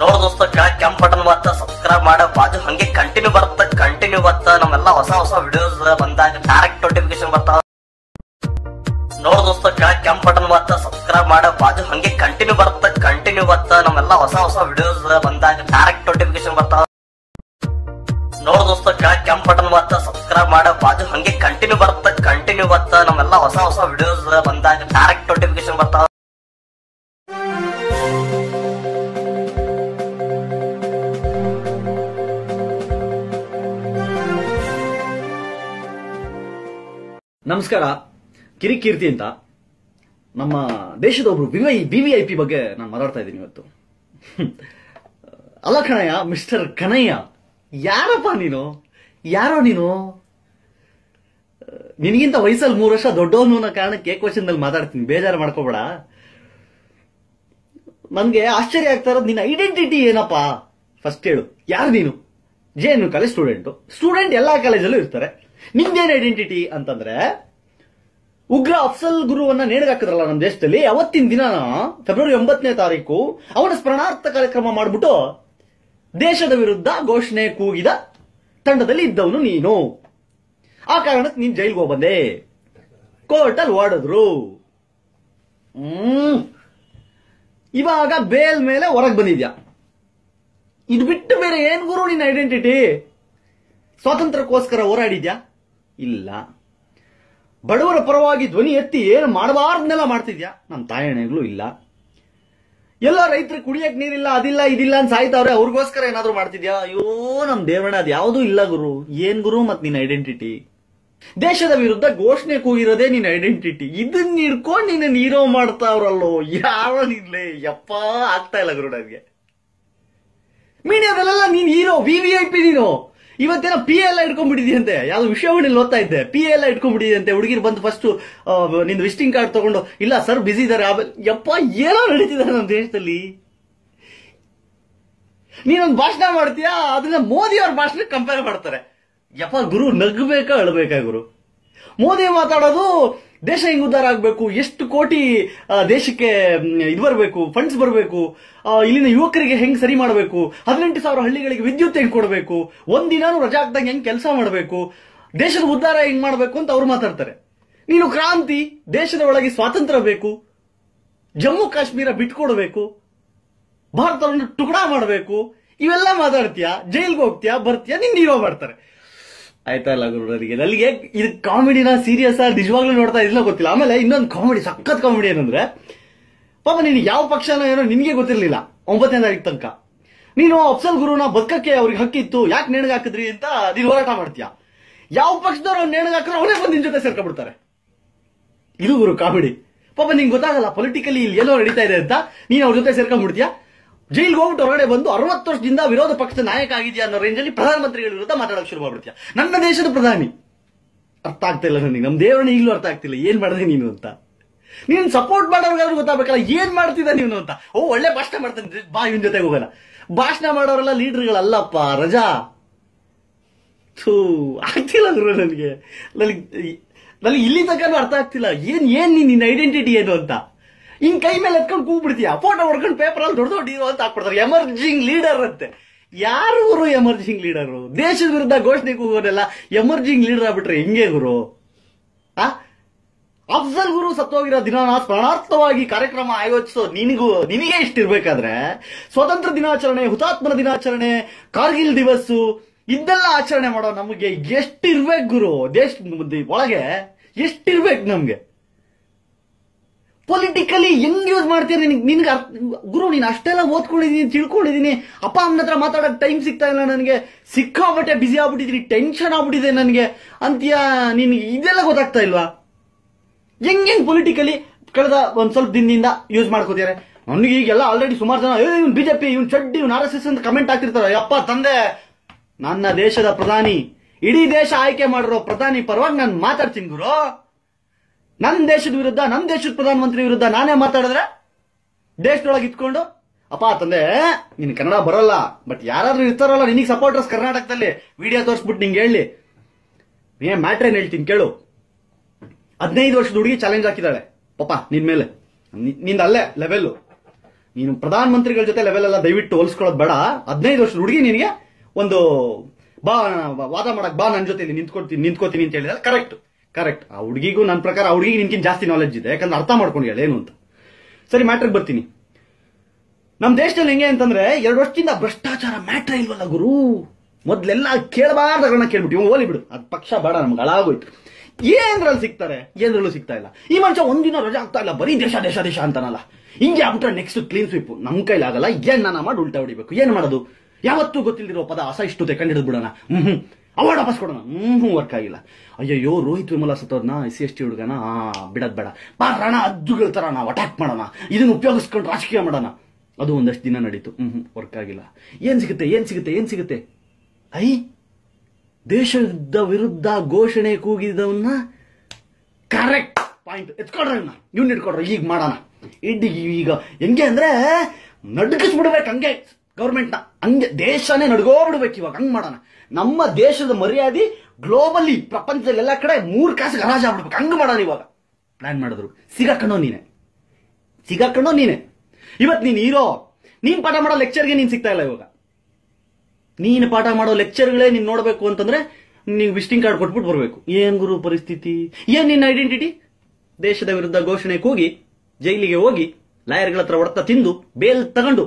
ನೋಡ್ ದೋಸ್ತ ಕೆಂಪ್ ಬಟನ್ ಬರ್ತ ಸಬ್ಸ್ಕ್ರೈಬ್ ಮಾಡ ಬಾಜು ಹಂಗೆ ಕಂಟಿನ್ಯೂ ಬರ್ತ ಕಂಟಿನ್ಯೂ ಬರ್ತ ನಮ್ಮೆಲ್ಲ ಹೊಸ ಹೊಸ ವಿಡಿಯೋಸ್ ಬಂದಾಗ ಡೈರೆಕ್ಟ್ ನೋಟಿಫಿಕೇಶನ್ ಬರ್ತಾವ ನೋಡ್ ದೋಸ್ತಕ್ಕ ಕೆಂಪ್ ಬಟನ್ ಬರ್ತ ಸಬ್ಸ್ಕ್ರೈಬ್ ಮಾಡ ಬಾಜು ಹಂಗೆ ಕಂಟಿನ್ಯೂ ಬರ್ತ ಕಂಟಿನ್ಯೂ ಬರ್ತ ನಮ್ಮೆಲ್ಲ ಹೊಸ ಹೊಸ ವಿಡಿಯೋಸ್ ಬಂದಾಗ ಡೈರೆಕ್ಟ್ ನೋಟಿಫಿಕೇಶನ್ ಬರ್ತಾವ ನೋಡ್ ದೋಸ್ತ ಕೆಂಪ್ ಬಟನ್ ಬರ್ತ ಸಬ್ಸ್ಕ್ರೈಬ್ ಮಾಡ ಬಾಜು ಹಂಗೆ ಕಂಟಿನ್ಯೂ ಬರ್ತ ಕಂಟಿನ್ಯೂ ಬರ್ತ ನಮ್ಮೆಲ್ಲ ಹೊಸ ಹೊಸ ವಿಡಿಯೋಸ್ ಬಂದಾಗ ಡೈರೆಕ್ಟ್ ನೋಟಿಫಿಕೇಶನ್ ಬರ್ತಾವ ನಮಸ್ಕಾರ ಕಿರಿಕೀರ್ತಿ ಅಂತ ನಮ್ಮ ದೇಶದ ಒಬ್ರು VY B V I P ಬಗ್ಗೆ ನಾನು ಮಾತಾಡ್ತಾ ಇದ್ದೀನಿ ಇವತ್ತು ಅಲ್ಲ ಕಣಯ್ಯ ಮಿಸ್ಟರ್ ಕನಯ್ಯ ಯಾರಪ್ಪ ನೀನು ಯಾರೋ ನೀನು ನಿನಗಿಂತ ವಯಸ್ಸಲ್ಲಿ ಮೂರು ವರ್ಷ ದೊಡ್ಡವನು ಅನ್ನೋ ಕಾರಣಕ್ಕೆ ಕ್ವಶನ್ದಲ್ಲಿ ಮಾತಾಡ್ತೀನಿ ಬೇಜಾರು ಮಾಡ್ಕೋಬೇಡ ನನಗೆ ಆಶ್ಚರ್ಯ ಆಗ್ತಾ ಇರೋದು ನಿನ್ನ ಐಡೆಂಟಿಟಿ ಏನಪ್ಪ ಫಸ್ಟ್ ಹೇಳು ಯಾರು ನೀನು J N U college student student ಎಲ್ಲ ಕಾಲೇಜಲ್ಲೂ ಇರ್ತಾರೆ ನಿಂದೇನ್ ಐಡೆಂಟಿಟಿ ಅಂತಂದ್ರೆ ಉಗ್ರ ಅಫ್ಸಲ್ ಗುರುವನ್ನ ನೇಣಗಾಕಿದ್ರಲ್ಲ ನಮ್ಮ ದೇಶದಲ್ಲಿ ಅವತ್ತಿನ ದಿನ ಫೆಬ್ರವರಿ ಒಂಬತ್ತನೇ ತಾರೀಕು ಅವನ ಸ್ಮರಣಾರ್ಥ ಕಾರ್ಯಕ್ರಮ ಮಾಡಿಬಿಟ್ಟು ದೇಶದ ವಿರುದ್ಧ ಘೋಷಣೆ ಕೂಗಿದ ತಂಡದಲ್ಲಿ ಇದ್ದವನು ನೀನು ಆ ಕಾರಣಕ್ಕೆ ನೀನ್ ಜೈಲ್ಗೆ ಹೋಗ್ಬಂದೆ ಅಲ್ಲಿ ಓಡಿದ್ರು ಹ್ಮ್ ಇವಾಗ ಬೇಲ್ ಮೇಲೆ ಹೊರಗೆ ಬಂದಿದ್ಯಾ ಇದು ಬಿಟ್ಟು ಬೇರೆ ಏನ್ ಗುರು ನಿನ್ನ ಐಡೆಂಟಿಟಿ ಸ್ವಾತಂತ್ರ್ಯಕ್ಕೋಸ್ಕರ ಹೋರಾಡಿದ್ಯಾ ಇಲ್ಲ ಬಡವರ ಪರವಾಗಿ ಧ್ವನಿ ಎತ್ತಿ ಏನು ಮಾಡಬಾರ್ದನ್ನೆಲ್ಲ ಮಾಡ್ತಿದ್ಯಾ ನಮ್ಮ ತಾಯಣೆಗಳು ಇಲ್ಲ ಎಲ್ಲ ರೈತರು ಕುಡಿಯಕ್ ನೀರಿಲ್ಲ ಅದಿಲ್ಲ ಇದಿಲ್ಲ ಅಂತ ಸಾಯ್ತಾವ್ರೆ ಅವ್ರಿಗೋಸ್ಕರ ಏನಾದ್ರು ಮಾಡ್ತಿದ್ಯಾ ಅಯ್ಯೋ ನಮ್ ದೇವಣ್ಣ ಅದು ಯಾವುದೂ ಇಲ್ಲ ಗುರು ಏನ್ ಗುರು ಮತ್ ನಿನ್ನ ಐಡೆಂಟಿಟಿ ದೇಶದ ವಿರುದ್ಧ ಘೋಷಣೆ ಕೂಗಿರೋದೇ ನಿನ್ನ ಐಡೆಂಟಿಟಿ ಇದನ್ನ ಇಡ್ಕೊಂಡು ನಿನ್ನ ಹೀರೋ ಮಾಡ್ತಾವ್ರಲ್ಲೋ ಯಾವ ನಿಲ್ಲೆ ಯಪ್ಪ ಆಗ್ತಾ ಇಲ್ಲ ಗುರು ನನಗೆ ಮೀಡಿಯಾದಲ್ಲೆಲ್ಲ ನೀನ್ hero V V I P ನೀನು ಇವತ್ತೇನೋ ಪಿ ಎಲ್ಲ ಅಂತೆ ಯಾವ್ದು ವಿಷಯವನ್ನು ಓದ್ತಾ ಇದ್ದೆ ಪಿ ಎಲ್ಲ ಇಟ್ಕೊಂಡ್ಬಿಟ್ಟಿದೆಯಂತೆ ಹುಡುಗಿರ್ ಬಂದು ಫಸ್ಟ್ ನಿಂದು ವಿಸಿಟಿಂಗ್ ಕಾರ್ಡ್ ತಗೊಂಡು ಇಲ್ಲ ಸರ್ ಬಿಸಿ ಇದ್ದಾರೆ ಯಪ್ಪ ಏನೋ ನಡೀತಿದ್ದಾರೆ ನಮ್ಮ ದೇಶದಲ್ಲಿ ನೀನೊಂದು ಭಾಷಣ ಮಾಡ್ತೀಯಾ ಅದನ್ನ ಮೋದಿ ಅವ್ರ ಭಾಷಣ ಕಂಪೇರ್ ಮಾಡ್ತಾರೆ ಯಪ್ಪ ಗುರು ನಗ್ಬೇಕಾ ಅಳ್ಬೇಕಾ ಗುರು ಮೋದಿ ಮಾತಾಡೋದು ದೇಶ ಹೆಂಗ್ ಉದ್ಧಾರ ಆಗ್ಬೇಕು ಎಷ್ಟು ಕೋಟಿ ದೇಶಕ್ಕೆ ಇದು ಬರಬೇಕು ಫಂಡ್ಸ್ ಬರಬೇಕು ಇಲ್ಲಿನ ಯುವಕರಿಗೆ ಹೆಂಗ್ ಸರಿ ಮಾಡಬೇಕು ಹದಿನೆಂಟು ಸಾವಿರ ಹಳ್ಳಿಗಳಿಗೆ ವಿದ್ಯುತ್ ಹೆಂಗ್ ಕೊಡಬೇಕು ಒಂದಿನಾನು ರಜಾ ಹೆಂಗ್ ಕೆಲಸ ಮಾಡಬೇಕು ದೇಶದ ಉದ್ಧಾರ ಹೆಂಗ್ ಮಾಡಬೇಕು ಅಂತ ಅವ್ರು ಮಾತಾಡ್ತಾರೆ ನೀನು ಕ್ರಾಂತಿ ದೇಶದ ಒಳಗೆ ಸ್ವಾತಂತ್ರ್ಯ ಬೇಕು ಜಮ್ಮು ಕಾಶ್ಮೀರ ಬಿಟ್ಕೊಡ್ಬೇಕು ಭಾರತವನ್ನು ಟುಕಡಾ ಮಾಡಬೇಕು ಇವೆಲ್ಲ ಮಾತಾಡ್ತೀಯಾ ಜೈಲ್ಗೆ ಹೋಗ್ತೀಯಾ ಬರ್ತೀಯಾ ನಿನ್ನ ಹೀರೋ ಮಾಡ್ತಾರೆ ಆಯ್ತಾ ಇಲ್ಲ ಗುರುಗಳಿಗೆ ನನಗೆ ಇದು ಕಾಮಿಡಿನ ಸೀರಿಯಸ್ ನಿಜವಾಗ್ಲೂ ನೋಡ್ತಾ ಇದ್ಲ ಗೊತ್ತಿಲ್ಲ ಆಮೇಲೆ ಇನ್ನೊಂದು ಕಾಮಿಡಿ ಸಖತ್ ಕಾಮಿಡಿ ಏನಂದ್ರೆ ಪಾಪ ನೀನು ಯಾವ ಪಕ್ಷನ ಏನೋ ನಿನಗೆ ಗೊತ್ತಿರಲಿಲ್ಲ ಒಂಬತ್ತನೇ ತಾರೀಕು ತನಕ ನೀನು ಅಫ್ಸಲ್ ಗುರುನ ಬದುಕಕ್ಕೆ ಅವ್ರಿಗೆ ಹಕ್ಕಿತ್ತು ಯಾಕೆ ನೇಣಿಗೆ ಹಾಕಿದ್ರಿ ಅಂತ ನೀನು ಹೋರಾಟ ಮಾಡ್ತೀಯ ಯಾವ ಪಕ್ಷದವ್ರು ಅವ್ನು ನೇಣಿಗೆ ಅವನೇ ಬಂದು ನಿನ್ ಜೊತೆ ಸೇರ್ಕೊಂಡ್ಬಿಡ್ತಾರೆ ಇದು ಗುರು ಕಾಮಿಡಿ ಪಾಪ ನಿಂಗೆ ಗೊತ್ತಾಗಲ್ಲ ಪೊಲಿಟಿಕಲಿ ಇಲ್ಲಿ ಎಲ್ಲೋ ನಡೀತಾ ಇದೆ ಅಂತ ನೀನು ಅವ್ರ ಜೊತೆ ಸೇರ್ಕೊಂಡ್ಬಿಡ್ತೀಯಾ ಜೈಲ್ಗೆ ಹೋಗ್ಬಿಟ್ಟು ಹೊರಗಡೆ ಬಂದು ಅರವತ್ತು ವರ್ಷದಿಂದ ವಿರೋಧ ಪಕ್ಷದ ನಾಯಕ ಆಗಿದೆಯಾ ಅನ್ನೋ ರೇಂಜಲ್ಲಿ ಪ್ರಧಾನಮಂತ್ರಿಗಳ ವಿರುದ್ಧ ಮಾತಾಡೋಕೆ ಶುರು ಮಾಡ್ಬಿಡ್ತೀಯ ನನ್ನ ದೇಶದ ಪ್ರಧಾನಿ ಅರ್ಥ ಆಗ್ತಾ ಇಲ್ಲ ನನಗೆ ನಮ್ಮ ದೇವರನ್ನ ಈಗಲೂ ಅರ್ಥ ಆಗ್ತಿಲ್ಲ ಏನ್ ಮಾಡಿದೆ ನೀನು ಅಂತ ನೀನು ಸಪೋರ್ಟ್ ಮಾಡೋರ್ಗಾದ್ರು ಗೊತ್ತಾಗಬೇಕಲ್ಲ ಏನ್ ಮಾಡ್ತಿದ್ದ ನೀನು ಅಂತ ಓ ಒಳ್ಳೆ ಭಾಷಣ ಮಾಡ್ತಾನೆ ಬಾ ಇವನ್ ಜೊತೆಗೆ ಹೋಗಲ್ಲ ಭಾಷಣ ಮಾಡೋರೆಲ್ಲ ಲೀಡರ್ಗಳಲ್ಲಪ್ಪ ರಜಾ ಥೂ ಆಗ್ತಿಲ್ಲ ನನಗೆ ನನಗೆ ನನಗೆ ಇಲ್ಲಿ ತನಕ ಅರ್ಥ ಆಗ್ತಿಲ್ಲ ಏನ್ ಏನ್ ನಿನ್ನ ಐಡೆಂಟಿಟಿ ಏನು ಅಂತ ಹಿಂಗ್ ಕೈ ಮೇಲೆ ಎತ್ಕೊಂಡು ಕೂಬಿಡ್ತೀಯ ಫೋಟೋ ಹೊಡ್ಕೊಂಡು ಪೇಪರ್ ಅಲ್ಲಿ ದೊಡ್ಡ ದೊಡ್ಡ ಅಂತ ಹಾಕ್ಬಿಡ್ತಾರೆ ಎಮರ್ಜಿಂಗ್ ಲೀಡರ್ ಅಂತೆ ಯಾರು ಊರು ಎಮರ್ಜಿಂಗ್ ಲೀಡರ್ ದೇಶದ ವಿರುದ್ಧ ಘೋಷಣೆ ಕೂಗೋದೆಲ್ಲ ಎಮರ್ಜಿಂಗ್ ಲೀಡರ್ ಆಗ್ಬಿಟ್ರೆ ಹೆಂಗೆ ಗುರು ಆ ಗುರು ಸತ್ತೋಗಿರೋ ದಿನಾನ ಸ್ಮರಣಾರ್ಥವಾಗಿ ಕಾರ್ಯಕ್ರಮ ಆಯೋಜಿಸೋ ನಿನಗೂ ನಿನಗೆ ಇಷ್ಟಿರ್ಬೇಕಾದ್ರೆ ಸ್ವತಂತ್ರ ದಿನಾಚರಣೆ ಹುತಾತ್ಮರ ದಿನಾಚರಣೆ ಕಾರ್ಗಿಲ್ ದಿವಸ್ ಇದೆಲ್ಲ ಆಚರಣೆ ಮಾಡೋ ನಮಗೆ ಎಷ್ಟಿರ್ಬೇಕು ಗುರು ದೇಶ ಒಳಗೆ ಎಷ್ಟಿರ್ಬೇಕು ನಮ್ಗೆ ಪೊಲಿಟಿಕಲಿ ಹೆಂಗ್ ಯೂಸ್ ಮಾಡ್ತೀರ ನಿನಗೆ ನಿನ್ಗೆ ಗುರು ನೀನು ಅಷ್ಟೆಲ್ಲ ಓದ್ಕೊಂಡಿದ್ದೀನಿ ತಿಳ್ಕೊಂಡಿದ್ದೀನಿ ಅಪ್ಪ ಅಮ್ಮನ ಹತ್ರ ಮಾತಾಡೋಕೆ ಟೈಮ್ ಸಿಗ್ತಾ ಇಲ್ಲ ನನಗೆ ಸಿಕ್ಕಾಬಟ್ಟೆ ಬಿಸಿ ಆಗ್ಬಿಟ್ಟಿದ್ರಿ ಟೆನ್ಷನ್ ಆಗ್ಬಿಟ್ಟಿದೆ ನನಗೆ ಅಂತೀಯ ನಿನ್ಗೆ ಇದೆಲ್ಲ ಗೊತ್ತಾಗ್ತಾ ಇಲ್ವಾ ಹೆಂಗ್ ಹೆಂಗ್ ಪೊಲಿಟಿಕಲಿ ಕಳೆದ ಒಂದ್ ಸ್ವಲ್ಪ ದಿನದಿಂದ ಯೂಸ್ ಮಾಡ್ಕೋತಾರೆ ನನಗೆ ಈಗೆಲ್ಲ ಆಲ್ರೆಡಿ ಸುಮಾರು ಜನ ಇವ್ನು ಬಿಜೆಪಿ ಇವ್ನು ಚಡ್ಡಿ ಇವ್ನು ಆರ್ ಎಸ್ ಎಸ್ ಅಂತ ಕಮೆಂಟ್ ಹಾಕ್ತಿರ್ತಾರೆ ಅಪ್ಪ ತಂದೆ ನನ್ನ ದೇಶದ ಪ್ರಧಾನಿ ಇಡೀ ದೇಶ ಆಯ್ಕೆ ಮಾಡಿರೋ ಪ್ರಧಾನಿ ಪರವಾಗಿ ನಾನು ಮಾತಾಡ್ತೀನಿ ಗುರು ನನ್ನ ದೇಶದ ವಿರುದ್ಧ ನಮ್ಮ ದೇಶದ ಪ್ರಧಾನಮಂತ್ರಿ ವಿರುದ್ಧ ನಾನೇ ಮಾತಾಡಿದ್ರೆ ದೇಶದೊಳಗೆ ಇಟ್ಕೊಂಡು ಅಪ್ಪ ತಂದೆ ನಿನ್ ಕನ್ನಡ ಬರಲ್ಲ ಬಟ್ ಯಾರಾದ್ರೂ ಇರ್ತಾರಲ್ಲ ನಿನಗೆ ಸಪೋರ್ಟರ್ಸ್ ಕರ್ನಾಟಕದಲ್ಲಿ ವಿಡಿಯೋ ತೋರಿಸ್ಬಿಟ್ಟು ನಿಂಗೆ ಹೇಳಿ ಏ ಮ್ಯಾಟ್ರ್ ಏನ್ ಹೇಳ್ತೀನಿ ಕೇಳು ಹದಿನೈದು ವರ್ಷದ ಹುಡುಗಿ ಚಾಲೆಂಜ್ ಹಾಕಿದ್ದಾಳೆ ಪಾಪ ನಿನ್ ಮೇಲೆ ನಿಂದ ಅಲ್ಲೇ ಲೆವೆಲ್ ನೀನು ಪ್ರಧಾನ ಮಂತ್ರಿಗಳ ಜೊತೆ ಲೆವೆಲ್ ಎಲ್ಲ ದಯವಿಟ್ಟು ಹೋಲಿಸ್ಕೊಳ್ಳೋದು ಬೇಡ ಹದಿನೈದು ವರ್ಷದ ಹುಡುಗಿ ನಿನಗೆ ಒಂದು ಬಾ ವಾದ ಮಾಡಕ್ ಬಾ ನನ್ನ ಜೊತೆ ನಿಂತ್ಕೊತೀನಿ ನಿಂತ್ಕೋತೀನಿ ಅಂತ ಹೇಳಿದ್ರೆ ಕರೆಕ್ಟ್ ಕರೆಕ್ಟ್ ಆ ಹುಡುಗಿಗೂ ನನ್ನ ಪ್ರಕಾರ ಹುಡ್ಗಿ ನಿನ್ಕಿನ್ ಜಾಸ್ತಿ ನಾಲೆಜ್ ಇದೆ ಯಾಕಂದ್ರೆ ಅರ್ಥ ಹೇಳ ಏನು ಅಂತ ಸರಿ ಮ್ಯಾಟ್ರಿಗೆ ಬರ್ತೀನಿ ನಮ್ಮ ದೇಶದಲ್ಲಿ ಹೆಂಗೆ ಅಂತಂದ್ರೆ ಎರಡು ವರ್ಷದಿಂದ ಭ್ರಷ್ಟಾಚಾರ ಮ್ಯಾಟ್ರ್ ಇಲ್ವಲ್ಲ ಗುರು ಮೊದ್ಲೆಲ್ಲ ಕೇಳಬಾರ್ದಗಳನ್ನ ಕೇಳ್ಬಿಟ್ಟು ಇವ್ ಹೋಲಿ ಬಿಡು ಅದ್ ಪಕ್ಷ ಬೇಡ ನಮ್ಗೆ ಹಾಳಾಗೋಯ್ತು ಏನ್ರಲ್ಲಿ ಸಿಗ್ತಾರೆ ಏನ್ರಲ್ಲೂ ಸಿಗ್ತಾ ಇಲ್ಲ ಈ ಮನುಷ್ಯ ಒಂದಿನ ರಜಾ ಆಗ್ತಾ ಇಲ್ಲ ಬರೀ ದೇಶ ದೇಶ ದೇಶ ಅಂತಾನಲ್ಲ ಹಿಂಗೆ ಆಗ್ಬಿಟ್ರೆ ನೆಕ್ಸ್ಟ್ ಕ್ಲೀನ್ ಸ್ವೀಪ್ ನಮ್ ಕೈಲಾಗಲ್ಲ ಏನ್ ನಾನು ಮಾಡಿ ಉಲ್ಟಾ ಹೊಡಿಬೇಕು ಏನ್ ಮಾಡೋದು ಯಾವತ್ತೂ ಗೊತ್ತಿಲ್ಲದಿರೋ ಪದ ಅಸ ಇಷ್ಟು ತೆಕೊಂಡು ಹ್ಮ್ ಹ್ಮ್ ಅವಾರ್ಡ್ ವಾಪಸ್ ಕೊಡೋಣ ಹ್ಞೂ ವರ್ಕ್ ಆಗಿಲ್ಲ ಅಯ್ಯಯ್ಯೋ ರೋಹಿತ್ ವಿಮಲ ಸತ್ತೋದ್ನ ಎಸ್ ಸಿ ಎಸ್ ಟಿ ಹುಡುಗನ ಬಿಡದ್ ಬೇಡ ಬಾ ಅಜ್ಜುಗಳ ಥರ ನಾವು ಅಟ್ಯಾಕ್ ಮಾಡೋಣ ಇದನ್ನು ಉಪಯೋಗಿಸ್ಕೊಂಡು ರಾಜಕೀಯ ಮಾಡೋಣ ಅದು ಒಂದಷ್ಟು ದಿನ ನಡೀತು ಹ್ಞೂ ಹ್ಞೂ ವರ್ಕ್ ಆಗಿಲ್ಲ ಏನು ಸಿಗುತ್ತೆ ಏನು ಸಿಗುತ್ತೆ ಏನು ಸಿಗುತ್ತೆ ಐ ದೇಶದ ವಿರುದ್ಧ ಘೋಷಣೆ ಕೂಗಿದವನ್ನ ಕರೆಕ್ಟ್ ಪಾಯಿಂಟ್ ಎತ್ಕೊಡ್ರಿ ಇವ್ನ ಇಟ್ಕೊಡ್ರಿ ಈಗ ಮಾಡೋಣ ಇಡ್ ಈಗ ಹೆಂಗೆ ಅಂದ್ರೆ ನಡ್ಕಿಸ್ಬಿಡ್ಬೇಕು ಹಂಗೆ ಗೌರ್ಮೆಂಟ್ನ ಹಂಗೆ ದೇಶನೇ ಬಿಡ್ಬೇಕು ಇವಾಗ ಹಂಗೆ ಮಾಡೋಣ ನಮ್ಮ ದೇಶದ ಮರ್ಯಾದೆ ಗ್ಲೋಬಲಿ ಪ್ರಪಂಚದಲ್ಲಿ ಎಲ್ಲ ಕಡೆ ಮೂರು ಕಾಸು ಹರಾಜಾಗ್ಬಿಡ್ಬೇಕು ಆಗ್ಬಿಡ್ಬೇಕು ಹಂಗೆ ಮಾಡೋಣ ಇವಾಗ ಪ್ಲಾನ್ ಮಾಡಿದ್ರು ಸಿಗಾಕಣೋ ನೀನೆ ಸಿಗಾಕಣೋ ನೀನೆ ಇವತ್ತು ನೀನು ಇರೋ ನೀನು ಪಾಠ ಮಾಡೋ ಲೆಕ್ಚರ್ಗೆ ನೀನು ಸಿಗ್ತಾ ಇಲ್ಲ ಇವಾಗ ನೀನು ಪಾಠ ಮಾಡೋ ಲೆಕ್ಚರ್ಗಳೇ ನೀನು ನೋಡಬೇಕು ಅಂತಂದ್ರೆ ನೀವು ವಿಸಿಟಿಂಗ್ ಕಾರ್ಡ್ ಕೊಟ್ಬಿಟ್ಟು ಬರಬೇಕು ಏನು ಗುರು ಪರಿಸ್ಥಿತಿ ಏನು ನಿನ್ನ ಐಡೆಂಟಿಟಿ ದೇಶದ ವಿರುದ್ಧ ಘೋಷಣೆ ಕೂಗಿ ಜೈಲಿಗೆ ಹೋಗಿ ಲಾಯರ್ಗಳ ಹತ್ರ ಹೊಡೆತ ತಿಂದು ಬೇಲ್ ತಗೊಂಡು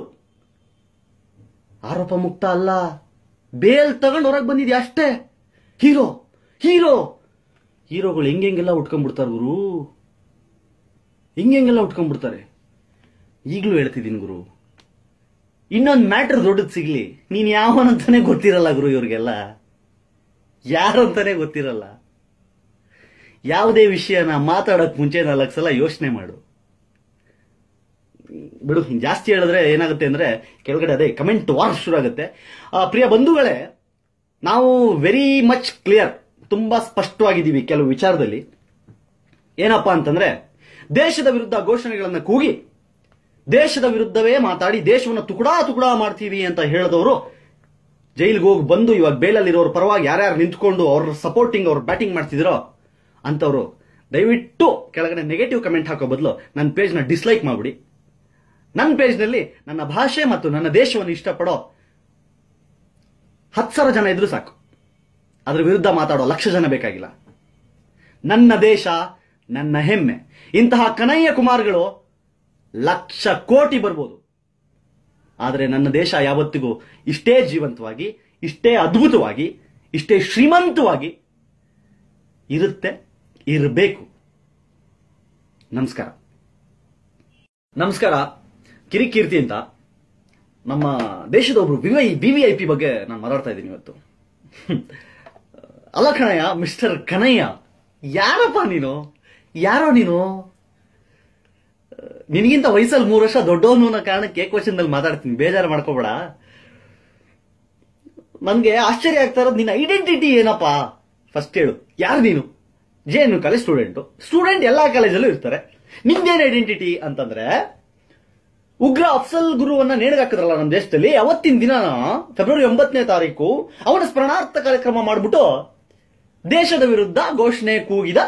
ಆರೋಪ ಮುಕ್ತ ಅಲ್ಲ ಬೇಲ್ ತಗೊಂಡು ಹೊರಗೆ ಬಂದಿದ್ಯಾ ಅಷ್ಟೇ ಹೀರೋ ಹೀರೋ ಹೀರೋಗಳು ಹೆಂಗೆಲ್ಲ ಉಟ್ಕೊಂಡ್ಬಿಡ್ತಾರೆ ಗುರು ಹಿಂಗೆಲ್ಲ ಉಟ್ಕೊಂಡ್ಬಿಡ್ತಾರೆ ಈಗಲೂ ಹೇಳ್ತಿದ್ದೀನಿ ಗುರು ಇನ್ನೊಂದು ಮ್ಯಾಟ್ರ್ ದೊಡ್ಡದು ಸಿಗ್ಲಿ ನೀನ್ ಯಾವನಂತಾನೆ ಗೊತ್ತಿರಲ್ಲ ಗುರು ಇವ್ರಿಗೆಲ್ಲ ಯಾರು ಗೊತ್ತಿರಲ್ಲ ಯಾವುದೇ ವಿಷಯನ ಮಾತಾಡೋಕೆ ಮುಂಚೆ ನಾಲ್ಕು ಸಲ ಯೋಚನೆ ಮಾಡು ಬಿಡು ಹಿಂಗೆ ಜಾಸ್ತಿ ಹೇಳಿದ್ರೆ ಏನಾಗುತ್ತೆ ಅಂದರೆ ಕೆಳಗಡೆ ಅದೇ ಕಮೆಂಟ್ ವಾರ್ ಶುರು ಆಗುತ್ತೆ ಪ್ರಿಯ ಬಂಧುಗಳೇ ನಾವು ವೆರಿ ಮಚ್ ಕ್ಲಿಯರ್ ತುಂಬ ಸ್ಪಷ್ಟವಾಗಿದ್ದೀವಿ ಕೆಲವು ವಿಚಾರದಲ್ಲಿ ಏನಪ್ಪ ಅಂತಂದರೆ ದೇಶದ ವಿರುದ್ಧ ಘೋಷಣೆಗಳನ್ನು ಕೂಗಿ ದೇಶದ ವಿರುದ್ಧವೇ ಮಾತಾಡಿ ದೇಶವನ್ನು ತುಕುಡಾ ತುಕುಡಾ ಮಾಡ್ತೀವಿ ಅಂತ ಹೇಳಿದವರು ಜೈಲಿಗೆ ಹೋಗಿ ಬಂದು ಇವಾಗ ಬೇಲಲ್ಲಿರೋರು ಪರವಾಗಿ ಯಾರ್ಯಾರು ನಿಂತ್ಕೊಂಡು ಅವ್ರ ಸಪೋರ್ಟಿಂಗ್ ಅವ್ರ ಬ್ಯಾಟಿಂಗ್ ಮಾಡ್ತಿದ್ರೋ ಅಂತವರು ದಯವಿಟ್ಟು ಕೆಳಗಡೆ ನೆಗೆಟಿವ್ ಕಮೆಂಟ್ ಹಾಕೋ ಬದಲು ನನ್ನ ಪೇಜ್ನ ಡಿಸ್ಲೈಕ್ ಮಾಡಿಬಿಡಿ ನನ್ನ ಪೇಜ್ನಲ್ಲಿ ನನ್ನ ಭಾಷೆ ಮತ್ತು ನನ್ನ ದೇಶವನ್ನು ಇಷ್ಟಪಡೋ ಹತ್ತು ಸಾವಿರ ಜನ ಇದ್ರೂ ಸಾಕು ಅದರ ವಿರುದ್ಧ ಮಾತಾಡೋ ಲಕ್ಷ ಜನ ಬೇಕಾಗಿಲ್ಲ ನನ್ನ ದೇಶ ನನ್ನ ಹೆಮ್ಮೆ ಇಂತಹ ಕನಯ್ಯ ಕುಮಾರ್ಗಳು ಲಕ್ಷ ಕೋಟಿ ಬರ್ಬೋದು ಆದರೆ ನನ್ನ ದೇಶ ಯಾವತ್ತಿಗೂ ಇಷ್ಟೇ ಜೀವಂತವಾಗಿ ಇಷ್ಟೇ ಅದ್ಭುತವಾಗಿ ಇಷ್ಟೇ ಶ್ರೀಮಂತವಾಗಿ ಇರುತ್ತೆ ಇರಬೇಕು ನಮಸ್ಕಾರ ನಮಸ್ಕಾರ ಕಿರಿಕೀರ್ತಿ ಅಂತ ನಮ್ಮ ದೇಶದ ಒಬ್ರು B V V I P ಬಗ್ಗೆ ನಾನು ಮಾತಾಡ್ತಾ ಇದ್ದೀನಿ ಇವತ್ತು ಅಲ್ಲ ಕಣಯ್ಯ ಮಿಸ್ಟರ್ ಕನಯ್ಯ ಯಾರಪ್ಪ ನೀನು ಯಾರೋ ನೀನು ನಿನಗಿಂತ ವಯಸ್ಸಲ್ಲಿ ಮೂರು ವರ್ಷ ದೊಡ್ಡವನು ಅನ್ನೋ ಕಾರಣಕ್ಕೆ ಕ್ವಶನ್ದಲ್ಲಿ ಮಾತಾಡ್ತೀನಿ ಬೇಜಾರು ಮಾಡ್ಕೋಬೇಡ ನನಗೆ ಆಶ್ಚರ್ಯ ಆಗ್ತಾ ಇರೋದು ನಿನ್ನ ಐಡೆಂಟಿಟಿ ಏನಪ್ಪ ಫಸ್ಟ್ ಹೇಳು ಯಾರು ನೀನು J N college student student ಎಲ್ಲ ಕಾಲೇಜಲ್ಲೂ ಇರ್ತಾರೆ ನಿಮ್ದೇನು ಐಡೆಂಟಿಟಿ ಅಂತಂದ್ರೆ ಉಗ್ರ ಅಫ್ಸಲ್ ಗುರುವನ್ನ ನೇಣಗಾಕಿದ್ರಲ್ಲ ನಮ್ಮ ದೇಶದಲ್ಲಿ ಅವತ್ತಿನ ದಿನ ಫೆಬ್ರವರಿ ಒಂಬತ್ತನೇ ತಾರೀಕು ಅವನ ಸ್ಮರಣಾರ್ಥ ಕಾರ್ಯಕ್ರಮ ಮಾಡಿಬಿಟ್ಟು ದೇಶದ ವಿರುದ್ಧ ಘೋಷಣೆ ಕೂಗಿದ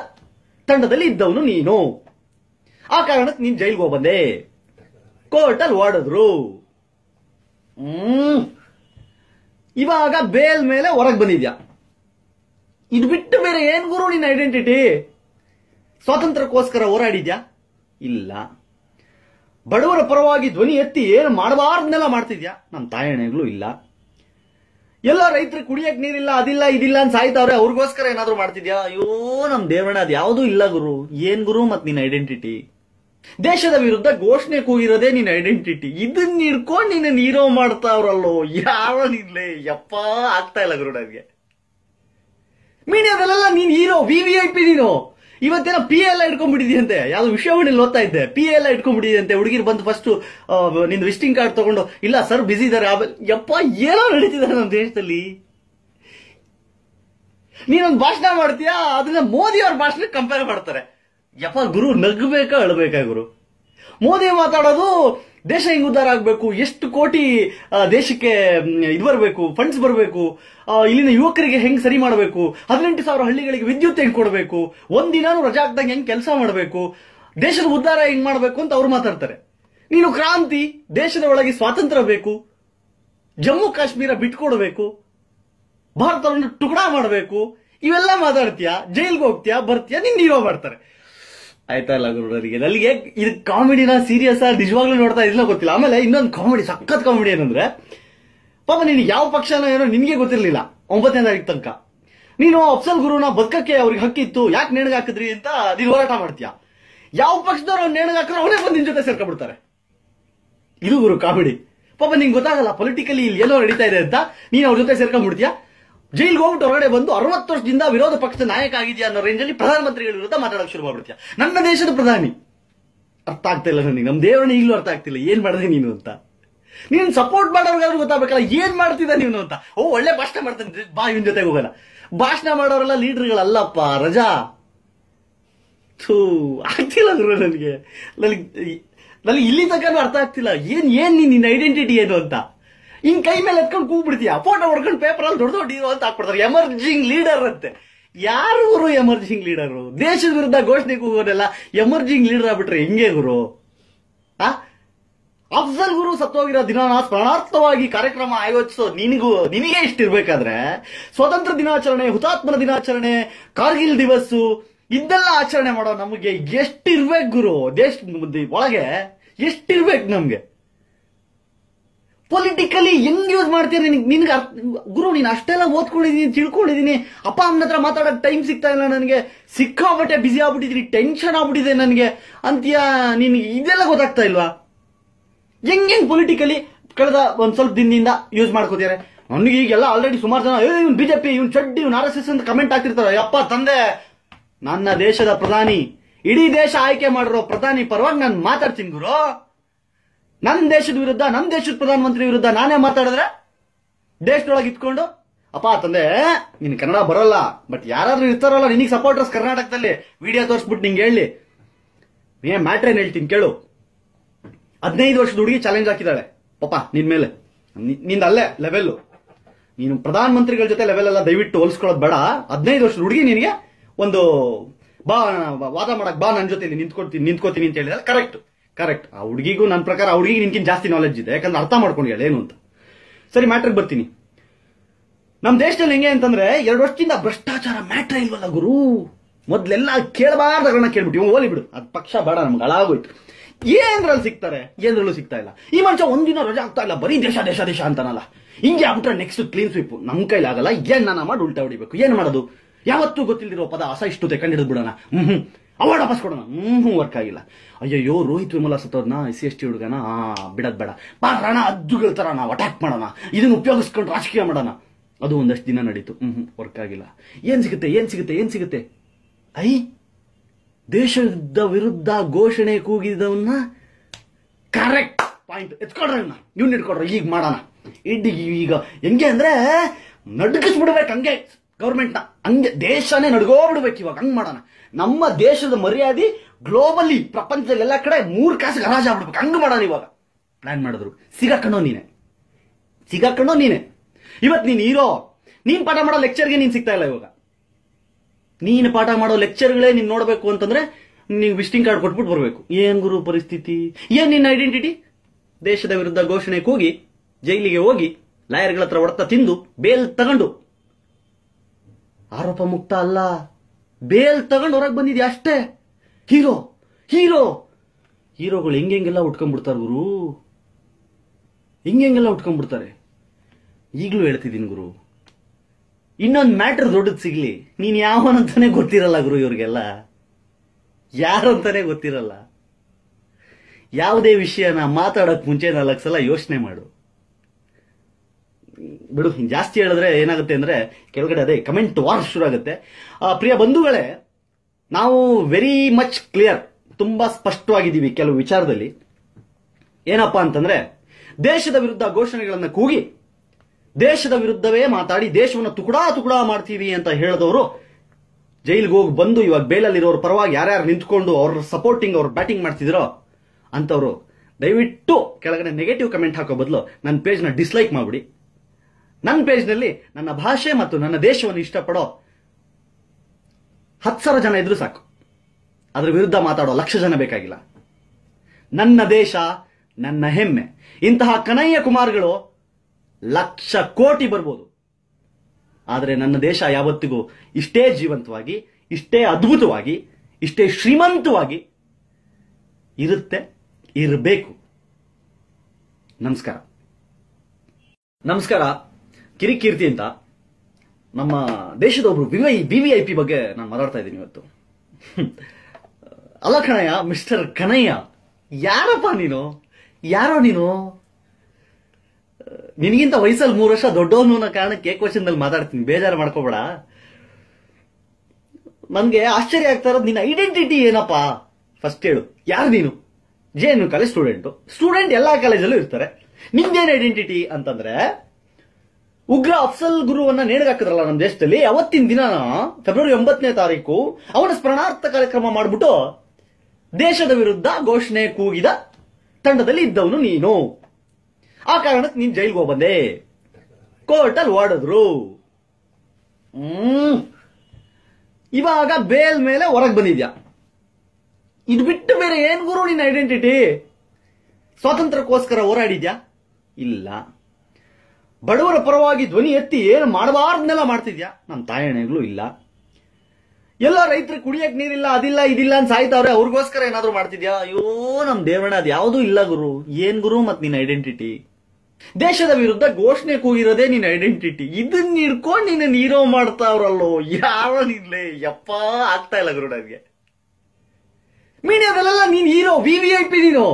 ತಂಡದಲ್ಲಿ ಇದ್ದವನು ನೀನು ಆ ಕಾರಣಕ್ಕೆ ನೀನ್ ಜೈಲ್ಗೆ ಹೋಗ್ಬಂದೆ ಅಲ್ಲಿ ಓಡಿದ್ರು ಇವಾಗ ಬೇಲ್ ಮೇಲೆ ಹೊರಗೆ ಬಂದಿದ್ಯಾ ಇದು ಬಿಟ್ಟು ಬೇರೆ ಏನ್ ಗುರು ನಿನ್ನ ಐಡೆಂಟಿಟಿ ಸ್ವಾತಂತ್ರ್ಯಕ್ಕೋಸ್ಕರ ಹೋರಾಡಿದ್ಯಾ ಇಲ್ಲ ಬಡವರ ಪರವಾಗಿ ಧ್ವನಿ ಎತ್ತಿ ಏನು ಮಾಡಬಾರ್ದನ್ನೆಲ್ಲ ಮಾಡ್ತಿದ್ಯಾ ನಮ್ಮ ತಾಯಣೆಗಳು ಇಲ್ಲ ಎಲ್ಲ ರೈತರು ಕುಡಿಯಕ್ಕೆ ನೀರಿಲ್ಲ ಅದಿಲ್ಲ ಇದಿಲ್ಲ ಅಂತ ಸಾಯ್ತಾವ್ರೆ ಅವ್ರಿಗೋಸ್ಕರ ಏನಾದ್ರು ಮಾಡ್ತಿದ್ಯಾ ಅಯ್ಯೋ ನಮ್ ದೇವಣ್ಣ ಅದು ಯಾವುದೂ ಇಲ್ಲ ಗುರು ಏನ್ ಗುರು ಮತ್ತೆ ನಿನ್ನ ಐಡೆಂಟಿಟಿ ದೇಶದ ವಿರುದ್ಧ ಘೋಷಣೆ ಕೂಗಿರೋದೇ ನಿನ್ನ ಐಡೆಂಟಿಟಿ ಇದನ್ನ ಹಿಡ್ಕೊಂಡು ನಿನ್ನ ಹೀರೋ ಮಾಡ್ತಾವ್ರಲ್ಲೋ ಯಾವ ಯಪ್ಪ ಆಗ್ತಾ ಇಲ್ಲ ಗುರು ನನಗೆ ಮೀಡಿಯಾದಲ್ಲೆಲ್ಲ ನೀನ್ hero V V I P ನೀನು ಇವತ್ತೇನೋ ಪಿ ಎಲ್ಲ ಇಟ್ಕೊಂಡ್ಬಿಟ್ಟಿದ್ಯಂತೆ ಯಾವ್ದು ವಿಷಯವಾಣಿಲಿ ಓದ್ತಾ ಇದ್ದೆ ಪಿ ಎಲ್ಲ ಇಟ್ಕೊಂಡ್ಬಿಟ್ಟಿದ್ಯಂತೆ ಹುಡುಗಿರು ಬಂದು ಫಸ್ಟ್ ನಿಂದು ವಿಸಿಟಿಂಗ್ ಕಾರ್ಡ್ ತಗೊಂಡು ಇಲ್ಲ ಸರ್ ಬಿಸಿ ಇದ್ದಾರೆ ಯಪ್ಪ ಏನೋ ನಡೀತಿದ್ದಾರೆ ನಮ್ಮ ದೇಶದಲ್ಲಿ ನೀನೊಂದು ಭಾಷಣ ಮಾಡ್ತೀಯಾ ಅದನ್ನ ಮೋದಿ ಅವ್ರ ಭಾಷಣ ಕಂಪೇರ್ ಮಾಡ್ತಾರೆ ಯಪ್ಪ ಗುರು ನಗ್ಬೇಕಾ ಅಳ್ಬೇಕಾ ಗುರು ಮೋದಿ ಮಾತಾಡೋದು ದೇಶ ಹೆಂಗ್ ಉದ್ದಾರ ಆಗಬೇಕು ಎಷ್ಟು ಕೋಟಿ ದೇಶಕ್ಕೆ ಇದು ಬರಬೇಕು ಫಂಡ್ಸ್ ಬರಬೇಕು ಇಲ್ಲಿನ ಯುವಕರಿಗೆ ಹೆಂಗ್ ಸರಿ ಮಾಡಬೇಕು ಹದಿನೆಂಟು ಸಾವಿರ ಹಳ್ಳಿಗಳಿಗೆ ವಿದ್ಯುತ್ ಹೆಂಗ್ ಕೊಡಬೇಕು ಒಂದಿನಾನು ರಜಾ ಹಾಕ್ದಂಗೆ ಹೆಂಗ್ ಕೆಲಸ ಮಾಡಬೇಕು ದೇಶದ ಉದ್ಧಾರ ಹೆಂಗ್ ಮಾಡಬೇಕು ಅಂತ ಅವ್ರು ಮಾತಾಡ್ತಾರೆ ನೀನು ಕ್ರಾಂತಿ ದೇಶದ ಒಳಗೆ ಸ್ವಾತಂತ್ರ್ಯ ಬೇಕು ಜಮ್ಮು ಕಾಶ್ಮೀರ ಬಿಟ್ಕೊಡ್ಬೇಕು ಭಾರತವನ್ನು ಟುಕಡಾ ಮಾಡಬೇಕು ಇವೆಲ್ಲ ಮಾತಾಡ್ತೀಯಾ ಜೈಲ್ಗೆ ಹೋಗ್ತೀಯಾ ಬರ್ತೀಯಾ ನಿನ್ನ ಹೀರೋ ಮಾಡ್ತಾರೆ ಆಯ್ತಾ ಇಲ್ಲ ಗುರುಡರಿಗೆ ನನಗೆ ಇದು ಕಾಮಿಡಿನ ಸೀರಿಯಸ್ ಆಗಿ ನಿಜವಾಗ್ಲೂ ನೋಡ್ತಾ ಇಲ್ಲ ಗೊತ್ತಿಲ್ಲ ಆಮೇಲೆ ಇನ್ನೊಂದು ಕಾಮಿಡಿ ಸಖತ್ ಕಾಮಿಡಿ ಏನಂದ್ರೆ ಪಾಪ ನೀನು ಯಾವ ಪಕ್ಷನ ಏನೋ ನಿನಗೆ ಗೊತ್ತಿರಲಿಲ್ಲ ಒಂಬತ್ತನೇ ತಾರೀಕು ತನಕ ನೀನು ಅಫ್ಸಲ್ ಗುರುನ ಬದುಕಕ್ಕೆ ಅವ್ರಿಗೆ ಹಕ್ಕಿತ್ತು ಯಾಕೆ ನೇಣಿಗೆ ಹಾಕಿದ್ರಿ ಅಂತ ನೀನು ಹೋರಾಟ ಮಾಡ್ತೀಯ ಯಾವ ಪಕ್ಷದವ್ರು ಅವ್ನು ನೇಣಿಗೆ ಹಾಕಿದ್ರೆ ಅವನೇ ಬಂದು ನಿನ್ ಜೊತೆ ಸೇರ್ಕೊಂಡ್ಬಿಡ್ತಾರೆ ಇದು ಗುರು ಕಾಮಿಡಿ ಪಾಪ ನಿಂಗೆ ಗೊತ್ತಾಗಲ್ಲ ಪೊಲಿಟಿಕಲಿ ಇಲ್ಲಿ ಏನೋ ನಡೀತಾ ಇದೆ ಅಂತ ನೀನು ಅವ್ರ ಜೊತೆ ಸೇರ್ಕೊಂಡ್ಬಿಡ್ತೀಯಾ ಜೈಲ್ಗೆ ಹೋಗ್ಬಿಟ್ಟು ಹೊರಗಡೆ ಬಂದು ಅರವತ್ತು ವರ್ಷದಿಂದ ವಿರೋಧ ಪಕ್ಷದ ನಾಯಕ ಆಗಿದೆಯಾ ಅನ್ನೋ ರೇಂಜಲ್ಲಿ ಪ್ರಧಾನಮಂತ್ರಿಗಳ ವಿರುದ್ಧ ಮಾತಾಡೋಕೆ ಶುರು ಮಾಡ್ಬಿಡ್ತೀಯ ನನ್ನ ದೇಶದ ಪ್ರಧಾನಿ ಅರ್ಥ ಆಗ್ತಾ ಇಲ್ಲ ನನಗೆ ನಮ್ಮ ದೇವರನ್ನ ಈಗಲೂ ಅರ್ಥ ಆಗ್ತಿಲ್ಲ ಏನ್ ಮಾಡಿದೆ ನೀನು ಅಂತ ನೀನು ಸಪೋರ್ಟ್ ಮಾಡೋರ್ಗಾದ್ರು ಗೊತ್ತಾಗಬೇಕಲ್ಲ ಏನ್ ಮಾಡ್ತಿದ್ದ ನೀನು ಅಂತ ಓ ಒಳ್ಳೆ ಭಾಷಣ ಮಾಡ್ತಾನೆ ಬಾ ಇವನ್ ಜೊತೆಗೆ ಹೋಗಲ್ಲ ಭಾಷಣ ಮಾಡೋರೆಲ್ಲ ಲೀಡರ್ಗಳಲ್ಲಪ್ಪ ರಜಾ ಥೂ ಆಗ್ತಿಲ್ಲ ನನಗೆ ನನಗೆ ನನಗೆ ಇಲ್ಲಿ ತನಕ ಅರ್ಥ ಆಗ್ತಿಲ್ಲ ಏನ್ ಏನ್ ನಿನ್ನ ಐಡೆಂಟಿಟಿ ಏನು ಅಂತ ಹಿಂಗ್ ಕೈ ಮೇಲೆ ಎತ್ಕೊಂಡು ಕೂಗ್ ಫೋಟೋ ಹೊಡ್ಕೊಂಡು ಪೇಪರ್ ಅಲ್ಲಿ ದೊಡ್ಡ ದೊಡ್ಡ ಅಂತ ಹಾಕ್ಬಿಡ್ತಾರೆ ಎಮರ್ಜಿಂಗ್ ಲೀಡರ್ ಅಂತೆ ಯಾರು ಗುರು ಎಮರ್ಜಿಂಗ್ ಲೀಡರ್ ದೇಶದ ವಿರುದ್ಧ ಘೋಷಣೆ ಕೂಗೋದೆಲ್ಲ ಎಮರ್ಜಿಂಗ್ ಲೀಡರ್ ಆಗ್ಬಿಟ್ರೆ ಹೆಂಗೆ ಗುರು ಆ ಅಫ್ಜಲ್ ಗುರು ಸತ್ತೋಗಿರೋ ದಿನ ಸ್ಮರಣಾರ್ಥವಾಗಿ ಕಾರ್ಯಕ್ರಮ ಆಯೋಜಿಸೋ ನಿನಗೂ ನಿನಗೆ ಇಷ್ಟಿರ್ಬೇಕಾದ್ರೆ ಸ್ವತಂತ್ರ ದಿನಾಚರಣೆ ಹುತಾತ್ಮರ ದಿನಾಚರಣೆ ಕಾರ್ಗಿಲ್ ದಿವಸ ಇದೆಲ್ಲ ಆಚರಣೆ ಮಾಡೋ ನಮಗೆ ಎಷ್ಟಿರ್ಬೇಕು ಗುರು ದೇಶ ಒಳಗೆ ಎಷ್ಟಿರ್ಬೇಕು ನಮ್ಗೆ ಪೊಲಿಟಿಕಲಿ ಹೆಂಗ್ ಯೂಸ್ ಮಾಡ್ತೀರಿ ನಿನ್ಗೆ ಗುರು ನೀನ್ ಅಷ್ಟೆಲ್ಲ ಓದ್ಕೊಂಡಿದೀನಿ ತಿಳ್ಕೊಂಡಿದೀನಿ ಅಪ್ಪ ಅಮ್ಮನ ಹತ್ರ ಮಾತಾಡೋಕ್ ಟೈಮ್ ಸಿಗ್ತಾ ಇಲ್ಲ ನನಗೆ ಸಿಕ್ಕಾಬಟ್ಟೆ ಬಿಸಿ ಆಗ್ಬಿಟ್ಟಿದೀನಿ ಟೆನ್ಷನ್ ಆಗ್ಬಿಟ್ಟಿದೆ ನನಗೆ ಅಂತೀಯ ನಿನ್ ಇದೆಲ್ಲ ಗೊತ್ತಾಗ್ತಾ ಇಲ್ವಾ ಹೆಂಗ್ ಪೊಲಿಟಿಕಲಿ ಕಳೆದ ಒಂದ್ ಸ್ವಲ್ಪ ದಿನದಿಂದ ಯೂಸ್ ಮಾಡ್ಕೋತಾರೆ ಅವ್ನಿಗೆ ಈಗೆಲ್ಲ ಆಲ್ರೆಡಿ ಸುಮಾರು ಜನ ಇವ್ನು ಬಿಜೆಪಿ ಇವ್ನು ಚಡ್ಡಿ ಇವ್ನು ಆರ್ ಎಸ್ ಎಸ್ ಅಂತ ಕಮೆಂಟ್ ಹಾಕ್ತಿರ್ತಾರ ಅಪ್ಪ ತಂದೆ ನನ್ನ ದೇಶದ ಪ್ರಧಾನಿ ಇಡೀ ದೇಶ ಆಯ್ಕೆ ಮಾಡಿರೋ ಪ್ರಧಾನಿ ಪರವಾಗಿ ನಾನು ಮಾತಾಡ್ತೀನಿ ಗುರು ನನ್ನ ದೇಶದ ವಿರುದ್ಧ ನಮ್ಮ ದೇಶದ ಪ್ರಧಾನಮಂತ್ರಿ ವಿರುದ್ಧ ನಾನೇ ಮಾತಾಡಿದ್ರೆ ದೇಶದೊಳಗೆ ಇಟ್ಕೊಂಡು ಅಪ್ಪ ತಂದೆ ನಿನ್ ಕನ್ನಡ ಬರಲ್ಲ ಬಟ್ ಯಾರಾದ್ರೂ ಇರ್ತಾರಲ್ಲ ನಿನಗೆ ಸಪೋರ್ಟರ್ಸ್ ಕರ್ನಾಟಕದಲ್ಲಿ ವಿಡಿಯೋ ತೋರಿಸ್ಬಿಟ್ಟು ನಿಂಗೆ ಹೇಳಿ ಏ ಮ್ಯಾಟ್ರ್ ಏನ್ ಹೇಳ್ತೀನಿ ಕೇಳು ಹದಿನೈದು ವರ್ಷದ ಹುಡುಗಿ ಚಾಲೆಂಜ್ ಹಾಕಿದಾಳೆ ಪಾಪ ನಿನ್ ಮೇಲೆ ನಿಂದ ಅಲ್ಲೇ ಲೆವೆಲ್ಲು ನೀನು ಪ್ರಧಾನಮಂತ್ರಿಗಳ ಜೊತೆ ಲೆವೆಲ್ ಎಲ್ಲ ದಯವಿಟ್ಟು ಹೋಲಿಸ್ಕೊಳ್ಳೋದು ಬೇಡ ಹದಿನೈದು ವರ್ಷದ ಹುಡುಗಿ ನಿನಗೆ ಒಂದು ಬಾ ವಾದ ಮಾಡಕ್ ಬಾ ನನ್ನ ಜೊತೆ ನಿಂತ್ಕೊಡ್ತೀನಿ ನಿಂತ್ಕೋತೀನಿ ಅಂತ ಹೇಳಿದ್ರೆ ಕರೆಕ್ಟ್ ಕರೆಕ್ಟ್ ಆ ಹುಡುಗಿಗೂ ನನ್ನ ಪ್ರಕಾರ ಆ ಹುಡುಗಿಗೆ ಜಾಸ್ತಿ ನಾಲೆಜ್ ಇದೆ ಯಾಕಂದ್ರೆ ಅರ್ಥ ಹೇಳಿ ಏನು ಅಂತ ಸರಿ ಮ್ಯಾಟ್ರಿಗೆ ಬರ್ತೀನಿ ನಮ್ಮ ದೇಶದಲ್ಲಿ ಹೆಂಗೆ ಅಂತಂದ್ರೆ ಎರಡು ವರ್ಷದಿಂದ ಭ್ರಷ್ಟಾಚಾರ ಮ್ಯಾಟ್ರ್ ಇಲ್ವಲ್ಲ ಗುರು ಮೊದ್ಲೆಲ್ಲ ಕೇಳಬಾರ್ದಗಳನ್ನ ಕೇಳ್ಬಿಟ್ಟು ಓಲಿ ಬಿಡು ಅದು ಪಕ್ಷ ಬೇಡ ನಮ್ಗೆ ಹಾಳಾಗೋಯ್ತು ಏನ್ರಲ್ಲಿ ಸಿಗ್ತಾರೆ ಏನ್ರಲ್ಲೂ ಸಿಗ್ತಾ ಇಲ್ಲ ಈ ಮನುಷ್ಯ ಒಂದಿನ ರಜಾ ಆಗ್ತಾ ಇಲ್ಲ ಬರೀ ದೇಶ ದೇಶ ದೇಶ ಅಂತಾನಲ್ಲ ಹಿಂಗೆ ಆಗ್ಬಿಟ್ರೆ ನೆಕ್ಸ್ಟ್ ಕ್ಲೀನ್ ಸ್ವೀಪ್ ನಮ್ ಕೈಲಾಗಲ್ಲ ಏನ್ ನಾನು ಮಾಡಿ ಉಲ್ಟಾ ಹೊಡಿಬೇಕು ಏನ್ ಮಾಡೋದು ಯಾವತ್ತೂ ಗೊತ್ತಿಲ್ದಿರೋ ಪದ ಅಸ ಇಷ್ಟು ತೆಕಂಡಿಡದ್ ಬಿಡೋಣ ಹ್ಮ್ ಅವಾರ್ಡ್ ವಾಪಸ್ ಕೊಡೋಣ ಹ್ಞೂ ವರ್ಕ್ ಆಗಿಲ್ಲ ಅಯ್ಯಯ್ಯೋ ರೋಹಿತ್ ವಿಮಲ ಸತ್ತೋದ್ನ ಸಿ ಎಸ್ ಟಿ ಹುಡುಗನ ಬಿಡೋದು ಬೇಡ ರಣ ಅದ್ದುಗಳ ಥರ ನಾವು ಅಟ್ಯಾಕ್ ಮಾಡೋಣ ಇದನ್ನು ಉಪಯೋಗಿಸ್ಕೊಂಡು ರಾಜಕೀಯ ಮಾಡೋಣ ಅದು ಒಂದಷ್ಟು ದಿನ ನಡೀತು ಹ್ಞೂ ವರ್ಕ್ ಆಗಿಲ್ಲ ಏನು ಸಿಗುತ್ತೆ ಏನು ಸಿಗುತ್ತೆ ಏನು ಸಿಗುತ್ತೆ ಐ ದೇಶದ ವಿರುದ್ಧ ಘೋಷಣೆ ಕೂಗಿದವನ್ನ ಕರೆಕ್ಟ್ ಪಾಯಿಂಟ್ ಎತ್ಕೊಡ್ರ ಇವ್ನ ಇಟ್ಕೊಡ್ರ ಈಗ ಮಾಡೋಣ ಇಡ್ ಈಗ ಹೆಂಗೆ ಅಂದ್ರೆ ನಡ್ಗಿಸ್ಬಿಡ್ಬೇಕು ಹಂಗೆ ಗೌರ್ಮೆಂಟ್ನ ಹಂಗೆ ದೇಶನೇ ನಡ್ಗೋ ಬಿಡ್ಬೇಕು ಇವಾಗ ಹಂಗೆ ಮಾಡೋಣ ನಮ್ಮ ದೇಶದ ಮರ್ಯಾದೆ ಗ್ಲೋಬಲಿ ಪ್ರಪಂಚದ ಎಲ್ಲ ಕಡೆ ಮೂರು ಕಾಸಿಗೆ ಹರಾಜ್ ಆಗ್ಬಿಡ್ಬೇಕು ಹಂಗ ಮಾಡೋಣ ಇವಾಗ ಪ್ಲಾನ್ ಮಾಡಿದ್ರು ಸಿಗಕಣೋ ನೀನೆ ಸಿಗಾಕಣೋ ನೀನೆ ಇವತ್ತು ನೀನ್ ಇರೋ ನೀನ್ ಪಾಠ ಮಾಡೋ ಲೆಕ್ಚರ್ಗೆ ನೀನ್ ಸಿಗ್ತಾ ಇಲ್ಲ ಇವಾಗ ನೀನ್ ಪಾಠ ಮಾಡೋ ಲೆಕ್ಚರ್ಗಳೇ ನೀನ್ ನೋಡಬೇಕು ಅಂತಂದ್ರೆ ನೀವು ವಿಸಿಟಿಂಗ್ ಕಾರ್ಡ್ ಕೊಟ್ಬಿಟ್ಟು ಬರಬೇಕು ಏನ್ ಗುರು ಪರಿಸ್ಥಿತಿ ಏನ್ ನಿನ್ನ ಐಡೆಂಟಿಟಿ ದೇಶದ ವಿರುದ್ಧ ಘೋಷಣೆ ಕೂಗಿ ಜೈಲಿಗೆ ಹೋಗಿ ಲಾಯರ್ಗಳ ಹತ್ರ ಹೊಡೆತ ತಿಂದು ಬೇಲ್ ತಗೊಂಡು ಆರೋಪ ಮುಕ್ತ ಅಲ್ಲ ಬೇಲ್ ತಗೊಂಡು ಹೊರಗೆ ಬಂದಿದ್ಯಾ ಅಷ್ಟೇ ಹೀರೋ ಹೀರೋ ಹೀರೋಗಳು ಹೆಂಗೆಲ್ಲ ಉಟ್ಕೊಂಡ್ಬಿಡ್ತಾರೆ ಗುರು ಹಿಂಗೆಲ್ಲ ಉಟ್ಕೊಂಡ್ಬಿಡ್ತಾರೆ ಈಗಲೂ ಹೇಳ್ತಿದ್ದೀನಿ ಗುರು ಇನ್ನೊಂದು ಮ್ಯಾಟ್ರ್ ದೊಡ್ಡದು ಸಿಗ್ಲಿ ನೀನು ಯಾವನಂತಾನೆ ಗೊತ್ತಿರಲ್ಲ ಗುರು ಇವ್ರಿಗೆಲ್ಲ ಯಾರಂತಾನೆ ಗೊತ್ತಿರಲ್ಲ ಯಾವುದೇ ವಿಷಯನ ಮಾತಾಡಕ್ ಮುಂಚೆ ನಾಲ್ಕು ಸಲ ಯೋಚನೆ ಮಾಡು ಬಿಡು ಹಿಂಗೆ ಜಾಸ್ತಿ ಹೇಳಿದ್ರೆ ಏನಾಗುತ್ತೆ ಅಂದರೆ ಕೆಳಗಡೆ ಅದೇ ಕಮೆಂಟ್ ವಾರ್ ಶುರು ಆಗುತ್ತೆ ಪ್ರಿಯ ಬಂಧುಗಳೇ ನಾವು ವೆರಿ ಮಚ್ ಕ್ಲಿಯರ್ ತುಂಬ ಸ್ಪಷ್ಟವಾಗಿದ್ದೀವಿ ಕೆಲವು ವಿಚಾರದಲ್ಲಿ ಏನಪ್ಪಾ ಅಂತಂದ್ರೆ ದೇಶದ ವಿರುದ್ಧ ಘೋಷಣೆಗಳನ್ನು ಕೂಗಿ ದೇಶದ ವಿರುದ್ಧವೇ ಮಾತಾಡಿ ದೇಶವನ್ನು ತುಕುಡಾ ತುಕುಡಾ ಮಾಡ್ತೀವಿ ಅಂತ ಹೇಳಿದವರು ಜೈಲಿಗೆ ಹೋಗಿ ಬಂದು ಇವಾಗ ಬೇಲಲ್ಲಿರೋರು ಪರವಾಗಿ ಯಾರ್ಯಾರು ನಿಂತ್ಕೊಂಡು ಅವ್ರ ಸಪೋರ್ಟಿಂಗ್ ಅವ್ರು ಬ್ಯಾಟಿಂಗ್ ಮಾಡ್ತಿದ್ರೋ ಅಂತವರು ದಯವಿಟ್ಟು ಕೆಳಗಡೆ ನೆಗೆಟಿವ್ ಕಮೆಂಟ್ ಹಾಕೋ ಬದಲು ನನ್ನ ಪೇಜ್ನ ಡಿಸ್ಲೈಕ್ ಮಾಡಿಬಿಡಿ ನನ್ನ ಪೇಜ್ನಲ್ಲಿ ನನ್ನ ಭಾಷೆ ಮತ್ತು ನನ್ನ ದೇಶವನ್ನು ಇಷ್ಟಪಡೋ ಹತ್ತು ಸಾವಿರ ಜನ ಇದ್ರೂ ಸಾಕು ಅದರ ವಿರುದ್ಧ ಮಾತಾಡೋ ಲಕ್ಷ ಜನ ಬೇಕಾಗಿಲ್ಲ ನನ್ನ ದೇಶ ನನ್ನ ಹೆಮ್ಮೆ ಇಂತಹ ಕನಯ್ಯ ಕುಮಾರ್ಗಳು ಲಕ್ಷ ಕೋಟಿ ಬರ್ಬೋದು ಆದರೆ ನನ್ನ ದೇಶ ಯಾವತ್ತಿಗೂ ಇಷ್ಟೇ ಜೀವಂತವಾಗಿ ಇಷ್ಟೇ ಅದ್ಭುತವಾಗಿ ಇಷ್ಟೇ ಶ್ರೀಮಂತವಾಗಿ ಇರುತ್ತೆ ಇರಬೇಕು ನಮಸ್ಕಾರ ನಮಸ್ಕಾರ ಕಿರಿಕೀರ್ತಿ ಅಂತ ನಮ್ಮ ದೇಶದ ಒಬ್ರು B V V I P ಬಗ್ಗೆ ನಾನು ಮಾತಾಡ್ತಾ ಇದ್ದೀನಿ ಇವತ್ತು ಅಲ್ಲ ಕಣಯ್ಯ ಮಿಸ್ಟರ್ ಕಣಯ್ಯ ಯಾರಪ್ಪ ನೀನು ಯಾರೋ ನೀನು ನಿನಗಿಂತ ವಯಸ್ಸಲ್ಲಿ ಮೂರು ವರ್ಷ ದೊಡ್ಡವನು ಅನ್ನೋ ಕಾರಣಕ್ಕೆ ಕ್ವಶನ್ದಲ್ಲಿ ಮಾತಾಡ್ತೀನಿ ಬೇಜಾರು ಮಾಡ್ಕೋಬೇಡ ನನಗೆ ಆಶ್ಚರ್ಯ ಆಗ್ತಾ ಇರೋದು ನಿನ್ನ ಐಡೆಂಟಿಟಿ ಏನಪ್ಪಾ ಫಸ್ಟ್ ಹೇಳು ಯಾರು ನೀನು J N college student student ಎಲ್ಲ ಕಾಲೇಜಲ್ಲೂ ಇರ್ತಾರೆ ನಿಮ್ದೇನು ಐಡೆಂಟಿಟಿ ಅಂತಂದ್ರೆ ಉಗ್ರ ಅಫ್ಸಲ್ ಗುರುವನ್ನ ನೇಣಗಾಕಿದ್ರಲ್ಲ ನಮ್ಮ ದೇಶದಲ್ಲಿ ಅವತ್ತಿನ ದಿನ ಫೆಬ್ರವರಿ ಒಂಬತ್ತನೇ ತಾರೀಕು ಅವನ ಸ್ಮರಣಾರ್ಥ ಕಾರ್ಯಕ್ರಮ ಮಾಡಿಬಿಟ್ಟು ದೇಶದ ವಿರುದ್ಧ ಘೋಷಣೆ ಕೂಗಿದ ತಂಡದಲ್ಲಿ ಇದ್ದವನು ನೀನು ಆ ಕಾರಣಕ್ಕೆ ನೀನ್ ಜೈಲ್ಗೆ ಹೋಗ್ಬಂದೆ ಕೋರ್ಟಲ್ಲಿ ಓಡಿದ್ರು ಇವಾಗ ಬೇಲ್ ಮೇಲೆ ಹೊರಗೆ ಬಂದಿದ್ಯಾ ಇದು ಬಿಟ್ಟು ಬೇರೆ ಏನ್ ಗುರು ನಿನ್ನ ಐಡೆಂಟಿಟಿ ಸ್ವಾತಂತ್ರ್ಯಕ್ಕೋಸ್ಕರ ಹೋರಾಡಿದ್ಯಾ ಇಲ್ಲ ಬಡವರ ಪರವಾಗಿ ಧ್ವನಿ ಎತ್ತಿ ಏನು ಮಾಡಬಾರ್ದನ್ನೆಲ್ಲ ಮಾಡ್ತಿದ್ಯಾ ನಮ್ಮ ತಾಯಣೆಗಳು ಇಲ್ಲ ಎಲ್ಲ ರೈತರು ಕುಡಿಯಕ್ಕೆ ನೀರಿಲ್ಲ ಅದಿಲ್ಲ ಇದಿಲ್ಲ ಅಂತ ಸಾಯ್ತಾವ್ರೆ ಅವ್ರಿಗೋಸ್ಕರ ಏನಾದರೂ ಮಾಡ್ತಿದ್ಯಾ ಅಯ್ಯೋ ನಮ್ಮ ದೇವಣ್ಣ ಅದು ಯಾವುದೂ ಇಲ್ಲ ಗುರು ಏನ್ ಗುರು ಮತ್ ನಿನ್ನ ಐಡೆಂಟಿಟಿ ದೇಶದ ವಿರುದ್ಧ ಘೋಷಣೆ ಕೂಗಿರೋದೇ ನಿನ್ನ ಐಡೆಂಟಿಟಿ ಇದನ್ನ ಹಿಡ್ಕೊಂಡು ನಿನ್ನ ಹೀರೋ ಮಾಡ್ತಾವ್ರಲ್ಲೋ ಯಾವ ನಿನ್ಲೆ ಯಪ್ಪ ಆಗ್ತಾ ಇಲ್ಲ ಗುರು ನನಗೆ ಮೀಡಿಯಾದಲ್ಲೆಲ್ಲ ನೀನ್ hero V V I P ನೀನು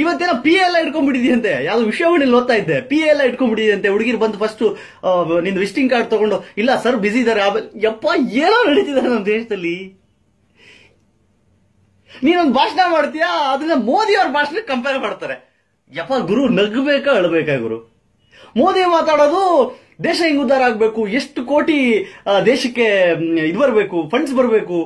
ಇವತ್ತೇನೋ ಪಿ ಎಲ್ಲ ಇಟ್ಕೊಂಡ್ಬಿಟ್ಟಿದೆಯಂತೆ ಯಾವ್ದು ಇಲ್ಲಿ ಓದ್ತಾ ಇದ್ದೆ ಪಿ ಎಲ್ಲ ಇಟ್ಕೊಂಡ್ಬಿಟ್ಟಿದ್ಯಂತೆ ಹುಡುಗಿರು ಬಂದು ಫಸ್ಟ್ ನಿನ್ ವಿಸಿಟಿಂಗ್ ಕಾರ್ಡ್ ತಗೊಂಡು ಇಲ್ಲ ಸರ್ ಬಿಸಿ ಇದ್ದಾರೆ ಯಪ್ಪ ಏನೋ ನಡೀತಿದ್ದಾರೆ ನಮ್ಮ ದೇಶದಲ್ಲಿ ನೀನೊಂದು ಭಾಷಣ ಮಾಡ್ತೀಯಾ ಅದನ್ನ ಮೋದಿ ಅವ್ರ ಭಾಷಣ ಕಂಪೇರ್ ಮಾಡ್ತಾರೆ ಯಪ್ಪ ಗುರು ನಗ್ಬೇಕಾ ಅಳ್ಬೇಕಾ ಗುರು ಮೋದಿ ಮಾತಾಡೋದು ದೇಶ ಹೆಂಗ್ ಉದ್ಧಾರ ಆಗ್ಬೇಕು ಎಷ್ಟು ಕೋಟಿ ದೇಶಕ್ಕೆ ಇದು ಬರಬೇಕು ಫಂಡ್ಸ್ ಬರಬೇಕು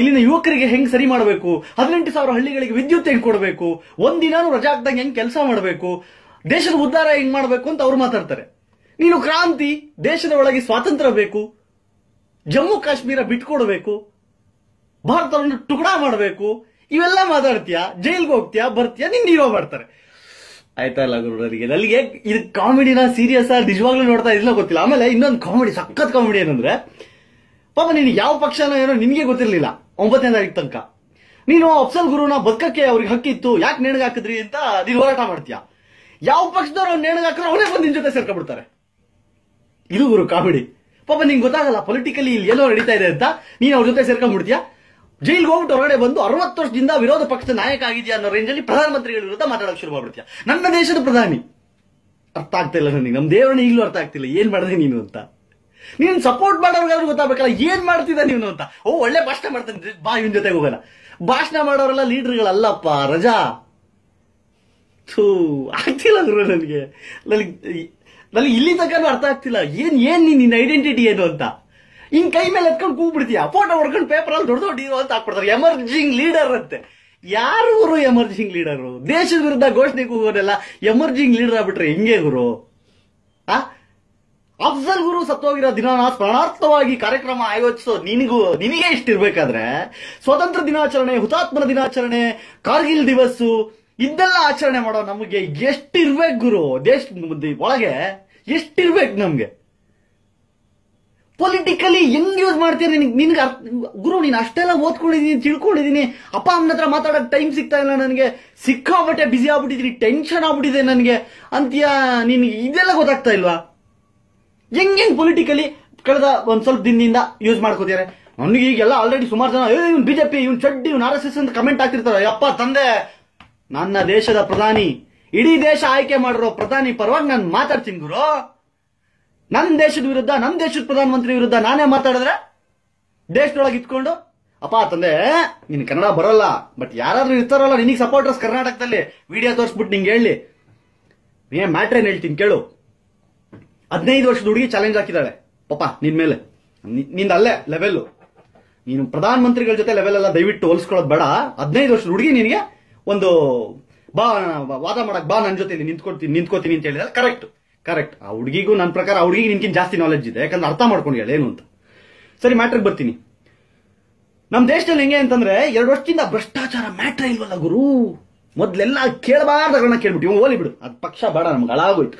ಇಲ್ಲಿನ ಯುವಕರಿಗೆ ಹೆಂಗ್ ಸರಿ ಮಾಡಬೇಕು ಹದಿನೆಂಟು ಸಾವಿರ ಹಳ್ಳಿಗಳಿಗೆ ವಿದ್ಯುತ್ ಹೆಂಗ್ ಕೊಡಬೇಕು ಒಂದಿನಾನು ರಜಾ ಆಗ್ದಂಗೆ ಹೆಂಗ್ ಕೆಲಸ ಮಾಡಬೇಕು ದೇಶದ ಉದ್ಧಾರ ಹೆಂಗ್ ಮಾಡಬೇಕು ಅಂತ ಅವ್ರು ಮಾತಾಡ್ತಾರೆ ನೀನು ಕ್ರಾಂತಿ ದೇಶದ ಒಳಗೆ ಸ್ವಾತಂತ್ರ್ಯ ಬೇಕು ಜಮ್ಮು ಕಾಶ್ಮೀರ ಬಿಟ್ಕೊಡ್ಬೇಕು ಭಾರತವನ್ನು ಟುಕಡಾ ಮಾಡಬೇಕು ಇವೆಲ್ಲ ಮಾತಾಡ್ತೀಯಾ ಜೈಲ್ಗೆ ಹೋಗ್ತೀಯಾ ಬರ್ತೀಯಾ ನಿನ್ನ ಹೀರೋ ಮಾಡ್ತಾರೆ ಆಯ್ತಾ ಅಲ್ಲ ಗುರುಡರಿಗೆ ನನಗೆ ಇದು ಕಾಮಿಡಿನ ಸೀರಿಯಸ್ ನಿಜವಾಗ್ಲೂ ನೋಡ್ತಾ ಇಲ್ಲ ಗೊತ್ತಿಲ್ಲ ಆಮೇಲೆ ಇನ್ನೊಂದು ಕಾಮಿಡಿ ಸಖತ್ ಕಾಮಿಡಿ ಏನಂದ್ರೆ ಪಾಪ ನೀನು ಯಾವ ಪಕ್ಷನ ಏನೋ ನಿನ್ಗೆ ಗೊತ್ತಿರಲಿಲ್ಲ ಒಂಬತ್ತನೇ ತಾರೀಕು ತನಕ ನೀನು ಅಫ್ಸಲ್ ಗುರುನ ಬದುಕಕ್ಕೆ ಅವ್ರಿಗೆ ಹಕ್ಕಿತ್ತು ಯಾಕೆ ನೇಣಿಗೆ ಹಾಕಿದ್ರಿ ಅಂತ ನೀನು ಹೋರಾಟ ಮಾಡ್ತೀಯ ಯಾವ ಪಕ್ಷದವ್ರು ಅವ್ನು ನೇಣಿಗೆ ಹಾಕಿದ್ರೆ ಅವನೇ ಬಂದು ನಿನ್ ಜೊತೆ ಸೇರ್ಕೊಂಡ್ಬಿಡ್ತಾರೆ ಇದು ಗುರು ಕಾಮಿಡಿ ಪಾಪ ನಿಂಗೆ ಗೊತ್ತಾಗಲ್ಲ ಪೊಲಿಟಿಕಲಿ ಇಲ್ಲಿ ಎಲ್ಲೋ ನಡೀತಾ ಇದೆ ಅಂತ ನೀನು ಅವ್ರ ಜೊತೆ ಸೇರ್ಕೊಂಡ್ಬಿಡ್ತೀಯಾ ಜೈಲ್ಗೆ ಹೋಗ್ಬಿಟ್ಟು ಹೊರಗಡೆ ಬಂದು ಅರವತ್ತು ವರ್ಷದಿಂದ ವಿರೋಧ ಪಕ್ಷದ ನಾಯಕ ಆಗಿದೆಯಾ ಅನ್ನೋ ರೇಂಜಲ್ಲಿ ಪ್ರಧಾನಮಂತ್ರಿಗಳ ವಿರುದ್ಧ ಮಾತಾಡೋಕೆ ಶುರು ಮಾಡ್ಬಿಡ್ತೀಯ ನನ್ನ ದೇಶದ ಪ್ರಧಾನಿ ಅರ್ಥ ಆಗ್ತಾ ಇಲ್ಲ ನನಗೆ ನಮ್ಮ ದೇವರನ್ನ ಈಗಲೂ ಅರ್ಥ ಆಗ್ತಿಲ್ಲ ಏನ್ ಮಾಡಿದೆ ನೀನು ಅಂತ ನೀನು ಸಪೋರ್ಟ್ ಮಾಡೋರ್ಗಾದ್ರೂ ಗೊತ್ತಾಗಬೇಕಲ್ಲ ಏನ್ ಮಾಡ್ತಿದ್ದ ನೀನು ಅಂತ ಓ ಒಳ್ಳೆ ಭಾಷಣ ಮಾಡ್ತಾನೆ ಬಾ ಇವನ್ ಜೊತೆಗೆ ಹೋಗಲ್ಲ ಭಾಷಣ ಮಾಡೋರೆಲ್ಲ ಲೀಡರ್ಗಳಲ್ಲಪ್ಪ ರಜಾ ಥೂ ಆಗ್ತಿಲ್ಲ ನನಗೆ ನನಗೆ ನನಗೆ ಇಲ್ಲಿ ತನಕ ಅರ್ಥ ಆಗ್ತಿಲ್ಲ ಏನ್ ಏನ್ ನಿನ್ನ ಐಡೆಂಟಿಟಿ ಏನು ಅಂತ ಹಿಂಗ್ ಕೈ ಮೇಲೆ ಎತ್ಕೊಂಡು ಕೂಗ್ಬಿಡ್ತೀಯಾ ಫೋಟೋ ಹೊಡ್ಕೊಂಡು ಪೇಪರ್ ಅಲ್ಲಿ ದೊಡ್ಡ ದೊಡ್ಡ ಅಂತ ಹಾಕ್ಬಿಡ್ತಾರೆ ಎಮರ್ಜಿಂಗ್ ಲೀಡರ್ ಅಂತೆ ಯಾರು ಗುರು ಎಮರ್ಜಿಂಗ್ ಲೀಡರು ದೇಶದ ವಿರುದ್ಧ ಘೋಷಣೆ ಕೂಗೋರೆಲ್ಲ ಎಮರ್ಜಿಂಗ್ ಲೀಡರ್ ಆಗ್ಬಿಟ್ರೆ ಹಿಂಗೆ ಗುರು ಆ ಅಫ್ಜಲ್ ಗುರು ಸತ್ತೋಗಿರೋ ದಿನ ಸ್ಮರಣಾರ್ಥವಾಗಿ ಕಾರ್ಯಕ್ರಮ ಆಯೋಜಿಸೋ ನಿನಗೂ ನಿನಗೆ ಇಷ್ಟಿರ್ಬೇಕಾದ್ರೆ ಸ್ವತಂತ್ರ ದಿನಾಚರಣೆ ಹುತಾತ್ಮರ ದಿನಾಚರಣೆ ಕಾರ್ಗಿಲ್ ದಿವಸ್ಸು ಇದೆಲ್ಲ ಆಚರಣೆ ಮಾಡೋ ನಮಗೆ ಎಷ್ಟಿರ್ಬೇಕು ಗುರು ದೇಶ ಒಳಗೆ ಎಷ್ಟಿರ್ಬೇಕು ನಮ್ಗೆ ಪೊಲಿಟಿಕಲಿ ಹೆಂಗ್ ಯೂಸ್ ಮಾಡ್ತೀರಿ ನಿನ್ಗೆ ಗುರು ನೀನು ಅಷ್ಟೆಲ್ಲ ಓದ್ಕೊಂಡಿದೀನಿ ತಿಳ್ಕೊಂಡಿದ್ದೀನಿ ಅಪ್ಪ ಅಮ್ಮನ ಹತ್ರ ಮಾತಾಡೋಕೆ ಟೈಮ್ ಸಿಗ್ತಾ ಇಲ್ಲ ನನಗೆ ಸಿಕ್ಕಾಬಟ್ಟೆ ಬಿಸಿ ಆಗ್ಬಿಟ್ಟಿದ್ರಿ ಟೆನ್ಷನ್ ಆಗ್ಬಿಟ್ಟಿದೆ ನನಗೆ ಅಂತೀಯ ನಿನಗೆ ಇದೆಲ್ಲ ಗೊತ್ತಾಗ್ತಾ ಇಲ್ವಾ ಹೆಂಗೆ ಪೊಲಿಟಿಕಲಿ ಕಳೆದ ಒಂದ್ ಸ್ವಲ್ಪ ದಿನದಿಂದ ಯೂಸ್ ಮಾಡ್ಕೋತಾರೆ ನನಗೆ ಈಗೆಲ್ಲ ಆಲ್ರೆಡಿ ಸುಮಾರು ಜನ ಇವ್ನು ಬಿಜೆಪಿ ಇವ್ನು ಚಡ್ಡಿ ಇವ್ನು ಆರ್ ಎಸ್ ಎಸ್ ಅಂತ ಕಮೆಂಟ್ ಹಾಕ್ತಿರ್ತಾರೆ ಯಪ್ಪ ತಂದೆ ನನ್ನ ದೇಶದ ಪ್ರಧಾನಿ ಇಡೀ ದೇಶ ಆಯ್ಕೆ ಮಾಡಿರೋ ಪ್ರಧಾನಿ ಪರವಾಗಿ ನಾನು ಮಾತಾಡ್ತೀನಿ ಗುರು ನನ್ನ ದೇಶದ ವಿರುದ್ಧ ನನ್ನ ದೇಶದ ಪ್ರಧಾನಮಂತ್ರಿ ವಿರುದ್ಧ ನಾನೇ ಮಾತಾಡಿದ್ರೆ ದೇಶದೊಳಗೆ ಇತ್ಕೊಂಡು ಅಪ್ಪ ತಂದೆ ನಿನ್ ಕನ್ನಡ ಬರಲ್ಲ ಬಟ್ ಯಾರಾದ್ರೂ ಇರ್ತಾರಲ್ಲ ನಿನಗೆ ಸಪೋರ್ಟರ್ಸ್ ಕರ್ನಾಟಕದಲ್ಲಿ ವಿಡಿಯೋ ತೋರಿಸ್ಬಿಟ್ಟು ನಿಂಗೆ ಹೇಳಿ ಏನ್ ಮ್ಯಾಟ್ರ್ ಏನ್ ಹೇಳ್ತೀನಿ ಕೇಳು ಹದಿನೈದು ವರ್ಷದ ಹುಡುಗಿ ಚಾಲೆಂಜ್ ಹಾಕಿದ್ದಾಳೆ ಪಾಪ ನಿನ್ ಮೇಲೆ ನಿಂದ ಅಲ್ಲೇ ಲೆವೆಲ್ಲು ನೀನು ಪ್ರಧಾನ ಮಂತ್ರಿಗಳ ಜೊತೆ ಲೆವೆಲ್ ಎಲ್ಲ ದಯವಿಟ್ಟು ಹೋಲಿಸ್ಕೊಳ್ಳೋದು ಬೇಡ ಹದಿನೈದು ವರ್ಷದ ಹುಡುಗಿ ನಿನಗೆ ಒಂದು ಬಾ ವಾದ ಮಾಡಕ್ ಬಾ ನನ್ನ ಜೊತೆ ನಿಂತ್ಕೊಳ್ತೀನಿ ನಿಂತ್ಕೋತೀನಿ ಅಂತ ಹೇಳಿದ್ರೆ ಕರೆಕ್ಟ್ ಕರೆಕ್ಟ್ ಆ ಹುಡುಗಿಗೂ ನನ್ನ ಪ್ರಕಾರ ಆ ಹುಡುಗಿಗೆ ಜಾಸ್ತಿ ನಾಲೆಜ್ ಇದೆ ಯಾಕಂದ್ರೆ ಅರ್ಥ ಹೇಳ ಏನು ಅಂತ ಸರಿ ಮ್ಯಾಟ್ರಿಗೆ ಬರ್ತೀನಿ ನಮ್ಮ ದೇಶದಲ್ಲಿ ಹೆಂಗೆ ಅಂತಂದ್ರೆ ಎರಡು ವರ್ಷದಿಂದ ಭ್ರಷ್ಟಾಚಾರ ಮ್ಯಾಟ್ರ ಇಲ್ವಲ್ಲ ಗುರು ಮೊದ್ಲೆಲ್ಲ ಕೇಳಬಾರ್ದಗಳನ್ನ ಕೇಳ್ಬಿಟ್ಟು ಇವ್ ಓಲಿ ಬಿಡು ಅದು ಪಕ್ಷ ಬೇಡ ನಮ್ಗೆ ಹಳಾಗೋಯ್ತು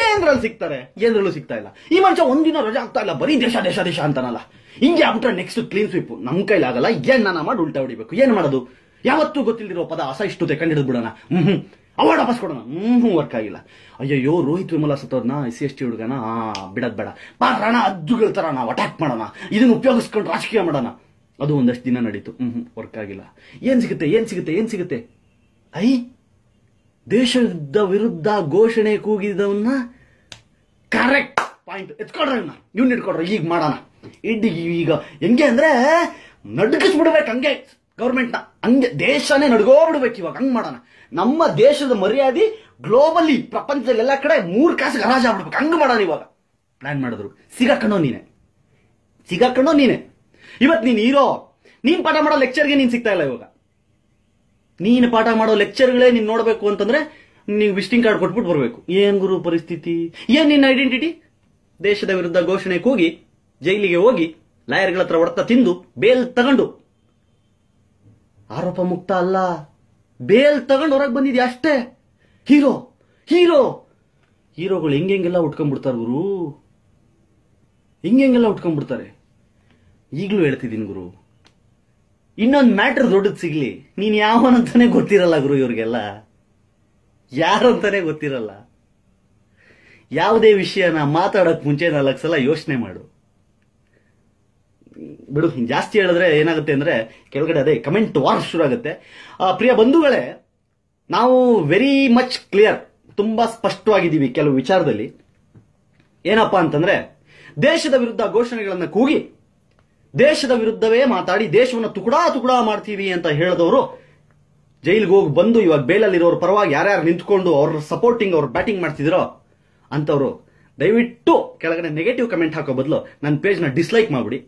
ಏನ್ರಲ್ಲಿ ಸಿಗ್ತಾರೆ ಏನ್ರಲ್ಲೂ ಸಿಗ್ತಾ ಇಲ್ಲ ಈ ಮನುಷ್ಯ ಒಂದಿನ ರಜಾ ಆಗ್ತಾ ಇಲ್ಲ ಬರೀ ದೇಶ ದೇಶ ದೇಶ ಅಂತಾನಲ್ಲ ಹಿಂಗೆ ಆಗ್ಬಿಟ್ರೆ ನೆಕ್ಸ್ಟ್ ಕ್ಲೀನ್ ಸ್ವೀಪ್ ನಮ್ ಕೈಲಾಗಲ್ಲ ಏನ್ ನಾನು ಮಾಡಿ ಉಲ್ಟಾ ಹೊಡಿಬೇಕು ಏನ್ ಮಾಡೋದು ಯಾವತ್ತೂ ಗೊತ್ತಿಲ್ದಿರೋ ಪದ ಅಸ ಇಷ್ಟು ಬಿಡೋಣ ಹ್ಮ್ ಅವಾರ್ಡ್ ವಾಪಸ್ ಕೊಡೋಣ ಹ್ಞೂ ವರ್ಕ್ ಆಗಿಲ್ಲ ಅಯ್ಯಯ್ಯೋ ರೋಹಿತ್ ವಿಮಲ ಸತ್ತೋದ್ನ ಎಸ್ ಸಿ ಎಸ್ ಟಿ ಹುಡುಗನ ಬಿಡೋದು ಬೇಡ ಪಾತ್ರಣ ಅದ್ದುಗಳ ಗೆಲ್ತಾರ ನಾವು ಅಟ್ಯಾಕ್ ಮಾಡೋಣ ಇದನ್ನು ಉಪಯೋಗಿಸ್ಕೊಂಡು ರಾಜಕೀಯ ಮಾಡೋಣ ಅದು ಒಂದಷ್ಟು ದಿನ ನಡೀತು ಹ್ಞೂ ವರ್ಕ್ ಆಗಿಲ್ಲ ಏನು ಸಿಗುತ್ತೆ ಏನು ಸಿಗುತ್ತೆ ಏನು ಸಿಗುತ್ತೆ ಐ ದೇಶದ ವಿರುದ್ಧ ಘೋಷಣೆ ಕೂಗಿದವನ್ನ ಕರೆಕ್ಟ್ ಪಾಯಿಂಟ್ ಎತ್ಕೊಡ್ರಿ ಇವ್ನ ಇಟ್ಕೊಡ್ರಿ ಈಗ ಮಾಡೋಣ ಇಡ್ ಈಗ ಹೆಂಗೆ ಅಂದರೆ ನಡ್ಗಿಸ್ಬಿಡ್ಬೇಕು ಹಂಗೆ ಗೌರ್ಮೆಂಟ್ನ ಹಂಗೆ ದೇಶನೇ ನಡ್ಗೋ ಬಿಡ್ಬೇಕು ಇವಾಗ ಹಂಗೆ ಮಾಡೋಣ ನಮ್ಮ ದೇಶದ ಮರ್ಯಾದೆ ಗ್ಲೋಬಲಿ ಪ್ರಪಂಚದಲ್ಲಿ ಎಲ್ಲ ಕಡೆ ಮೂರು ಕಾಸು ಗರಾಜ್ ಆಗ್ಬಿಡ್ಬೇಕು ಹಂಗ ಮಾಡೋಣ ಇವಾಗ ಪ್ಲಾನ್ ಮಾಡಿದ್ರು ಸಿಗಾಕಣೋ ನೀನೆ ಸಿಗಾಕಣೋ ನೀನೆ ಇವತ್ತು ನೀನ್ ಹೀರೋ ನೀನ್ ಪಾಠ ಮಾಡೋ ಲೆಕ್ಚರ್ಗೆ ನೀನ್ ಸಿಗ್ತಾ ಇಲ್ಲ ಇವಾಗ ನೀನು ಪಾಠ ಮಾಡೋ ಲೆಕ್ಚರ್ಗಳೇ ನೀನ್ ನೋಡಬೇಕು ಅಂತಂದ್ರೆ ನೀವು ವಿಸಿಟಿಂಗ್ ಕಾರ್ಡ್ ಕೊಟ್ಬಿಟ್ಟು ಬರಬೇಕು ಏನ್ ಗುರು ಪರಿಸ್ಥಿತಿ ಏನ್ ನಿನ್ನ ಐಡೆಂಟಿಟಿ ದೇಶದ ವಿರುದ್ಧ ಘೋಷಣೆ ಕೂಗಿ ಜೈಲಿಗೆ ಹೋಗಿ ಲಾಯರ್ಗಳ ಹತ್ರ ಹೊಡೆತ ತಿಂದು ಬೇಲ್ ತಗೊಂಡು ಆರೋಪ ಮುಕ್ತ ಅಲ್ಲ ಬೇಲ್ ತಗೊಂಡು ಹೊರಗೆ ಬಂದಿದ್ಯಾ ಅಷ್ಟೇ ಹೀರೋ ಹೀರೋ ಹೀರೋಗಳು ಹೆಂಗೆಲ್ಲ ಉಟ್ಕೊಂಡ್ಬಿಡ್ತಾರೆ ಗುರು ಹಿಂಗೆಲ್ಲ ಉಟ್ಕೊಂಡ್ಬಿಡ್ತಾರೆ ಈಗಲೂ ಹೇಳ್ತಿದ್ದೀನಿ ಗುರು ಇನ್ನೊಂದು ಮ್ಯಾಟ್ರ್ ದೊಡ್ಡದು ಸಿಗ್ಲಿ ನೀನು ಯಾವನಂತಾನೆ ಗೊತ್ತಿರಲ್ಲ ಗುರು ಇವ್ರಿಗೆಲ್ಲ ಯಾರಂತಾನೆ ಗೊತ್ತಿರಲ್ಲ ಯಾವುದೇ ವಿಷಯನ ಮಾತಾಡೋಕೆ ಮುಂಚೆ ನಾಲ್ಕು ಸಲ ಯೋಚನೆ ಮಾಡು ಬಿಡು ಹಿಂಗೆ ಜಾಸ್ತಿ ಹೇಳಿದ್ರೆ ಏನಾಗುತ್ತೆ ಅಂದರೆ ಕೆಳಗಡೆ ಅದೇ ಕಮೆಂಟ್ ವಾರ್ ಶುರು ಆಗುತ್ತೆ ಪ್ರಿಯ ಬಂಧುಗಳೇ ನಾವು ವೆರಿ ಮಚ್ ಕ್ಲಿಯರ್ ತುಂಬ ಸ್ಪಷ್ಟವಾಗಿದ್ದೀವಿ ಕೆಲವು ವಿಚಾರದಲ್ಲಿ ಏನಪ್ಪಾ ಅಂತಂದರೆ ದೇಶದ ವಿರುದ್ಧ ಘೋಷಣೆಗಳನ್ನು ಕೂಗಿ ದೇಶದ ವಿರುದ್ಧವೇ ಮಾತಾಡಿ ದೇಶವನ್ನು ತುಕುಡಾ ತುಕುಡಾ ಮಾಡ್ತೀವಿ ಅಂತ ಹೇಳಿದವರು ಜೈಲಿಗೆ ಹೋಗಿ ಬಂದು ಇವಾಗ ಬೇಲಲ್ಲಿರೋರು ಪರವಾಗಿ ಯಾರ್ಯಾರು ನಿಂತ್ಕೊಂಡು ಅವ್ರ ಸಪೋರ್ಟಿಂಗ್ ಅವ್ರು ಬ್ಯಾಟಿಂಗ್ ಮಾಡ್ತಿದ್ರೋ ಅಂತವರು ದಯವಿಟ್ಟು ಕೆಳಗಡೆ ನೆಗೆಟಿವ್ ಕಮೆಂಟ್ ಹಾಕೋ ಬದಲು ನನ್ನ ಪೇಜ್ನ ಡಿಸ್ಲೈಕ್ ಮಾಡಿಬಿಡಿ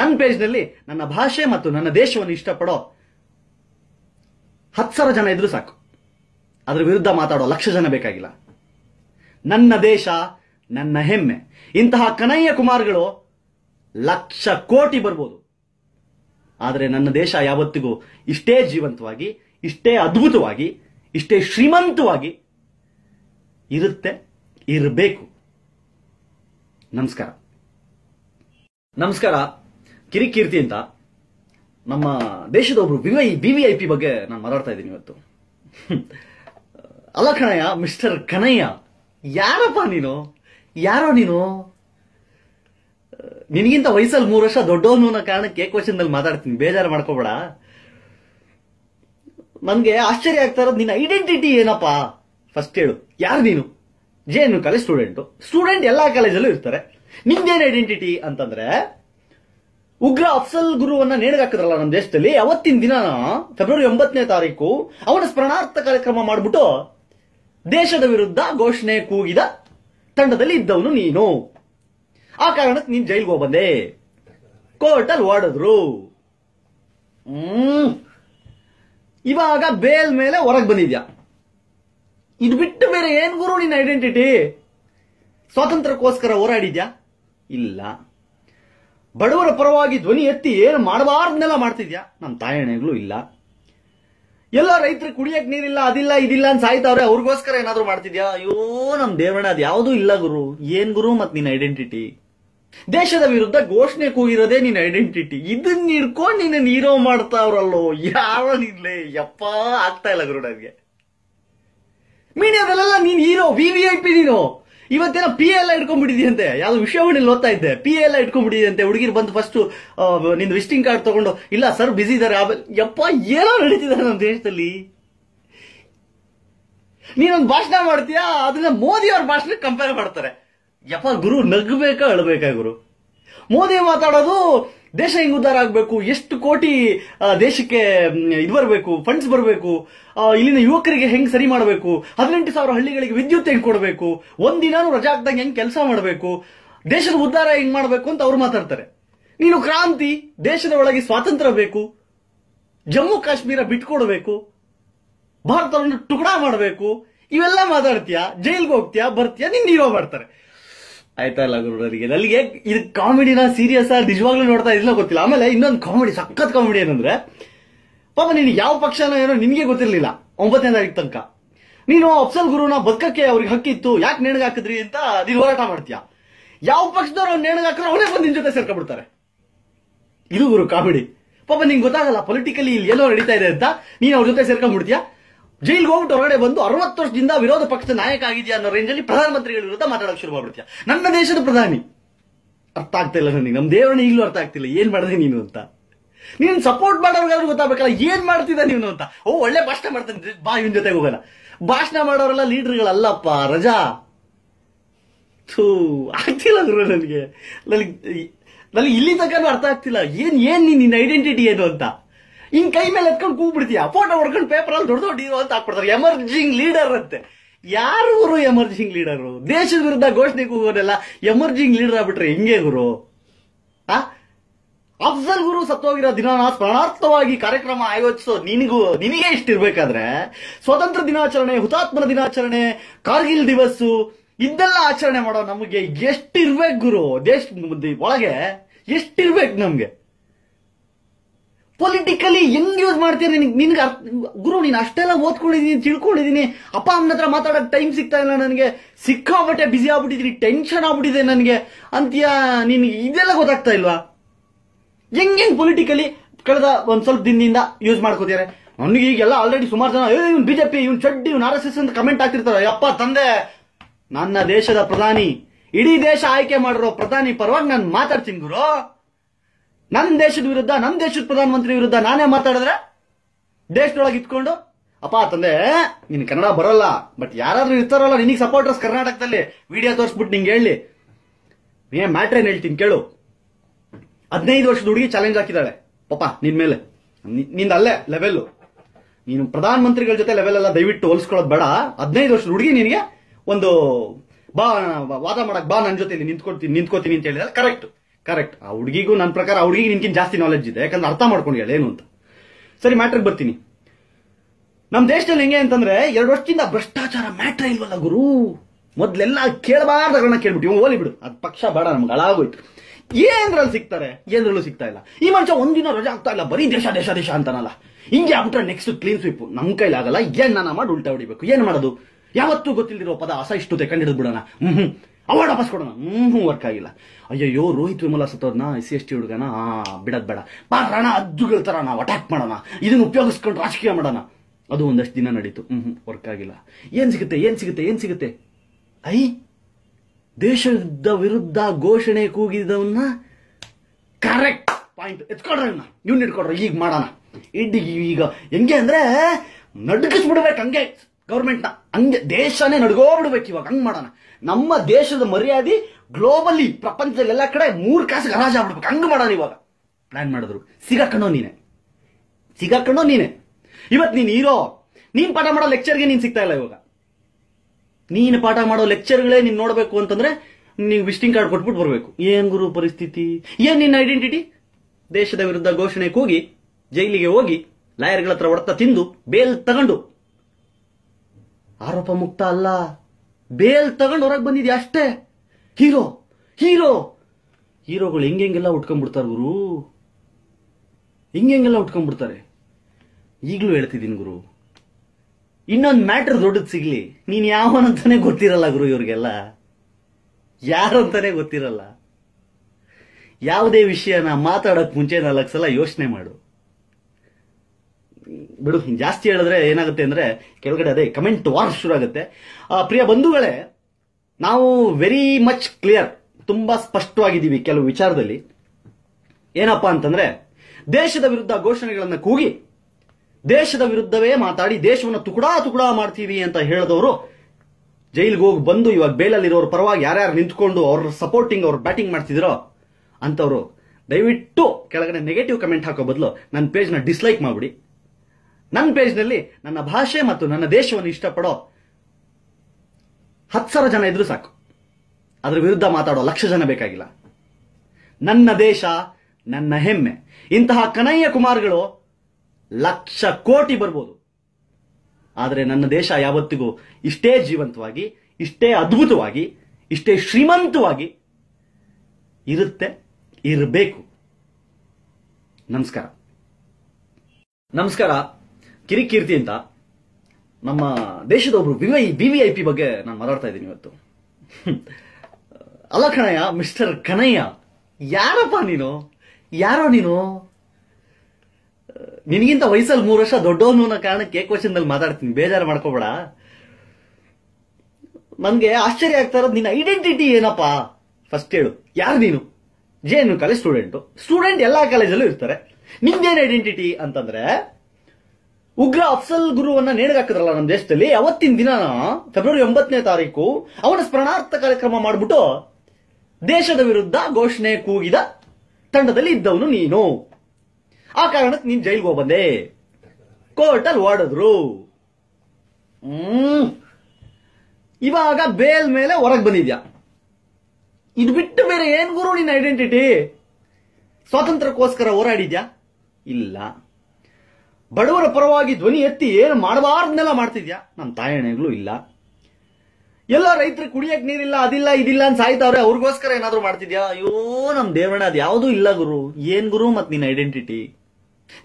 ನನ್ನ ಪೇಜ್ನಲ್ಲಿ ನನ್ನ ಭಾಷೆ ಮತ್ತು ನನ್ನ ದೇಶವನ್ನು ಇಷ್ಟಪಡೋ ಹತ್ತು ಸಾವಿರ ಜನ ಇದ್ರೂ ಸಾಕು ಅದರ ವಿರುದ್ಧ ಮಾತಾಡೋ ಲಕ್ಷ ಜನ ಬೇಕಾಗಿಲ್ಲ ನನ್ನ ದೇಶ ನನ್ನ ಹೆಮ್ಮೆ ಇಂತಹ ಕನಯ್ಯ ಕುಮಾರ್ಗಳು ಲಕ್ಷ ಕೋಟಿ ಬರ್ಬೋದು ಆದರೆ ನನ್ನ ದೇಶ ಯಾವತ್ತಿಗೂ ಇಷ್ಟೇ ಜೀವಂತವಾಗಿ ಇಷ್ಟೇ ಅದ್ಭುತವಾಗಿ ಇಷ್ಟೇ ಶ್ರೀಮಂತವಾಗಿ ಇರುತ್ತೆ ಇರಬೇಕು ನಮಸ್ಕಾರ ನಮಸ್ಕಾರ ಕಿರಿಕೀರ್ತಿ ಅಂತ ನಮ್ಮ ದೇಶದ ಒಬ್ರು B B V I P ಬಗ್ಗೆ ನಾನು ಮಾತಾಡ್ತಾ ಇದ್ದೀನಿ ಇವತ್ತು ಅಲೋ ಕಣಯ್ಯ ಮಿಸ್ಟರ್ ಕನಯ್ಯ ಯಾರಪ್ಪ ನೀನು ಯಾರೋ ನೀನು ನಿನಗಿಂತ ವಯಸ್ಸಲ್ಲಿ ಮೂರು ವರ್ಷ ದೊಡ್ಡವನು ಅನ್ನೋ ಕಾರಣಕ್ಕೆ ಕ್ವಶನ್ದಲ್ಲಿ ಮಾತಾಡ್ತೀನಿ ಬೇಜಾರು ಮಾಡ್ಕೋಬೇಡ ನನಗೆ ಆಶ್ಚರ್ಯ ಆಗ್ತಾ ಇರೋದು ನಿನ್ನ ಐಡೆಂಟಿಟಿ ಏನಪ್ಪಾ ಫಸ್ಟ್ ಹೇಳು ಯಾರು ನೀನು J N college student student ಎಲ್ಲ ಕಾಲೇಜಲ್ಲೂ ಇರ್ತಾರೆ ನಿಮ್ದೇನು ಐಡೆಂಟಿಟಿ ಅಂತಂದ್ರೆ ಉಗ್ರ ಅಫ್ಸಲ್ ಗುರುವನ್ನ ನೇಣಗಾಕಿದ್ರಲ್ಲ ನಮ್ಮ ದೇಶದಲ್ಲಿ ಅವತ್ತಿನ ದಿನ ಫೆಬ್ರವರಿ ಒಂಬತ್ತನೇ ತಾರೀಕು ಅವನ ಸ್ಮರಣಾರ್ಥ ಕಾರ್ಯಕ್ರಮ ಮಾಡಿಬಿಟ್ಟು ದೇಶದ ವಿರುದ್ಧ ಘೋಷಣೆ ಕೂಗಿದ ತಂಡದಲ್ಲಿ ಇದ್ದವನು ನೀನು ಆ ಕಾರಣಕ್ಕೆ ನೀನ್ ಜೈಲ್ಗೆ ಹೋಗ್ಬಂದೆ ಅಲ್ಲಿ ಓಡಿದ್ರು ಇವಾಗ ಬೇಲ್ ಮೇಲೆ ಹೊರಗೆ ಬಂದಿದ್ಯಾ ಇದು ಬಿಟ್ಟು ಬೇರೆ ಏನ್ ಗುರು ನಿನ್ನ ಐಡೆಂಟಿಟಿ ಸ್ವಾತಂತ್ರ್ಯಕ್ಕೋಸ್ಕರ ಹೋರಾಡಿದ್ಯಾ ಇಲ್ಲ ಬಡವರ ಪರವಾಗಿ ಧ್ವನಿ ಎತ್ತಿ ಏನು ಮಾಡಬಾರ್ದನ್ನೆಲ್ಲ ಮಾಡ್ತಿದ್ಯಾ ನಮ್ಮ ತಾಯಣೆಗಳು ಇಲ್ಲ ಎಲ್ಲ ರೈತರು ಕುಡಿಯಕ್ ನೀರಿಲ್ಲ ಅದಿಲ್ಲ ಇದಿಲ್ಲ ಅಂತ ಸಾಯ್ತಾವ್ರೆ ಅವ್ರಿಗೋಸ್ಕರ ಏನಾದ್ರು ಮಾಡ್ತಿದ್ಯಾ ಅಯ್ಯೋ ನಮ್ ದೇವಣ್ಣ ಅದು ಯಾವುದೂ ಇಲ್ಲ ಗುರು ಏನ್ ಗುರು ಮತ್ ನಿನ್ನ ಐಡೆಂಟಿಟಿ ದೇಶದ ವಿರುದ್ಧ ಘೋಷಣೆ ಕೂಗಿರೋದೇ ನಿನ್ನ ಐಡೆಂಟಿಟಿ ಇದನ್ನ ಹಿಡ್ಕೊಂಡು ನಿನ್ನ ನೀರೋ ಮಾಡ್ತಾವ್ರಲ್ಲೋ ಯಾವ ನಿನ್ಲೆ ಯಪ್ಪ ಆಗ್ತಾ ಇಲ್ಲ ಗುರು ನನಗೆ ಮೀಡಿಯಾದಲ್ಲೆಲ್ಲ ನೀನ್ hero V V I P ನೀನು ಇವತ್ತೇನೋ ಪಿ ಎಲ್ಲ ಅಂತೆ ಯಾವ್ದು ವಿಷಯವನ್ನು ಓದ್ತಾ ಇದ್ದೆ ಪಿ ಎಲ್ಲ ಇಟ್ಕೊಂಡ್ಬಿಟ್ಟಿದೆಯಂತೆ ಹುಡುಗಿರು ಬಂದು ಫಸ್ಟ್ ನಿಂದು ವಿಸಿಟಿಂಗ್ ಕಾರ್ಡ್ ತಗೊಂಡು ಇಲ್ಲ ಸರ್ ಬಿಸಿ ಇದ್ದಾರೆ ಯಪ್ಪ ಏನೋ ನಡೀತಿದ್ದಾರೆ ನಮ್ಮ ದೇಶದಲ್ಲಿ ನೀನೊಂದು ಭಾಷಣ ಮಾಡ್ತೀಯಾ ಅದನ್ನ ಮೋದಿ ಅವ್ರ ಭಾಷಣ ಕಂಪೇರ್ ಮಾಡ್ತಾರೆ ಯಪ್ಪ ಗುರು ನಗ್ಬೇಕಾ ಅಳ್ಬೇಕಾ ಗುರು ಮೋದಿ ಮಾತಾಡೋದು ದೇಶ ಹೆಂಗ್ ಉದ್ದಾರ ಆಗ್ಬೇಕು ಎಷ್ಟು ಕೋಟಿ ದೇಶಕ್ಕೆ ಇದು ಬರಬೇಕು ಫಂಡ್ಸ್ ಬರಬೇಕು ಇಲ್ಲಿನ ಯುವಕರಿಗೆ ಹೆಂಗ್ ಸರಿ ಮಾಡಬೇಕು ಹದಿನೆಂಟು ಸಾವಿರ ಹಳ್ಳಿಗಳಿಗೆ ವಿದ್ಯುತ್ ಹೆಂಗ್ ಕೊಡಬೇಕು ಒಂದಿನಾನು ರಜಾ ಹೆಂಗ್ ಕೆಲಸ ಮಾಡಬೇಕು ದೇಶದ ಉದ್ಧಾರ ಹೆಂಗ್ ಮಾಡಬೇಕು ಅಂತ ಅವ್ರು ಮಾತಾಡ್ತಾರೆ ನೀನು ಕ್ರಾಂತಿ ದೇಶದ ಒಳಗೆ ಸ್ವಾತಂತ್ರ್ಯ ಬೇಕು ಜಮ್ಮು ಕಾಶ್ಮೀರ ಬಿಟ್ಕೊಡ್ಬೇಕು ಭಾರತವನ್ನು ಟುಕಡಾ ಮಾಡಬೇಕು ಇವೆಲ್ಲ ಮಾತಾಡ್ತೀಯಾ ಜೈಲ್ಗೆ ಹೋಗ್ತೀಯಾ ಬರ್ತೀಯಾ ನಿನ್ ಹೀರೋ ಮಾಡ್ತಾರೆ ಆಯ್ತಾ ಇಲ್ಲ ಗುರುಡರಿಗೆ ನನಗೆ ಇದು ಕಾಮಿಡಿನ ಸೀರಿಯಸ್ ನಿಜವಾಗ್ಲೂ ನೋಡ್ತಾ ಇದ್ಲೋ ಗೊತ್ತಿಲ್ಲ ಆಮೇಲೆ ಇನ್ನೊಂದು ಕಾಮಿಡಿ ಸಖತ್ ಕಾಮಿಡಿ ಏನಂದ್ರೆ ಪಾಪ ನೀನು ಯಾವ ಪಕ್ಷನ ಏನೋ ನಿನ್ಗೆ ಗೊತ್ತಿರಲಿಲ್ಲ ಒಂಬತ್ತನೇ ತಾರೀಕು ತನಕ ನೀನು ಅಫ್ಸಲ್ ಗುರುನ ಬದುಕಕ್ಕೆ ಅವ್ರಿಗೆ ಹಕ್ಕಿತ್ತು ಯಾಕೆ ನೇಣಿಗೆ ಹಾಕಿದ್ರಿ ಅಂತ ನೀನು ಹೋರಾಟ ಮಾಡ್ತೀಯ ಯಾವ ಪಕ್ಷದವ್ರು ಅವ್ನು ನೇಣಿಗೆ ಹಾಕಿದ್ರೆ ಅವನೇ ಬಂದು ನಿನ್ ಜೊತೆ ಸೇರ್ಕೊಬಿಡ್ತಾರೆ ಇದು ಗುರು ಕಾಮಿಡಿ ಪಾಪ ನಿಂಗೆ ಗೊತ್ತಾಗಲ್ಲ ಪೊಲಿಟಿಕಲಿ ಇಲ್ಲಿ ಎಲ್ಲೋ ನಡೀತಾ ಇದೆ ಅಂತ ನೀನು ಅವ್ರ ಜೊತೆ ಸೇರ್ಕೊಂಡ್ಬಿಡ್ತೀಯಾ ಜೈಲ್ಗೆ ಹೋಗ್ಬಿಟ್ಟು ಹೊರಗಡೆ ಬಂದು ಅರವತ್ತು ವರ್ಷದಿಂದ ವಿರೋಧ ಪಕ್ಷದ ನಾಯಕ ಆಗಿದೆಯಾ ಅನ್ನೋ ರೇಂಜಲ್ಲಿ ಪ್ರಧಾನಮಂತ್ರಿಗಳ ವಿರುದ್ಧ ಮಾತಾಡೋಕೆ ಶುರು ಮಾಡ್ಬಿಡ್ತೀಯ ನನ್ನ ದೇಶದ ಪ್ರಧಾನಿ ಅರ್ಥ ಆಗ್ತಿಲ್ಲ ನನಗೆ ನಮ್ಮ ದೇವರನ್ನ ಈಗಲೂ ಅರ್ಥ ಆಗ್ತಿಲ್ಲ ಏನ್ ಮಾಡಿದೆ ನೀನು ಅಂತ ನೀನು ಸಪೋರ್ಟ್ ಮಾಡೋರ್ಗಾದ್ರೂ ಗೊತ್ತಾಗಬೇಕಲ್ಲ ಏನ್ ಮಾಡ್ತಿದ್ದ ನೀನು ಅಂತ ಓ ಒಳ್ಳೆ ಭಾಷಣ ಮಾಡ್ತಾನೆ ಬಾ ಇವನ್ ಜೊತೆಗೆ ಹೋಗಲ್ಲ ಭಾಷಣ ಮಾಡೋರೆಲ್ಲ ಲೀಡರ್ಗಳಲ್ಲಪ್ಪ ರಜಾ ಥೂ ಆಗ್ತಿಲ್ಲ ನನಗೆ ನನಗೆ ನನಗೆ ಇಲ್ಲಿ ತನಕ ಅರ್ಥ ಆಗ್ತಿಲ್ಲ ಏನ್ ಏನ್ ನಿನ್ನ ಐಡೆಂಟಿಟಿ ಏನು ಅಂತ ಹಿಂಗ್ ಕೈ ಮೇಲೆ ಎತ್ಕೊಂಡು ಕೂಗ್ ಫೋಟೋ ಹೊಡ್ಕೊಂಡು ಪೇಪರ್ ಅಲ್ಲಿ ದೊಡ್ಡ ದೊಡ್ಡ ಅಂತ ಹಾಕ್ಬಿಡ್ತಾರೆ ಎಮರ್ಜಿಂಗ್ ಲೀಡರ್ ಅಂತೆ ಯಾರು ಗುರು ಎಮರ್ಜಿಂಗ್ ಲೀಡರ್ ದೇಶದ ವಿರುದ್ಧ ಘೋಷಣೆ ಕೂಗೋದೆಲ್ಲ ಎಮರ್ಜಿಂಗ್ ಲೀಡರ್ ಆಗ್ಬಿಟ್ರೆ ಹಿಂಗೆ ಗುರು ಆ ಅಫ್ಜಲ್ ಗುರು ಸತ್ತೋಗಿರೋ ದಿನನ ಸ್ಮರಣಾರ್ಥವಾಗಿ ಕಾರ್ಯಕ್ರಮ ಆಯೋಜಿಸೋ ನಿನಗೂ ನಿನಗೆ ಇಷ್ಟಿರ್ಬೇಕಾದ್ರೆ ಸ್ವತಂತ್ರ ದಿನಾಚರಣೆ ಹುತಾತ್ಮರ ದಿನಾಚರಣೆ ಕಾರ್ಗಿಲ್ ದಿವಸ್ ಇದೆಲ್ಲ ಆಚರಣೆ ಮಾಡೋ ನಮಗೆ ಎಷ್ಟಿರ್ಬೇಕು ಗುರು ದೇಶ ಒಳಗೆ ಎಷ್ಟಿರ್ಬೇಕು ನಮ್ಗೆ ಪೊಲಿಟಿಕಲಿ ಹೆಂಗ್ ಯೂಸ್ ಮಾಡ್ತೀರಿ ನಿನಗೆ ನಿನ್ಗೆ ಗುರು ನೀನು ಅಷ್ಟೆಲ್ಲ ಓದ್ಕೊಂಡಿದೀನಿ ತಿಳ್ಕೊಂಡಿದೀನಿ ಅಪ್ಪ ಅಮ್ಮನ ಹತ್ರ ಮಾತಾಡಕ್ ಟೈಮ್ ಸಿಗ್ತಾ ಇಲ್ಲ ನನಗೆ ಸಿಕ್ಕಾಪಟ್ಟೆ ಬಿಸಿ ಆಗ್ಬಿಟ್ಟಿದೀನಿ ಟೆನ್ಷನ್ ಆಗ್ಬಿಟ್ಟಿದೆ ನನಗೆ ಅಂತೀಯ ನಿನ್ಗೆ ಇದೆಲ್ಲ ಗೊತ್ತಾಗ್ತಾ ಇಲ್ವಾ ಹೆಂಗ್ ಪೊಲಿಟಿಕಲಿ ಕಳೆದ ಒಂದ್ ಸ್ವಲ್ಪ ದಿನದಿಂದ ಯೂಸ್ ಮಾಡ್ಕೋತಾರೆ ನನಗೆ ಈಗೆಲ್ಲ ಆಲ್ರೆಡಿ ಸುಮಾರು ಜನ ಇವ್ನು ಬಿಜೆಪಿ ಇವ್ನು ಚಡ್ಡಿ ಇವ್ನು ಆರ್ ಎಸ್ ಎಸ್ ಅಂತ ಕಮೆಂಟ್ ಹಾಕ್ತಿರ್ತಾರೆ ಅಪ್ಪ ತಂದೆ ನನ್ನ ದೇಶದ ಪ್ರಧಾನಿ ಇಡೀ ದೇಶ ಆಯ್ಕೆ ಮಾಡಿರೋ ಪ್ರಧಾನಿ ಪರವಾಗಿ ನಾನು ಮಾತಾಡ್ತೀನಿ ಗುರು ನನ್ನ ದೇಶದ ವಿರುದ್ಧ ನನ್ನ ದೇಶದ ಪ್ರಧಾನಮಂತ್ರಿ ವಿರುದ್ಧ ನಾನೇ ಮಾತಾಡಿದ್ರೆ ದೇಶದೊಳಗೆ ಇಟ್ಕೊಂಡು ಅಪ್ಪ ತಂದೆ ನಿನ್ ಕನ್ನಡ ಬರೋಲ್ಲ ಬಟ್ ಯಾರಾದ್ರೂ ಇರ್ತಾರಲ್ಲ ನಿನಗೆ ಸಪೋರ್ಟರ್ಸ್ ಕರ್ನಾಟಕದಲ್ಲಿ ವಿಡಿಯೋ ತೋರಿಸ್ಬಿಟ್ಟು ನಿಂಗೆ ಹೇಳಿ ಏ ಮ್ಯಾಟ್ರ್ ಏನ್ ಹೇಳ್ತೀನಿ ಕೇಳು ಹದಿನೈದು ವರ್ಷದ ಹುಡುಗಿ ಚಾಲೆಂಜ್ ಹಾಕಿದ್ದಾಳೆ ಪಾಪ ನಿನ್ ಮೇಲೆ ನಿಂದ ಅಲ್ಲೇ ಲೆವೆಲ್ಲು ನೀನು ಪ್ರಧಾನ ಮಂತ್ರಿಗಳ ಜೊತೆ ಲೆವೆಲ್ ಎಲ್ಲ ದಯವಿಟ್ಟು ಹೋಲಿಸ್ಕೊಳ್ಳೋದು ಬೇಡ ಹದಿನೈದು ವರ್ಷದ ಹುಡುಗಿ ನಿನಗೆ ಒಂದು ಬಾ ವಾದ ಮಾಡಕ್ ಬಾ ನನ್ನ ಜೊತೆ ನಿಂತ್ಕೊತೀನಿ ನಿಂತ್ಕೋತೀನಿ ಅಂತ ಹೇಳಿದ್ರೆ ಕರೆಕ್ಟ್ ಕರೆಕ್ಟ್ ಆ ಹುಡುಗಿಗೂ ನನ್ನ ಪ್ರಕಾರ ಅವ್ರಿಗೆ ನಿನ್ಕಿನ್ ಜಾಸ್ತಿ ನಾಲೆಜ್ ಇದೆ ಯಾಕಂದ್ರೆ ಅರ್ಥ ಹೇಳ ಏನು ಅಂತ ಸರಿ ಮ್ಯಾಟ್ರಿಗೆ ಬರ್ತೀನಿ ನಮ್ ದೇಶದಲ್ಲಿ ಹೆಂಗೆ ಅಂತಂದ್ರೆ ಎರಡು ವರ್ಷದಿಂದ ಭ್ರಷ್ಟಾಚಾರ ಮ್ಯಾಟ್ರ ಇಲ್ವಲ್ಲ ಗುರು ಮೊದ್ಲೆಲ್ಲ ಕೇಳಬಾರ್ದಗಳನ್ನ ಕೇಳ್ಬಿಟ್ಟು ಇವ್ ಓಲಿ ಬಿಡು ಅದ್ ಪಕ್ಷ ಬೇಡ ನಮ್ಗೆ ಹಾಳಾಗೋಯ್ತು ಏನ್ರಲ್ಲಿ ಸಿಗ್ತಾರೆ ಏನ್ರಲ್ಲೂ ಸಿಗ್ತಾ ಇಲ್ಲ ಈ ಮನುಷ್ಯ ಒಂದಿನ ರಜಾ ಆಗ್ತಾ ಇಲ್ಲ ಬರೀ ದೇಶ ದೇಶ ದೇಶ ಅಂತಾನಲ್ಲ ಹಿಂಗೆ ಆಗ್ಬಿಟ್ರೆ ನೆಕ್ಸ್ಟ್ ಕ್ಲೀನ್ ಸ್ವೀಪ್ ನಮ್ ಆಗಲ್ಲ ಏನ್ ನಾನು ಮಾಡಿ ಉಲ್ಟಾ ಹೊಡಿಬೇಕು ಏನ್ ಮಾಡೋದು ಯಾವತ್ತೂ ಗೊತ್ತಿಲ್ದಿರೋ ಪದ ಅಸ ಇಷ್ಟು ಕಂಡು ಹಿಡಿದು ಬಿಡೋಣ ಹ್ಮ್ ಅವಾರ್ಡ್ ವಾಪಸ್ ಕೊಡೋಣ ಹ್ಞೂ ವರ್ಕ್ ಆಗಿಲ್ಲ ಅಯ್ಯಯ್ಯೋ ರೋಹಿತ್ ವಿಮಲ ಸತ್ತೋದ್ನ ಎಸ್ ಸಿ ಎಸ್ ಟಿ ಹುಡುಗನ ಬಿಡೋದು ಬೇಡ ಪಾತ್ರಣ ಅದ್ದುಗಳ ಥರ ನಾವು ಅಟ್ಯಾಕ್ ಮಾಡೋಣ ಇದನ್ನು ಉಪಯೋಗಿಸ್ಕೊಂಡು ರಾಜಕೀಯ ಮಾಡೋಣ ಅದು ಒಂದಷ್ಟು ದಿನ ನಡೀತು ಹ್ಞೂ ವರ್ಕ್ ಆಗಿಲ್ಲ ಏನು ಸಿಗುತ್ತೆ ಏನು ಸಿಗುತ್ತೆ ಏನು ಸಿಗುತ್ತೆ ಐ ದೇಶದ ವಿರುದ್ಧ ಘೋಷಣೆ ಕೂಗಿದವನ್ನ ಕರೆಕ್ಟ್ ಪಾಯಿಂಟ್ ಎತ್ಕೊಡ್ರಿ ಇವ್ನ ಇವ್ನ ಈಗ ಮಾಡೋಣ ಇಡ್ಡಿ ಈಗ ಹೆಂಗೆ ಅಂದ್ರೆ ನಡ್ಗಿಸ್ಬಿಡ್ಬೇಕು ಹಂಗೆ ಗೌರ್ಮೆಂಟ್ನ ಹಂಗೆ ದೇಶನೇ ನಡ್ಗೋ ಬಿಡ್ಬೇಕು ಇವಾಗ ಹಂಗೆ ಮಾಡೋಣ ನಮ್ಮ ದೇಶದ ಮರ್ಯಾದೆ ಗ್ಲೋಬಲಿ ಪ್ರಪಂಚದಲ್ಲಿ ಎಲ್ಲ ಕಡೆ ಮೂರು ಕಾಸಿಗೆ ಹರಾಜ್ ಆಗ್ಬಿಡ್ಬೇಕು ಹಂಗ ಮಾಡೋರು ಇವಾಗ ಪ್ಲಾನ್ ಮಾಡಿದ್ರು ಸಿಗಾಕಣೋ ನೀನೆ ಸಿಗಾಕಣೋ ನೀನೆ ಇವತ್ ನೀನ್ ಇರೋ ನೀನ್ ಪಾಠ ಮಾಡೋ ಲೆಕ್ಚರ್ಗೆ ನೀನ್ ಸಿಗ್ತಾ ಇಲ್ಲ ಇವಾಗ ನೀನು ಪಾಠ ಮಾಡೋ ಲೆಕ್ಚರ್ಗಳೇ ನೀನ್ ನೋಡಬೇಕು ಅಂತಂದ್ರೆ ನೀವು ವಿಸಿಟಿಂಗ್ ಕಾರ್ಡ್ ಕೊಟ್ಬಿಟ್ಟು ಬರಬೇಕು ಏನ್ ಗುರು ಪರಿಸ್ಥಿತಿ ಏನ್ ನಿನ್ನ ಐಡೆಂಟಿಟಿ ದೇಶದ ವಿರುದ್ಧ ಘೋಷಣೆ ಕೂಗಿ ಜೈಲಿಗೆ ಹೋಗಿ ಲಾಯರ್ಗಳ ಹತ್ರ ಹೊಡೆತ ತಿಂದು ಬೇಲ್ ತಗೊಂಡು ಆರೋಪ ಮುಕ್ತ ಅಲ್ಲ ಬೇಲ್ ತಗೊಂಡು ಹೊರಗೆ ಬಂದಿದ್ಯಾ ಅಷ್ಟೇ ಹೀರೋ ಹೀರೋ ಹೀರೋಗಳು ಹೆಂಗೆಲ್ಲ ಉಟ್ಕೊಂಡ್ಬಿಡ್ತಾರೆ ಗುರು ಹಿಂಗೆಲ್ಲ ಉಟ್ಕೊಂಡ್ಬಿಡ್ತಾರೆ ಈಗಲೂ ಹೇಳ್ತಿದ್ದೀನಿ ಗುರು ಇನ್ನೊಂದು ಮ್ಯಾಟ್ರ್ ದೊಡ್ಡದು ಸಿಗ್ಲಿ ನೀನ್ ಯಾವನಂತಾನೆ ಗೊತ್ತಿರಲ್ಲ ಗುರು ಇವ್ರಿಗೆಲ್ಲ ಯಾರು ಅಂತಾನೆ ಗೊತ್ತಿರಲ್ಲ ಯಾವುದೇ ವಿಷಯನ ಮಾತಾಡೋಕ್ಕೆ ಮುಂಚೆ ನಾಲ್ಕು ಸಲ ಯೋಚನೆ ಮಾಡು ಬಿಡು ಹಿಂಗೆ ಜಾಸ್ತಿ ಹೇಳಿದ್ರೆ ಏನಾಗುತ್ತೆ ಅಂದರೆ ಕೆಳಗಡೆ ಅದೇ ಕಮೆಂಟ್ ವಾರ್ ಶುರು ಆಗುತ್ತೆ ಪ್ರಿಯ ಬಂಧುಗಳೇ ನಾವು ವೆರಿ ಮಚ್ ಕ್ಲಿಯರ್ ತುಂಬ ಸ್ಪಷ್ಟವಾಗಿದ್ದೀವಿ ಕೆಲವು ವಿಚಾರದಲ್ಲಿ ಏನಪ್ಪ ಅಂತಂದರೆ ದೇಶದ ವಿರುದ್ಧ ಘೋಷಣೆಗಳನ್ನು ಕೂಗಿ ದೇಶದ ವಿರುದ್ಧವೇ ಮಾತಾಡಿ ದೇಶವನ್ನು ತುಕುಡಾ ತುಕುಡಾ ಮಾಡ್ತೀವಿ ಅಂತ ಹೇಳಿದವರು ಜೈಲಿಗೆ ಹೋಗಿ ಬಂದು ಇವಾಗ ಬೇಲಲ್ಲಿರೋರ ಪರವಾಗಿ ಯಾರ್ಯಾರು ನಿಂತ್ಕೊಂಡು ಅವ್ರ ಸಪೋರ್ಟಿಂಗ್ ಅವ್ರು ಬ್ಯಾಟಿಂಗ್ ಮಾಡ್ತಿದ್ರೋ ಅಂತವರು ದಯವಿಟ್ಟು ಕೆಳಗಡೆ ನೆಗೆಟಿವ್ ಕಮೆಂಟ್ ಹಾಕೋ ಬದಲು ನನ್ನ ಪೇಜ್ನ ಡಿಸ್ಲೈಕ್ ಮಾಡಿಬಿಡಿ ನನ್ನ ಪೇಜ್ನಲ್ಲಿ ನನ್ನ ಭಾಷೆ ಮತ್ತು ನನ್ನ ದೇಶವನ್ನು ಇಷ್ಟಪಡೋ ಹತ್ತು ಸಾವಿರ ಜನ ಇದ್ರೂ ಸಾಕು ಅದರ ವಿರುದ್ಧ ಮಾತಾಡೋ ಲಕ್ಷ ಜನ ಬೇಕಾಗಿಲ್ಲ ನನ್ನ ದೇಶ ನನ್ನ ಹೆಮ್ಮೆ ಇಂತಹ ಕನಯ್ಯ ಕುಮಾರ್ಗಳು ಲಕ್ಷ ಕೋಟಿ ಬರ್ಬೋದು ಆದರೆ ನನ್ನ ದೇಶ ಯಾವತ್ತಿಗೂ ಇಷ್ಟೇ ಜೀವಂತವಾಗಿ ಇಷ್ಟೇ ಅದ್ಭುತವಾಗಿ ಇಷ್ಟೇ ಶ್ರೀಮಂತವಾಗಿ ಇರುತ್ತೆ ಇರಬೇಕು ನಮಸ್ಕಾರ ನಮಸ್ಕಾರ ಕಿರಿಕೀರ್ತಿ ಅಂತ ನಮ್ಮ ದೇಶದ ಒಬ್ರು V Y V V I P ಬಗ್ಗೆ ನಾನು ಮಾತಾಡ್ತಾ ಇದ್ದೀನಿ ಇವತ್ತು ಅಲ್ಲ ಕಣಯ್ಯ ಮಿಸ್ಟರ್ ಕನಯ್ಯ ಯಾರಪ್ಪ ನೀನು ಯಾರೋ ನೀನು ನಿನಗಿಂತ ವಯಸ್ಸಲ್ಲಿ ಮೂರು ವರ್ಷ ದೊಡ್ಡವನು ಅನ್ನೋ ಕಾರಣಕ್ಕೆ ಕ್ವಶನ್ದಲ್ಲಿ ಮಾತಾಡ್ತೀನಿ ಬೇಜಾರು ಮಾಡ್ಕೋಬೇಡ ನನಗೆ ಆಶ್ಚರ್ಯ ಆಗ್ತಾ ಇರೋದು ನಿನ್ನ ಐಡೆಂಟಿಟಿ ಏನಪ್ಪ ಫಸ್ಟ್ ಹೇಳು ಯಾರು ನೀನು J N college student student ಎಲ್ಲ ಕಾಲೇಜಲ್ಲೂ ಇರ್ತಾರೆ ನಿಮ್ದೇನು ಐಡೆಂಟಿಟಿ ಅಂತಂದ್ರೆ ಉಗ್ರ ಅಫ್ಸಲ್ ಗುರುವನ್ನ ನೇಣಗಾಕಿದ್ರಲ್ಲ ನಮ್ಮ ದೇಶದಲ್ಲಿ ಅವತ್ತಿನ ದಿನ ಫೆಬ್ರವರಿ ಒಂಬತ್ತನೇ ತಾರೀಕು ಅವನ ಸ್ಮರಣಾರ್ಥ ಕಾರ್ಯಕ್ರಮ ಮಾಡಿಬಿಟ್ಟು ದೇಶದ ವಿರುದ್ಧ ಘೋಷಣೆ ಕೂಗಿದ ತಂಡದಲ್ಲಿ ಇದ್ದವನು ನೀನು ಆ ಕಾರಣಕ್ಕೆ ನೀನ್ ಜೈಲ್ಗೆ ಹೋಗ್ಬಂದೆ ಅಲ್ಲಿ ಓಡಿದ್ರು ಇವಾಗ ಬೇಲ್ ಮೇಲೆ ಹೊರಗೆ ಬಂದಿದ್ಯಾ ಇದು ಬಿಟ್ಟು ಬೇರೆ ಏನ್ ಗುರು ನಿನ್ನ ಐಡೆಂಟಿಟಿ ಸ್ವಾತಂತ್ರ್ಯಕ್ಕೋಸ್ಕರ ಹೋರಾಡಿದ್ಯಾ ಇಲ್ಲ ಬಡವರ ಪರವಾಗಿ ಧ್ವನಿ ಎತ್ತಿ ಏನು ಮಾಡಬಾರ್ದನ್ನೆಲ್ಲ ಮಾಡ್ತಿದ್ಯಾ ನಮ್ಮ ತಾಯಣೆಗಳು ಇಲ್ಲ ಎಲ್ಲ ರೈತರು ಕುಡಿಯಕ್ಕೆ ನೀರಿಲ್ಲ ಅದಿಲ್ಲ ಇದಿಲ್ಲ ಅಂತ ಸಾಯ್ತಾವ್ರೆ ಅವ್ರಿಗೋಸ್ಕರ ಏನಾದರೂ ಮಾಡ್ತಿದ್ಯಾ ಅಯ್ಯೋ ನಮ್ಮ ದೇವಣ್ಣ ಅದು ಯಾವುದೂ ಇಲ್ಲ ಗುರು ಏನ್ ಗುರು ಮತ್ ನಿನ್ನ ಐಡೆಂಟಿಟಿ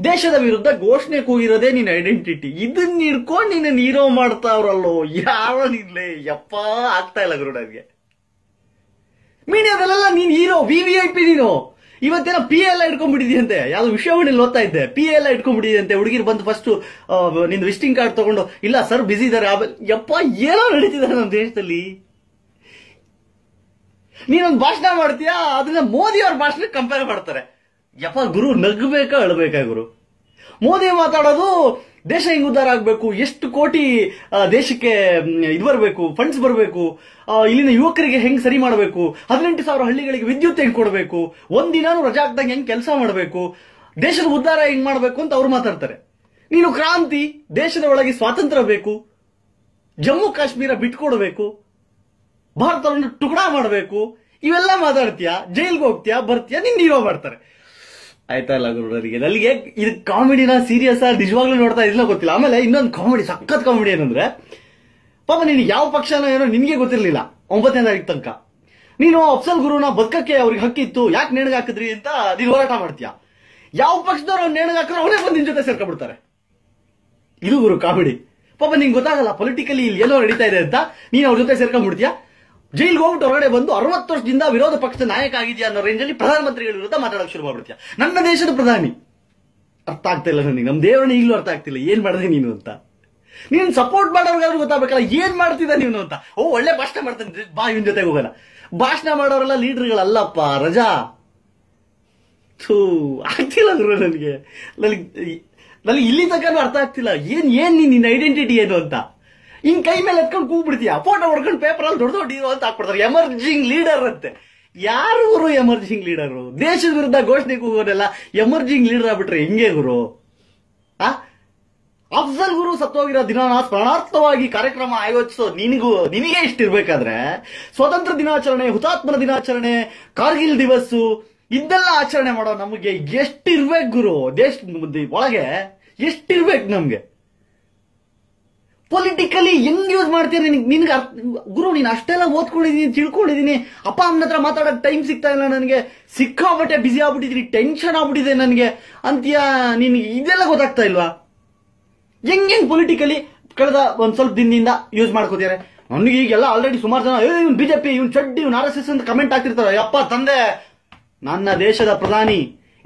ದೇಶದ ವಿರುದ್ಧ ಘೋಷಣೆ ಕೂಗಿರೋದೇ ನಿನ್ನ ಐಡೆಂಟಿಟಿ ಇದನ್ನ ಹಿಡ್ಕೊಂಡು ನಿನ್ನ ಹೀರೋ ಮಾಡ್ತಾವ್ರಲ್ಲೋ ಯಾರೋ ನಿನ್ಲೆ ಯಪ್ಪ ಆಗ್ತಾ ಇಲ್ಲ ಗುರು ನನಗೆ ಮೀಡಿಯಾದಲ್ಲೆಲ್ಲ ನೀನ್ hero V V I P ನೀನು ಇವತ್ತೇನೋ ಪಿ ಎಲ್ಲ ಯಾವ ಯಾವ್ದು ವಿಷಯವಾಣಿಲಿ ಓದ್ತಾ ಇದ್ದೆ ಪಿ ಎಲ್ಲ ಇಟ್ಕೊಂಡ್ಬಿಟ್ಟಿದ್ಯಂತೆ ಹುಡುಗಿರು ಬಂದು ಫಸ್ಟ್ ನಿನ್ ವಿಸಿಟಿಂಗ್ ಕಾರ್ಡ್ ತಗೊಂಡು ಇಲ್ಲ ಸರ್ ಬಿಸಿ ಇದ್ದಾರೆ ಯಪ್ಪ ಏನೋ ನಡೀತಿದ್ದಾರೆ ನಮ್ಮ ದೇಶದಲ್ಲಿ ನೀನೊಂದು ಭಾಷಣ ಮಾಡ್ತೀಯಾ ಅದನ್ನ ಮೋದಿ ಅವ್ರ ಭಾಷಣ ಕಂಪೇರ್ ಮಾಡ್ತಾರೆ ಯಪ್ಪ ಗುರು ನಗ್ಬೇಕಾ ಅಳ್ಬೇಕಾ ಗುರು ಮೋದಿ ಮಾತಾಡೋದು ದೇಶ ಹೆಂಗ್ ಉದ್ದಾರ ಆಗಬೇಕು ಎಷ್ಟು ಕೋಟಿ ದೇಶಕ್ಕೆ ಇದು ಬರಬೇಕು ಫಂಡ್ಸ್ ಬರಬೇಕು ಇಲ್ಲಿನ ಯುವಕರಿಗೆ ಹೆಂಗ್ ಸರಿ ಮಾಡಬೇಕು ಹದಿನೆಂಟು ಸಾವಿರ ಹಳ್ಳಿಗಳಿಗೆ ವಿದ್ಯುತ್ ಹೆಂಗ್ ಕೊಡಬೇಕು ಒಂದಿನಾನು ರಜಾ ಹೆಂಗ್ ಕೆಲಸ ಮಾಡಬೇಕು ದೇಶದ ಉದ್ಧಾರ ಹೆಂಗ್ ಮಾಡಬೇಕು ಅಂತ ಅವ್ರು ಮಾತಾಡ್ತಾರೆ ನೀನು ಕ್ರಾಂತಿ ದೇಶದ ಒಳಗೆ ಸ್ವಾತಂತ್ರ್ಯ ಬೇಕು ಜಮ್ಮು ಕಾಶ್ಮೀರ ಬಿಟ್ಕೊಡ್ಬೇಕು ಭಾರತವನ್ನು ಟುಕಡಾ ಮಾಡಬೇಕು ಇವೆಲ್ಲ ಮಾತಾಡ್ತೀಯಾ ಜೈಲ್ಗೆ ಹೋಗ್ತೀಯಾ ಬರ್ತೀಯಾ ನಿನ್ನ ಹೀರೋ ಮಾಡ್ತಾರೆ ಆಯ್ತಾ ಇಲ್ಲ ಗುರುಗಳಿಗೆ ನನಗೆ ಇದು ಕಾಮಿಡಿನ ಸೀರಿಯಸ್ ಆಗಿ ನಿಜವಾಗ್ಲೂ ನೋಡ್ತಾ ಇದ್ದಿಲ್ಲ ಗೊತ್ತಿಲ್ಲ ಆಮೇಲೆ ಇನ್ನೊಂದು ಕಾಮಿಡಿ ಸಖತ್ ಕಾಮಿಡಿ ಏನಂದ್ರೆ ಪಾಪ ನೀನು ಯಾವ ಪಕ್ಷನ ಏನೋ ನಿನಗೆ ಗೊತ್ತಿರಲಿಲ್ಲ ಒಂಬತ್ತನೇ ತಾರೀಕು ತನಕ ನೀನು ಅಫ್ಸಲ್ ಗುರುನ ಬದುಕಕ್ಕೆ ಅವ್ರಿಗೆ ಹಕ್ಕಿತ್ತು ಯಾಕೆ ನೇಣಿಗೆ ಹಾಕಿದ್ರಿ ಅಂತ ನೀನು ಹೋರಾಟ ಮಾಡ್ತೀಯ ಯಾವ ಪಕ್ಷದವ್ರು ನೇಣಿಗೆ ಹಾಕಿದ್ರೆ ಅವನೇ ಬಂದು ನಿನ್ ಜೊತೆ ಸೇರ್ಕೊಂಡ್ಬಿಡ್ತಾರೆ ಇದು ಗುರು ಕಾಮಿಡಿ ಪಾಪ ನಿಂಗೆ ಗೊತ್ತಾಗಲ್ಲ ಪೊಲಿಟಿಕಲಿ ಇಲ್ಲಿ ಎಲ್ಲೋ ನಡೀತಾ ಇದೆ ಅಂತ ನೀನು ಅವ್ರ ಜೊತೆ ಸೇರ್ಕೊಂಡ್ಬಿಡ್ತೀಯಾ ಜೈಲ್ಗೆ ಹೋಗ್ಬಿಟ್ಟು ಹೊರಗಡೆ ಬಂದು ಅರವತ್ತು ವರ್ಷದಿಂದ ವಿರೋಧ ಪಕ್ಷದ ನಾಯಕ ಆಗಿದೆಯಾ ಅನ್ನೋ ರೇಂಜಲ್ಲಿ ಪ್ರಧಾನಮಂತ್ರಿಗಳ ವಿರುದ್ಧ ಮಾತಾಡೋಕೆ ಶುರು ಮಾಡ್ಬಿಡ್ತೀಯ ನನ್ನ ದೇಶದ ಪ್ರಧಾನಿ ಅರ್ಥ ಆಗ್ತಾ ಇಲ್ಲ ನನಗೆ ನಮ್ಮ ದೇವರನ್ನ ಈಗಲೂ ಅರ್ಥ ಆಗ್ತಿಲ್ಲ ಏನ್ ಮಾಡಿದೆ ನೀನು ಅಂತ ನೀನು ಸಪೋರ್ಟ್ ಮಾಡೋರ್ಗಾದ್ರೂ ಗೊತ್ತಾಗಬೇಕಲ್ಲ ಏನ್ ಮಾಡ್ತಿದ್ದ ನೀನು ಅಂತ ಓ ಒಳ್ಳೆ ಭಾಷಣ ಮಾಡ್ತಾನೆ ಬಾ ಇವನ್ ಜೊತೆಗೆ ಹೋಗಲ್ಲ ಭಾಷಣ ಮಾಡೋರೆಲ್ಲ ಲೀಡರ್ಗಳಲ್ಲಪ್ಪ ರಜಾ ಥೂ ಆಗ್ತಿಲ್ಲ ನನಗೆ ನನಗೆ ನನಗೆ ಇಲ್ಲಿ ತನಕ ಅರ್ಥ ಆಗ್ತಿಲ್ಲ ಏನ್ ಏನ್ ನಿನ್ನ ಐಡೆಂಟಿಟಿ ಏನು ಅಂತ ಹಿಂಗ್ ಕೈ ಮೇಲೆ ಎತ್ಕೊಂಡು ಕೂಗ್ಬಿಡ್ತೀಯಾ ಫೋಟೋ ಹೊಡ್ಕೊಂಡು ಪೇಪರ್ ಅಲ್ಲಿ ದೊಡ್ಡ ದೊಡ್ಡ ಅಂತ ಹಾಕ್ಬಿಡ್ತಾರೆ ಎಮರ್ಜಿಂಗ್ ಲೀಡರ್ ಅಂತೆ ಯಾರು ಗುರು ಎಮರ್ಜಿಂಗ್ ಲೀಡರ್ ದೇಶದ ವಿರುದ್ಧ ಘೋಷಣೆ ಹೋಗೋದೆಲ್ಲ ಎಮರ್ಜಿಂಗ್ ಲೀಡರ್ ಆಗ್ಬಿಟ್ರೆ ಹಿಂಗೆ ಗುರು ಆ ಅಫ್ಜಲ್ ಗುರು ಸತ್ತೋಗಿರೋ ದಿನಾನ ಸ್ಮರಣಾರ್ಥವಾಗಿ ಕಾರ್ಯಕ್ರಮ ಆಯೋಜಿಸೋ ನಿನಗೂ ನಿನಗೆ ಇಷ್ಟಿರ್ಬೇಕಾದ್ರೆ ಸ್ವತಂತ್ರ ದಿನಾಚರಣೆ ಹುತಾತ್ಮರ ದಿನಾಚರಣೆ ಕಾರ್ಗಿಲ್ ದಿವಸ ಇದೆಲ್ಲ ಆಚರಣೆ ಮಾಡೋ ನಮಗೆ ಎಷ್ಟಿರ್ಬೇಕು ಗುರು ದೇಶ ಒಳಗೆ ಎಷ್ಟಿರ್ಬೇಕು ನಮಗೆ ಪೊಲಿಟಿಕಲಿ ಹೆಂಗ್ ಯೂಸ್ ಮಾಡ್ತೀರಿ ನಿನ್ಗೆ ಗುರು ನೀನ್ ಅಷ್ಟೆಲ್ಲ ಓದ್ಕೊಂಡಿದೀನಿ ತಿಳ್ಕೊಂಡಿದೀನಿ ಅಪ್ಪ ಅಮ್ಮನ ಹತ್ರ ಮಾತಾಡೋಕೆ ಟೈಮ್ ಸಿಗ್ತಾ ಇಲ್ಲ ನನಗೆ ಸಿಕ್ಕಾಬಟ್ಟೆ ಬಿಸಿ ಆಗ್ಬಿಟ್ಟಿದೀನಿ ಟೆನ್ಷನ್ ಆಗ್ಬಿಟ್ಟಿದೆ ನನಗೆ ಅಂತೀಯ ನೀನ್ ಇದೆಲ್ಲ ಗೊತ್ತಾಗ್ತಾ ಇಲ್ವಾ ಹೆಂಗೆ ಪೊಲಿಟಿಕಲಿ ಕಳೆದ ಒಂದ್ ಸ್ವಲ್ಪ ದಿನದಿಂದ ಯೂಸ್ ಮಾಡ್ಕೋತಾರೆ ಅವ್ನಿಗೆ ಈಗೆಲ್ಲ ಆಲ್ರೆಡಿ ಸುಮಾರು ಜನ ಇವ್ನು ಬಿಜೆಪಿ ಇವ್ನು ಚಡ್ಡಿ ಇವ್ನು ಆರ್ ಎಸ್ ಎಸ್ ಅಂತ ಕಮೆಂಟ್ ಹಾಕ್ತಿರ್ತಾರೆ ಅಪ್ಪ ತಂದೆ ನನ್ನ ದೇಶದ ಪ್ರಧಾನಿ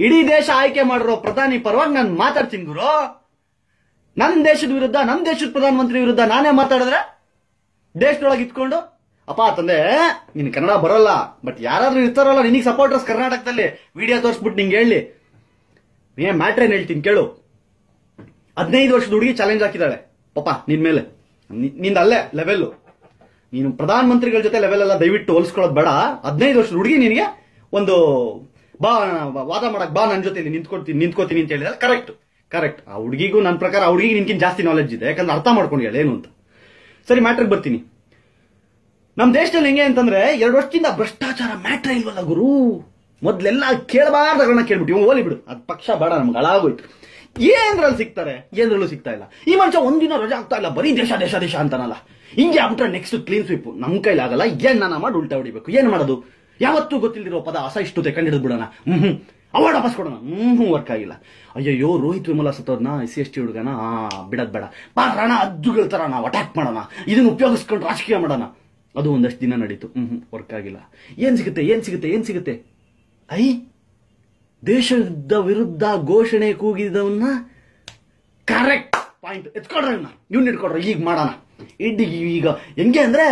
ಇಡೀ ದೇಶ ಆಯ್ಕೆ ಮಾಡಿರೋ ಪ್ರಧಾನಿ ಪರವಾಗಿ ನಾನು ಮಾತಾಡ್ತೀನಿ ಗುರು ನನ್ನ ದೇಶದ ವಿರುದ್ಧ ನಮ್ಮ ದೇಶದ ಪ್ರಧಾನಮಂತ್ರಿ ವಿರುದ್ಧ ನಾನೇ ಮಾತಾಡಿದ್ರೆ ದೇಶದೊಳಗೆ ಇತ್ಕೊಂಡು ಅಪ್ಪ ತಂದೆ ನಿನ್ ಕನ್ನಡ ಬರಲ್ಲ ಬಟ್ ಯಾರಾದ್ರೂ ಇರ್ತಾರಲ್ಲ ನಿನಗೆ ಸಪೋರ್ಟರ್ಸ್ ಕರ್ನಾಟಕದಲ್ಲಿ ವಿಡಿಯೋ ತೋರಿಸ್ಬಿಟ್ಟು ನಿಂಗೆ ಹೇಳಿ ಏ ಮ್ಯಾಟ್ರ್ ಏನ್ ಹೇಳ್ತೀನಿ ಕೇಳು ಹದಿನೈದು ವರ್ಷದ ಹುಡುಗಿ ಚಾಲೆಂಜ್ ಹಾಕಿದ್ದಾಳೆ ಪಾಪ ನಿನ್ ಮೇಲೆ ನಿಂದ ಅಲ್ಲೇ ಲೆವೆಲ್ಲು ನೀನು ಪ್ರಧಾನ ಮಂತ್ರಿಗಳ ಜೊತೆ ಲೆವೆಲ್ ಎಲ್ಲ ದಯವಿಟ್ಟು ಹೋಲಿಸ್ಕೊಳ್ಳೋದು ಬೇಡ ಹದಿನೈದು ವರ್ಷದ ಹುಡುಗಿ ನಿನಗೆ ಒಂದು ಬಾ ವಾದ ಮಾಡಕ್ ಬಾ ನನ್ನ ಜೊತೆ ನಿಂತ್ಕೊಳ್ತೀನಿ ನಿಂತ್ಕೋತೀನಿ ಅಂತ ಹೇಳಿದ್ರೆ ಕರೆಕ್ಟ್ ಕರೆಕ್ಟ್ ಆ ಹುಡುಗಿಗೂ ನನ್ನ ಪ್ರಕಾರ ಆ ಹುಡುಗಿಗೆ ಜಾಸ್ತಿ ನಾಲೆಜ್ ಇದೆ ಯಾಕಂದ್ರೆ ಅರ್ಥ ಮಾಡ್ಕೊಂಡು ಹೇಳಿ ಏನು ಅಂತ ಸರಿ ಮ್ಯಾಟ್ರಿಗೆ ಬರ್ತೀನಿ ನಮ್ಮ ದೇಶದಲ್ಲಿ ಹೆಂಗೆ ಅಂತಂದ್ರೆ ಎರಡು ವರ್ಷದಿಂದ ಭ್ರಷ್ಟಾಚಾರ ಮ್ಯಾಟ್ರೇ ಇಲ್ವಲ್ಲ ಗುರು ಮೊದ್ಲೆಲ್ಲ ಕೇಳಬಾರ್ದಗಳನ್ನ ಕೇಳ್ಬಿಟ್ಟು ಹೋಲಿ ಬಿಡು ಅದು ಪಕ್ಷ ಬೇಡ ನಮ್ಗೆ ಹಾಳಾಗೋಯ್ತು ಏನ್ರಲ್ಲಿ ಸಿಗ್ತಾರೆ ಏನ್ರಲ್ಲೂ ಸಿಗ್ತಾ ಇಲ್ಲ ಈ ಮನುಷ್ಯ ಒಂದಿನ ರಜೆ ಆಗ್ತಾ ಇಲ್ಲ ಬರೀ ದೇಶ ದೇಶ ದೇಶ ಅಂತಾನಲ್ಲ ಹಿಂಗೆ ಆಗ್ಬಿಟ್ರೆ ನೆಕ್ಸ್ಟ್ ಕ್ಲೀನ್ ಸ್ವೀಪ್ ನಮ್ ಕೈಲಾಗಲ್ಲ ಏನ್ ನಾನು ಮಾಡಿ ಉಲ್ಟಾ ಹೊಡಿಬೇಕು ಏನ್ ಮಾಡೋದು ಯಾವತ್ತೂ ಗೊತ್ತಿಲ್ಲದಿರೋ ಪದ ಅಸ ಕಂಡಿಡಿದ್ಬಿಡೋಣ ಕಂಡು ಬಿಡೋಣ ಹ್ಮ್ ಅವಾರ್ಡ್ ವಾಪಸ್ ಕೊಡೋಣ ಹ್ಞೂ ವರ್ಕ್ ಆಗಿಲ್ಲ ಅಯ್ಯಯ್ಯೋ ರೋಹಿತ್ ವಿಮಲ ಸತ್ತೋರ್ನ ಎಸ್ ಸಿ ಎಸ್ ಟಿ ಹುಡುಗನ ಬಿಡದ್ ಬೇಡ ರಣ ಅದ್ದುಗಳ ಥರ ನಾವು ಅಟ್ಯಾಕ್ ಮಾಡೋಣ ಇದನ್ನು ಉಪಯೋಗಿಸ್ಕೊಂಡು ರಾಜಕೀಯ ಮಾಡೋಣ ಅದು ಒಂದಷ್ಟು ದಿನ ನಡೀತು ಹ್ಞೂ ವರ್ಕ್ ಆಗಿಲ್ಲ ಏನು ಸಿಗುತ್ತೆ ಏನು ಸಿಗುತ್ತೆ ಏನು ಸಿಗುತ್ತೆ ಐ ದೇಶದ ವಿರುದ್ಧ ಘೋಷಣೆ ಕೂಗಿದವನ್ನ ಕರೆಕ್ಟ್ ಪಾಯಿಂಟ್ ಎತ್ಕೊಡ್ರಿ ಇವ್ನ ಇಟ್ಕೊಡ್ರಿ ಈಗ ಮಾಡೋಣ ಇಡ್ ಈಗ ಹೆಂಗೆ ಅಂದರೆ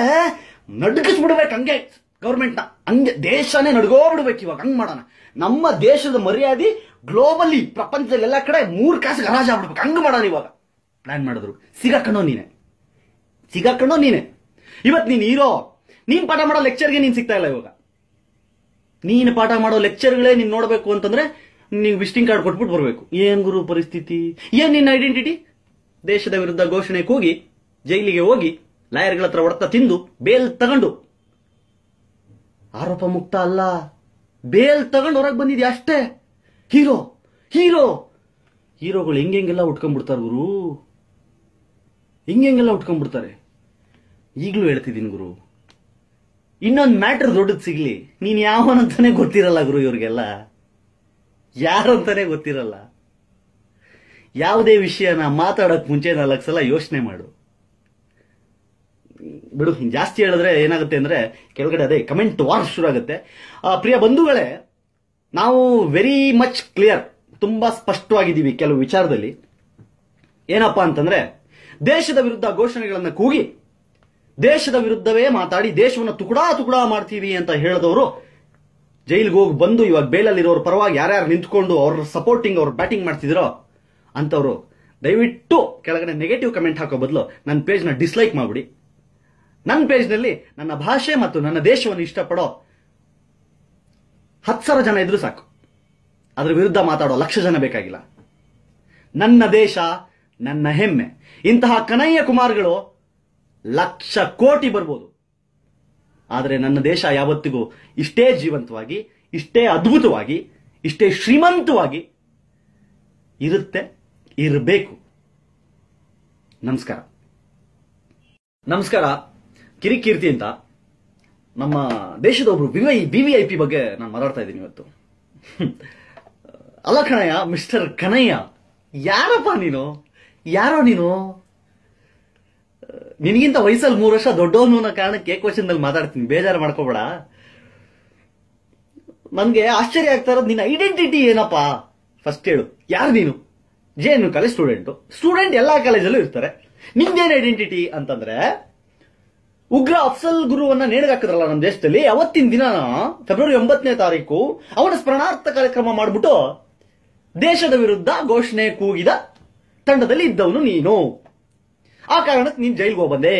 ಬಿಡ್ಬೇಕು ಹಂಗೆ ಗೌರ್ಮೆಂಟ್ನ ಹಂಗೆ ದೇಶನೇ ನಡ್ಗೋ ಬಿಡ್ಬೇಕು ಇವಾಗ ಹಂಗೆ ಮಾಡೋಣ ನಮ್ಮ ದೇಶದ ಮರ್ಯಾದೆ ಗ್ಲೋಬಲಿ ಪ್ರಪಂಚದಲ್ಲಿ ಎಲ್ಲ ಕಡೆ ಮೂರು ಕಾಸಿಗೆ ಹರಾಜ್ ಆಗ್ಬಿಡ್ಬೇಕು ಹಂಗ ಮಾಡೋಣ ಇವಾಗ ಪ್ಲಾನ್ ಮಾಡಿದ್ರು ಸಿಗಾಕಣೋ ನೀನೆ ಸಿಗಾಕಣೋ ನೀನೆ ಇವತ್ತು ನೀನ್ ಇರೋ ನೀನ್ ಪಾಠ ಮಾಡೋ ಲೆಕ್ಚರ್ಗೆ ನೀನ್ ಸಿಗ್ತಾ ಇಲ್ಲ ಇವಾಗ ನೀನು ಪಾಠ ಮಾಡೋ ಲೆಕ್ಚರ್ಗಳೇ ನೀನ್ ನೋಡಬೇಕು ಅಂತಂದ್ರೆ ನೀವು ವಿಸಿಟಿಂಗ್ ಕಾರ್ಡ್ ಕೊಟ್ಬಿಟ್ಟು ಬರಬೇಕು ಏನ್ ಗುರು ಪರಿಸ್ಥಿತಿ ಏನ್ ನಿನ್ನ ಐಡೆಂಟಿಟಿ ದೇಶದ ವಿರುದ್ಧ ಘೋಷಣೆ ಕೂಗಿ ಜೈಲಿಗೆ ಹೋಗಿ ಲಾಯರ್ಗಳ ಹತ್ರ ಹೊಡೆತ ತಿಂದು ಬೇಲ್ ತಗೊಂಡು ಆರೋಪ ಮುಕ್ತ ಅಲ್ಲ ಬೇಲ್ ತಗೊಂಡು ಹೊರಗೆ ಬಂದಿದ್ಯಾ ಅಷ್ಟೇ ಹೀರೋ ಹೀರೋ ಹೀರೋಗಳು ಹೆಂಗೆಲ್ಲ ಉಟ್ಕೊಂಡ್ಬಿಡ್ತಾರೆ ಗುರು ಹಿಂಗೆಲ್ಲ ಉಟ್ಕೊಂಡ್ಬಿಡ್ತಾರೆ ಈಗಲೂ ಹೇಳ್ತಿದ್ದೀನಿ ಗುರು ಇನ್ನೊಂದು ಮ್ಯಾಟ್ರ್ ದೊಡ್ಡದು ಸಿಗ್ಲಿ ನೀನು ಯಾವನಂತಾನೆ ಗೊತ್ತಿರಲ್ಲ ಗುರು ಇವ್ರಿಗೆಲ್ಲ ಯಾರಂತಾನೆ ಗೊತ್ತಿರಲ್ಲ ಯಾವುದೇ ವಿಷಯನ ಮಾತಾಡೋಕೆ ಮುಂಚೆ ನಾಲ್ಕು ಸಲ ಯೋಚನೆ ಮಾಡು ಬಿಡು ಹಿಂಗೆ ಜಾಸ್ತಿ ಹೇಳಿದ್ರೆ ಏನಾಗುತ್ತೆ ಅಂದರೆ ಕೆಳಗಡೆ ಅದೇ ಕಮೆಂಟ್ ವಾರ್ ಶುರು ಆಗುತ್ತೆ ಪ್ರಿಯ ಬಂಧುಗಳೇ ನಾವು ವೆರಿ ಮಚ್ ಕ್ಲಿಯರ್ ತುಂಬ ಸ್ಪಷ್ಟವಾಗಿದ್ದೀವಿ ಕೆಲವು ವಿಚಾರದಲ್ಲಿ ಏನಪ್ಪಾ ಅಂತಂದರೆ ದೇಶದ ವಿರುದ್ಧ ಘೋಷಣೆಗಳನ್ನು ಕೂಗಿ ದೇಶದ ವಿರುದ್ಧವೇ ಮಾತಾಡಿ ದೇಶವನ್ನು ತುಕುಡಾ ತುಕುಡಾ ಮಾಡ್ತೀವಿ ಅಂತ ಹೇಳಿದವರು ಜೈಲಿಗೆ ಹೋಗಿ ಬಂದು ಇವಾಗ ಬೇಲಲ್ಲಿರೋರು ಪರವಾಗಿ ಯಾರ್ಯಾರು ನಿಂತ್ಕೊಂಡು ಅವ್ರ ಸಪೋರ್ಟಿಂಗ್ ಅವ್ರು ಬ್ಯಾಟಿಂಗ್ ಮಾಡ್ತಿದ್ರೋ ಅಂತವರು ದಯವಿಟ್ಟು ಕೆಳಗಡೆ ನೆಗೆಟಿವ್ ಕಮೆಂಟ್ ಹಾಕೋ ಬದಲು ನನ್ನ ಪೇಜ್ನ ಡಿಸ್ಲೈಕ್ ಮಾಡಿಬಿಡಿ ನನ್ನ ಪೇಜ್ನಲ್ಲಿ ನನ್ನ ಭಾಷೆ ಮತ್ತು ನನ್ನ ದೇಶವನ್ನು ಇಷ್ಟಪಡೋ ಹತ್ತು ಸಾವಿರ ಜನ ಇದ್ರೂ ಸಾಕು ಅದರ ವಿರುದ್ಧ ಮಾತಾಡೋ ಲಕ್ಷ ಜನ ಬೇಕಾಗಿಲ್ಲ ನನ್ನ ದೇಶ ನನ್ನ ಹೆಮ್ಮೆ ಇಂತಹ ಕನಯ್ಯ ಕುಮಾರ್ಗಳು ಲಕ್ಷ ಕೋಟಿ ಬರ್ಬೋದು ಆದರೆ ನನ್ನ ದೇಶ ಯಾವತ್ತಿಗೂ ಇಷ್ಟೇ ಜೀವಂತವಾಗಿ ಇಷ್ಟೇ ಅದ್ಭುತವಾಗಿ ಇಷ್ಟೇ ಶ್ರೀಮಂತವಾಗಿ ಇರುತ್ತೆ ಇರಬೇಕು ನಮಸ್ಕಾರ ನಮಸ್ಕಾರ ಕಿರಿಕೀರ್ತಿ ಅಂತ ನಮ್ಮ ದೇಶದ ಒಬ್ರು Y V V I P ಬಗ್ಗೆ ನಾನು ಮಾತಾಡ್ತಾ ಇದ್ದೀನಿ ಇವತ್ತು ಅಲ್ಲ ಕಣಯ್ಯ ಮಿಸ್ಟರ್ ಕಣಯ್ಯ ಯಾರಪ್ಪ ನೀನು ಯಾರೋ ನೀನು ನಿನಗಿಂತ ವಯಸ್ಸಲ್ಲಿ ಮೂರು ವರ್ಷ ದೊಡ್ಡವನು ಅನ್ನೋ ಕಾರಣಕ್ಕೆ ಕ್ವಶನ್ದಲ್ಲಿ ಮಾತಾಡ್ತೀನಿ ಬೇಜಾರು ಮಾಡ್ಕೋಬೇಡ ನನಗೆ ಆಶ್ಚರ್ಯ ಆಗ್ತಾ ಇರೋದು ನಿನ್ನ ಐಡೆಂಟಿಟಿ ಏನಪ್ಪಾ ಫಸ್ಟ್ ಹೇಳು ಯಾರು ನೀನು J N college student student ಎಲ್ಲ ಕಾಲೇಜಲ್ಲೂ ಇರ್ತಾರೆ ನಿಮ್ದೇನು ಐಡೆಂಟಿಟಿ ಅಂತಂದ್ರೆ ಉಗ್ರ ಅಫ್ಸಲ್ ಗುರುವನ್ನ ನೇಣಗಾಕಿದ್ರಲ್ಲ ನಮ್ಮ ದೇಶದಲ್ಲಿ ಅವತ್ತಿನ ದಿನ ಫೆಬ್ರವರಿ ಒಂಬತ್ತನೇ ತಾರೀಕು ಅವನ ಸ್ಮರಣಾರ್ಥ ಕಾರ್ಯಕ್ರಮ ಮಾಡಿಬಿಟ್ಟು ದೇಶದ ವಿರುದ್ಧ ಘೋಷಣೆ ಕೂಗಿದ ತಂಡದಲ್ಲಿ ಇದ್ದವನು ನೀನು ಆ ಕಾರಣಕ್ಕೆ ನೀನ್ ಜೈಲ್ಗೆ ಹೋಗ್ಬಂದೆ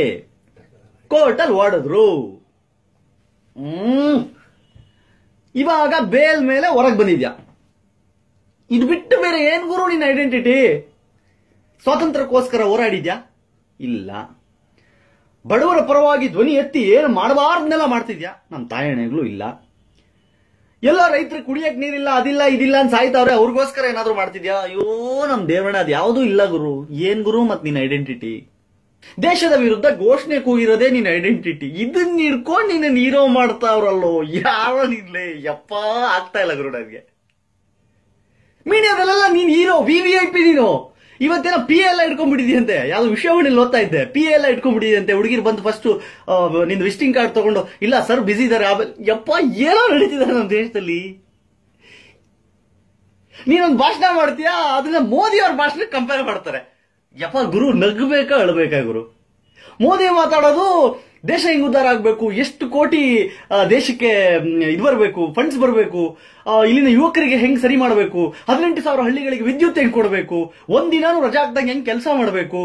ಕೋರ್ಟಲ್ಲಿ ಓಡಿದ್ರು ಇವಾಗ ಬೇಲ್ ಮೇಲೆ ಹೊರಗೆ ಬಂದಿದ್ಯಾ ಇದು ಬಿಟ್ಟು ಬೇರೆ ಏನ್ ಗುರು ನಿನ್ನ ಐಡೆಂಟಿಟಿ ಸ್ವಾತಂತ್ರ್ಯಕ್ಕೋಸ್ಕರ ಹೋರಾಡಿದ್ಯಾ ಇಲ್ಲ ಬಡವರ ಪರವಾಗಿ ಧ್ವನಿ ಎತ್ತಿ ಏನು ಮಾಡಬಾರ್ದನ್ನೆಲ್ಲ ಮಾಡ್ತಿದ್ಯಾ ನಮ್ಮ ತಾಯಣೆಗಳು ಇಲ್ಲ ಎಲ್ಲ ರೈತರು ಕುಡಿಯಕ್ಕೆ ನೀರಿಲ್ಲ ಅದಿಲ್ಲ ಇದಿಲ್ಲ ಅಂತ ಸಾಯ್ತಾವ್ರೆ ಅವ್ರಿಗೋಸ್ಕರ ಏನಾದರೂ ಮಾಡ್ತಿದ್ಯಾ ಅಯ್ಯೋ ನಮ್ ದೇವಣ್ಣ ಅದು ಯಾವುದೂ ಇಲ್ಲ ಗುರು ಏನ್ ಗುರು ಮತ್ ನಿನ್ನ ಐಡೆಂಟಿಟಿ ದೇಶದ ವಿರುದ್ಧ ಘೋಷಣೆ ಕೂಗಿರೋದೇ ನಿನ್ನ ಐಡೆಂಟಿಟಿ ಇದನ್ನ ಹಿಡ್ಕೊಂಡು ನಿನ್ನ ನೀರೋ ಮಾಡ್ತಾವ್ರಲ್ಲೋ ಯಾವ ನಿನ್ಲೆ ಯಪ್ಪ ಆಗ್ತಾ ಇಲ್ಲ ಗುರು ನನಗೆ ಮೀಡಿಯಾದಲ್ಲೆಲ್ಲ ನೀನ್ hero V V I P ನೀನು ಇವತ್ತೇನೋ ಪಿ ಎಲ್ಲ ಇಟ್ಕೊಂಡ್ಬಿಟ್ಟಿದೆಯಂತೆ ಯಾವ್ದು ಇಲ್ಲಿ ಓದ್ತಾ ಇದ್ದೆ ಪಿ ಎಲ್ಲ ಅಂತೆ ಹುಡುಗಿರ್ ಬಂದು ಫಸ್ಟ್ ನಿಂದು ವಿಸಿಟಿಂಗ್ ಕಾರ್ಡ್ ತಗೊಂಡು ಇಲ್ಲ ಸರ್ ಬಿಸಿ ಇದ್ದಾರೆ ಯಪ್ಪ ಏನೋ ನಡೀತಿದ್ದಾರೆ ನಮ್ಮ ದೇಶದಲ್ಲಿ ನೀನೊಂದು ಭಾಷಣ ಮಾಡ್ತೀಯಾ ಅದನ್ನ ಮೋದಿ ಅವ್ರ ಭಾಷಣ ಕಂಪೇರ್ ಮಾಡ್ತಾರೆ ಯಪ್ಪ ಗುರು ನಗ್ಬೇಕಾ ಅಳ್ಬೇಕಾ ಗುರು ಮೋದಿ ಮಾತಾಡೋದು ದೇಶ ಹೆಂಗ್ ಉದ್ಧಾರ ಆಗ್ಬೇಕು ಎಷ್ಟು ಕೋಟಿ ದೇಶಕ್ಕೆ ಇದು ಬರಬೇಕು ಫಂಡ್ಸ್ ಬರಬೇಕು ಇಲ್ಲಿನ ಯುವಕರಿಗೆ ಹೆಂಗ್ ಸರಿ ಮಾಡಬೇಕು ಹದಿನೆಂಟು ಸಾವಿರ ಹಳ್ಳಿಗಳಿಗೆ ವಿದ್ಯುತ್ ಹೆಂಗ್ ಕೊಡಬೇಕು ಒಂದಿನಾನು ರಜಾ ಆಗ್ದಂಗೆ ಹೆಂಗ್ ಕೆಲಸ ಮಾಡಬೇಕು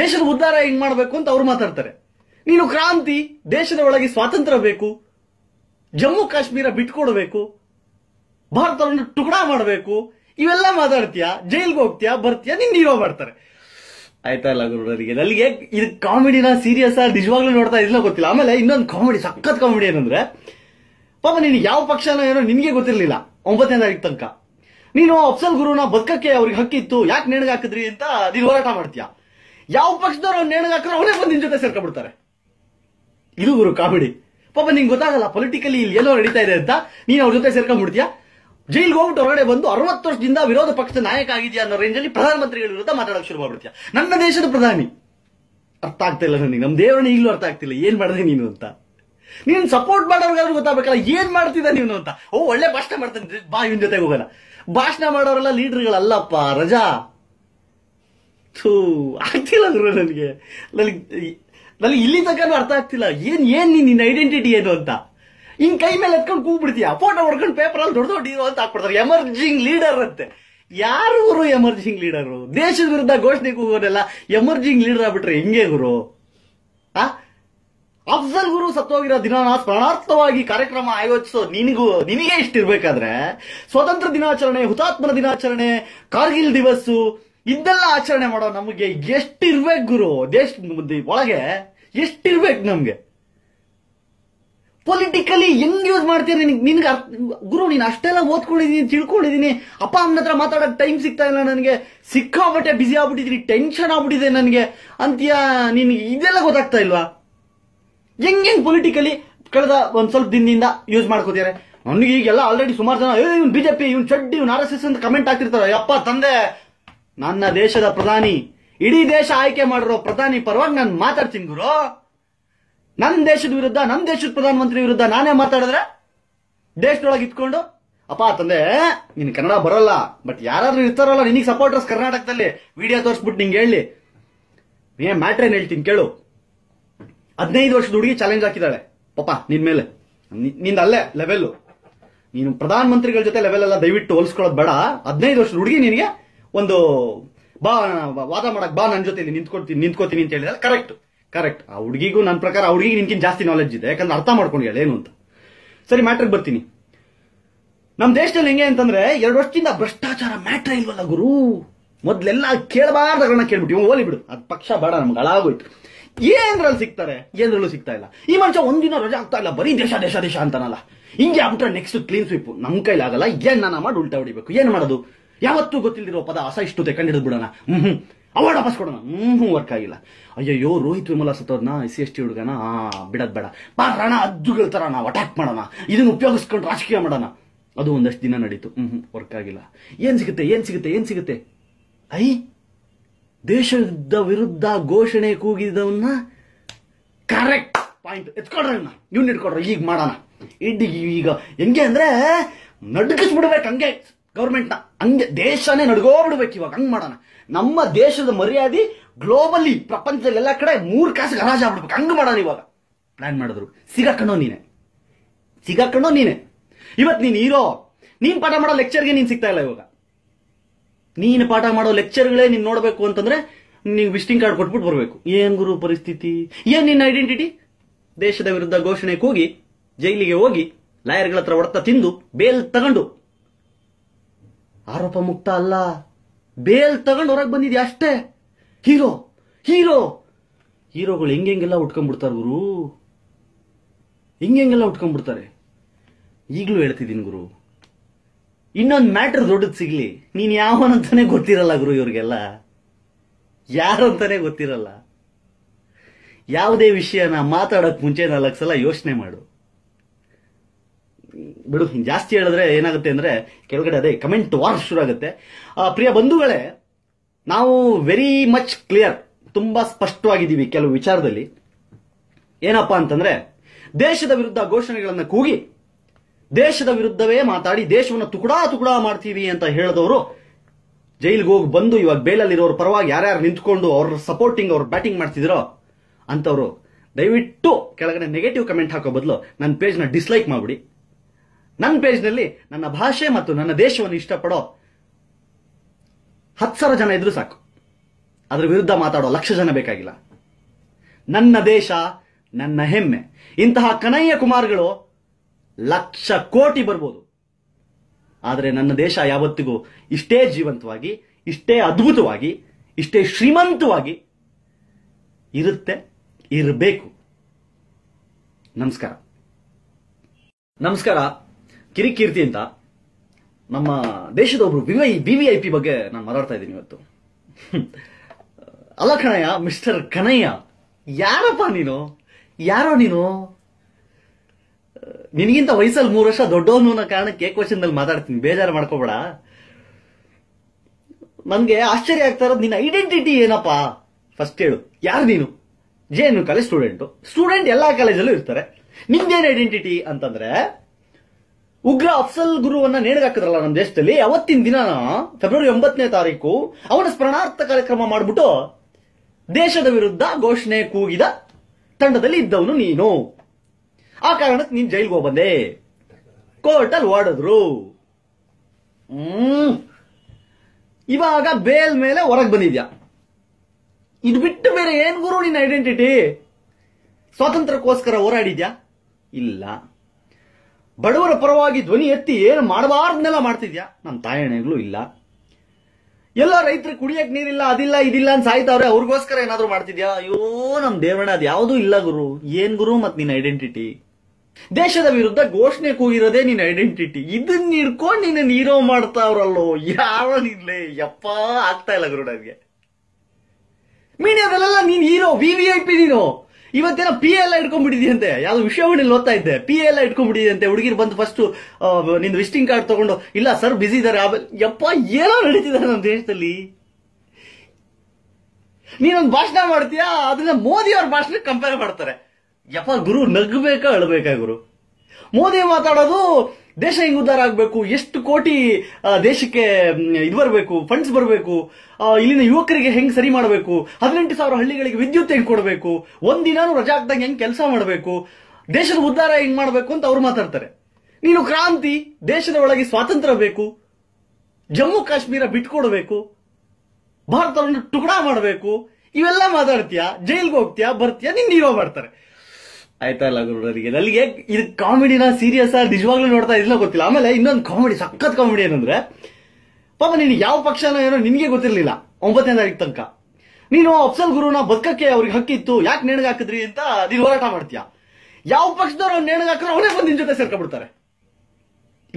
ದೇಶದ ಉದ್ಧಾರ ಹೆಂಗ್ ಮಾಡಬೇಕು ಅಂತ ಅವ್ರು ಮಾತಾಡ್ತಾರೆ ನೀನು ಕ್ರಾಂತಿ ದೇಶದ ಒಳಗೆ ಸ್ವಾತಂತ್ರ್ಯ ಬೇಕು ಜಮ್ಮು ಕಾಶ್ಮೀರ ಬಿಟ್ಕೊಡ್ಬೇಕು ಭಾರತವನ್ನು ಟುಕಡಾ ಮಾಡಬೇಕು ಇವೆಲ್ಲ ಮಾತಾಡ್ತೀಯಾ ಜೈಲ್ಗೆ ಹೋಗ್ತೀಯಾ ಬರ್ತೀಯಾ ನಿನ್ನ ಹೀರೋ ಮಾಡ್ತಾರೆ ಆಯ್ತಾ ಇಲ್ಲ ಗುರುಡರಿಗೆ ನನಗೆ ಇದು ಕಾಮಿಡಿನ ಸೀರಿಯಸ್ ಆಗಿ ನಿಜವಾಗ್ಲೂ ನೋಡ್ತಾ ಇದ್ಲ ಗೊತ್ತಿಲ್ಲ ಆಮೇಲೆ ಇನ್ನೊಂದು ಕಾಮಿಡಿ ಸಖತ್ ಕಾಮಿಡಿ ಏನಂದ್ರೆ ಪಾಪ ನೀನು ಯಾವ ಪಕ್ಷನ ಏನೋ ನಿನಗೆ ಗೊತ್ತಿರಲಿಲ್ಲ ಒಂಬತ್ತನೇ ತಾರೀಕು ತನಕ ನೀನು ಅಫ್ಸಲ್ ಗುರುನ ಬದುಕಕ್ಕೆ ಅವ್ರಿಗೆ ಹಕ್ಕಿತ್ತು ಯಾಕೆ ನೇಣಿಗೆ ಹಾಕಿದ್ರಿ ಅಂತ ನೀನು ಹೋರಾಟ ಮಾಡ್ತೀಯ ಯಾವ ಪಕ್ಷದವ್ರು ಅವ್ನು ನೇಣಿಗೆ ಹಾಕಿದ್ರೆ ಅವನೇ ಬಂದು ನಿನ್ ಜೊತೆ ಸೇರ್ಕೊಂಡ್ಬಿಡ್ತಾರೆ ಇದು ಗುರು ಕಾಮಿಡಿ ಪಾಪ ನಿಂಗೆ ಗೊತ್ತಾಗಲ್ಲ ಪೊಲಿಟಿಕಲಿ ಇಲ್ಲಿ ಎಲ್ಲೋ ನಡೀತಾ ಇದೆ ಅಂತ ನೀನು ಅವ್ರ ಜೊತೆ ಸೇರ್ಕೊಂಡ್ಬಿಡ್ತೀಯಾ ಜೈಲ್ಗೆ ಹೋಗ್ಬಿಟ್ಟು ಹೊರಗಡೆ ಬಂದು ಅರವತ್ತು ವರ್ಷದಿಂದ ವಿರೋಧ ಪಕ್ಷದ ನಾಯಕ ಆಗಿದೆಯಾ ಅನ್ನೋ ರೇಂಜಲ್ಲಿ ಪ್ರಧಾನಮಂತ್ರಿಗಳ ವಿರುದ್ಧ ಮಾತಾಡೋಕೆ ಶುರು ಮಾಡ್ಬಿಡ್ತೀಯ ನನ್ನ ದೇಶದ ಪ್ರಧಾನಿ ಅರ್ಥ ಆಗ್ತಾ ಇಲ್ಲ ನನಗೆ ನಮ್ಮ ದೇವರನ್ನ ಈಗಲೂ ಅರ್ಥ ಆಗ್ತಿಲ್ಲ ಏನ್ ಮಾಡಿದೆ ನೀನು ಅಂತ ನೀನು ಸಪೋರ್ಟ್ ಮಾಡೋರ್ಗಾದ್ರೂ ಗೊತ್ತಾಗಬೇಕಲ್ಲ ಏನ್ ಮಾಡ್ತಿದ್ದ ನೀನು ಅಂತ ಓ ಒಳ್ಳೆ ಭಾಷಣ ಮಾಡ್ತಾನೆ ಬಾ ಇವನ್ ಜೊತೆಗೆ ಹೋಗಲ್ಲ ಭಾಷಣ ಮಾಡೋರೆಲ್ಲ ಲೀಡರ್ಗಳಲ್ಲಪ್ಪ ರಜಾ ಥೂ ಆಗ್ತಿಲ್ಲ ನನಗೆ ನನಗೆ ನನಗೆ ಇಲ್ಲಿ ತನಕ ಅರ್ಥ ಆಗ್ತಿಲ್ಲ ಏನ್ ಏನ್ ನಿನ್ನ ಐಡೆಂಟಿಟಿ ಏನು ಅಂತ ಹಿಂಗ್ ಕೈ ಮೇಲೆ ಎತ್ಕೊಂಡು ಕೂಗ್ ಫೋಟೋ ಹೊಡ್ಕೊಂಡು ಪೇಪರ್ ಅಲ್ಲಿ ದೊಡ್ಡ ದೊಡ್ಡ ಅಂತ ಹಾಕ್ಬಿಡ್ತಾರೆ ಎಮರ್ಜಿಂಗ್ ಲೀಡರ್ ಅಂತೆ ಯಾರು ಊರು ಎಮರ್ಜಿಂಗ್ ಲೀಡರು ದೇಶದ ವಿರುದ್ಧ ಘೋಷಣೆ ಕೂಗೋರೆಲ್ಲ ಎಮರ್ಜಿಂಗ್ ಲೀಡರ್ ಆಗ್ಬಿಟ್ರೆ ಹೆಂಗೆ ಗುರು ಆ ಅಫ್ಜಲ್ ಗುರು ಸತ್ತೋಗಿರೋ ದಿನ ಸ್ಮರಣಾರ್ಥವಾಗಿ ಕಾರ್ಯಕ್ರಮ ಆಯೋಜಿಸೋ ನಿನಗೂ ನಿನಗೆ ಇಷ್ಟಿರ್ಬೇಕಾದ್ರೆ ಸ್ವತಂತ್ರ ದಿನಾಚರಣೆ ಹುತಾತ್ಮರ ದಿನಾಚರಣೆ ಕಾರ್ಗಿಲ್ ದಿವಸ್ ಇದೆಲ್ಲ ಆಚರಣೆ ಮಾಡೋ ನಮಗೆ ಎಷ್ಟಿರ್ಬೇಕು ಗುರು ದೇಶ ಒಳಗೆ ಎಷ್ಟಿರ್ಬೇಕು ನಮ್ಗೆ ಪೊಲಿಟಿಕಲಿ ಹೆಂಗ್ ಯೂಸ್ ಮಾಡ್ತೀರಿ ನಿನಗೆ ನಿನ್ಗೆ ಗುರು ನೀನು ಅಷ್ಟೆಲ್ಲ ಓದ್ಕೊಂಡಿದೀನಿ ತಿಳ್ಕೊಂಡಿದ್ದೀನಿ ಅಪ್ಪ ಅಮ್ಮನ ಹತ್ರ ಮಾತಾಡೋಕೆ ಟೈಮ್ ಸಿಗ್ತಾ ಇಲ್ಲ ನನಗೆ ಸಿಕ್ಕಾಬಟ್ಟೆ ಬಿಸಿ ಆಗ್ಬಿಟ್ಟಿದ್ದೀನಿ ಟೆನ್ಷನ್ ಆಗ್ಬಿಟ್ಟಿದೆ ನನಗೆ ಅಂತೀಯ ನಿನಗೆ ಇದೆಲ್ಲ ಗೊತ್ತಾಗ್ತಾ ಇಲ್ವಾ ಹೆಂಗ್ ಪೊಲಿಟಿಕಲಿ ಕಳೆದ ಒಂದ್ ಸ್ವಲ್ಪ ದಿನದಿಂದ ಯೂಸ್ ಮಾಡ್ಕೋತಿದಾರೆ ನನಗೆ ಈಗೆಲ್ಲ ಆಲ್ರೆಡಿ ಸುಮಾರು ಜನ ಇವ್ನು ಬಿಜೆಪಿ ಇವ್ನು ಚಡ್ಡಿ ಇವ್ನು ಆರ್ ಎಸ್ ಎಸ್ ಅಂತ ಕಮೆಂಟ್ ಹಾಕ್ತಿರ್ತಾರೆ ಯಪ್ಪ ತಂದೆ ನನ್ನ ದೇಶದ ಪ್ರಧಾನಿ ಇಡೀ ದೇಶ ಆಯ್ಕೆ ಮಾಡಿರೋ ಪ್ರಧಾನಿ ಪರವಾಗಿ ನಾನು ಮಾತಾಡ್ತೀನಿ ಗುರು ನನ್ನ ದೇಶದ ವಿರುದ್ಧ ನನ್ನ ದೇಶದ ಪ್ರಧಾನಮಂತ್ರಿ ವಿರುದ್ಧ ನಾನೇ ಮಾತಾಡಿದ್ರೆ ದೇಶದೊಳಗೆ ಇತ್ಕೊಂಡು ಅಪ್ಪ ತಂದೆ ನಿನ್ ಕನ್ನಡ ಬರಲ್ಲ ಬಟ್ ಯಾರಾದ್ರೂ ಇರ್ತಾರಲ್ಲ ನಿನಗೆ ಸಪೋರ್ಟರ್ಸ್ ಕರ್ನಾಟಕದಲ್ಲಿ ವಿಡಿಯೋ ತೋರಿಸ್ಬಿಟ್ಟು ನಿಂಗೆ ಹೇಳಿ ಏನ್ ಮ್ಯಾಟ್ರ್ ಹೇಳ್ತೀನಿ ಕೇಳು ಹದಿನೈದು ವರ್ಷದ ಹುಡುಗಿ ಚಾಲೆಂಜ್ ಹಾಕಿದ್ದಾಳೆ ಪಾಪ ನಿನ್ ಮೇಲೆ ನಿಂದ ಅಲ್ಲೇ ಲೆವೆಲ್ ನೀನು ಪ್ರಧಾನಮಂತ್ರಿಗಳ ಜೊತೆ ಲೆವೆಲ್ ಎಲ್ಲ ದಯವಿಟ್ಟು ಹೋಲಿಸ್ಕೊಳ್ಳೋದು ಬೇಡ ಹದಿನೈದು ವರ್ಷದ ಹುಡುಗಿ ನಿನಗೆ ಒಂದು ಬಾ ವಾದ ಮಾಡಕ್ ಬಾ ನನ್ನ ಜೊತೆ ನಿಂತ್ಕೊಳ್ತೀನಿ ನಿಂತ್ಕೋತೀನಿ ಅಂತ ಹೇಳಿದ್ರೆ ಕರೆಕ್ಟ್ ಕರೆಕ್ಟ್ ಆ ಹುಡುಗಿಗೂ ನನ್ನ ಪ್ರಕಾರ ಆ ನಿನ್ಕಿನ್ ಜಾಸ್ತಿ ನಾಲೆಜ್ ಇದೆ ಯಾಕಂದ್ರೆ ಅರ್ಥ ಮಾಡ್ಕೊಂಡು ಏನು ಅಂತ ಸರಿ ಮ್ಯಾಟ್ರಿಗೆ ಬರ್ತೀನಿ ನಮ್ಮ ದೇಶದಲ್ಲಿ ಹೆಂಗೆ ಅಂತಂದ್ರೆ ಎರಡು ವರ್ಷದಿಂದ ಭ್ರಷ್ಟಾಚಾರ ಮ್ಯಾಟ್ರ್ ಇಲ್ವಲ್ಲ ಗುರು ಮೊದ್ಲೆಲ್ಲ ಕೇಳಬಾರ್ದ ಕೇಳ್ಬಿಟ್ಟು ಇವ್ ಓಲಿ ಬಿಡು ಅದ್ ಪಕ್ಷ ಬೇಡ ನಮ್ಗೆ ಅಳಾಗೋಯ್ತು ಏನ್ರಲ್ಲಿ ಸಿಗ್ತಾರೆ ಏನ್ರಲ್ಲೂ ಸಿಗ್ತಾ ಇಲ್ಲ ಈ ಮನುಷ್ಯ ಒಂದಿನ ರಜಾ ಆಗ್ತಾ ಇಲ್ಲ ಬರೀ ದೇಶ ದೇಶ ದೇಶ ಅಂತಾನಲ್ಲ ಹಿಂಗೆ ಆಗ್ಬಿಟ್ರೆ ನೆಕ್ಸ್ಟ್ ಕ್ಲೀನ್ ಸ್ವೀಪ್ ನಮ್ ಆಗಲ್ಲ ಏನ್ ನಾನು ಮಾಡಿ ಉಲ್ಟಾ ಹೊಡಿಬೇಕು ಏನ್ ಮಾಡೋದು ಯಾವತ್ತೂ ಗೊತ್ತಿಲ್ಲದಿರೋ ಪದ ಅಸ ಇಷ್ಟು ಕಂಡು ಬಿಡೋಣ ಹ್ಮ್ ಅವಾರ್ಡ್ ವಾಪಸ್ ಕೊಡೋಣ ಹ್ಞೂ ವರ್ಕ್ ಆಗಿಲ್ಲ ಅಯ್ಯಯ್ಯೋ ರೋಹಿತ್ ವಿಮಲ ಸತ್ತೋದ್ನ ಸಿ ಎಸ್ ಟಿ ಹುಡುಗನ ಆ ಬಿಡೋದು ಬೇಡ ಬಾ ರಣ ಅದ್ದುಗಳ್ತಾರ ನಾವು ಅಟ್ಯಾಕ್ ಮಾಡೋಣ ಇದನ್ನು ಉಪಯೋಗಿಸ್ಕೊಂಡು ರಾಜಕೀಯ ಮಾಡೋಣ ಅದು ಒಂದಷ್ಟು ದಿನ ನಡೀತು ಹ್ಞೂ ವರ್ಕ್ ಆಗಿಲ್ಲ ಏನು ಸಿಗುತ್ತೆ ಏನು ಸಿಗುತ್ತೆ ಏನು ಸಿಗುತ್ತೆ ಐ ದೇಶದ ವಿರುದ್ಧ ಘೋಷಣೆ ಕೂಗಿದವನ್ನ ಕರೆಕ್ಟ್ ಪಾಯಿಂಟ್ ಎತ್ಕೊಡ್ರಿ ಇವ್ನ ಇಟ್ಕೊಡ್ರ ಈಗ ಮಾಡೋಣ ಇಡ್ಡಿಗೆ ಈಗ ಹೆಂಗೆ ಅಂದರೆ ನಡ್ಗಿಸ್ಬಿಡ್ಬೇಕು ಹಂಗೆ ಗೌರ್ಮೆಂಟ್ನ ಹಂಗೆ ದೇಶನೇ ನಡ್ಗೋ ಬಿಡ್ಬೇಕು ಇವಾಗ ಹಂಗೆ ಮಾಡೋಣ ನಮ್ಮ ದೇಶದ ಮರ್ಯಾದೆ ಗ್ಲೋಬಲಿ ಪ್ರಪಂಚದಲ್ಲಿ ಎಲ್ಲ ಕಡೆ ಮೂರು ಕಾಸು ಗರಾಜ್ ಆಗ್ಬಿಡ್ಬೇಕು ಹಂಗೆ ಮಾಡೋಣ ಇವಾಗ ಪ್ಲಾನ್ ಮಾಡಿದ್ರು ಸಿಗಾಕಣೋ ನೀನೆ ಸಿಗಾಕಣೋ ನೀನೆ ಇವತ್ತು ನೀನು ಇರೋ ನೀನು ಪಾಠ ಮಾಡೋ ಲೆಕ್ಚರ್ಗೆ ನೀನ್ ಸಿಗ್ತಾ ಇಲ್ಲ ಇವಾಗ ನೀನು ಪಾಠ ಮಾಡೋ ಲೆಕ್ಚರ್ಗಳೇ ನೀನು ನೋಡಬೇಕು ಅಂತಂದ್ರೆ ನೀವು ವಿಸಿಟಿಂಗ್ ಕಾರ್ಡ್ ಕೊಟ್ಬಿಟ್ಟು ಬರಬೇಕು ಏನ್ ಗುರು ಪರಿಸ್ಥಿತಿ ಏನು ನಿನ್ನ ಐಡೆಂಟಿಟಿ ದೇಶದ ವಿರುದ್ಧ ಘೋಷಣೆ ಕೂಗಿ ಜೈಲಿಗೆ ಹೋಗಿ ಲಾಯರ್ಗಳ ಹತ್ರ ಹೊಡೆತ ತಿಂದು ಬೇಲ್ ತಗೊಂಡು ಆರೋಪ ಮುಕ್ತ ಅಲ್ಲ ಬೇಲ್ ತಗೊಂಡು ಹೊರಗೆ ಬಂದಿದ್ಯಾ ಅಷ್ಟೇ ಹೀರೋ ಹೀರೋ ಹೀರೋಗಳು ಹೆಂಗೆಲ್ಲ ಉಟ್ಕೊಂಡ್ಬಿಡ್ತಾರೆ ಗುರು ಹಿಂಗೆಲ್ಲ ಉಟ್ಕೊಂಡ್ಬಿಡ್ತಾರೆ ಈಗಲೂ ಹೇಳ್ತಿದ್ದೀನಿ ಗುರು ಇನ್ನೊಂದು ಮ್ಯಾಟ್ರ್ ದೊಡ್ಡದು ಸಿಗ್ಲಿ ನೀನು ಯಾವನಂತಾನೆ ಗೊತ್ತಿರಲ್ಲ ಗುರು ಇವ್ರಿಗೆಲ್ಲ ಯಾರು ಅಂತಾನೆ ಗೊತ್ತಿರಲ್ಲ ಯಾವುದೇ ವಿಷಯನ ಮಾತಾಡೋಕೆ ಮುಂಚೆ ನಾಲ್ಕು ಸಲ ಯೋಚನೆ ಮಾಡು ಬಿಡು ಹಿಂಗೆ ಜಾಸ್ತಿ ಹೇಳಿದ್ರೆ ಏನಾಗುತ್ತೆ ಅಂದರೆ ಕೆಳಗಡೆ ಅದೇ ಕಮೆಂಟ್ ವಾರ್ ಶುರು ಆಗುತ್ತೆ ಪ್ರಿಯ ಬಂಧುಗಳೇ ನಾವು ವೆರಿ ಮಚ್ ಕ್ಲಿಯರ್ ತುಂಬ ಸ್ಪಷ್ಟವಾಗಿದ್ದೀವಿ ಕೆಲವು ವಿಚಾರದಲ್ಲಿ ಏನಪ್ಪಾ ಅಂತಂದರೆ ದೇಶದ ವಿರುದ್ಧ ಘೋಷಣೆಗಳನ್ನು ಕೂಗಿ ದೇಶದ ವಿರುದ್ಧವೇ ಮಾತಾಡಿ ದೇಶವನ್ನು ತುಕುಡಾ ತುಕುಡಾ ಮಾಡ್ತೀವಿ ಅಂತ ಹೇಳಿದವರು ಜೈಲಿಗೆ ಹೋಗಿ ಬಂದು ಇವಾಗ ಬೇಲಲ್ಲಿರೋರು ಪರವಾಗಿ ಯಾರ್ಯಾರು ನಿಂತ್ಕೊಂಡು ಅವ್ರ ಸಪೋರ್ಟಿಂಗ್ ಅವ್ರು ಬ್ಯಾಟಿಂಗ್ ಮಾಡ್ತಿದ್ರೋ ಅಂತವರು ದಯವಿಟ್ಟು ಕೆಳಗಡೆ ನೆಗೆಟಿವ್ ಕಮೆಂಟ್ ಹಾಕೋ ಬದಲು ನನ್ನ ಪೇಜ್ನ ಡಿಸ್ಲೈಕ್ ಮಾಡಿಬಿಡಿ ನನ್ನ ಪೇಜ್ನಲ್ಲಿ ನನ್ನ ಭಾಷೆ ಮತ್ತು ನನ್ನ ದೇಶವನ್ನು ಇಷ್ಟಪಡೋ ಹತ್ತು ಸಾವಿರ ಜನ ಇದ್ರೂ ಸಾಕು ಅದರ ವಿರುದ್ಧ ಮಾತಾಡೋ ಲಕ್ಷ ಜನ ಬೇಕಾಗಿಲ್ಲ ನನ್ನ ದೇಶ ನನ್ನ ಹೆಮ್ಮೆ ಇಂತಹ ಕನಯ್ಯ ಕುಮಾರ್ಗಳು ಲಕ್ಷ ಕೋಟಿ ಬರ್ಬೋದು ಆದರೆ ನನ್ನ ದೇಶ ಯಾವತ್ತಿಗೂ ಇಷ್ಟೇ ಜೀವಂತವಾಗಿ ಇಷ್ಟೇ ಅದ್ಭುತವಾಗಿ ಇಷ್ಟೇ ಶ್ರೀಮಂತವಾಗಿ ಇರುತ್ತೆ ಇರಬೇಕು ನಮಸ್ಕಾರ ನಮಸ್ಕಾರ ಕಿರಿಕೀರ್ತಿ ಅಂತ ನಮ್ಮ ದೇಶದ ಒಬ್ರು V B V I P ಬಗ್ಗೆ ನಾನು ಮಾತಾಡ್ತಾ ಇದ್ದೀನಿ ಇವತ್ತು ಅಲ್ಲ ಕಣಯ್ಯ ಮಿಸ್ಟರ್ ಕಣಯ್ಯ ಯಾರಪ್ಪ ನೀನು ಯಾರೋ ನೀನು ನಿನಗಿಂತ ವಯಸ್ಸಲ್ಲಿ ಮೂರು ವರ್ಷ ದೊಡ್ಡವನು ಅನ್ನೋ ಕಾರಣಕ್ಕೆ ಕ್ವಶನ್ದಲ್ಲಿ ಮಾತಾಡ್ತೀನಿ ಬೇಜಾರು ಮಾಡ್ಕೋಬೇಡ ನನಗೆ ಆಶ್ಚರ್ಯ ಆಗ್ತಾ ಇರೋದು ನಿನ್ನ ಐಡೆಂಟಿಟಿ ಏನಪ್ಪ ಫಸ್ಟ್ ಹೇಳು ಯಾರು ನೀನು J N college student student ಎಲ್ಲ ಕಾಲೇಜಲ್ಲೂ ಇರ್ತಾರೆ ನಿಮ್ದೇನು ಐಡೆಂಟಿಟಿ ಅಂತಂದ್ರೆ ಉಗ್ರ ಅಫ್ಸಲ್ ಗುರುವನ್ನ ನೇಣಗಾಕಿದ್ರಲ್ಲ ನಮ್ಮ ದೇಶದಲ್ಲಿ ಅವತ್ತಿನ ದಿನ ಫೆಬ್ರವರಿ ಒಂಬತ್ತನೇ ತಾರೀಕು ಅವನ ಸ್ಮರಣಾರ್ಥ ಕಾರ್ಯಕ್ರಮ ಮಾಡಿಬಿಟ್ಟು ದೇಶದ ವಿರುದ್ಧ ಘೋಷಣೆ ಕೂಗಿದ ತಂಡದಲ್ಲಿ ಇದ್ದವನು ನೀನು ಆ ಕಾರಣಕ್ಕೆ ನೀನ್ ಜೈಲ್ಗೆ ಹೋಗ್ಬಂದೆ ಕೋರ್ಟಲ್ಲಿ ಓಡಿದ್ರು ಇವಾಗ ಬೇಲ್ ಮೇಲೆ ಹೊರಗೆ ಬಂದಿದ್ಯಾ ಇದು ಬಿಟ್ಟು ಬೇರೆ ಏನ್ ಗುರು ನಿನ್ನ ಐಡೆಂಟಿಟಿ ಸ್ವಾತಂತ್ರ್ಯಕ್ಕೋಸ್ಕರ ಹೋರಾಡಿದ್ಯಾ ಇಲ್ಲ ಬಡವರ ಪರವಾಗಿ ಧ್ವನಿ ಎತ್ತಿ ಏನು ಮಾಡಬಾರ್ದನ್ನೆಲ್ಲ ಮಾಡ್ತಿದ್ಯಾ ನಮ್ಮ ತಾಯಣೆಗಳು ಇಲ್ಲ ಎಲ್ಲ ರೈತರು ಕುಡಿಯಕ್ ನೀರಿಲ್ಲ ಅದಿಲ್ಲ ಇದಿಲ್ಲ ಅಂತ ಸಾಯ್ತಾವ್ರೆ ಅವ್ರಿಗೋಸ್ಕರ ಏನಾದ್ರು ಮಾಡ್ತಿದ್ಯಾ ಅಯ್ಯೋ ನಮ್ಮ ದೇವಣ್ಣ ಅದು ಯಾವುದೂ ಇಲ್ಲ ಗುರು ಏನ್ ಗುರು ಮತ್ ನಿನ್ನ ಐಡೆಂಟಿಟಿ ದೇಶದ ವಿರುದ್ಧ ಘೋಷಣೆ ಕೂಗಿರೋದೇ ನಿನ್ನ ಐಡೆಂಟಿಟಿ ಇದನ್ನ ಇಡ್ಕೊಂಡು ನಿನ್ನ ನೀರೋ ಮಾಡ್ತಾವ್ರಲ್ಲೋ ಯಾವ ನಿನ್ಲೆ ಯಪ್ಪ ಆಗ್ತಾ ಇಲ್ಲ ಗುರು ನನಗೆ ಮೀಡಿಯಾದಲ್ಲೆಲ್ಲ ನೀನ್ hero V V I P ನೀನು ಇವತ್ತೇನೋ ಪಿ ಎಲ್ಲ ಇಟ್ಕೊಂಡ್ಬಿಟ್ಟಿದ್ಯಂತೆ ಯಾವ್ದು ಇಲ್ಲಿ ಓದ್ತಾ ಇದ್ದೆ ಪಿ ಎಲ್ಲ ಇಟ್ಕೊಂಡ್ಬಿಟ್ಟಿದೆಯಂತೆ ಹುಡುಗಿರ್ ಬಂದು ಫಸ್ಟ್ ನಿಂದು ವಿಸಿಟಿಂಗ್ ಕಾರ್ಡ್ ತಗೊಂಡು ಇಲ್ಲ ಸರ್ ಬಿಸಿ ಇದ್ದಾರೆ ಯಪ್ಪ ಏನೋ ನಡೀತಿದ್ದಾರೆ ನಮ್ಮ ದೇಶದಲ್ಲಿ ನೀನೊಂದು ಭಾಷಣ ಮಾಡ್ತೀಯಾ ಅದನ್ನ ಮೋದಿ ಅವ್ರ ಭಾಷಣ ಕಂಪೇರ್ ಮಾಡ್ತಾರೆ ಯಪ್ಪ ಗುರು ನಗ್ಬೇಕಾ ಅಳ್ಬೇಕಾ ಗುರು ಮೋದಿ ಮಾತಾಡೋದು ದೇಶ ಹೆಂಗ್ ಉದ್ದಾರ ಆಗಬೇಕು ಎಷ್ಟು ಕೋಟಿ ದೇಶಕ್ಕೆ ಇದು ಬರಬೇಕು ಫಂಡ್ಸ್ ಬರಬೇಕು ಇಲ್ಲಿನ ಯುವಕರಿಗೆ ಹೆಂಗ್ ಸರಿ ಮಾಡಬೇಕು ಹದಿನೆಂಟು ಸಾವಿರ ಹಳ್ಳಿಗಳಿಗೆ ವಿದ್ಯುತ್ ಹೆಂಗ್ ಕೊಡಬೇಕು ಒಂದಿನಾನು ರಜಾ ಹೆಂಗ್ ಕೆಲಸ ಮಾಡಬೇಕು ದೇಶದ ಉದ್ಧಾರ ಹೆಂಗ್ ಮಾಡಬೇಕು ಅಂತ ಅವ್ರು ಮಾತಾಡ್ತಾರೆ ನೀನು ಕ್ರಾಂತಿ ದೇಶದ ಒಳಗೆ ಸ್ವಾತಂತ್ರ್ಯ ಬೇಕು ಜಮ್ಮು ಕಾಶ್ಮೀರ ಬಿಟ್ಕೊಡ್ಬೇಕು ಭಾರತವನ್ನು ಟುಕಡಾ ಮಾಡಬೇಕು ಇವೆಲ್ಲ ಮಾತಾಡ್ತೀಯಾ ಜೈಲ್ಗೆ ಹೋಗ್ತೀಯಾ ಬರ್ತೀಯಾ ನಿನ್ನ ಹೀರೋ ಮಾಡ್ತಾರೆ ಆಯ್ತಾ ಇಲ್ಲ ಗುರುಡರಿಗೆ ನನಗೆ ಇದು ಕಾಮಿಡಿನ ಸೀರಿಯಸ್ ನಿಜವಾಗ್ಲೂ ನೋಡ್ತಾ ಇದ್ಲೋ ಗೊತ್ತಿಲ್ಲ ಆಮೇಲೆ ಇನ್ನೊಂದು ಕಾಮಿಡಿ ಸಖತ್ ಕಾಮಿಡಿ ಏನಂದ್ರೆ ಪಾಪ ನೀನು ಯಾವ ಪಕ್ಷನೋ ಏನೋ ನಿನ್ಗೆ ಗೊತ್ತಿರಲಿಲ್ಲ ಒಂಬತ್ತನೇ ತಾರೀಕು ತನಕ ನೀನು ಅಫ್ಸಲ್ ಗುರುನ ಬದುಕಕ್ಕೆ ಅವ್ರಿಗೆ ಹಕ್ಕಿತ್ತು ಯಾಕೆ ನೇಣಿಗೆ ಹಾಕಿದ್ರಿ ಅಂತ ನೀನು ಹೋರಾಟ ಮಾಡ್ತೀಯ ಯಾವ ಪಕ್ಷದವ್ರು ಅವ್ನು ನೇಣಿಗೆ ಹಾಕಿದ್ರೆ ಅವನೇ ಬಂದು ನಿನ್ ಜೊತೆ ಸೇರ್ಕೊಂಡ್ಬಿಡ್ತಾರೆ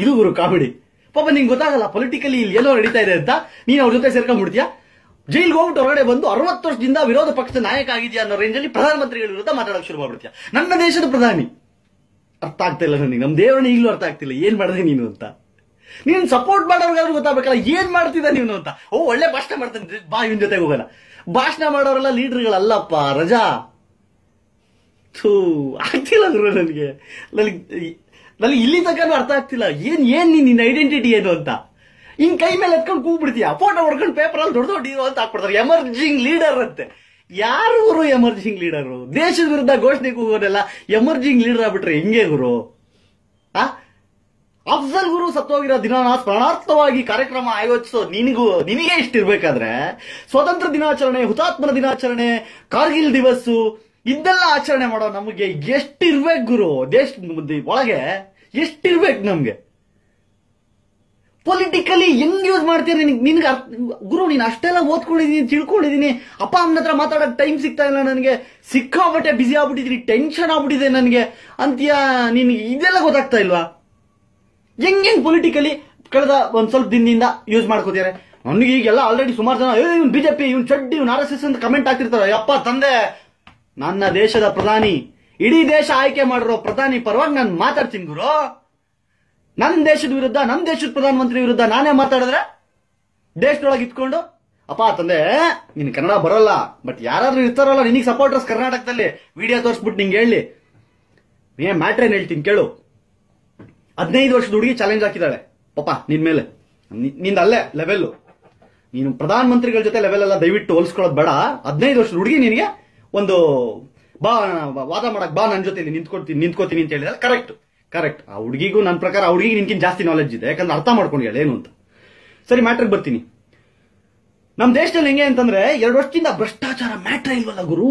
ಇದು ಗುರು ಕಾಮಿಡಿ ಪಾಪ ನಿಂಗೆ ಗೊತ್ತಾಗಲ್ಲ ಪೊಲಿಟಿಕಲಿ ಇಲ್ಲಿ ಎಲ್ಲೋ ನಡೀತಾ ಇದೆ ಅಂತ ನೀನು ಅವ್ರ ಜೊತೆ ಸೇರ್ಕೊಂಡ್ಬಿಡ್ತೀಯಾ ಜೈಲ್ಗೆ ಹೋಗ್ಬಿಟ್ಟು ಹೊರಗಡೆ ಬಂದು ಅರವತ್ತು ವರ್ಷದಿಂದ ವಿರೋಧ ಪಕ್ಷದ ನಾಯಕ ಆಗಿದೆಯಾ ಅನ್ನೋ ರೇಂಜಲ್ಲಿ ಪ್ರಧಾನಮಂತ್ರಿಗಳ ವಿರುದ್ಧ ಮಾತಾಡೋಕೆ ಶುರು ಮಾಡ್ಬಿಡ್ತೀಯ ನನ್ನ ದೇಶದ ಪ್ರಧಾನಿ ಅರ್ಥ ಆಗ್ತಾ ಇಲ್ಲ ನನಗೆ ನಮ್ಮ ದೇವರನ್ನ ಈಗಲೂ ಅರ್ಥ ಆಗ್ತಿಲ್ಲ ಏನ್ ಮಾಡಿದೆ ನೀನು ಅಂತ ನೀನು ಸಪೋರ್ಟ್ ಮಾಡೋರ್ಗಾದ್ರೂ ಗೊತ್ತಾಗಬೇಕಲ್ಲ ಏನ್ ಮಾಡ್ತಿದ್ದ ನೀನು ಅಂತ ಓ ಒಳ್ಳೆ ಭಾಷಣ ಮಾಡ್ತಾನೆ ಬಾ ಇವನ್ ಜೊತೆಗೆ ಹೋಗಲ್ಲ ಭಾಷಣ ಮಾಡೋರೆಲ್ಲ ಲೀಡರ್ಗಳಲ್ಲಪ್ಪ ರಜಾ ಥೂ ಆಗ್ತಿಲ್ಲ ಗುರು ನನಗೆ ನನಗೆ ನನಗೆ ಇಲ್ಲಿ ತನಕ ಅರ್ಥ ಆಗ್ತಿಲ್ಲ ಏನ್ ಏನ್ ನಿನ್ನ ಐಡೆಂಟಿಟಿ ಏನು ಅಂತ ಹಿಂಗ್ ಕೈ ಮೇಲೆ ಎತ್ಕೊಂಡು ಕೂಗ್ಬಿಡ್ತೀಯ ಫೋಟೋ ಹೊಡ್ಕೊಂಡು ಪೇಪರಲ್ಲಿ ದೊಡ್ಡ ದೊಡ್ಡ ಅಂತ ಹಾಕ್ಬಿಡ್ತಾರೆ ಎಮರ್ಜಿಂಗ್ ಲೀಡರ್ ಅಂತೆ ಯಾರು ಗುರು ಎಮರ್ಜಿಂಗ್ ಲೀಡರ್ ದೇಶದ ವಿರುದ್ಧ ಘೋಷಣೆ ಕೂಗೋದೆಲ್ಲ ಎಮರ್ಜಿಂಗ್ ಲೀಡರ್ ಆಗ್ಬಿಟ್ರೆ ಹೆಂಗೆ ಗುರು ಆ ಅಫ್ಜಲ್ ಗುರು ಸತ್ತೋಗಿರೋ ದಿನ ಸ್ಮರಣಾರ್ಥವಾಗಿ ಕಾರ್ಯಕ್ರಮ ಆಯೋಜಿಸೋ ನಿನಗೂ ನಿನಗೆ ಇಷ್ಟಿರ್ಬೇಕಾದ್ರೆ ಸ್ವತಂತ್ರ ದಿನಾಚರಣೆ ಹುತಾತ್ಮರ ದಿನಾಚರಣೆ ಕಾರ್ಗಿಲ್ ದಿವಸ್ಸು ಇದೆಲ್ಲ ಆಚರಣೆ ಮಾಡೋ ನಮಗೆ ಎಷ್ಟಿರ್ಬೇಕು ಗುರು ದೇಶ ಒಳಗೆ ಎಷ್ಟಿರ್ಬೇಕು ನಮಗೆ ಪೊಲಿಟಿಕಲಿ ಹೆಂಗ್ ಯೂಸ್ ಮಾಡ್ತೀರಿ ನಿನ್ಗೆ ಗುರು ನೀನ್ ಅಷ್ಟೆಲ್ಲ ಓದ್ಕೊಂಡಿದೀನಿ ತಿಳ್ಕೊಂಡಿದೀನಿ ಅಪ್ಪ ಅಮ್ಮನ ಹತ್ರ ಮಾತಾಡಕ್ ಟೈಮ್ ಸಿಗ್ತಾ ಇಲ್ಲ ನನಗೆ ಸಿಕ್ಕಾಬಟ್ಟೆ ಬಿಸಿ ಆಗ್ಬಿಟ್ಟಿದೀನಿ ಟೆನ್ಷನ್ ಆಗ್ಬಿಟ್ಟಿದೆ ನನಗೆ ಅಂತೀಯ ನಿನ್ ಇದೆಲ್ಲ ಗೊತ್ತಾಗ್ತಾ ಇಲ್ವಾ ಹೆಂಗ್ ಹೆಂಗ್ ಪೊಲಿಟಿಕಲಿ ಕಳೆದ ಒಂದ್ ಸ್ವಲ್ಪ ದಿನದಿಂದ ಯೂಸ್ ಮಾಡ್ಕೋತಾರೆ ನನಗೆ ಈಗೆಲ್ಲ ಆಲ್ರೆಡಿ ಸುಮಾರು ಜನ ಇವ್ನು ಬಿಜೆಪಿ ಇವ್ನು ಚಡ್ಡಿ ಇವ್ನು ಆರ್ ಎಸ್ ಎಸ್ ಅಂತ ಕಮೆಂಟ್ ಹಾಕ್ತಿರ್ತಾರ ಅಪ್ಪ ತಂದೆ ನನ್ನ ದೇಶದ ಪ್ರಧಾನಿ ಇಡೀ ದೇಶ ಆಯ್ಕೆ ಮಾಡಿರೋ ಪ್ರಧಾನಿ ಪರವಾಗಿ ನಾನು ಮಾತಾಡ್ತೀನಿ ಗುರು ನನ್ನ ದೇಶದ ವಿರುದ್ಧ ನಮ್ಮ ದೇಶದ ಪ್ರಧಾನಮಂತ್ರಿ ವಿರುದ್ಧ ನಾನೇ ಮಾತಾಡಿದ್ರೆ ದೇಶದೊಳಗೆ ಇಟ್ಕೊಂಡು ಅಪ್ಪ ತಂದೆ ನಿನ್ ಕನ್ನಡ ಬರೋಲ್ಲ ಬಟ್ ಯಾರಾದ್ರೂ ಇರ್ತಾರಲ್ಲ ನಿನಗೆ ಸಪೋರ್ಟರ್ಸ್ ಕರ್ನಾಟಕದಲ್ಲಿ ವಿಡಿಯೋ ತೋರಿಸ್ಬಿಟ್ಟು ನಿಂಗೆ ಹೇಳಿ ಏ ಏನ್ ಹೇಳ್ತೀನಿ ಕೇಳು ಹದಿನೈದು ವರ್ಷದ ಹುಡುಗಿ ಚಾಲೆಂಜ್ ಹಾಕಿದ್ದಾಳೆ ಪಾಪ ನಿನ್ ಮೇಲೆ ನಿಂದ ಅಲ್ಲೇ ಲೆವೆಲ್ಲು ನೀನು ಪ್ರಧಾನಮಂತ್ರಿಗಳ ಜೊತೆ ಲೆವೆಲ್ ಎಲ್ಲ ದಯವಿಟ್ಟು ಹೋಲಿಸ್ಕೊಳ್ಳೋದು ಬೇಡ ಹದಿನೈದು ವರ್ಷದ ಹುಡುಗಿ ನಿನಗೆ ಒಂದು ಬಾ ವಾದ ಮಾಡಕ್ ಬಾ ನನ್ನ ಜೊತೆ ನಿಂತ್ಕೊತೀನಿ ನಿಂತ್ಕೋತೀನಿ ಅಂತ ಹೇಳಿದ್ರೆ ಕರೆಕ್ಟ್ ಕರೆಕ್ಟ್ ಆ ಹುಡುಗಿಗೂ ನನ್ನ ಪ್ರಕಾರ ಆ ಹುಡುಗಿಗೆ ನಿನ್ಕಿನ್ ಜಾಸ್ತಿ ನಾಲೆಜ್ ಇದೆ ಯಾಕಂದ್ರೆ ಅರ್ಥ ಮಾಡ್ಕೊಂಡು ಹೇಳ ಏನು ಅಂತ ಸರಿ ಮ್ಯಾಟ್ರಿಗೆ ಬರ್ತೀನಿ ನಮ್ಮ ದೇಶದಲ್ಲಿ ಹೆಂಗೆ ಅಂತಂದ್ರೆ ಎರಡು ವರ್ಷದಿಂದ ಭ್ರಷ್ಟಾಚಾರ ಮ್ಯಾಟ್ರ ಇಲ್ವಲ್ಲ ಗುರು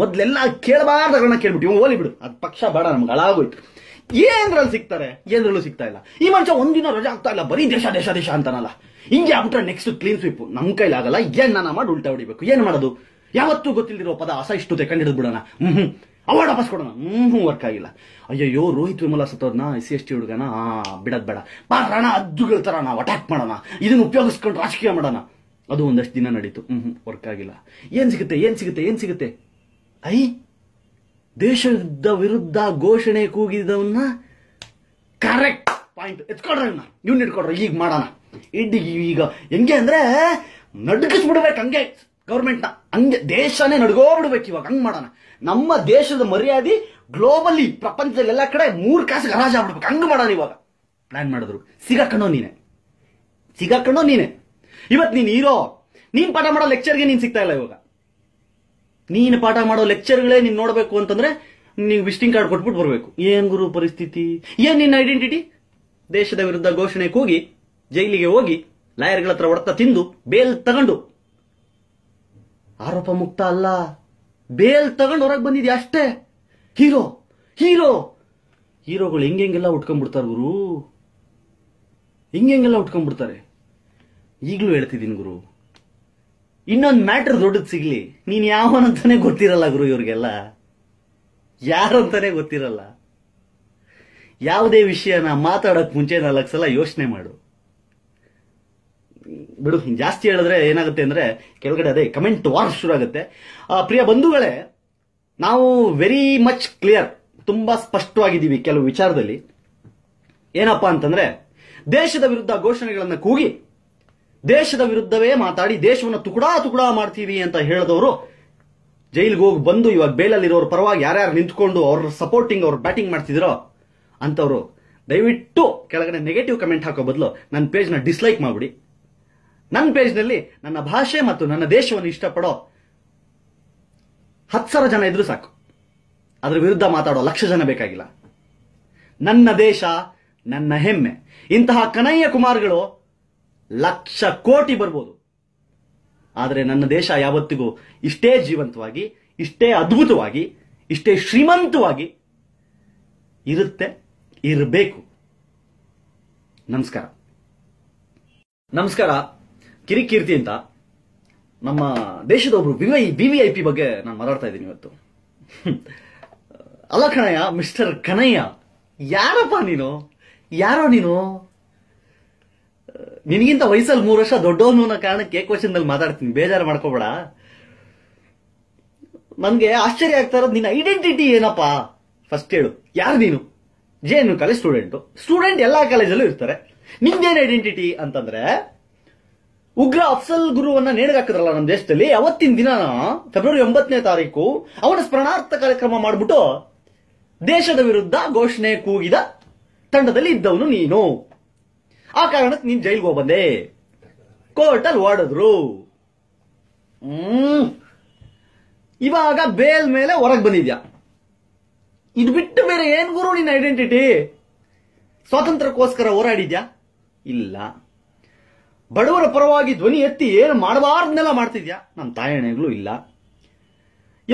ಮೊದ್ಲೆಲ್ಲ ಕೇಳಬಾರ್ದಗಳನ್ನ ಕೇಳ್ಬಿಟ್ಟು ಇವ್ ಓಲಿ ಬಿಡು ಅದ್ ಪಕ್ಷ ಬೇಡ ನಮ್ಗೆ ಹಾಳಾಗೋಯ್ತು ಏನ್ರಲ್ಲಿ ಸಿಗ್ತಾರೆ ಏನ್ರಲ್ಲೂ ಸಿಗ್ತಾ ಇಲ್ಲ ಈ ಮನುಷ್ಯ ಒಂದಿನ ರಜಾ ಆಗ್ತಾ ಇಲ್ಲ ಬರೀ ದೇಶ ದೇಶ ದೇಶ ಅಂತಾನಲ್ಲ ಹಿಂಗೆ ಆಗ್ಬಿಟ್ರೆ ನೆಕ್ಸ್ಟ್ ಕ್ಲೀನ್ ಸ್ವೀಪ್ ನಮ್ ಕೈಲಾಗಲ್ಲ ಏನ್ ನಾನು ಮಾಡಿ ಉಲ್ಟಾ ಹೊಡಿಬೇಕು ಏನ್ ಮಾಡೋದು ಯಾವತ್ತೂ ಗೊತ್ತಿಲ್ದಿರೋ ಪದ ಅಸ ಇಷ್ಟು ತೆಕಂಡು ಹಿಡಿದು ಬಿಡೋಣ ಹ್ಮ್ ಅವಾರ್ಡ್ ವಾಪಸ್ ಕೊಡೋಣ ಹ್ಞೂ ವರ್ಕ್ ಆಗಿಲ್ಲ ಅಯ್ಯಯ್ಯೋ ರೋಹಿತ್ ವಿಮಲ ಸತ್ತೋದ್ನ ಎಸ್ ಸಿ ಎಸ್ ಟಿ ಹುಡುಗನ ಬಿಡೋದು ಬೇಡ ಬಾ ಅದ್ದುಗಳ ಥರ ನಾವು ಅಟ್ಯಾಕ್ ಮಾಡೋಣ ಇದನ್ನು ಉಪಯೋಗಿಸ್ಕೊಂಡು ರಾಜಕೀಯ ಮಾಡೋಣ ಅದು ಒಂದಷ್ಟು ದಿನ ನಡೀತು ಹ್ಞೂ ವರ್ಕ್ ಆಗಿಲ್ಲ ಏನು ಸಿಗುತ್ತೆ ಏನು ಸಿಗುತ್ತೆ ಏನು ಸಿಗುತ್ತೆ ಐ ದೇಶದ ವಿರುದ್ಧ ಘೋಷಣೆ ಕೂಗಿದವನ್ನ ಕರೆಕ್ಟ್ ಪಾಯಿಂಟ್ ಎತ್ಕೊಡ್ರಿ ಇವ್ನ ಇಟ್ಕೊಡ್ರಿ ಈಗ ಮಾಡೋಣ ಇಡ್ಡಿ ಈಗ ಹೆಂಗೆ ಅಂದ್ರೆ ಬಿಡ್ಬೇಕು ಹಂಗೆ ಗೌರ್ಮೆಂಟ್ನ ಹಂಗೆ ದೇಶನೇ ನಡ್ಗೋ ಬಿಡ್ಬೇಕು ಇವಾಗ ಹಂಗೆ ಮಾಡೋಣ ನಮ್ಮ ದೇಶದ ಮರ್ಯಾದೆ ಗ್ಲೋಬಲಿ ಪ್ರಪಂಚದಲ್ಲಿ ಎಲ್ಲ ಕಡೆ ಮೂರು ಕಾಸಿಗೆ ಹರಾಜ್ ಆಗ್ಬಿಡ್ಬೇಕು ಹಂಗ ಮಾಡೋಣ ಇವಾಗ ಪ್ಲಾನ್ ಮಾಡಿದ್ರು ಸಿಗಾಕಣೋ ನೀನೆ ಸಿಗಾಕಣೋ ನೀನೆ ಇವತ್ ನೀನ್ ಹೀರೋ ನೀನ್ ಪಾಠ ಮಾಡೋ ಲೆಕ್ಚರ್ಗೆ ನೀನ್ ಸಿಗ್ತಾ ಇಲ್ಲ ಇವಾಗ ನೀನ್ ಪಾಠ ಮಾಡೋ ಲೆಕ್ಚರ್ಗಳೇ ನೀನ್ ನೋಡಬೇಕು ಅಂತಂದ್ರೆ ನೀವು ವಿಸಿಟಿಂಗ್ ಕಾರ್ಡ್ ಕೊಟ್ಬಿಟ್ಟು ಬರಬೇಕು ಏನ್ ಗುರು ಪರಿಸ್ಥಿತಿ ಏನ್ ನಿನ್ನ ಐಡೆಂಟಿಟಿ ದೇಶದ ವಿರುದ್ಧ ಘೋಷಣೆ ಕೂಗಿ ಜೈಲಿಗೆ ಹೋಗಿ ಲಾಯರ್ಗಳ ಹತ್ರ ಹೊಡೆತ ತಿಂದು ಬೇಲ್ ತಗೊಂಡು ಆರೋಪ ಮುಕ್ತ ಅಲ್ಲ ಬೇಲ್ ತಗೊಂಡು ಹೊರಗೆ ಬಂದಿದ್ಯಾ ಅಷ್ಟೇ ಹೀರೋ ಹೀರೋ ಹೀರೋಗಳು ಹೆಂಗೆಲ್ಲ ಉಟ್ಕೊಂಡ್ಬಿಡ್ತಾರೆ ಗುರು ಹಿಂಗೆಲ್ಲ ಉಟ್ಕೊಂಡ್ಬಿಡ್ತಾರೆ ಈಗಲೂ ಹೇಳ್ತಿದ್ದೀನಿ ಗುರು ಇನ್ನೊಂದು ಮ್ಯಾಟ್ರ್ ದೊಡ್ಡದು ಸಿಗ್ಲಿ ನೀನ್ ಯಾವನಂತಾನೆ ಗೊತ್ತಿರಲ್ಲ ಗುರು ಇವ್ರಿಗೆಲ್ಲ ಯಾರಂತಾನೆ ಗೊತ್ತಿರಲ್ಲ ಯಾವುದೇ ವಿಷಯನ ಮಾತಾಡೋಕ್ಕೆ ಮುಂಚೆ ನಾಲ್ಕು ಸಲ ಯೋಚನೆ ಮಾಡು ಬಿಡು ಹಿಂಗೆ ಜಾಸ್ತಿ ಹೇಳಿದ್ರೆ ಏನಾಗುತ್ತೆ ಅಂದರೆ ಕೆಳಗಡೆ ಅದೇ ಕಮೆಂಟ್ ವಾರ್ ಶುರು ಆಗುತ್ತೆ ಪ್ರಿಯ ಬಂಧುಗಳೇ ನಾವು ವೆರಿ ಮಚ್ ಕ್ಲಿಯರ್ ತುಂಬ ಸ್ಪಷ್ಟವಾಗಿದ್ದೀವಿ ಕೆಲವು ವಿಚಾರದಲ್ಲಿ ಏನಪ್ಪ ಅಂತಂದರೆ ದೇಶದ ವಿರುದ್ಧ ಘೋಷಣೆಗಳನ್ನು ಕೂಗಿ ದೇಶದ ವಿರುದ್ಧವೇ ಮಾತಾಡಿ ದೇಶವನ್ನು ತುಕುಡಾ ತುಕುಡಾ ಮಾಡ್ತೀವಿ ಅಂತ ಹೇಳಿದವರು ಜೈಲಿಗೆ ಹೋಗಿ ಬಂದು ಇವಾಗ ಬೇಲಲ್ಲಿರೋರು ಪರವಾಗಿ ಯಾರ್ಯಾರು ನಿಂತ್ಕೊಂಡು ಅವ್ರ ಸಪೋರ್ಟಿಂಗ್ ಅವ್ರು ಬ್ಯಾಟಿಂಗ್ ಮಾಡ್ತಿದ್ರೋ ಅಂತವರು ದಯವಿಟ್ಟು ಕೆಳಗಡೆ ನೆಗೆಟಿವ್ ಕಮೆಂಟ್ ಹಾಕೋ ಬದಲು ನನ್ನ ಪೇಜ್ನ ಡಿಸ್ಲೈಕ್ ಮಾಡಿಬಿಡಿ ನನ್ನ ಪೇಜ್ನಲ್ಲಿ ನನ್ನ ಭಾಷೆ ಮತ್ತು ನನ್ನ ದೇಶವನ್ನು ಇಷ್ಟಪಡೋ ಹತ್ತು ಸಾವಿರ ಜನ ಇದ್ರೂ ಸಾಕು ಅದರ ವಿರುದ್ಧ ಮಾತಾಡೋ ಲಕ್ಷ ಜನ ಬೇಕಾಗಿಲ್ಲ ನನ್ನ ದೇಶ ನನ್ನ ಹೆಮ್ಮೆ ಇಂತಹ ಕನಯ್ಯ ಕುಮಾರ್ಗಳು ಲಕ್ಷ ಕೋಟಿ ಬರ್ಬೋದು ಆದರೆ ನನ್ನ ದೇಶ ಯಾವತ್ತಿಗೂ ಇಷ್ಟೇ ಜೀವಂತವಾಗಿ ಇಷ್ಟೇ ಅದ್ಭುತವಾಗಿ ಇಷ್ಟೇ ಶ್ರೀಮಂತವಾಗಿ ಇರುತ್ತೆ ಇರಬೇಕು ನಮಸ್ಕಾರ ನಮಸ್ಕಾರ ಕಿರಿಕೀರ್ತಿ ಅಂತ ನಮ್ಮ ದೇಶದ ಒಬ್ರು ವಿವೈ ವಿ ಐ ಪಿ ಬಗ್ಗೆ ನಾನು ಮಾತಾಡ್ತಾ ಇದ್ದೀನಿ ಇವತ್ತು ಅಲ್ಲ ಕಣಯ್ಯ ಮಿಸ್ಟರ್ ಕನಯ್ಯ ಯಾರಪ್ಪ ನೀನು ಯಾರೋ ನೀನು ನಿನಗಿಂತ ವಯಸ್ಸಲ್ಲಿ ಮೂರು ವರ್ಷ ದೊಡ್ಡವನು ಅನ್ನೋ ಕಾರಣಕ್ಕೆ ಕ್ವಶನ್ದಲ್ಲಿ ಮಾತಾಡ್ತೀನಿ ಬೇಜಾರು ಮಾಡ್ಕೋಬೇಡ ನನಗೆ ಆಶ್ಚರ್ಯ ಆಗ್ತಾ ಇರೋದು ನಿನ್ನ ಐಡೆಂಟಿಟಿ ಏನಪ್ಪಾ ಫಸ್ಟ್ ಹೇಳು ಯಾರು ನೀನು J N college student student ಎಲ್ಲ ಕಾಲೇಜಲ್ಲೂ ಇರ್ತಾರೆ ನಿಮ್ದೇನು ಐಡೆಂಟಿಟಿ ಅಂತಂದ್ರೆ ಉಗ್ರ ಅಫ್ಸಲ್ ಗುರುವನ್ನ ನೇಣಗಾಕಿದ್ರಲ್ಲ ನಮ್ಮ ದೇಶದಲ್ಲಿ ಅವತ್ತಿನ ದಿನ ಫೆಬ್ರವರಿ ಒಂಬತ್ತನೇ ತಾರೀಕು ಅವನ ಸ್ಮರಣಾರ್ಥ ಕಾರ್ಯಕ್ರಮ ಮಾಡಿಬಿಟ್ಟು ದೇಶದ ವಿರುದ್ಧ ಘೋಷಣೆ ಕೂಗಿದ ತಂಡದಲ್ಲಿ ಇದ್ದವನು ನೀನು ಆ ಕಾರಣಕ್ಕೆ ನೀನ್ ಜೈಲ್ಗೆ ಹೋಗ್ಬಂದೆ ಕೋರ್ಟ್ ಓಡಿದ್ರು ಇವಾಗ ಬೇಲ್ ಮೇಲೆ ಹೊರಗೆ ಬಂದಿದ್ಯಾ ಇದು ಬಿಟ್ಟು ಬೇರೆ ಏನ್ ಗುರು ನಿನ್ನ ಐಡೆಂಟಿಟಿ ಸ್ವಾತಂತ್ರ್ಯಕ್ಕೋಸ್ಕರ ಹೋರಾಡಿದ್ಯಾ ಇಲ್ಲ ಬಡವರ ಪರವಾಗಿ ಧ್ವನಿ ಎತ್ತಿ ಏನು ಮಾಡಬಾರ್ದನ್ನೆಲ್ಲ ಮಾಡ್ತಿದ್ಯಾ ನಮ್ಮ ತಾಯಣೆಗಳು ಇಲ್ಲ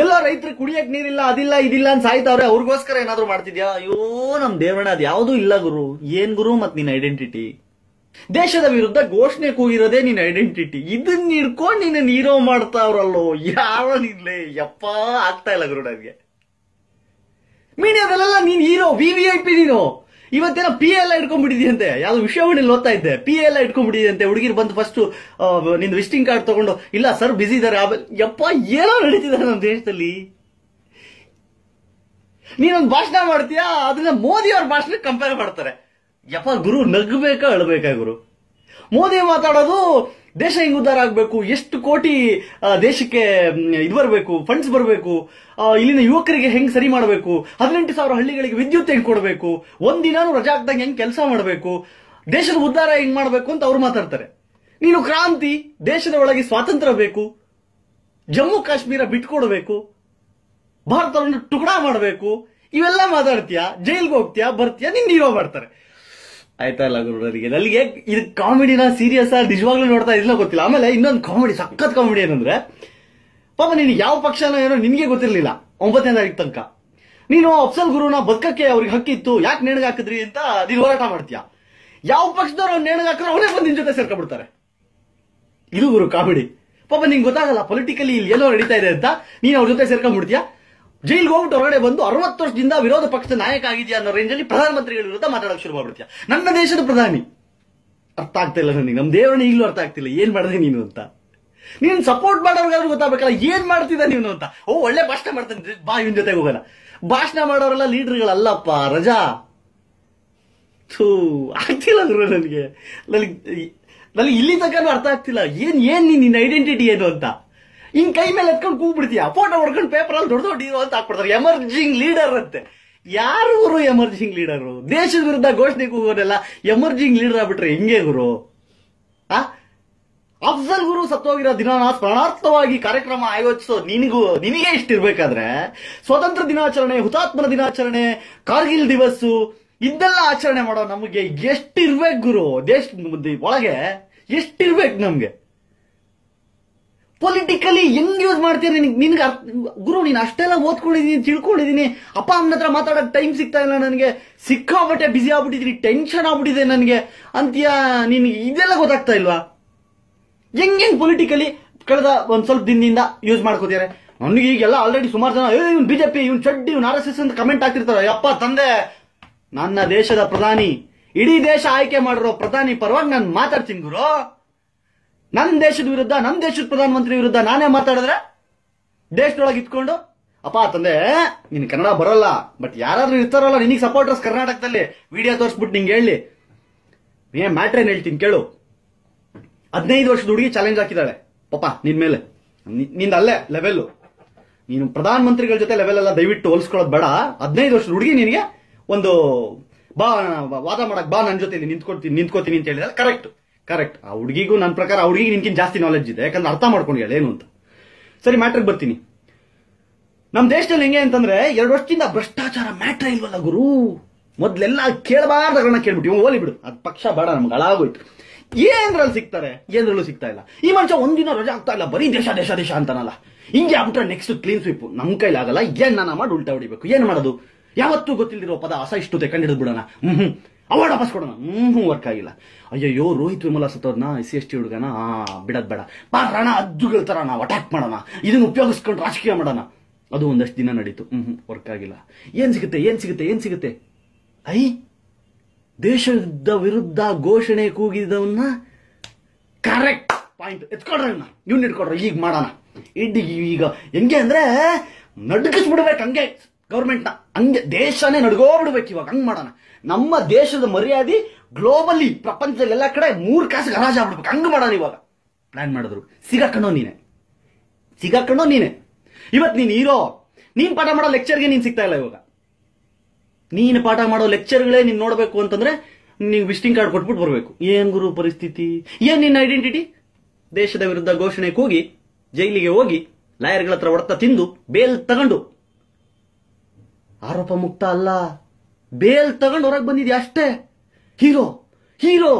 ಎಲ್ಲ ರೈತರು ಕುಡಿಯಕ್ಕೆ ನೀರಿಲ್ಲ ಅದಿಲ್ಲ ಇದಿಲ್ಲ ಅಂತ ಸಾಯ್ತಾವ್ರೆ ಅವ್ರಿಗೋಸ್ಕರ ಏನಾದ್ರು ಮಾಡ್ತಿದ್ಯಾ ಅಯ್ಯೋ ನಮ್ಮ ದೇವಣ್ಣ ಅದು ಯಾವುದೂ ಇಲ್ಲ ಗುರು ಏನ್ ಗುರು ಮತ್ ನಿನ್ನ ಐಡೆಂಟಿಟಿ ದೇಶದ ವಿರುದ್ಧ ಘೋಷಣೆ ಕೂಗಿರೋದೇ ನಿನ್ನ ಐಡೆಂಟಿಟಿ ಇದನ್ನ ಹಿಡ್ಕೊಂಡು ನಿನ್ನ ನೀರೋ ಮಾಡ್ತಾವ್ರಲ್ಲೋ ಯಾವ ನಿನ್ಲೆ ಯಪ್ಪ ಆಗ್ತಾ ಇಲ್ಲ ಗುರು ನನಗೆ ಮೀಡಿಯಾದಲ್ಲೆಲ್ಲ ನೀನ್ hero V V I P ನೀನು ಇವತ್ತೇನೋ ಪಿ ಎಲ್ಲ ಯಾವ ಯಾವ್ದು ವಿಷಯವಣಿಲ್ ಓದ್ತಾ ಇದ್ದೆ ಪಿ ಎಲ್ಲ ಇಟ್ಕೊಂಡ್ಬಿಟ್ಟಿದೆಯಂತೆ ಹುಡುಗಿರು ಬಂದು ಫಸ್ಟ್ ನಿನ್ ವಿಸಿಟಿಂಗ್ ಕಾರ್ಡ್ ತಗೊಂಡು ಇಲ್ಲ ಸರ್ ಬಿಸಿ ಇದ್ದಾರೆ ಯಪ್ಪ ಏನೋ ನಡೀತಿದ್ದಾರೆ ನಮ್ಮ ದೇಶದಲ್ಲಿ ನೀನೊಂದು ಭಾಷಣ ಮಾಡ್ತೀಯಾ ಅದನ್ನ ಮೋದಿ ಅವ್ರ ಭಾಷಣ ಕಂಪೇರ್ ಮಾಡ್ತಾರೆ ಯಪ್ಪ ಗುರು ನಗ್ಬೇಕಾ ಅಳ್ಬೇಕಾ ಗುರು ಮೋದಿ ಮಾತಾಡೋದು ದೇಶ ಹೆಂಗ್ ಉದ್ದಾರ ಆಗ್ಬೇಕು ಎಷ್ಟು ಕೋಟಿ ದೇಶಕ್ಕೆ ಇದು ಬರಬೇಕು ಫಂಡ್ಸ್ ಬರಬೇಕು ಇಲ್ಲಿನ ಯುವಕರಿಗೆ ಹೆಂಗ್ ಸರಿ ಮಾಡಬೇಕು ಹದಿನೆಂಟು ಸಾವಿರ ಹಳ್ಳಿಗಳಿಗೆ ವಿದ್ಯುತ್ ಹೆಂಗ್ ಕೊಡಬೇಕು ಒಂದಿನಾನು ರಜಾ ಹೆಂಗ್ ಕೆಲಸ ಮಾಡಬೇಕು ದೇಶದ ಉದ್ದಾರ ಹೆಂಗ್ ಮಾಡಬೇಕು ಅಂತ ಅವ್ರು ಮಾತಾಡ್ತಾರೆ ನೀನು ಕ್ರಾಂತಿ ದೇಶದ ಒಳಗೆ ಸ್ವಾತಂತ್ರ್ಯ ಬೇಕು ಜಮ್ಮು ಕಾಶ್ಮೀರ ಬಿಟ್ಕೊಡ್ಬೇಕು ಭಾರತವನ್ನು ಟುಕಡಾ ಮಾಡಬೇಕು ಇವೆಲ್ಲ ಮಾತಾಡ್ತೀಯಾ ಜೈಲ್ಗೆ ಹೋಗ್ತೀಯಾ ಬರ್ತೀಯಾ ನಿನ್ನ ಹೀರೋ ಮಾಡ್ತಾರೆ ಆಯ್ತಾ ಇಲ್ಲ ಗುರುಗಳಿಗೆ ನನಗೆ ಇದು ಕಾಮಿಡಿನ ಸೀರಿಯಸ್ ಆಗಿ ನಿಜವಾಗ್ಲೂ ನೋಡ್ತಾ ಇದ್ಲೋ ಗೊತ್ತಿಲ್ಲ ಆಮೇಲೆ ಇನ್ನೊಂದು ಕಾಮಿಡಿ ಸಖತ್ ಕಾಮಿಡಿ ಏನಂದ್ರೆ ಪಾಪ ನೀನು ಯಾವ ಪಕ್ಷನ ಏನೋ ನಿನಗೆ ಗೊತ್ತಿರಲಿಲ್ಲ ಒಂಬತ್ತನೇ ತಾರೀಕು ತನಕ ನೀನು ಅಫ್ಸಲ್ ಗುರುನ ಬದುಕಕ್ಕೆ ಅವ್ರಿಗೆ ಹಕ್ಕಿತ್ತು ಯಾಕೆ ನೇಣಿಗೆ ಹಾಕಿದ್ರಿ ಅಂತ ನೀನು ಹೋರಾಟ ಮಾಡ್ತೀಯ ಯಾವ ಪಕ್ಷದವ್ರು ಅವ್ನು ನೇಣಿಗೆ ಹಾಕಿದ್ರೆ ಅವನೇ ಬಂದು ನಿನ್ ಜೊತೆ ಸೇರ್ಕೊಂಡ್ಬಿಡ್ತಾರೆ ಇದು ಗುರು ಕಾಮಿಡಿ ಪಾಪ ನಿಂಗೆ ಗೊತ್ತಾಗಲ್ಲ ಪೊಲಿಟಿಕಲಿ ಇಲ್ಲಿ ಎಲ್ಲೋ ನಡೀತಾ ಇದೆ ಅಂತ ನೀನು ಅವ್ರ ಜೊತೆ ಸೇರ್ಕೊಂಡ್ಬಿಡ್ತೀಯಾ ಜೈಲ್ಗೆ ಹೋಗ್ಬಿಟ್ಟು ಹೊರಗಡೆ ಬಂದು ಅರವತ್ತು ವರ್ಷದಿಂದ ವಿರೋಧ ಪಕ್ಷದ ನಾಯಕ ಆಗಿದೆಯಾ ಅನ್ನೋ ರೇಂಜಲ್ಲಿ ಪ್ರಧಾನಮಂತ್ರಿಗಳ ವಿರುದ್ಧ ಮಾತಾಡೋಕೆ ಶುರು ಮಾಡ್ಬಿಡ್ತೀಯ ನನ್ನ ದೇಶದ ಪ್ರಧಾನಿ ಅರ್ಥ ಆಗ್ತಾ ಇಲ್ಲ ನನಗೆ ನಮ್ಮ ದೇವರನ್ನ ಈಗಲೂ ಅರ್ಥ ಆಗ್ತಿಲ್ಲ ಏನ್ ಮಾಡಿದೆ ನೀನು ಅಂತ ನೀನು ಸಪೋರ್ಟ್ ಮಾಡೋರ್ಗಾದ್ರೂ ಗೊತ್ತಾಗಬೇಕಲ್ಲ ಏನ್ ಮಾಡ್ತಿದ್ದ ನೀನು ಅಂತ ಓ ಒಳ್ಳೆ ಭಾಷಣ ಮಾಡ್ತಾನೆ ಬಾ ಇವನ್ ಜೊತೆಗೆ ಹೋಗಲ್ಲ ಭಾಷಣ ಮಾಡೋರೆಲ್ಲ ಲೀಡರ್ಗಳಲ್ಲಪ್ಪ ರಜಾ ಥೂ ಆಗ್ತಿಲ್ಲ ಗುರು ನನಗೆ ನನಗೆ ನನಗೆ ಇಲ್ಲಿ ತನಕ ಅರ್ಥ ಆಗ್ತಿಲ್ಲ ಏನ್ ಏನ್ ನಿನ್ನ ಐಡೆಂಟಿಟಿ ಏನು ಅಂತ ಹಿಂಗ್ ಕೈ ಮೇಲೆ ಎತ್ಕೊಂಡು ಕೂಗ್ ಫೋಟೋ ಹೊಡ್ಕೊಂಡು ಪೇಪರ್ ಅಲ್ಲಿ ದೊಡ್ಡ ದೊಡ್ಡ ಅಂತ ಹಾಕ್ಬಿಡ್ತಾರೆ ಎಮರ್ಜಿಂಗ್ ಲೀಡರ್ ಅಂತೆ ಯಾರು ಗುರು ಎಮರ್ಜಿಂಗ್ ಲೀಡರು ದೇಶದ ವಿರುದ್ಧ ಘೋಷಣೆ ಹೋಗೋದೆಲ್ಲ ಎಮರ್ಜಿಂಗ್ ಲೀಡರ್ ಆಗ್ಬಿಟ್ರೆ ಹಿಂಗೆ ಗುರು ಆ ಗುರು ಸತ್ತೋಗಿರೋ ದಿನ ಸ್ಮರಣಾರ್ಥವಾಗಿ ಕಾರ್ಯಕ್ರಮ ಆಯೋಜಿಸೋ ನಿನಗೂ ನಿನಗೆ ಇಷ್ಟಿರ್ಬೇಕಾದ್ರೆ ಸ್ವತಂತ್ರ ದಿನಾಚರಣೆ ಹುತಾತ್ಮರ ದಿನಾಚರಣೆ ಕಾರ್ಗಿಲ್ ದಿವಸ ಇದೆಲ್ಲ ಆಚರಣೆ ಮಾಡೋ ನಮಗೆ ಎಷ್ಟಿರ್ಬೇಕು ಗುರು ದೇಶ ಒಳಗೆ ಎಷ್ಟಿರ್ಬೇಕು ನಮ್ಗೆ ಪೊಲಿಟಿಕಲಿ ಹೆಂಗ್ ಯೂಸ್ ಮಾಡ್ತೀರಿ ನಿನ್ಗೆ ಗುರು ನೀನ್ ಅಷ್ಟೆಲ್ಲ ಓದ್ಕೊಂಡಿದೀನಿ ತಿಳ್ಕೊಂಡಿದೀನಿ ಅಪ್ಪ ಅಮ್ಮನ ಹತ್ರ ಮಾತಾಡಕ್ ಟೈಮ್ ಸಿಗ್ತಾ ಇಲ್ಲ ನನಗೆ ಸಿಕ್ಕಾಬಿಟ್ಟೆ ಬಿಸಿ ಆಗ್ಬಿಟ್ಟಿದೀನಿ ಟೆನ್ಷನ್ ಆಗ್ಬಿಟ್ಟಿದೆ ನನಗೆ ಅಂತೀಯ ನಿನ್ಗೆ ಇದೆಲ್ಲ ಗೊತ್ತಾಗ್ತಾ ಇಲ್ವಾ ಹೆಂಗ್ ಪೊಲಿಟಿಕಲಿ ಕಳೆದ ಒಂದ್ ಸ್ವಲ್ಪ ದಿನದಿಂದ ಯೂಸ್ ಮಾಡ್ಕೋತಾರೆ ನನಗೆ ಈಗೆಲ್ಲ ಆಲ್ರೆಡಿ ಸುಮಾರು ಜನ ಇವ್ನು ಬಿಜೆಪಿ ಇವ್ನು ಚಡ್ಡಿ ಇವ್ನು ಆರ್ ಎಸ್ ಎಸ್ ಅಂತ ಕಮೆಂಟ್ ಹಾಕ್ತಿರ್ತಾರ ಅಪ್ಪ ತಂದೆ ನನ್ನ ದೇಶದ ಪ್ರಧಾನಿ ಇಡೀ ದೇಶ ಆಯ್ಕೆ ಮಾಡಿರೋ ಪ್ರಧಾನಿ ಪರವಾಗಿ ನಾನು ಮಾತಾಡ್ತೀನಿ ಗುರು ನನ್ನ ದೇಶದ ವಿರುದ್ಧ ನಮ್ಮ ದೇಶದ ಪ್ರಧಾನಮಂತ್ರಿ ವಿರುದ್ಧ ನಾನೇ ಮಾತಾಡಿದ್ರೆ ದೇಶದೊಳಗೆ ಇತ್ಕೊಂಡು ಅಪ್ಪ ತಂದೆ ನಿನ್ ಕನ್ನಡ ಬರಲ್ಲ ಬಟ್ ಯಾರಾದ್ರೂ ಇರ್ತಾರಲ್ಲ ನಿನಗೆ ಸಪೋರ್ಟರ್ಸ್ ಕರ್ನಾಟಕದಲ್ಲಿ ವಿಡಿಯೋ ತೋರಿಸ್ಬಿಟ್ಟು ನಿಂಗೆ ಹೇಳಿ ಏ ಮ್ಯಾಟ್ರ್ ಏನ್ ಹೇಳ್ತೀನಿ ಕೇಳು ಹದಿನೈದು ವರ್ಷದ ಹುಡುಗಿ ಚಾಲೆಂಜ್ ಹಾಕಿದ್ದಾಳೆ ಪಾಪ ನಿನ್ ಮೇಲೆ ನಿಂದ ಅಲ್ಲೇ ಲೆವೆಲ್ಲು ನೀನು ಪ್ರಧಾನ ಮಂತ್ರಿಗಳ ಜೊತೆ ಲೆವೆಲ್ ಎಲ್ಲ ದಯವಿಟ್ಟು ಹೋಲಿಸ್ಕೊಳ್ಳೋದು ಬೇಡ ಹದಿನೈದು ವರ್ಷದ ಹುಡುಗಿ ನಿನಗೆ ಒಂದು ಬಾ ವಾದ ಮಾಡಕ್ ಬಾ ನನ್ನ ಜೊತೆ ನಿಂತ್ಕೊಡ್ತೀನಿ ನಿಂತ್ಕೋತೀನಿ ಅಂತ ಹೇಳಿದ್ರೆ ಕರೆಕ್ಟ್ ಕರೆಕ್ಟ್ ಆ ಹುಡುಗಿಗೂ ನನ್ನ ಪ್ರಕಾರ ಆ ಹುಡುಗಿಗೆ ಜಾಸ್ತಿ ನಾಲೆಜ್ ಇದೆ ಯಾಕಂದ್ರೆ ಅರ್ಥ ಮಾಡ್ಕೊಂಡು ಹೇಳ ಏನು ಅಂತ ಸರಿ ಮ್ಯಾಟ್ರಿಗೆ ಬರ್ತೀನಿ ನಮ್ಮ ದೇಶದಲ್ಲಿ ಹೆಂಗೆ ಅಂತಂದ್ರೆ ಎರಡು ವರ್ಷದಿಂದ ಭ್ರಷ್ಟಾಚಾರ ಮ್ಯಾಟ್ರ್ ಇಲ್ವಲ್ಲ ಗುರು ಮೊದ್ಲೆಲ್ಲ ಕೇಳಬಾರ್ದಗಳನ್ನ ಕೇಳ್ಬಿಟ್ಟು ಓಲಿ ಬಿಡು ಅದು ಪಕ್ಷ ಬೇಡ ನಮ್ಗೆ ಹಳಾಗೋಯ್ತು ಏನ್ರಲ್ಲಿ ಸಿಗ್ತಾರೆ ಏನ್ರಲ್ಲೂ ಸಿಗ್ತಾ ಇಲ್ಲ ಈ ಮನುಷ್ಯ ಒಂದಿನ ರಜೆ ಆಗ್ತಾ ಇಲ್ಲ ಬರೀ ದೇಶ ದೇಶ ದೇಶ ಅಂತಾನಲ್ಲ ಹಿಂಗೆ ಆಗ್ಬಿಟ್ರೆ ನೆಕ್ಸ್ಟ್ ಕ್ಲೀನ್ ಸ್ವೀಪ್ ನಮ್ಮ ಕೈಲಾಗಲ್ಲ ಏನ್ ನಾನು ಮಾಡಿ ಉಲ್ಟಾ ಹೊಡಿಬೇಕು ಏನ್ ಮಾಡೋದು ಯಾವತ್ತೂ ಗೊತ್ತಿಲ್ಲದಿರೋ ಪದ ಅಸ ಇಷ್ಟು ಕಂಡು ಬಿಡೋಣ ಹ್ಮ್ ಅವಾರ್ಡ್ ವಾಪಸ್ ಕೊಡೋಣ ಹ್ಞೂ ವರ್ಕ್ ಆಗಿಲ್ಲ ಅಯ್ಯಯ್ಯೋ Rohith Vemula S C S T ಹುಡುಗನ ಬಿಡೋದು ಬೇಡ ರಣ ಅಜ್ಜುಗಳ ಥರ ನಾವು ಅಟ್ಯಾಕ್ ಮಾಡೋಣ ಇದನ್ನು ಉಪಯೋಗಿಸ್ಕೊಂಡು ರಾಜಕೀಯ ಮಾಡೋಣ ಅದು ಒಂದಷ್ಟು ದಿನ ನಡೀತು ಹ್ಞೂ ವರ್ಕ್ ಆಗಿಲ್ಲ ಏನು ಸಿಗುತ್ತೆ ಏನು ಸಿಗುತ್ತೆ ಏನು ಸಿಗುತ್ತೆ ಐ ದೇಶದ ವಿರುದ್ಧ ಘೋಷಣೆ ಕೂಗಿದವನ್ನ ಕರೆಕ್ಟ್ ಪಾಯಿಂಟ್ ಎತ್ಕೊಡ್ರಿ ಇವನ್ನ ಇವ್ನ ಈಗ ಮಾಡೋಣ ಇಡ್ಡಿ ಈಗ ಹೆಂಗೆ ಅಂದರೆ ನಡ್ಕಿಸ್ಬಿಡ್ಬೇಕು ಹಂಗೆ ಗೌರ್ಮೆಂಟ್ನ ಹಂಗೆ ದೇಶನೇ ಬಿಡ್ಬೇಕು ಇವಾಗ ಹಂಗೆ ಮಾಡೋಣ ನಮ್ಮ ದೇಶದ ಮರ್ಯಾದೆ ಗ್ಲೋಬಲಿ ಪ್ರಪಂಚದಲ್ಲಿ ಎಲ್ಲ ಕಡೆ ಮೂರು ಕಾಸಿಗೆ ಹರಾಜ್ ಆಗ್ಬಿಡ್ಬೇಕು ಹಂಗೆ ಮಾಡೋಣ ಇವಾಗ ಪ್ಲಾನ್ ಮಾಡಿದ್ರು ಸಿಗಾಕಣೋ ನೀನೆ ಸಿಗಾಕಣೋ ನೀನೆ ಇವತ್ತು ನೀನು ಹೀರೋ ನೀನ್ ಪಾಠ ಮಾಡೋ ಲೆಕ್ಚರ್ಗೆ ನೀನು ಸಿಗ್ತಾ ಇಲ್ಲ ಇವಾಗ ನೀನು ಪಾಠ ಮಾಡೋ ಲೆಕ್ಚರ್ಗಳೇ ನೀನು ನೋಡಬೇಕು ಅಂತಂದ್ರೆ ನೀವು ವಿಸ್ಟಿಂಗ್ ಕಾರ್ಡ್ ಕೊಟ್ಬಿಟ್ಟು ಬರಬೇಕು ಏನ್ ಗುರು ಪರಿಸ್ಥಿತಿ ಏನು ನಿನ್ನ ಐಡೆಂಟಿಟಿ ದೇಶದ ವಿರುದ್ಧ ಘೋಷಣೆ ಕೂಗಿ ಜೈಲಿಗೆ ಹೋಗಿ ಲಾಯರ್ಗಳ ಹತ್ರ ಹೊಡೆತ ತಿಂದು ಬೇಲ್ ತಗೊಂಡು ಆರೋಪ ಮುಕ್ತ ಅಲ್ಲ ಬೇಲ್ ತಗೊಂಡು ಹೊರಗೆ ಬಂದಿದ್ಯಾ ಅಷ್ಟೇ ಹೀರೋ ಹೀರೋ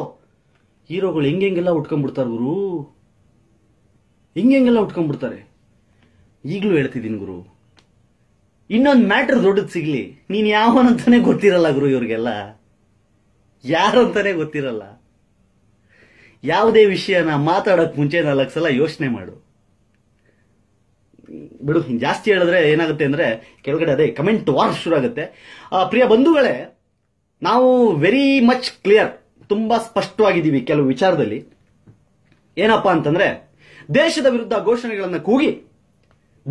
ಹೀರೋಗಳು ಹೆಂಗೆಲ್ಲ ಉಟ್ಕೊಂಡ್ಬಿಡ್ತಾರೆ ಗುರು ಹೆಂಗೆಲ್ಲ ಉಟ್ಕೊಂಡ್ಬಿಡ್ತಾರೆ ಈಗಲೂ ಹೇಳ್ತಿದ್ದೀನಿ ಗುರು ಇನ್ನೊಂದು ಮ್ಯಾಟ್ರ್ ದೊಡ್ಡದು ಸಿಗ್ಲಿ ನೀನು ಯಾವನಂತಾನೆ ಗೊತ್ತಿರಲ್ಲ ಗುರು ಇವ್ರಿಗೆಲ್ಲ ಯಾರು ಅಂತಾನೆ ಗೊತ್ತಿರಲ್ಲ ಯಾವುದೇ ವಿಷಯನ ಮಾತಾಡೋಕೆ ಮುಂಚೆ ನಾಲ್ಕು ಸಲ ಯೋಚನೆ ಮಾಡು ಬಿಡು ಹಿಂಗೆ ಜಾಸ್ತಿ ಹೇಳಿದ್ರೆ ಏನಾಗುತ್ತೆ ಅಂದರೆ ಕೆಳಗಡೆ ಅದೇ ಕಮೆಂಟ್ ವಾರ್ ಶುರು ಆಗುತ್ತೆ ಪ್ರಿಯ ಬಂಧುಗಳೇ ನಾವು ವೆರಿ ಮಚ್ ಕ್ಲಿಯರ್ ತುಂಬ ಸ್ಪಷ್ಟವಾಗಿದ್ದೀವಿ ಕೆಲವು ವಿಚಾರದಲ್ಲಿ ಏನಪ್ಪಾ ಅಂತಂದರೆ ದೇಶದ ವಿರುದ್ಧ ಘೋಷಣೆಗಳನ್ನು ಕೂಗಿ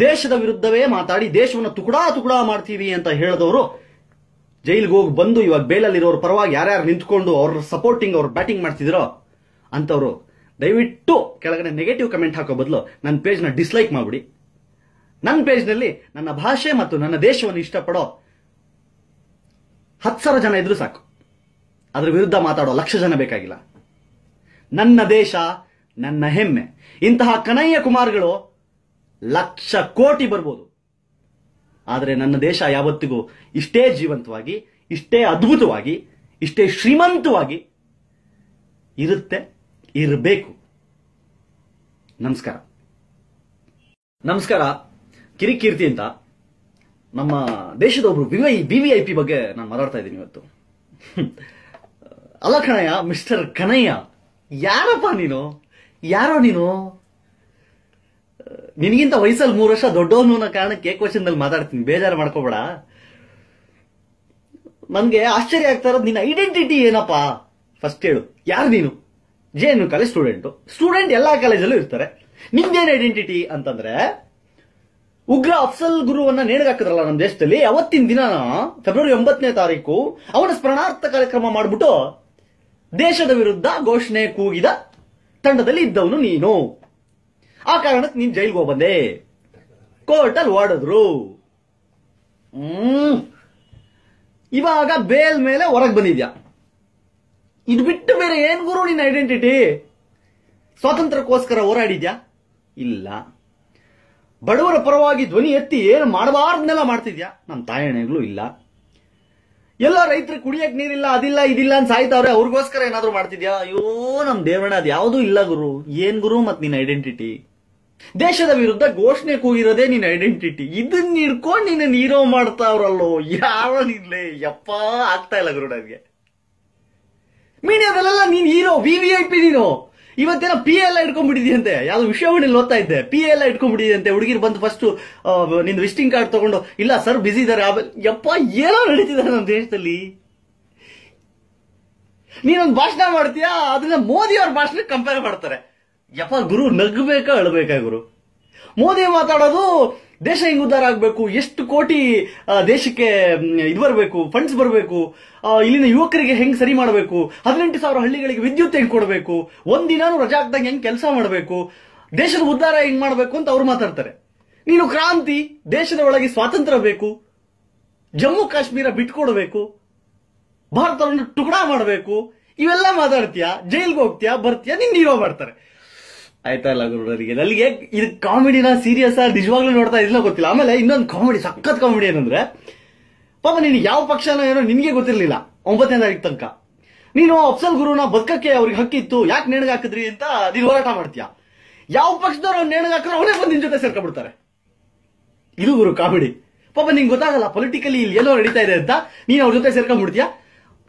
ದೇಶದ ವಿರುದ್ಧವೇ ಮಾತಾಡಿ ದೇಶವನ್ನು ತುಕುಡಾ ತುಕುಡಾ ಮಾಡ್ತೀವಿ ಅಂತ ಹೇಳಿದವರು ಜೈಲಿಗೆ ಹೋಗಿ ಬಂದು ಇವಾಗ ಬೇಲಲ್ಲಿರೋರು ಪರವಾಗಿ ಯಾರ್ಯಾರು ನಿಂತ್ಕೊಂಡು ಅವ್ರ ಸಪೋರ್ಟಿಂಗ್ ಅವ್ರು ಬ್ಯಾಟಿಂಗ್ ಮಾಡ್ತಿದ್ರೋ ಅಂತವರು ದಯವಿಟ್ಟು ಕೆಳಗಡೆ ನೆಗೆಟಿವ್ ಕಮೆಂಟ್ ಹಾಕೋ ಬದಲು ನನ್ನ ಪೇಜ್ನ ಡಿಸ್ಲೈಕ್ ಮಾಡಿಬಿಡಿ ನನ್ನ ಪೇಜ್ನಲ್ಲಿ ನನ್ನ ಭಾಷೆ ಮತ್ತು ನನ್ನ ದೇಶವನ್ನು ಇಷ್ಟಪಡೋ ಹತ್ತು ಸಾವಿರ ಜನ ಇದ್ರೂ ಸಾಕು ಅದರ ವಿರುದ್ಧ ಮಾತಾಡೋ ಲಕ್ಷ ಜನ ಬೇಕಾಗಿಲ್ಲ ನನ್ನ ದೇಶ ನನ್ನ ಹೆಮ್ಮೆ ಇಂತಹ ಕನಯ್ಯ ಕುಮಾರ್ಗಳು ಲಕ್ಷ ಕೋಟಿ ಬರ್ಬೋದು ಆದರೆ ನನ್ನ ದೇಶ ಯಾವತ್ತಿಗೂ ಇಷ್ಟೇ ಜೀವಂತವಾಗಿ ಇಷ್ಟೇ ಅದ್ಭುತವಾಗಿ ಇಷ್ಟೇ ಶ್ರೀಮಂತವಾಗಿ ಇರುತ್ತೆ ಇರಬೇಕು ನಮಸ್ಕಾರ ನಮಸ್ಕಾರ ಕಿರಿಕೀರ್ತಿ ಅಂತ ನಮ್ಮ ದೇಶದ ಒಬ್ರು V B V I P ಬಗ್ಗೆ ನಾನು ಮಾತಾಡ್ತಾ ಇದ್ದೀನಿ ಇವತ್ತು ಅಲ್ಲ ಕಣಯ್ಯ ಮಿಸ್ಟರ್ ಕನಯ್ಯ ಯಾರಪ್ಪ ನೀನು ಯಾರೋ ನೀನು ನಿನಗಿಂತ ವಯಸ್ಸಲ್ಲಿ ಮೂರು ವರ್ಷ ದೊಡ್ಡವನು ಅನ್ನೋ ಕಾರಣಕ್ಕೆ ಕ್ವಶನ್ದಲ್ಲಿ ಮಾತಾಡ್ತೀನಿ ಬೇಜಾರು ಮಾಡ್ಕೋಬೇಡ ನನಗೆ ಆಶ್ಚರ್ಯ ಆಗ್ತಾ ಇರೋದು ನಿನ್ನ ಐಡೆಂಟಿಟಿ ಏನಪ್ಪ ಫಸ್ಟ್ ಹೇಳು ಯಾರು ನೀನು J N college student student ಎಲ್ಲ ಕಾಲೇಜಲ್ಲೂ ಇರ್ತಾರೆ ನಿಮ್ದೇನು ಐಡೆಂಟಿಟಿ ಅಂತಂದ್ರೆ ಉಗ್ರ ಅಫ್ಸಲ್ ಗುರುವನ್ನ ನೇಣಿಗಾಕಿದ್ರಲ್ಲ ನಮ್ಮ ದೇಶದಲ್ಲಿ ಅವತ್ತಿನ ದಿನ ಫೆಬ್ರವರಿ ಒಂಬತ್ತನೇ ತಾರೀಕು ಅವನ ಸ್ಮರಣಾರ್ಥ ಕಾರ್ಯಕ್ರಮ ಮಾಡಿಬಿಟ್ಟು ದೇಶದ ವಿರುದ್ಧ ಘೋಷಣೆ ಕೂಗಿದ ತಂಡದಲ್ಲಿ ಇದ್ದವನು ನೀನು ಆ ಕಾರಣಕ್ಕೆ ನೀನ್ ಜೈಲ್ಗೆ ಹೋಗ್ಬಂದೆ ಕೋರ್ಟಲ್ ಓಡಿದ್ರು ಹ್ಮ್ ಇವಾಗ ಬೇಲ್ ಮೇಲೆ ಹೊರಗೆ ಬಂದಿದ್ಯಾ ಇದು ಬಿಟ್ಟು ಬೇರೆ ಏನ್ ಗುರು ನಿನ್ನ ಐಡೆಂಟಿಟಿ ಸ್ವಾತಂತ್ರ್ಯಕ್ಕೋಸ್ಕರ ಹೋರಾಡಿದ್ಯಾ ಇಲ್ಲ ಬಡವರ ಪರವಾಗಿ ಧ್ವನಿ ಎತ್ತಿ ಏನು ಮಾಡಬಾರ್ದನ್ನೆಲ್ಲ ಮಾಡ್ತಿದ್ಯಾ ನಮ್ಮ ತಾಯಣೆಗಳು ಇಲ್ಲ ಎಲ್ಲ ರೈತರು ಕುಡಿಯಕ್ಕೆ ನೀರಿಲ್ಲ ಅದಿಲ್ಲ ಇದಿಲ್ಲ ಅಂತ ಸಾಯ್ತಾವ್ರೆ ಅವ್ರಿಗೋಸ್ಕರ ಏನಾದ್ರು ಮಾಡ್ತಿದ್ಯಾ ಅಯ್ಯೋ ನಮ್ ದೇವಣ್ಣ ಅದು ಯಾವುದೂ ಇಲ್ಲ ಗುರು ಏನ್ ಗುರು ಮತ್ ನಿನ್ನ ಐಡೆಂಟಿಟಿ ದೇಶದ ವಿರುದ್ಧ ಘೋಷಣೆ ಕೂಗಿರೋದೇ ನಿನ್ನ ಐಡೆಂಟಿಟಿ ಇದನ್ನ ಹಿಡ್ಕೊಂಡು ನಿನ್ನ ನೀರೋ ಮಾಡ್ತಾವ್ರಲ್ಲೋ ಯಾವ ನಿನ್ಲೆ ಯಪ್ಪ ಆಗ್ತಾ ಇಲ್ಲ ಗುರು ನನಗೆ ಮೀಡಿಯಾದಲ್ಲೆಲ್ಲ ನೀನ್ hero V V I P ನೀನು ಇವತ್ತೇನೋ ಪಿ ಎಲ್ಲ ಇಟ್ಕೊಂಡ್ಬಿಟ್ಟಿದೆಯಂತೆ ಯಾವ್ದು ಇಲ್ಲಿ ಓದ್ತಾ ಇದ್ದೆ ಪಿ ಎಲ್ಲ ಇಟ್ಕೊಂಡ್ಬಿಟ್ಟಿದೆಯಂತೆ ಹುಡುಗಿರು ಬಂದು ಫಸ್ಟ್ ನಿಂದು ವಿಸಿಟಿಂಗ್ ಕಾರ್ಡ್ ತಗೊಂಡು ಇಲ್ಲ ಸರ್ ಬಿಸಿ ಇದ್ದಾರೆ ಯಪ್ಪ ಏನೋ ನಡೀತಿದ್ದಾರೆ ನಮ್ಮ ದೇಶದಲ್ಲಿ ನೀನೊಂದು ಭಾಷಣ ಮಾಡ್ತೀಯಾ ಅದನ್ನ ಮೋದಿ ಅವ್ರ ಭಾಷಣ ಕಂಪೇರ್ ಮಾಡ್ತಾರೆ ಯಪ್ಪ ಗುರು ನಗ್ಬೇಕಾ ಅಳ್ಬೇಕಾ ಗುರು ಮೋದಿ ಮಾತಾಡೋದು ದೇಶ ಹೆಂಗ್ ಉದ್ಧಾರ ಆಗ್ಬೇಕು ಎಷ್ಟು ಕೋಟಿ ದೇಶಕ್ಕೆ ಇದು ಬರಬೇಕು ಫಂಡ್ಸ್ ಬರಬೇಕು ಇಲ್ಲಿನ ಯುವಕರಿಗೆ ಹೆಂಗ್ ಸರಿ ಮಾಡಬೇಕು ಹದಿನೆಂಟು ಸಾವಿರ ಹಳ್ಳಿಗಳಿಗೆ ವಿದ್ಯುತ್ ಹೆಂಗ್ ಕೊಡಬೇಕು ಒಂದಿನಾನು ರಜಾ ಆಗ್ದಂಗೆ ಹೆಂಗ್ ಕೆಲಸ ಮಾಡಬೇಕು ದೇಶದ ಉದ್ಧಾರ ಹೆಂಗ್ ಮಾಡಬೇಕು ಅಂತ ಅವ್ರು ಮಾತಾಡ್ತಾರೆ ನೀನು ಕ್ರಾಂತಿ ದೇಶದ ಒಳಗೆ ಸ್ವಾತಂತ್ರ್ಯ ಬೇಕು ಜಮ್ಮು ಕಾಶ್ಮೀರ ಬಿಟ್ಕೊಡ್ಬೇಕು ಭಾರತವನ್ನು ಟುಕಡಾ ಮಾಡಬೇಕು ಇವೆಲ್ಲ ಮಾತಾಡ್ತೀಯಾ ಜೈಲ್ಗೆ ಹೋಗ್ತೀಯಾ ಬರ್ತೀಯಾ ನಿನ್ನ ಹೀರೋ ಮಾಡ್ತಾರೆ ಆಯ್ತಾ ಇಲ್ಲ ಗುರುಡರಿಗೆ ನಲ್ಲಿಗೆ ಇದು ಕಾಮಿಡಿನ ಸೀರಿಯಸ್ ಆಗಿ ನಿಜವಾಗ್ಲೂ ನೋಡ್ತಾ ಇದ್ಲ ಗೊತ್ತಿಲ್ಲ ಆಮೇಲೆ ಇನ್ನೊಂದು ಕಾಮಿಡಿ ಸಖತ್ ಕಾಮಿಡಿ ಏನಂದ್ರೆ ಪಾಪ ನೀನು ಯಾವ ಪಕ್ಷನ ಏನೋ ನಿನಗೆ ಗೊತ್ತಿರಲಿಲ್ಲ ಒಂಬತ್ತನೇ ತಾರೀಕು ತನಕ ನೀನು ಅಫ್ಸಲ್ ಗುರುನ ಬದುಕಕ್ಕೆ ಅವ್ರಿಗೆ ಹಕ್ಕಿತ್ತು ಯಾಕೆ ನೇಣಿಗೆ ಹಾಕಿದ್ರಿ ಅಂತ ನೀನು ಹೋರಾಟ ಮಾಡ್ತೀಯ ಯಾವ ಪಕ್ಷದವ್ರು ಅವ್ನು ನೇಣಿಗೆ ಹಾಕಿದ್ರೆ ಅವನೇ ಬಂದು ನಿನ್ ಜೊತೆ ಸೇರ್ಕೊಂಡ್ಬಿಡ್ತಾರೆ ಇದು ಗುರು ಕಾಮಿಡಿ ಪಾಪ ನಿಂಗೆ ಗೊತ್ತಾಗಲ್ಲ ಪೊಲಿಟಿಕಲಿ ಇಲ್ಲಿ ಎಲ್ಲೋ ನಡೀತಾ ಇದೆ ಅಂತ ನೀನು ಅವ್ರ ಜೊತೆ ಸೇರ್ಕೊಂಡ್ಬಿಡ್ತೀಯಾ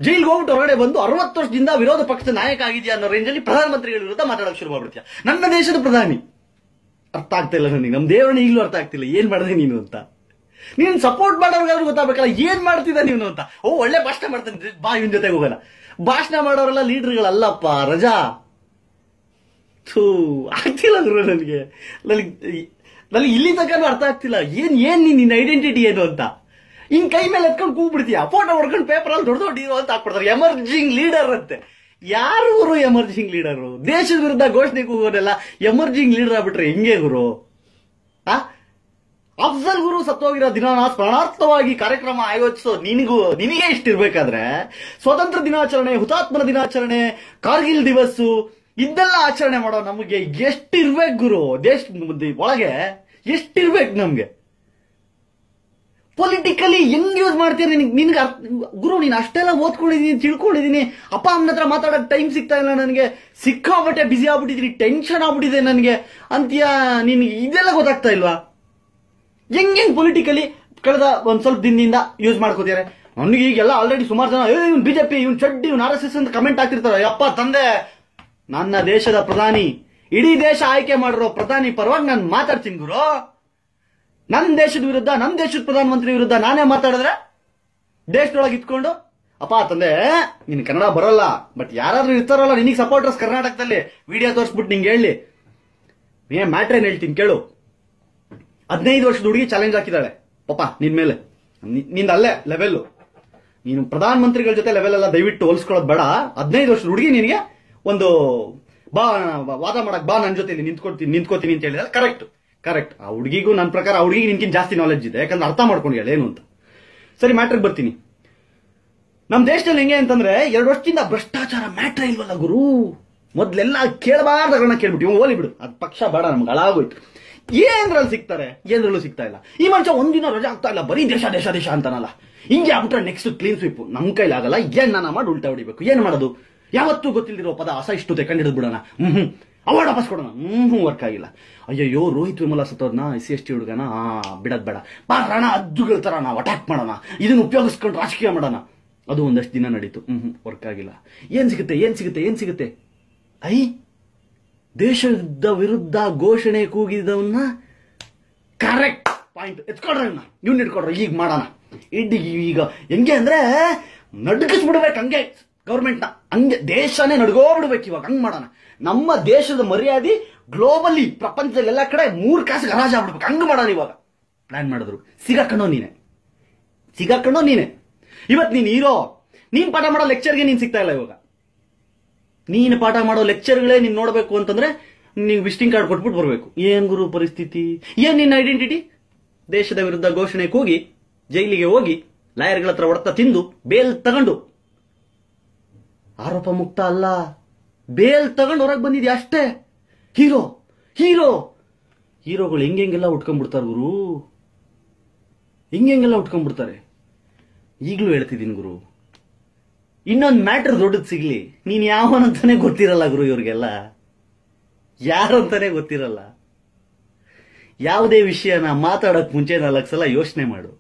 ಜೈಲ್ಗೆ ಹೋಗ್ಬಿಟ್ಟು ಹೊರಗಡೆ ಬಂದು ಅರವತ್ತು ವರ್ಷದಿಂದ ವಿರೋಧ ಪಕ್ಷದ ನಾಯಕ ಆಗಿದೆಯಾ ಅನ್ನೋ ರೇಂಜಲ್ಲಿ ಪ್ರಧಾನಮಂತ್ರಿಗಳ ವಿರುದ್ಧ ಮಾತಾಡೋಕೆ ಶುರು ಮಾಡ್ಬಿಡ್ತೀಯ ನನ್ನ ದೇಶದ ಪ್ರಧಾನಿ ಅರ್ಥ ಆಗ್ತಾ ಇಲ್ಲ ನನಗೆ ನಮ್ಮ ದೇವರನ್ನ ಈಗಲೂ ಅರ್ಥ ಆಗ್ತಿಲ್ಲ ಏನ್ ಮಾಡಿದೆ ನೀನು ಅಂತ ನೀನು ಸಪೋರ್ಟ್ ಮಾಡೋರ್ಗಾದ್ರೂ ಗೊತ್ತಾಗಬೇಕಲ್ಲ ಏನ್ ಮಾಡ್ತಿದ್ದ ನೀನು ಅಂತ ಓ ಒಳ್ಳೆ ಭಾಷಣ ಮಾಡ್ತಾನೆ ಬಾ ಇವನ್ ಜೊತೆಗೆ ಹೋಗಲ್ಲ ಭಾಷಣ ಮಾಡೋರೆಲ್ಲ ಲೀಡರ್ಗಳಲ್ಲಪ್ಪ ರಜಾ ಥೂ ಆಗ್ತಿಲ್ಲ ನನಗೆ ನನಗೆ ನನಗೆ ಇಲ್ಲಿ ತನಕ ಅರ್ಥ ಆಗ್ತಿಲ್ಲ ಏನ್ ಏನ್ ನಿನ್ನ ಐಡೆಂಟಿಟಿ ಏನು ಅಂತ ಹಿಂಗ್ ಕೈ ಮೇಲೆ ಎತ್ಕೊಂಡು ಕೂಗ್ ಫೋಟೋ ಹೊಡ್ಕೊಂಡು ಪೇಪರ್ ಅಲ್ಲಿ ದೊಡ್ಡ ದೊಡ್ಡ ಅಂತ ಹಾಕ್ಬಿಡ್ತಾರೆ ಎಮರ್ಜಿಂಗ್ ಲೀಡರ್ ಅಂತೆ ಯಾರು ಗುರು ಎಮರ್ಜಿಂಗ್ ಲೀಡರು ದೇಶದ ವಿರುದ್ಧ ಘೋಷಣೆ ಕೂಗೋದೆಲ್ಲ ಎಮರ್ಜಿಂಗ್ ಲೀಡರ್ ಆಗ್ಬಿಟ್ರೆ ಹೆಂಗೆ ಗುರು ಆ ಅಫ್ಜಲ್ ಗುರು ಸತ್ತೋಗಿರೋ ದಿನ ಸ್ಮರಣಾರ್ಥವಾಗಿ ಕಾರ್ಯಕ್ರಮ ಆಯೋಜಿಸೋ ನಿನಗೂ ನಿನಗೆ ಇಷ್ಟಿರ್ಬೇಕಾದ್ರೆ ಸ್ವತಂತ್ರ ದಿನಾಚರಣೆ ಹುತಾತ್ಮರ ದಿನಾಚರಣೆ ಕಾರ್ಗಿಲ್ ದಿವಸ್ಸು ಇದೆಲ್ಲ ಆಚರಣೆ ಮಾಡೋ ನಮಗೆ ಎಷ್ಟಿರ್ಬೇಕು ಗುರು ದೇಶ ಒಳಗೆ ಎಷ್ಟಿರ್ಬೇಕು ನಮ್ಗೆ ಪೊಲಿಟಿಕಲಿ ಹೆಂಗ್ ಯೂಸ್ ಮಾಡ್ತೀರ ನಿನಗೆ ನಿನ್ಗೆ ಗುರು ನೀನು ಅಷ್ಟೆಲ್ಲ ಓದ್ಕೊಂಡಿದ್ದೀನಿ ತಿಳ್ಕೊಂಡಿದೀನಿ ಅಪ್ಪ ಅಮ್ಮನ ಹತ್ರ ಮಾತಾಡೋಕೆ ಟೈಮ್ ಸಿಗ್ತಾ ಇಲ್ಲ ನನಗೆ ಸಿಕ್ಕಾಬಟ್ಟೆ ಬಿಸಿ ಆಗ್ಬಿಟ್ಟಿದ್ದೀನಿ ಟೆನ್ಷನ್ ಆಗ್ಬಿಟ್ಟಿದೆ ನನಗೆ ಅಂತೀಯ ನಿನಗೆ ಇದೆಲ್ಲ ಗೊತ್ತಾಗ್ತಾ ಇಲ್ವಾ ಹೆಂಗ್ ಹೆಂಗ್ ಪೊಲಿಟಿಕಲಿ ಕಳೆದ ಒಂದ್ ಸ್ವಲ್ಪ ದಿನದಿಂದ ಯೂಸ್ ಮಾಡ್ಕೋತಿದಾರೆ ನನಗೆ ಈಗೆಲ್ಲ ಆಲ್ರೆಡಿ ಸುಮಾರು ಜನ ಇವ್ನು ಬಿಜೆಪಿ ಇವ್ನು ಚಡ್ಡಿ ಇವ್ನು ಆರ್ ಎಸ್ ಎಸ್ ಅಂತ ಕಮೆಂಟ್ ಹಾಕ್ತಿರ್ತಾರೆ ಅಪ್ಪ ತಂದೆ ನನ್ನ ದೇಶದ ಪ್ರಧಾನಿ ಇಡೀ ದೇಶ ಆಯ್ಕೆ ಮಾಡಿರೋ ಪ್ರಧಾನಿ ಪರವಾಗಿ ನಾನು ಮಾತಾಡ್ತೀನಿ ಗುರು ನನ್ನ ದೇಶದ ವಿರುದ್ಧ ನನ್ನ ದೇಶದ ಪ್ರಧಾನಮಂತ್ರಿ ವಿರುದ್ಧ ನಾನೇ ಮಾತಾಡಿದ್ರೆ ದೇಶದೊಳಗೆ ಇಟ್ಕೊಂಡು ಅಪ್ಪ ತಂದೆ ನಿನ್ ಕನ್ನಡ ಬರಲ್ಲ ಬಟ್ ಯಾರಾದ್ರೂ ಇರ್ತಾರಲ್ಲ ನಿನಗೆ ಸಪೋರ್ಟರ್ಸ್ ಕರ್ನಾಟಕದಲ್ಲಿ ವಿಡಿಯೋ ತೋರಿಸ್ಬಿಟ್ಟು ನಿಂಗೆ ಹೇಳಿ ಏನ್ ಮ್ಯಾಟ್ರ್ ಏನ್ ಹೇಳ್ತೀನಿ ಕೇಳು ಹದಿನೈದು ವರ್ಷದ ಹುಡುಗಿ ಚಾಲೆಂಜ್ ಹಾಕಿದ್ದಾಳೆ ಪಾಪ ನಿನ್ ಮೇಲೆ ನಿಂದ ಅಲ್ಲೇ ಲೆವೆಲ್ ನೀನು ಪ್ರಧಾನ ಮಂತ್ರಿಗಳ ಜೊತೆ ಲೆವೆಲ್ ಎಲ್ಲ ದಯವಿಟ್ಟು ಹೋಲಿಸ್ಕೊಳ್ಳೋದು ಬೇಡ ಹದಿನೈದು ವರ್ಷದ ಹುಡುಗಿ ನಿನಗೆ ಒಂದು ಬಾ ವಾದ ಮಾಡಕ್ ಬಾ ನನ್ನ ಜೊತೆ ನಿಂತ್ಕೊಳ್ತೀನಿ ನಿಂತ್ಕೋತೀನಿ ಅಂತ ಹೇಳಿದ್ರೆ ಕರೆಕ್ಟ್ ಕರೆಕ್ಟ್ ಆ ಹುಡುಗಿಗೂ ನನ್ನ ಪ್ರಕಾರ ಆ ನಿನ್ಕಿನ್ ಜಾಸ್ತಿ ನಾಲೆಜ್ ಇದೆ ಯಾಕಂದ್ರೆ ಅರ್ಥ ಮಾಡ್ಕೊಂಡು ಏನು ಅಂತ ಸರಿ ಮ್ಯಾಟ್ರಿಗೆ ಬರ್ತೀನಿ ನಮ್ಮ ದೇಶದಲ್ಲಿ ಹೆಂಗೆ ಅಂತಂದ್ರೆ ಎರಡು ವರ್ಷದಿಂದ ಭ್ರಷ್ಟಾಚಾರ ಮ್ಯಾಟ್ರ್ ಇಲ್ವಲ್ಲ ಗುರು ಮೊದ್ಲೆಲ್ಲ ಕೇಳಬಾರ್ದಗಳನ್ನ ಕೇಳ್ಬಿಟ್ಟು ಇವ್ ಓಲಿ ಬಿಡು ಅದ್ ಪಕ್ಷ ಬೇಡ ನಮ್ಗೆ ಹಳಾಗೋಯ್ತು ಏನ್ರಲ್ಲಿ ಸಿಗ್ತಾರೆ ಏನ್ರಲ್ಲೂ ಸಿಗ್ತಾ ಇಲ್ಲ ಈ ಮನುಷ್ಯ ಒಂದಿನ ರಜಾ ಆಗ್ತಾ ಇಲ್ಲ ಬರೀ ದೇಶ ದೇಶ ದೇಶ ಅಂತಾನಲ್ಲ ಹಿಂಗೆ ಆಗ್ಬಿಟ್ರೆ ನೆಕ್ಸ್ಟ್ ಕ್ಲೀನ್ ಸ್ವೀಪ್ ನಮ್ಮ ಕೈಲಾಗಲ್ಲ ಏನ್ ನಾನು ಮಾಡಿ ಉಲ್ಟಾ ಹೊಡಿಬೇಕು ಏನ್ ಮಾಡೋದು ಯಾವತ್ತೂ ಗೊತ್ತಿಲ್ಲದಿರೋ ಪದ ಅಸ ಇಷ್ಟು ಕಂಡು ಬಿಡೋಣ ಹ್ಮ್ ಅವಾರ್ಡ್ ವಾಪಸ್ ಕೊಡೋಣ ಹ್ಞೂ ವರ್ಕ್ ಆಗಿಲ್ಲ ಅಯ್ಯಯ್ಯೋ ರೋಹಿತ್ ವಿಮಲ ಸತ್ತೋದ್ನ ಎಸ್ ಸಿ ಎಸ್ ಟಿ ಹುಡುಗನ ಬಿಡದ್ ಬೇಡ ಪಾರಣ ಅದ್ದುಗಳ ಥರ ನಾವು ಅಟ್ಯಾಕ್ ಮಾಡೋಣ ಇದನ್ನು ಉಪಯೋಗಿಸ್ಕೊಂಡು ರಾಜಕೀಯ ಮಾಡೋಣ ಅದು ಒಂದಷ್ಟು ದಿನ ನಡೀತು ಹ್ಞೂ ವರ್ಕ್ ಆಗಿಲ್ಲ ಏನು ಸಿಗುತ್ತೆ ಏನು ಸಿಗುತ್ತೆ ಏನು ಸಿಗುತ್ತೆ ಐ ದೇಶದ ವಿರುದ್ಧ ಘೋಷಣೆ ಕೂಗಿದವನ್ನ ಕರೆಕ್ಟ್ ಪಾಯಿಂಟ್ ಎತ್ಕೊಡ್ರಿ ಇವ್ನ ಇಟ್ಕೊಡ್ರಿ ಈಗ ಮಾಡೋಣ ಇಡ್ ಈಗ ಹೆಂಗೆ ಅಂದ್ರೆ ಬಿಡ್ಬೇಕು ಹಂಗೆ ಗೌರ್ಮೆಂಟ್ನ ಹಂಗೆ ದೇಶನೇ ನಡ್ಗೋ ಬಿಡ್ಬೇಕು ಇವಾಗ ಹಂಗೆ ಮಾಡೋಣ ನಮ್ಮ ದೇಶದ ಮರ್ಯಾದೆ ಗ್ಲೋಬಲಿ ಪ್ರಪಂಚದಲ್ಲಿ ಎಲ್ಲ ಕಡೆ ಮೂರ್ ಕಾಸು ಹರಾಜ ಆಗ್ಬಿಡ್ಬೇಕು ಹಂಗ ಮಾಡೋಣ ಇವಾಗ ಪ್ಲಾನ್ ಮಾಡಿದ್ರು ಸಿಗಾಕಣೋ ನೀನೆ ಸಿಗಾಕಣೋ ನೀನೆ ಇವತ್ ನೀನ್ ಹೀರೋ ನೀನ್ ಪಾಠ ಮಾಡೋ ಲೆಕ್ಚರ್ಗೆ ನೀನ್ ಸಿಗ್ತಾ ಇಲ್ಲ ಇವಾಗ ನೀನ್ ಪಾಠ ಮಾಡೋ ಲೆಕ್ಚರ್ಗಳೇ ನೀನ್ ನೋಡಬೇಕು ಅಂತಂದ್ರೆ ನೀವು ವಿಸಿಟಿಂಗ್ ಕಾರ್ಡ್ ಕೊಟ್ಬಿಟ್ಟು ಬರಬೇಕು ಏನ್ ಗುರು ಪರಿಸ್ಥಿತಿ ಏನ್ ನಿನ್ನ ಐಡೆಂಟಿಟಿ ದೇಶದ ವಿರುದ್ಧ ಘೋಷಣೆ ಕೂಗಿ ಜೈಲಿಗೆ ಹೋಗಿ ಲಾಯರ್ಗಳ ಹತ್ರ ಹೊಡೆತ ತಿಂದು ಬೇಲ್ ತಗೊಂಡು ಆರೋಪ ಮುಕ್ತ ಅಲ್ಲ ಬೇಲ್ ತಗೊಂಡು ಹೊರಗೆ ಬಂದಿದ್ಯಾ ಅಷ್ಟೇ ಹೀರೋ ಹೀರೋ ಹೀರೋಗಳು ಹೆಂಗೆಲ್ಲ ಉಟ್ಕೊಂಡ್ಬಿಡ್ತಾರೆ ಗುರು ಹಿಂಗೆಲ್ಲ ಉಟ್ಕೊಂಡ್ಬಿಡ್ತಾರೆ ಈಗಲೂ ಹೇಳ್ತಿದ್ದೀನಿ ಗುರು ಇನ್ನೊಂದು ಮ್ಯಾಟ್ರ್ ದೊಡ್ಡದು ಸಿಗ್ಲಿ ನೀನು ಯಾವನಂತಾನೆ ಗೊತ್ತಿರಲ್ಲ ಗುರು ಇವ್ರಿಗೆಲ್ಲ ಯಾರು ಅಂತಾನೆ ಗೊತ್ತಿರಲ್ಲ ಯಾವುದೇ ವಿಷಯನ ಮಾತಾಡೋಕೆ ಮುಂಚೆ ನಾಲ್ಕು ಸಲ ಯೋಚನೆ ಮಾಡು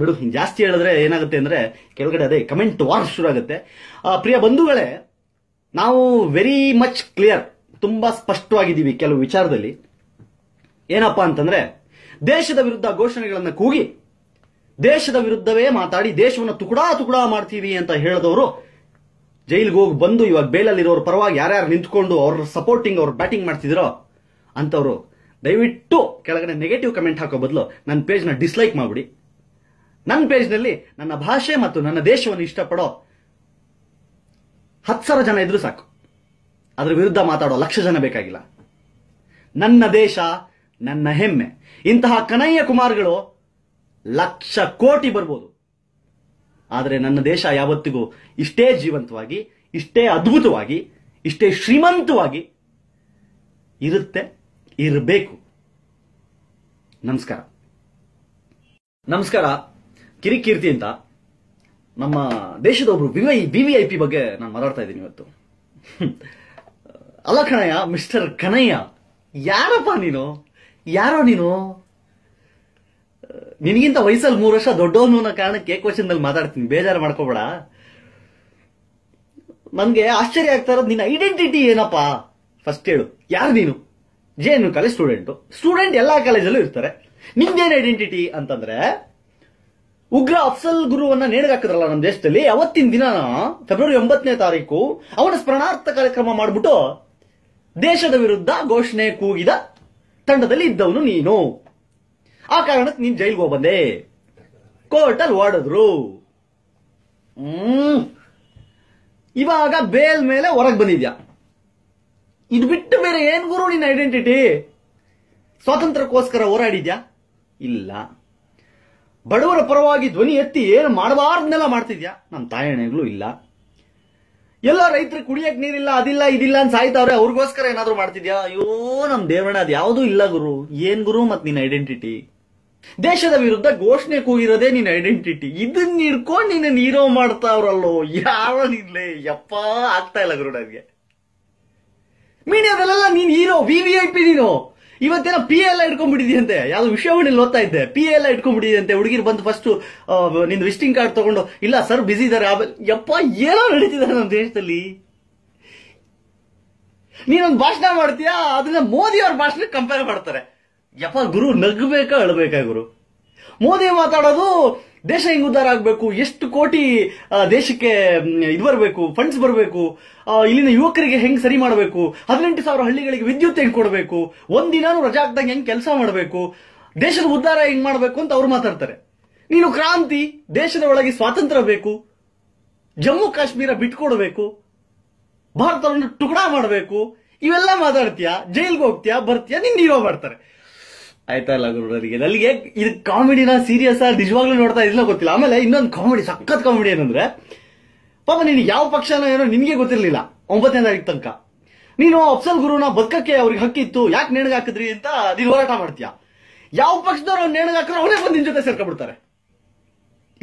ಬಿಡು ಜಾಸ್ತಿ ಹೇಳಿದ್ರೆ ಏನಾಗುತ್ತೆ ಅಂದರೆ ಕೆಳಗಡೆ ಅದೇ ಕಮೆಂಟ್ ವಾರ್ ಶುರು ಆಗುತ್ತೆ ಪ್ರಿಯ ಬಂಧುಗಳೇ ನಾವು ವೆರಿ ಮಚ್ ಕ್ಲಿಯರ್ ತುಂಬ ಸ್ಪಷ್ಟವಾಗಿದ್ದೀವಿ ಕೆಲವು ವಿಚಾರದಲ್ಲಿ ಏನಪ್ಪಾ ಅಂತಂದ್ರೆ ದೇಶದ ವಿರುದ್ಧ ಘೋಷಣೆಗಳನ್ನು ಕೂಗಿ ದೇಶದ ವಿರುದ್ಧವೇ ಮಾತಾಡಿ ದೇಶವನ್ನು ತುಕುಡಾ ತುಕುಡಾ ಮಾಡ್ತೀವಿ ಅಂತ ಹೇಳಿದವರು ಜೈಲಿಗೆ ಹೋಗಿ ಬಂದು ಇವಾಗ ಬೇಲಲ್ಲಿರೋರು ಪರವಾಗಿ ಯಾರ್ಯಾರು ನಿಂತ್ಕೊಂಡು ಅವ್ರ ಸಪೋರ್ಟಿಂಗ್ ಅವ್ರು ಬ್ಯಾಟಿಂಗ್ ಮಾಡ್ತಿದ್ರೋ ಅಂತವರು ದಯವಿಟ್ಟು ಕೆಳಗಡೆ ನೆಗೆಟಿವ್ ಕಮೆಂಟ್ ಹಾಕೋ ಬದಲು ನನ್ನ ಪೇಜ್ನ ಡಿಸ್ಲೈಕ್ ಮಾಡಿಬಿಡಿ ನನ್ನ ಪೇಜ್ನಲ್ಲಿ ನನ್ನ ಭಾಷೆ ಮತ್ತು ನನ್ನ ದೇಶವನ್ನು ಇಷ್ಟಪಡೋ ಹತ್ತು ಸಾವಿರ ಜನ ಇದ್ರೂ ಸಾಕು ಅದರ ವಿರುದ್ಧ ಮಾತಾಡೋ ಲಕ್ಷ ಜನ ಬೇಕಾಗಿಲ್ಲ ನನ್ನ ದೇಶ ನನ್ನ ಹೆಮ್ಮೆ ಇಂತಹ ಕನಯ್ಯ ಕುಮಾರ್ಗಳು ಲಕ್ಷ ಕೋಟಿ ಬರ್ಬೋದು ಆದರೆ ನನ್ನ ದೇಶ ಯಾವತ್ತಿಗೂ ಇಷ್ಟೇ ಜೀವಂತವಾಗಿ ಇಷ್ಟೇ ಅದ್ಭುತವಾಗಿ ಇಷ್ಟೇ ಶ್ರೀಮಂತವಾಗಿ ಇರುತ್ತೆ ಇರಬೇಕು ನಮಸ್ಕಾರ ನಮಸ್ಕಾರ ಕಿರಿಕೀರ್ತಿ ಅಂತ ನಮ್ಮ ದೇಶದ ಒಬ್ರು VY B V I P ಬಗ್ಗೆ ನಾನು ಮಾತಾಡ್ತಾ ಇದ್ದೀನಿ ಇವತ್ತು ಅಲ್ಲ ಕಣಯ್ಯ ಮಿಸ್ಟರ್ ಕಣಯ್ಯ ಯಾರಪ್ಪ ನೀನು ಯಾರೋ ನೀನು ನಿನಗಿಂತ ವಯಸ್ಸಲ್ಲಿ ಮೂರು ವರ್ಷ ದೊಡ್ಡವನು ಅನ್ನೋ ಕಾರಣಕ್ಕೆ ಕ್ವಶನ್ದಲ್ಲಿ ಮಾತಾಡ್ತೀನಿ ಬೇಜಾರು ಮಾಡ್ಕೋಬೇಡ ನನಗೆ ಆಶ್ಚರ್ಯ ಆಗ್ತಾ ಇರೋದು ನಿನ್ನ ಐಡೆಂಟಿಟಿ ಏನಪ್ಪ ಫಸ್ಟ್ ಹೇಳು ಯಾರು ನೀನು J N U college student student ಎಲ್ಲ ಕಾಲೇಜಲ್ಲೂ ಇರ್ತಾರೆ ನಿಮ್ದೇನು ಐಡೆಂಟಿಟಿ ಅಂತಂದ್ರೆ ಉಗ್ರ ಅಫ್ಸಲ್ ಗುರುವನ್ನ ನೇಣಗಾಕಿದ್ರಲ್ಲ ನಮ್ಮ ದೇಶದಲ್ಲಿ ಅವತ್ತಿನ ದಿನ ಫೆಬ್ರವರಿ ಒಂಬತ್ತನೇ ತಾರೀಕು ಅವನ ಸ್ಮರಣಾರ್ಥ ಕಾರ್ಯಕ್ರಮ ಮಾಡಿಬಿಟ್ಟು ದೇಶದ ವಿರುದ್ಧ ಘೋಷಣೆ ಕೂಗಿದ ತಂಡದಲ್ಲಿ ಇದ್ದವನು ನೀನು ಆ ಕಾರಣಕ್ಕೆ ನೀನ್ ಜೈಲ್ಗೆ ಹೋಗ್ಬಂದೆ ಕೋರ್ಟಲ್ಲಿ ಓಡಿದ್ರು ಇವಾಗ ಬೇಲ್ ಮೇಲೆ ಹೊರಗೆ ಬಂದಿದ್ಯಾ ಇದು ಬಿಟ್ಟು ಬೇರೆ ಏನ್ ಗುರು ನಿನ್ನ ಐಡೆಂಟಿಟಿ ಸ್ವಾತಂತ್ರ್ಯಕ್ಕೋಸ್ಕರ ಹೋರಾಡಿದ್ಯಾ ಇಲ್ಲ ಬಡವರ ಪರವಾಗಿ ಧ್ವನಿ ಎತ್ತಿ ಏನು ಮಾಡಬಾರ್ದನ್ನೆಲ್ಲ ಮಾಡ್ತಿದ್ಯಾ ನಮ್ಮ ತಾಯಣೆಗಳು ಇಲ್ಲ ಎಲ್ಲ ರೈತರು ಕುಡಿಯಕ್ಕೆ ನೀರಿಲ್ಲ ಅದಿಲ್ಲ ಇದಿಲ್ಲ ಅಂತ ಸಾಯ್ತಾವ್ರೆ ಅವ್ರಿಗೋಸ್ಕರ ಏನಾದ್ರು ಮಾಡ್ತಿದ್ಯಾ ಅಯ್ಯೋ ನಮ್ ದೇವಣ್ಣ ಅದು ಯಾವುದೂ ಇಲ್ಲ ಗುರು ಏನ್ ಗುರು ಮತ್ ನಿನ್ನ ಐಡೆಂಟಿಟಿ ದೇಶದ ವಿರುದ್ಧ ಘೋಷಣೆ ಕೂಗಿರೋದೇ ನಿನ್ನ ಐಡೆಂಟಿಟಿ ಇದನ್ನ ಇಡ್ಕೊಂಡು ನಿನ್ನ ನೀರೋ ಮಾಡ್ತಾವ್ರಲ್ಲೋ ಯಾವ ನಿನ್ಲೆ ಯಪ್ಪ ಆಗ್ತಾ ಇಲ್ಲ ಗುರು ನನಗೆ ಮೀಡಿಯಾದಲ್ಲೆಲ್ಲ ನೀನ್ hero V V I P ನೀನು ಇವತ್ತೇನೋ ಪಿ ಎಲ್ಲ ಇಟ್ಕೊಂಡ್ಬಿಟ್ಟಿದ್ಯಂತೆ ಯಾವ್ದು ವಿಶ್ವವಾಣಿಲಿ ಓದ್ತಾ ಇದ್ದೆ ಪಿ ಎಲ್ಲ ಇಟ್ಕೊಂಡ್ಬಿಟ್ಟಿದೆಯಂತೆ ಹುಡುಗಿರು ಬಂದು ಫಸ್ಟ್ ನಿಂದು ವಿಸಿಟಿಂಗ್ ಕಾರ್ಡ್ ತಗೊಂಡು ಇಲ್ಲ ಸರ್ ಬಿಸಿ ಇದ್ದಾರೆ ಯಪ್ಪ ಏನೋ ನಡೀತಿದ್ದಾರೆ ನಮ್ಮ ದೇಶದಲ್ಲಿ ನೀನೊಂದು ಭಾಷಣ ಮಾಡ್ತೀಯಾ ಅದನ್ನ ಮೋದಿ ಅವ್ರ ಭಾಷಣ ಕಂಪೇರ್ ಮಾಡ್ತಾರೆ ಯಪ್ಪ ಗುರು ನಗ್ಬೇಕಾ ಅಳ್ಬೇಕಾ ಗುರು ಮೋದಿ ಮಾತಾಡೋದು ದೇಶ ಹೆಂಗ್ ಉದ್ದಾರ ಆಗಬೇಕು ಎಷ್ಟು ಕೋಟಿ ದೇಶಕ್ಕೆ ಇದು ಬರಬೇಕು ಫಂಡ್ಸ್ ಬರಬೇಕು ಇಲ್ಲಿನ ಯುವಕರಿಗೆ ಹೆಂಗ್ ಸರಿ ಮಾಡಬೇಕು ಹದಿನೆಂಟು ಸಾವಿರ ಹಳ್ಳಿಗಳಿಗೆ ವಿದ್ಯುತ್ ಹೆಂಗ್ ಕೊಡಬೇಕು ಒಂದಿನಾನು ರಜಾ ಹೆಂಗ್ ಕೆಲಸ ಮಾಡಬೇಕು ದೇಶದ ಉದ್ಧಾರ ಹೆಂಗ್ ಮಾಡಬೇಕು ಅಂತ ಅವ್ರು ಮಾತಾಡ್ತಾರೆ ನೀನು ಕ್ರಾಂತಿ ದೇಶದ ಒಳಗೆ ಸ್ವಾತಂತ್ರ್ಯ ಬೇಕು ಜಮ್ಮು ಕಾಶ್ಮೀರ ಬಿಟ್ಕೊಡ್ಬೇಕು ಭಾರತವನ್ನು ಟುಕಡಾ ಮಾಡಬೇಕು ಇವೆಲ್ಲ ಮಾತಾಡ್ತೀಯಾ ಜೈಲ್ಗೆ ಹೋಗ್ತೀಯಾ ಬರ್ತೀಯಾ ನಿನ್ನ ಹೀರೋ ಮಾಡ್ತಾರೆ ಆಯ್ತಾ ಇಲ್ಲ ಗುರುಗಳಿಗೆ ನನಗೆ ಇದು ಕಾಮಿಡಿನ ಸೀರಿಯಸ್ ನಿಜವಾಗ್ಲೂ ನೋಡ್ತಾ ಇದ್ಲ ಗೊತ್ತಿಲ್ಲ ಆಮೇಲೆ ಇನ್ನೊಂದು ಕಾಮಿಡಿ ಸಖತ್ ಕಾಮಿಡಿ ಏನಂದ್ರೆ ಪಾಪ ನೀನು ಯಾವ ಪಕ್ಷನ ಏನೋ ನಿನ್ಗೆ ಗೊತ್ತಿರಲಿಲ್ಲ ಒಂಬತ್ತನೇ ತಾರೀಕು ತನಕ ನೀನು ಅಫ್ಸಲ್ ಗುರುನ ಬದುಕಕ್ಕೆ ಅವ್ರಿಗೆ ಹಕ್ಕಿತ್ತು ಯಾಕೆ ನೇಣಿಗೆ ಹಾಕಿದ್ರಿ ಅಂತ ನೀನು ಹೋರಾಟ ಮಾಡ್ತೀಯ ಯಾವ ಪಕ್ಷದವ್ರು ಅವ್ನು ನೇಣಿಗೆ ಹಾಕ್ರೆ ಅವನೇ ಬಂದು ನಿನ್ ಜೊತೆ ಸೇರ್ಕೊಂಡ್ಬಿಡ್ತಾರೆ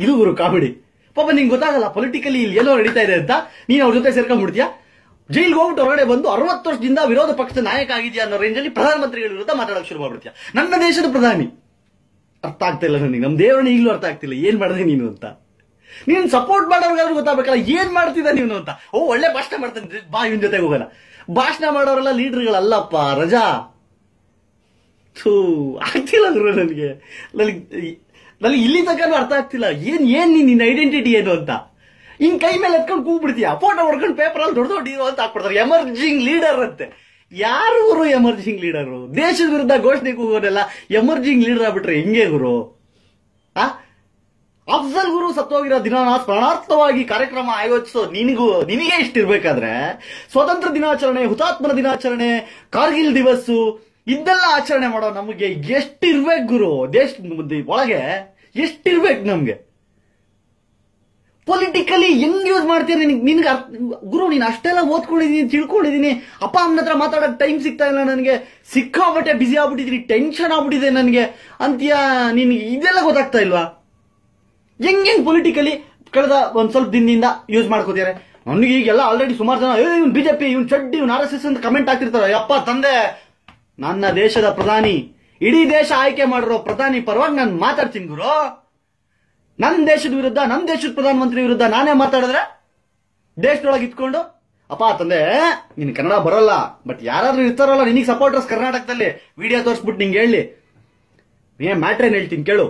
ಇದು ಗುರು ಕಾಮಿಡಿ ಪಾಪ ನಿಂಗೆ ಗೊತ್ತಾಗಲ್ಲ ಪೊಲಿಟಿಕಲಿ ಇಲ್ಲಿ ಎಲ್ಲೋ ನಡೀತಾ ಇದೆ ಅಂತ ನೀನು ಅವ್ರ ಜೊತೆ ಸೇರ್ಕೊಂಡ್ಬಿಡ್ತೀಯಾ ಜೈಲ್ಗೆ ಹೋಗ್ಬಿಟ್ಟು ಹೊರಗಡೆ ಬಂದು ಅರವತ್ತು ವರ್ಷದಿಂದ ವಿರೋಧ ಪಕ್ಷದ ನಾಯಕ ಆಗಿದೆಯಾ ಅನ್ನೋ ರೇಂಜಲ್ಲಿ ಪ್ರಧಾನಮಂತ್ರಿಗಳ ವಿರುದ್ಧ ಮಾತಾಡೋಕೆ ಶುರು ಮಾಡ್ಬಿಡ್ತೀಯ ನನ್ನ ದೇಶದ ಪ್ರಧಾನಿ ಅರ್ಥ ಆಗ್ತಾ ಇಲ್ಲ ನನಗೆ ನಮ್ಮ ದೇವರನ್ನ ಈಗಲೂ ಅರ್ಥ ಆಗ್ತಿಲ್ಲ ಏನ್ ಮಾಡಿದೆ ನೀನು ಅಂತ ನೀನು ಸಪೋರ್ಟ್ ಮಾಡೋರ್ಗಾದ್ರೂ ಗೊತ್ತಾಗಬೇಕಲ್ಲ ಏನ್ ಮಾಡ್ತಿದ್ದ ನೀನು ಅಂತ ಓ ಒಳ್ಳೆ ಭಾಷಣ ಮಾಡ್ತಾನೆ ಬಾ ಇವನ್ ಜೊತೆಗೆ ಹೋಗಲ್ಲ ಭಾಷಣ ಮಾಡೋರೆಲ್ಲ ಲೀಡರ್ಗಳಲ್ಲಪ್ಪ ರಜಾ ಥೂ ಆಗ್ತಿಲ್ಲ ನನಗೆ ನನಗೆ ನನಗೆ ಇಲ್ಲಿ ತನಕ ಅರ್ಥ ಆಗ್ತಿಲ್ಲ ಏನ್ ಏನ್ ನಿನ್ನ ಐಡೆಂಟಿಟಿ ಏನು ಅಂತ ಇನ್ ಕೈ ಮೇಲೆ ಎತ್ಕೊಂಡು ಕೂಗ್ ಫೋಟೋ ಹೊಡ್ಕೊಂಡು ಪೇಪರ್ ಅಲ್ಲಿ ದೊಡ್ಡ ದೊಡ್ಡ ಅಂತ ಹಾಕ್ಬಿಡ್ತಾರೆ ಎಮರ್ಜಿಂಗ್ ಲೀಡರ್ ಅಂತೆ ಯಾರು ಗುರು ಎಮರ್ಜಿಂಗ್ ಲೀಡರ್ ದೇಶದ ವಿರುದ್ಧ ಘೋಷಣೆ ಕೂಗೋದೆಲ್ಲ ಎಮರ್ಜಿಂಗ್ ಲೀಡರ್ ಆಗ್ಬಿಟ್ರೆ ಹೆಂಗೆ ಗುರು ಆ ಅಫ್ಜಲ್ ಗುರು ಸತ್ತೋಗಿರೋ ದಿನ ಸ್ಮರಣಾರ್ಥವಾಗಿ ಕಾರ್ಯಕ್ರಮ ಆಯೋಜಿಸೋ ನಿನಗೂ ನಿನಗೆ ಇಷ್ಟಿರ್ಬೇಕಾದ್ರೆ ಸ್ವತಂತ್ರ ದಿನಾಚರಣೆ ಹುತಾತ್ಮರ ದಿನಾಚರಣೆ ಕಾರ್ಗಿಲ್ ದಿವಸ್ಸು ಇದೆಲ್ಲ ಆಚರಣೆ ಮಾಡೋ ನಮಗೆ ಎಷ್ಟಿರ್ಬೇಕು ಗುರು ದೇಶ ಒಳಗೆ ಎಷ್ಟಿರ್ಬೇಕು ನಮಗೆ ಪೊಲಿಟಿಕಲಿ ಹೆಂಗ್ ಯೂಸ್ ಮಾಡ್ತೀರಿ ನಿನ್ಗೆ ಗುರು ನೀನು ಅಷ್ಟೆಲ್ಲ ಓದ್ಕೊಂಡಿದೀನಿ ತಿಳ್ಕೊಂಡಿದೀನಿ ಅಪ್ಪ ಅಮ್ಮನ ಹತ್ರ ಮಾತಾಡೋಕೆ ಟೈಮ್ ಸಿಗ್ತಾ ಇಲ್ಲ ನನಗೆ ಸಿಕ್ಕಾಬಟ್ಟೆ ಬಿಸಿ ಆಗ್ಬಿಟ್ಟಿದೀನಿ ಟೆನ್ಷನ್ ಆಗ್ಬಿಟ್ಟಿದೆ ನನಗೆ ಅಂತೀಯ ನಿನ್ಗೆ ಇದೆಲ್ಲ ಗೊತ್ತಾಗ್ತಾ ಇಲ್ವಾ ಹೆಂಗ್ ಪೊಲಿಟಿಕಲಿ ಕಳೆದ ಒಂದ್ ಸ್ವಲ್ಪ ದಿನದಿಂದ ಯೂಸ್ ಮಾಡ್ಕೋತಿದಾರೆ ನನಗೆ ಈಗೆಲ್ಲ ಆಲ್ರೆಡಿ ಸುಮಾರು ಜನ ಇವ್ನು ಬಿಜೆಪಿ ಇವ್ನ ಚಡ್ಡಿ ಇವ್ನ ಆರ್ ಎಸ್ ಎಸ್ ಅಂತ ಕಮೆಂಟ್ ಹಾಕ್ತಿರ್ತಾರ ಅಪ್ಪ ತಂದೆ ನನ್ನ ದೇಶದ ಪ್ರಧಾನಿ ಇಡೀ ದೇಶ ಆಯ್ಕೆ ಮಾಡಿರೋ ಪ್ರಧಾನಿ ಪರವಾಗಿ ನಾನು ಮಾತಾಡ್ತೀನಿ ಗುರು ನನ್ನ ದೇಶದ ವಿರುದ್ಧ ನಮ್ಮ ದೇಶದ ಪ್ರಧಾನಮಂತ್ರಿ ವಿರುದ್ಧ ನಾನೇ ಮಾತಾಡಿದ್ರೆ ದೇಶದೊಳಗೆ ಇತ್ಕೊಂಡು ಅಪ್ಪ ತಂದೆ ನಿನ್ ಕನ್ನಡ ಬರೋಲ್ಲ ಬಟ್ ಯಾರಾದ್ರೂ ಇರ್ತಾರಲ್ಲ ನಿನ್ ಸಪೋರ್ಟರ್ಸ್ ಕರ್ನಾಟಕದಲ್ಲಿ ವಿಡಿಯೋ ತೋರಿಸ್ಬಿಟ್ಟು ನಿಂಗೆ ಹೇಳಿ ಏ ಏನ್ ಹೇಳ್ತೀನಿ ಕೇಳು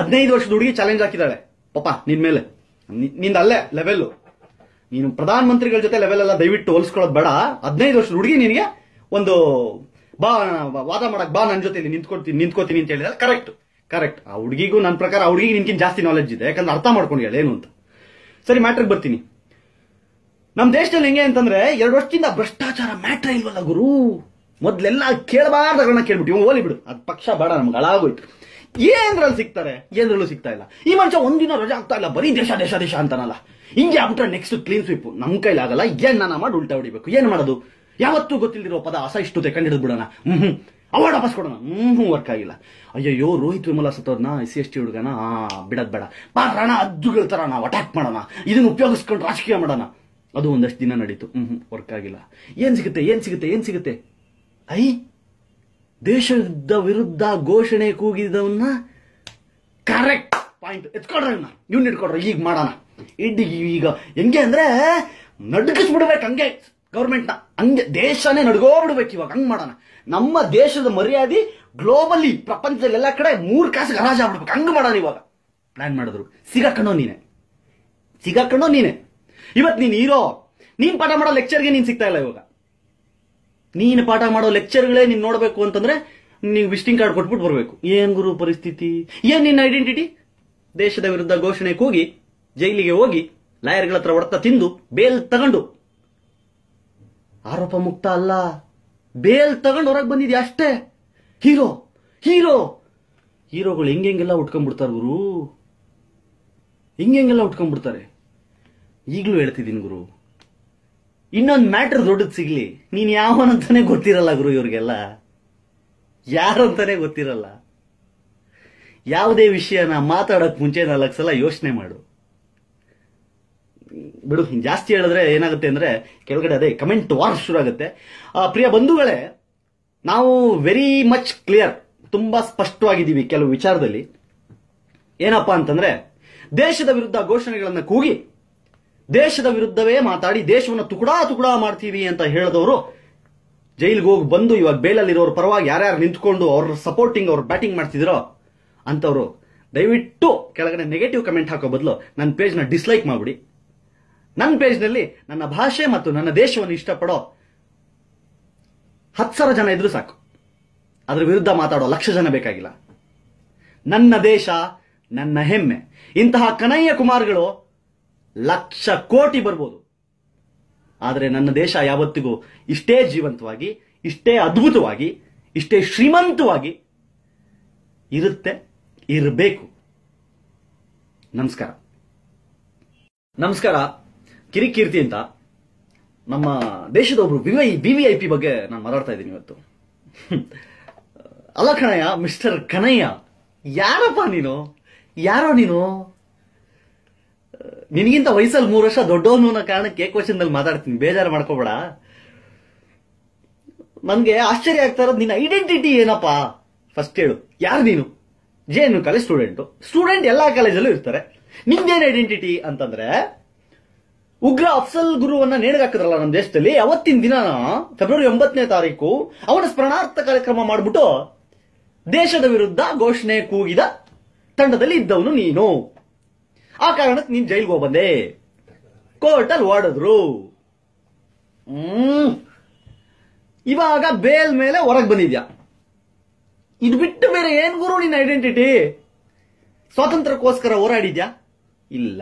ಹದಿನೈದು ವರ್ಷದ ಹುಡುಗಿ ಚಾಲೆಂಜ್ ಹಾಕಿದಾಳೆ ಪಾಪ ನಿನ್ ಮೇಲೆ ನಿಂದ ಅಲ್ಲೇ ಲೆವೆಲ್ಲು ನೀನು ಪ್ರಧಾನಮಂತ್ರಿಗಳ ಜೊತೆ ಲೆವೆಲ್ ಎಲ್ಲ ದಯವಿಟ್ಟು ಹೋಲಿಸ್ಕೊಳ್ಳೋದು ಬೇಡ ಹದಿನೈದು ವರ್ಷದ ಹುಡುಗಿ ನಿನಗೆ ಒಂದು ಬಾ ವಾದ ಮಾಡಕ್ ಬಾ ನನ್ನ ಜೊತೆ ನಿಂತ್ಕೊತೀನಿ ನಿಂತ್ಕೋತೀನಿ ಅಂತ ಹೇಳಿದ್ರೆ ಕರೆಕ್ಟ್ ಕರೆಕ್ಟ್ ಆ ಹುಡುಗಿಗೂ ನನ್ನ ಪ್ರಕಾರ ಆ ಹುಡುಗಿಗೆ ಜಾಸ್ತಿ ನಾಲೆಜ್ ಇದೆ ಯಾಕಂದ್ರೆ ಅರ್ಥ ಮಾಡ್ಕೊಂಡು ಹೇಳ ಏನು ಅಂತ ಸರಿ ಮ್ಯಾಟ್ರಿಗೆ ಬರ್ತೀನಿ ನಮ್ಮ ದೇಶದಲ್ಲಿ ಹೆಂಗೆ ಅಂತಂದ್ರೆ ಎರಡು ವರ್ಷದಿಂದ ಭ್ರಷ್ಟಾಚಾರ ಮ್ಯಾಟ್ರ ಇಲ್ವಲ್ಲ ಗುರು ಮೊದ್ಲೆಲ್ಲ ಕೇಳಬಾರ್ದಗಳನ್ನ ಕೇಳ್ಬಿಟ್ಟು ಓಲಿ ಬಿಡು ಅದ್ ಪಕ್ಷ ಬೇಡ ನಮ್ಗೆ ಹಾಳಾಗೋಯ್ತು ಏನ್ರಲ್ಲಿ ಸಿಗ್ತಾರೆ ಏನ್ರಲ್ಲೂ ಸಿಗ್ತಾ ಇಲ್ಲ ಈ ಮನುಷ್ಯ ಒಂದಿನ ರಜಾ ಆಗ್ತಾ ಇಲ್ಲ ಬರೀ ದೇಶ ದೇಶ ದೇಶ ಅಂತಾನಲ್ಲ ಹಿಂಗೆ ಆಗ್ಬಿಟ್ರೆ ನೆಕ್ಸ್ಟ್ ಕ್ಲೀನ್ ಸ್ವೀಪ್ ನಮ್ ಕೈಲಾಗಲ್ಲ ಏನ್ ನಾನು ಮಾಡಿ ಉಲ್ಟಾ ಹೊಡಿಬೇಕು ಏನ್ ಮಾಡೋದು ಯಾವತ್ತೂ ಗೊತ್ತಿಲ್ಲದಿರೋ ಪದ ಅಸ ಇಷ್ಟು ತೆಕಂಡು ಬಿಡೋಣ ಹ್ಮ್ ಅವಾರ್ಡ್ ವಾಪಸ್ ಕೊಡೋಣ ಹ್ಞೂ ವರ್ಕ್ ಆಗಿಲ್ಲ ಅಯ್ಯಯ್ಯೋ ರೋಹಿತ್ ವಿಮಲ ಸತ್ತೋದ್ನ ಸಿ ಎಸ್ ಟಿ ಹುಡುಗನ ಬಿಡದ್ ಬೇಡ ರಣ ಅದ್ದುಗಳ ಥರ ನಾವು ಅಟ್ಯಾಕ್ ಮಾಡೋಣ ಇದನ್ನು ಉಪಯೋಗಿಸ್ಕೊಂಡು ರಾಜಕೀಯ ಮಾಡೋಣ ಅದು ಒಂದಷ್ಟು ದಿನ ನಡೀತು ಹ್ಞೂ ವರ್ಕ್ ಆಗಿಲ್ಲ ಏನು ಸಿಗುತ್ತೆ ಏನು ಸಿಗುತ್ತೆ ಏನು ಸಿಗುತ್ತೆ ಐ ದೇಶದ ವಿರುದ್ಧ ಘೋಷಣೆ ಕೂಗಿದವನ್ನ ಕರೆಕ್ಟ್ ಪಾಯಿಂಟ್ ಎತ್ಕೊಡ್ರ ನೀವು ಇಟ್ಕೊಡ್ರ ಈಗ ಮಾಡೋಣ ಇಡ್ಡಿ ಈಗ ಹೆಂಗೆ ಅಂದ್ರೆ ನಡ್ಕಿಸ್ಬಿಡ್ಬೇಕು ಹಂಗೆ ಗೌರ್ಮೆಂಟ್ನ ಹಂಗೆ ದೇಶನೇ ನಡ್ಗೋ ಬಿಡ್ಬೇಕು ಇವಾಗ ಹಂಗೆ ಮಾಡೋಣ ನಮ್ಮ ದೇಶದ ಮರ್ಯಾದೆ ಗ್ಲೋಬಲಿ ಪ್ರಪಂಚದಲ್ಲಿ ಎಲ್ಲ ಕಡೆ ಮೂರು ಕಾಸಿಗೆ ಹರಾಜ್ ಆಗ್ಬಿಡ್ಬೇಕು ಹಂಗೆ ಮಾಡೋಣ ಇವಾಗ ಪ್ಲಾನ್ ಮಾಡಿದ್ರು ಸಿಗಕಣೋ ನೀನೆ ಸಿಗಾಕಣೋ ನೀನೆ ಇವತ್ತು ನೀನ್ ಇರೋ ನೀನ್ ಪಾಠ ಮಾಡೋ ಲೆಕ್ಚರ್ಗೆ ನೀನ್ ಸಿಗ್ತಾ ಇಲ್ಲ ಇವಾಗ ನೀನು ಪಾಠ ಮಾಡೋ ಲೆಕ್ಚರ್ಗಳೇ ನೀನ್ ನೋಡಬೇಕು ಅಂತಂದ್ರೆ ನೀವು ವಿಸಿಟಿಂಗ್ ಕಾರ್ಡ್ ಕೊಟ್ಬಿಟ್ಟು ಬರಬೇಕು ಏನ್ ಗುರು ಪರಿಸ್ಥಿತಿ ಏನ್ ನಿನ್ನ ಐಡೆಂಟಿಟಿ ದೇಶದ ವಿರುದ್ಧ ಘೋಷಣೆ ಕೂಗಿ ಜೈಲಿಗೆ ಹೋಗಿ ಲಾಯರ್ಗಳ ಹತ್ರ ಹೊಡೆತ ತಿಂದು ಬೇಲ್ ತಗೊಂಡು ಆರೋಪ ಮುಕ್ತ ಅಲ್ಲ ಬೇಲ್ ತಗೊಂಡು ಹೊರಗೆ ಬಂದಿದ್ಯಾ ಅಷ್ಟೇ ಹೀರೋ ಹೀರೋ ಹೀರೋಗಳು ಹೆಂಗೆಲ್ಲ ಉಟ್ಕೊಂಡ್ಬಿಡ್ತಾರೆ ಗುರು ಹಿಂಗೆಲ್ಲ ಉಟ್ಕೊಂಡ್ಬಿಡ್ತಾರೆ ಈಗಲೂ ಹೇಳ್ತಿದ್ದೀನಿ ಗುರು ಇನ್ನೊಂದು ಮ್ಯಾಟ್ರ್ ದೊಡ್ಡದು ಸಿಗ್ಲಿ ನೀನು ಯಾವನಂತಾನೆ ಗೊತ್ತಿರಲ್ಲ ಗುರು ಇವ್ರಿಗೆಲ್ಲ ಯಾರಂತಾನೆ ಗೊತ್ತಿರಲ್ಲ ಯಾವುದೇ ವಿಷಯನ ಮಾತಾಡೋಕೆ ಮುಂಚೆ ನಾಲ್ಕು ಸಲ ಯೋಚನೆ ಮಾಡು ಬಿಡು ಹಿಂಗೆ ಜಾಸ್ತಿ ಹೇಳಿದ್ರೆ ಏನಾಗುತ್ತೆ ಅಂದರೆ ಕೆಳಗಡೆ ಅದೇ ಕಮೆಂಟ್ ವಾರ್ ಶುರು ಆಗುತ್ತೆ ಪ್ರಿಯ ಬಂಧುಗಳೇ ನಾವು ವೆರಿ ಮಚ್ ಕ್ಲಿಯರ್ ತುಂಬ ಸ್ಪಷ್ಟವಾಗಿದ್ದೀವಿ ಕೆಲವು ವಿಚಾರದಲ್ಲಿ ಏನಪ್ಪ ಅಂತಂದರೆ ದೇಶದ ವಿರುದ್ಧ ಘೋಷಣೆಗಳನ್ನು ಕೂಗಿ ದೇಶದ ವಿರುದ್ಧವೇ ಮಾತಾಡಿ ದೇಶವನ್ನು ತುಕುಡಾ ತುಕುಡಾ ಮಾಡ್ತೀವಿ ಅಂತ ಹೇಳಿದವರು ಜೈಲಿಗೆ ಹೋಗಿ ಬಂದು ಇವಾಗ ಬೇಲಲ್ಲಿರೋರ ಪರವಾಗಿ ಯಾರ್ಯಾರು ನಿಂತ್ಕೊಂಡು ಅವ್ರ ಸಪೋರ್ಟಿಂಗ್ ಅವ್ರ ಬ್ಯಾಟಿಂಗ್ ಮಾಡ್ತಿದ್ರು ಅಂತವರು ದಯವಿಟ್ಟು ಕೆಳಗಡೆ ನೆಗೆಟಿವ್ ಕಮೆಂಟ್ ಹಾಕೋ ಬದಲು ನನ್ನ ಪೇಜ್ನ ಡಿಸ್ಲೈಕ್ ಮಾಡಿಬಿಡಿ ನನ್ನ ಪೇಜ್ನಲ್ಲಿ ನನ್ನ ಭಾಷೆ ಮತ್ತು ನನ್ನ ದೇಶವನ್ನು ಇಷ್ಟಪಡೋ ಹತ್ತು ಸಾವಿರ ಜನ ಇದ್ರೂ ಸಾಕು ಅದರ ವಿರುದ್ಧ ಮಾತಾಡೋ ಲಕ್ಷ ಜನ ಬೇಕಾಗಿಲ್ಲ ನನ್ನ ದೇಶ ನನ್ನ ಹೆಮ್ಮೆ ಇಂತಹ ಕನಯ್ಯ ಕುಮಾರ್ಗಳು ಲಕ್ಷ ಕೋಟಿ ಬರ್ಬೋದು ಆದರೆ ನನ್ನ ದೇಶ ಯಾವತ್ತಿಗೂ ಇಷ್ಟೇ ಜೀವಂತವಾಗಿ ಇಷ್ಟೇ ಅದ್ಭುತವಾಗಿ ಇಷ್ಟೇ ಶ್ರೀಮಂತವಾಗಿ ಇರುತ್ತೆ ಇರಬೇಕು ನಮಸ್ಕಾರ ನಮಸ್ಕಾರ ಕಿರಿಕೀರ್ತಿ ಅಂತ ನಮ್ಮ ದೇಶದ ಒಬ್ರು V B V I P ಬಗ್ಗೆ ನಾನು ಮಾತಾಡ್ತಾ ಇದ್ದೀನಿ ಇವತ್ತು ಅಲ್ಲ ಕಣಯ್ಯ ಮಿಸ್ಟರ್ ಕನಯ್ಯ ಯಾರಪ್ಪ ನೀನು ಯಾರೋ ನೀನು ನಿನಗಿಂತ ವಯಸ್ಸಲ್ಲಿ ಮೂರು ವರ್ಷ ದೊಡ್ಡವನು ಅನ್ನೋ ಕಾರಣಕ್ಕೆ ಕ್ವಶನ್ದಲ್ಲಿ ಮಾತಾಡ್ತೀನಿ ಬೇಜಾರು ಮಾಡ್ಕೋಬೇಡ ನನಗೆ ಆಶ್ಚರ್ಯ ಆಗ್ತಾ ಇರೋದು ನಿನ್ನ ಐಡೆಂಟಿಟಿ ಏನಪ್ಪಾ ಫಸ್ಟ್ ಹೇಳು ಯಾರು ನೀನು J N college student student ಎಲ್ಲ ಕಾಲೇಜಲ್ಲೂ ಇರ್ತಾರೆ ನಿಮ್ದೇನು ಐಡೆಂಟಿಟಿ ಅಂತಂದ್ರೆ ಉಗ್ರ ಅಫ್ಸಲ್ ಗುರುವನ್ನ ನೇಣಗಾಕಿದ್ರಲ್ಲ ನಮ್ಮ ದೇಶದಲ್ಲಿ ಅವತ್ತಿನ ದಿನ ಫೆಬ್ರವರಿ ಒಂಬತ್ತನೇ ತಾರೀಕು ಅವನ ಸ್ಮರಣಾರ್ಥ ಕಾರ್ಯಕ್ರಮ ಮಾಡಿಬಿಟ್ಟು ದೇಶದ ವಿರುದ್ಧ ಘೋಷಣೆ ಕೂಗಿದ ತಂಡದಲ್ಲಿ ಇದ್ದವನು ನೀನು ಆ ಕಾರಣಕ್ಕೆ ನೀನ್ ಜೈಲ್ಗೆ ಹೋಗ್ಬಂದೆ ಕೋರ್ಟಲ್ಲಿ ಓಡಿದ್ರು ಇವಾಗ ಬೇಲ್ ಮೇಲೆ ಹೊರಗೆ ಬಂದಿದ್ಯಾ ಇದು ಬಿಟ್ಟು ಬೇರೆ ಏನ್ ಗುರು ನಿನ್ನ ಐಡೆಂಟಿಟಿ ಸ್ವಾತಂತ್ರ್ಯಕ್ಕೋಸ್ಕರ ಹೋರಾಡಿದ್ಯಾ ಇಲ್ಲ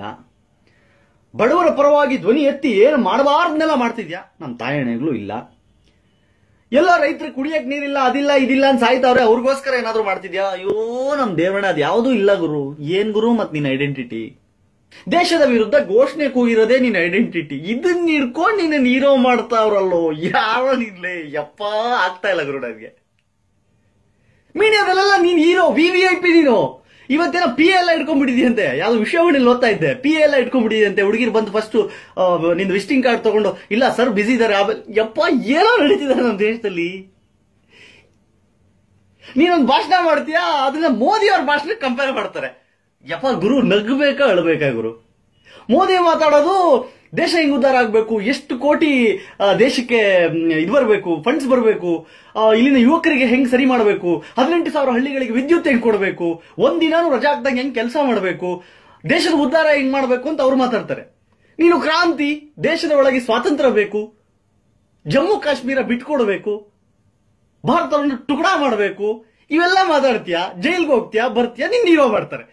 ಬಡವರ ಪರವಾಗಿ ಧ್ವನಿ ಎತ್ತಿ ಏನು ಮಾಡಬಾರ್ದನ್ನೆಲ್ಲ ಮಾಡ್ತಿದ್ಯಾ ನಮ್ಮ ತಾಯಣೆಗಳು ಇಲ್ಲ ಎಲ್ಲ ರೈತರು ಕುಡಿಯಕ್ಕೆ ನೀರಿಲ್ಲ ಅದಿಲ್ಲ ಇದಿಲ್ಲ ಅಂತ ಸಾಯ್ತಾವ್ರೆ ಅವ್ರಿಗೋಸ್ಕರ ಏನಾದ್ರು ಮಾಡ್ತಿದ್ಯಾ ಅಯ್ಯೋ ನಮ್ ದೇವಣ್ಣ ಅದು ಯಾವುದೂ ಇಲ್ಲ ಗುರು ಏನ್ ಗುರು ಮತ್ ನಿನ್ನ ಐಡೆಂಟಿಟಿ ದೇಶದ ವಿರುದ್ಧ ಘೋಷಣೆ ಕೂಗಿರೋದೇ ನಿನ್ನ ಐಡೆಂಟಿಟಿ ಇದನ್ನ ಹಿಡ್ಕೊಂಡು ನಿನ್ನ ಹೀರೋ ಮಾಡ್ತಾವ್ರಲ್ಲೋ ಯಾವ ನಿನ್ಲೆ ಯಪ್ಪ ಆಗ್ತಾ ಇಲ್ಲ ಗುರು ನನಗೆ ಮೀಡಿಯಾದಲ್ಲೆಲ್ಲ ನೀನ್ hero V V I P ನೀನು ಇವತ್ತೇನೋ ಪಿ ಎಲ್ಲ ಇಟ್ಕೊಂಡ್ಬಿಟ್ಟಿದೆಯಂತೆ ಯಾವ್ದು ವಿಷಯವಣಿಲ್ ಓದ್ತಾ ಇದ್ದೆ ಪಿ ಎಲ್ಲ ಇಟ್ಕೊಂಡ್ಬಿಟ್ಟಿದೆಯಂತೆ ಹುಡುಗಿರ್ ಬಂದು ಫಸ್ಟ್ ನಿನ್ ವಿಸಿಟಿಂಗ್ ಕಾರ್ಡ್ ತಗೊಂಡು ಇಲ್ಲ ಸರ್ ಬಿಸಿ ಇದ್ದಾರೆ ಯಪ್ಪ ಏನೋ ನಡೀತಿದ್ದಾರೆ ನಮ್ಮ ದೇಶದಲ್ಲಿ ನೀನೊಂದು ಭಾಷಣ ಮಾಡ್ತೀಯಾ ಅದನ್ನ ಮೋದಿ ಅವ್ರ ಭಾಷಣ ಕಂಪೇರ್ ಮಾಡ್ತಾರೆ ಯಪ್ಪ ಗುರು ನಗ್ಬೇಕಾ ಅಳ್ಬೇಕಾ ಗುರು ಮೋದಿ ಮಾತಾಡೋದು ದೇಶ ಹೆಂಗ್ ಉದ್ದಾರ ಆಗಬೇಕು ಎಷ್ಟು ಕೋಟಿ ದೇಶಕ್ಕೆ ಇದು ಬರಬೇಕು ಫಂಡ್ಸ್ ಬರಬೇಕು ಇಲ್ಲಿನ ಯುವಕರಿಗೆ ಹೆಂಗ್ ಸರಿ ಮಾಡಬೇಕು ಹದಿನೆಂಟು ಸಾವಿರ ಹಳ್ಳಿಗಳಿಗೆ ವಿದ್ಯುತ್ ಹೆಂಗ್ ಕೊಡಬೇಕು ಒಂದಿನಾನು ರಜಾ ಹೆಂಗ್ ಕೆಲಸ ಮಾಡಬೇಕು ದೇಶದ ಉದ್ಧಾರ ಹೆಂಗ್ ಮಾಡಬೇಕು ಅಂತ ಅವ್ರು ಮಾತಾಡ್ತಾರೆ ನೀನು ಕ್ರಾಂತಿ ದೇಶದ ಒಳಗೆ ಸ್ವಾತಂತ್ರ್ಯ ಬೇಕು ಜಮ್ಮು ಕಾಶ್ಮೀರ ಬಿಟ್ಕೊಡ್ಬೇಕು ಭಾರತವನ್ನು ಟುಕಡಾ ಮಾಡಬೇಕು ಇವೆಲ್ಲ ಮಾತಾಡ್ತೀಯಾ ಜೈಲ್ಗೆ ಹೋಗ್ತೀಯಾ ಬರ್ತೀಯಾ ನಿನ್ನ ಹೀರೋ ಮಾಡ್ತಾರೆ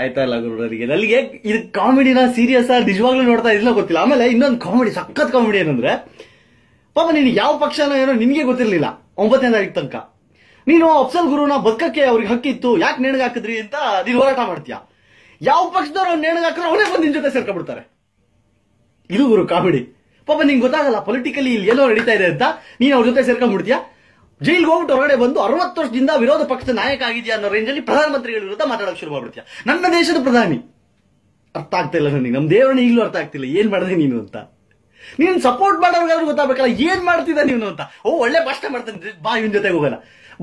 ಆಯ್ತಾ ಇಲ್ಲ ಗುರುಡರಿಗೆ ನನಗೆ ಇದು ಕಾಮಿಡಿನ ಸೀರಿಯಸ್ ಆಗಿ ನಿಜವಾಗ್ಲೂ ನೋಡ್ತಾ ಇದ್ದಿಲ್ಲ ಗೊತ್ತಿಲ್ಲ ಆಮೇಲೆ ಇನ್ನೊಂದು ಕಾಮಿಡಿ ಸಖತ್ ಕಾಮಿಡಿ ಏನಂದ್ರೆ ಪಾಪ ನೀನು ಯಾವ ಪಕ್ಷನೋ ಏನೋ ನಿನಗೆ ಗೊತ್ತಿರಲಿಲ್ಲ ಒಂಬತ್ತನೇ ತಾರೀಕು ತನಕ ನೀನು ಅಫ್ಸಲ್ ಗುರುನ ಬದುಕಕ್ಕೆ ಅವ್ರಿಗೆ ಹಕ್ಕಿತ್ತು ಯಾಕೆ ನೇಣಿಗೆ ಹಾಕಿದ್ರಿ ಅಂತ ನೀನು ಹೋರಾಟ ಮಾಡ್ತೀಯ ಯಾವ ಪಕ್ಷದವ್ರು ಅವ್ನು ನೇಣಿಗೆ ಹಾಕಿದ್ರೆ ಅವನೇ ಬಂದು ನಿನ್ ಜೊತೆ ಸೇರ್ಕೊಂಡ್ಬಿಡ್ತಾರೆ ಇದು ಗುರು ಕಾಮಿಡಿ ಪಾಪ ನಿಂಗೆ ಗೊತ್ತಾಗಲ್ಲ ಪೊಲಿಟಿಕಲಿ ಇಲ್ಲಿ ಎಲ್ಲೋ ನಡೀತಾ ಇದೆ ಅಂತ ನೀನು ಅವ್ರ ಜೊತೆ ಸೇರ್ಕೊಂಡ್ಬಿಡ್ತೀಯಾ ಜೈಲ್ಗೆ ಹೋಗ್ಬಿಟ್ಟು ಹೊರಗಡೆ ಬಂದು ಅರವತ್ತು ವರ್ಷದಿಂದ ವಿರೋಧ ಪಕ್ಷದ ನಾಯಕ ಆಗಿದೆಯಾ ಅನ್ನೋ ರೇಂಜಲ್ಲಿ ಪ್ರಧಾನಮಂತ್ರಿಗಳ ವಿರುದ್ಧ ಮಾತಾಡೋಕೆ ಶುರು ಮಾಡ್ಬಿಡ್ತೀಯ ನನ್ನ ದೇಶದ ಪ್ರಧಾನಿ ಅರ್ಥ ಆಗ್ತಾ ಇಲ್ಲ ನನಗೆ ನಮ್ಮ ದೇವರನ್ನ ಈಗಲೂ ಅರ್ಥ ಆಗ್ತಿಲ್ಲ ಏನ್ ಮಾಡಿದೆ ನೀನು ಅಂತ ನೀನು ಸಪೋರ್ಟ್ ಮಾಡೋರ್ಗಾದ್ರೂ ಗೊತ್ತಾಗಬೇಕಲ್ಲ ಏನ್ ಮಾಡ್ತಿದ್ದ ನೀನು ಅಂತ ಓ ಒಳ್ಳೆ ಭಾಷಣ ಮಾಡ್ತಾನೆ ಬಾ ಇವನ್ ಜೊತೆಗೆ ಹೋಗಲ್ಲ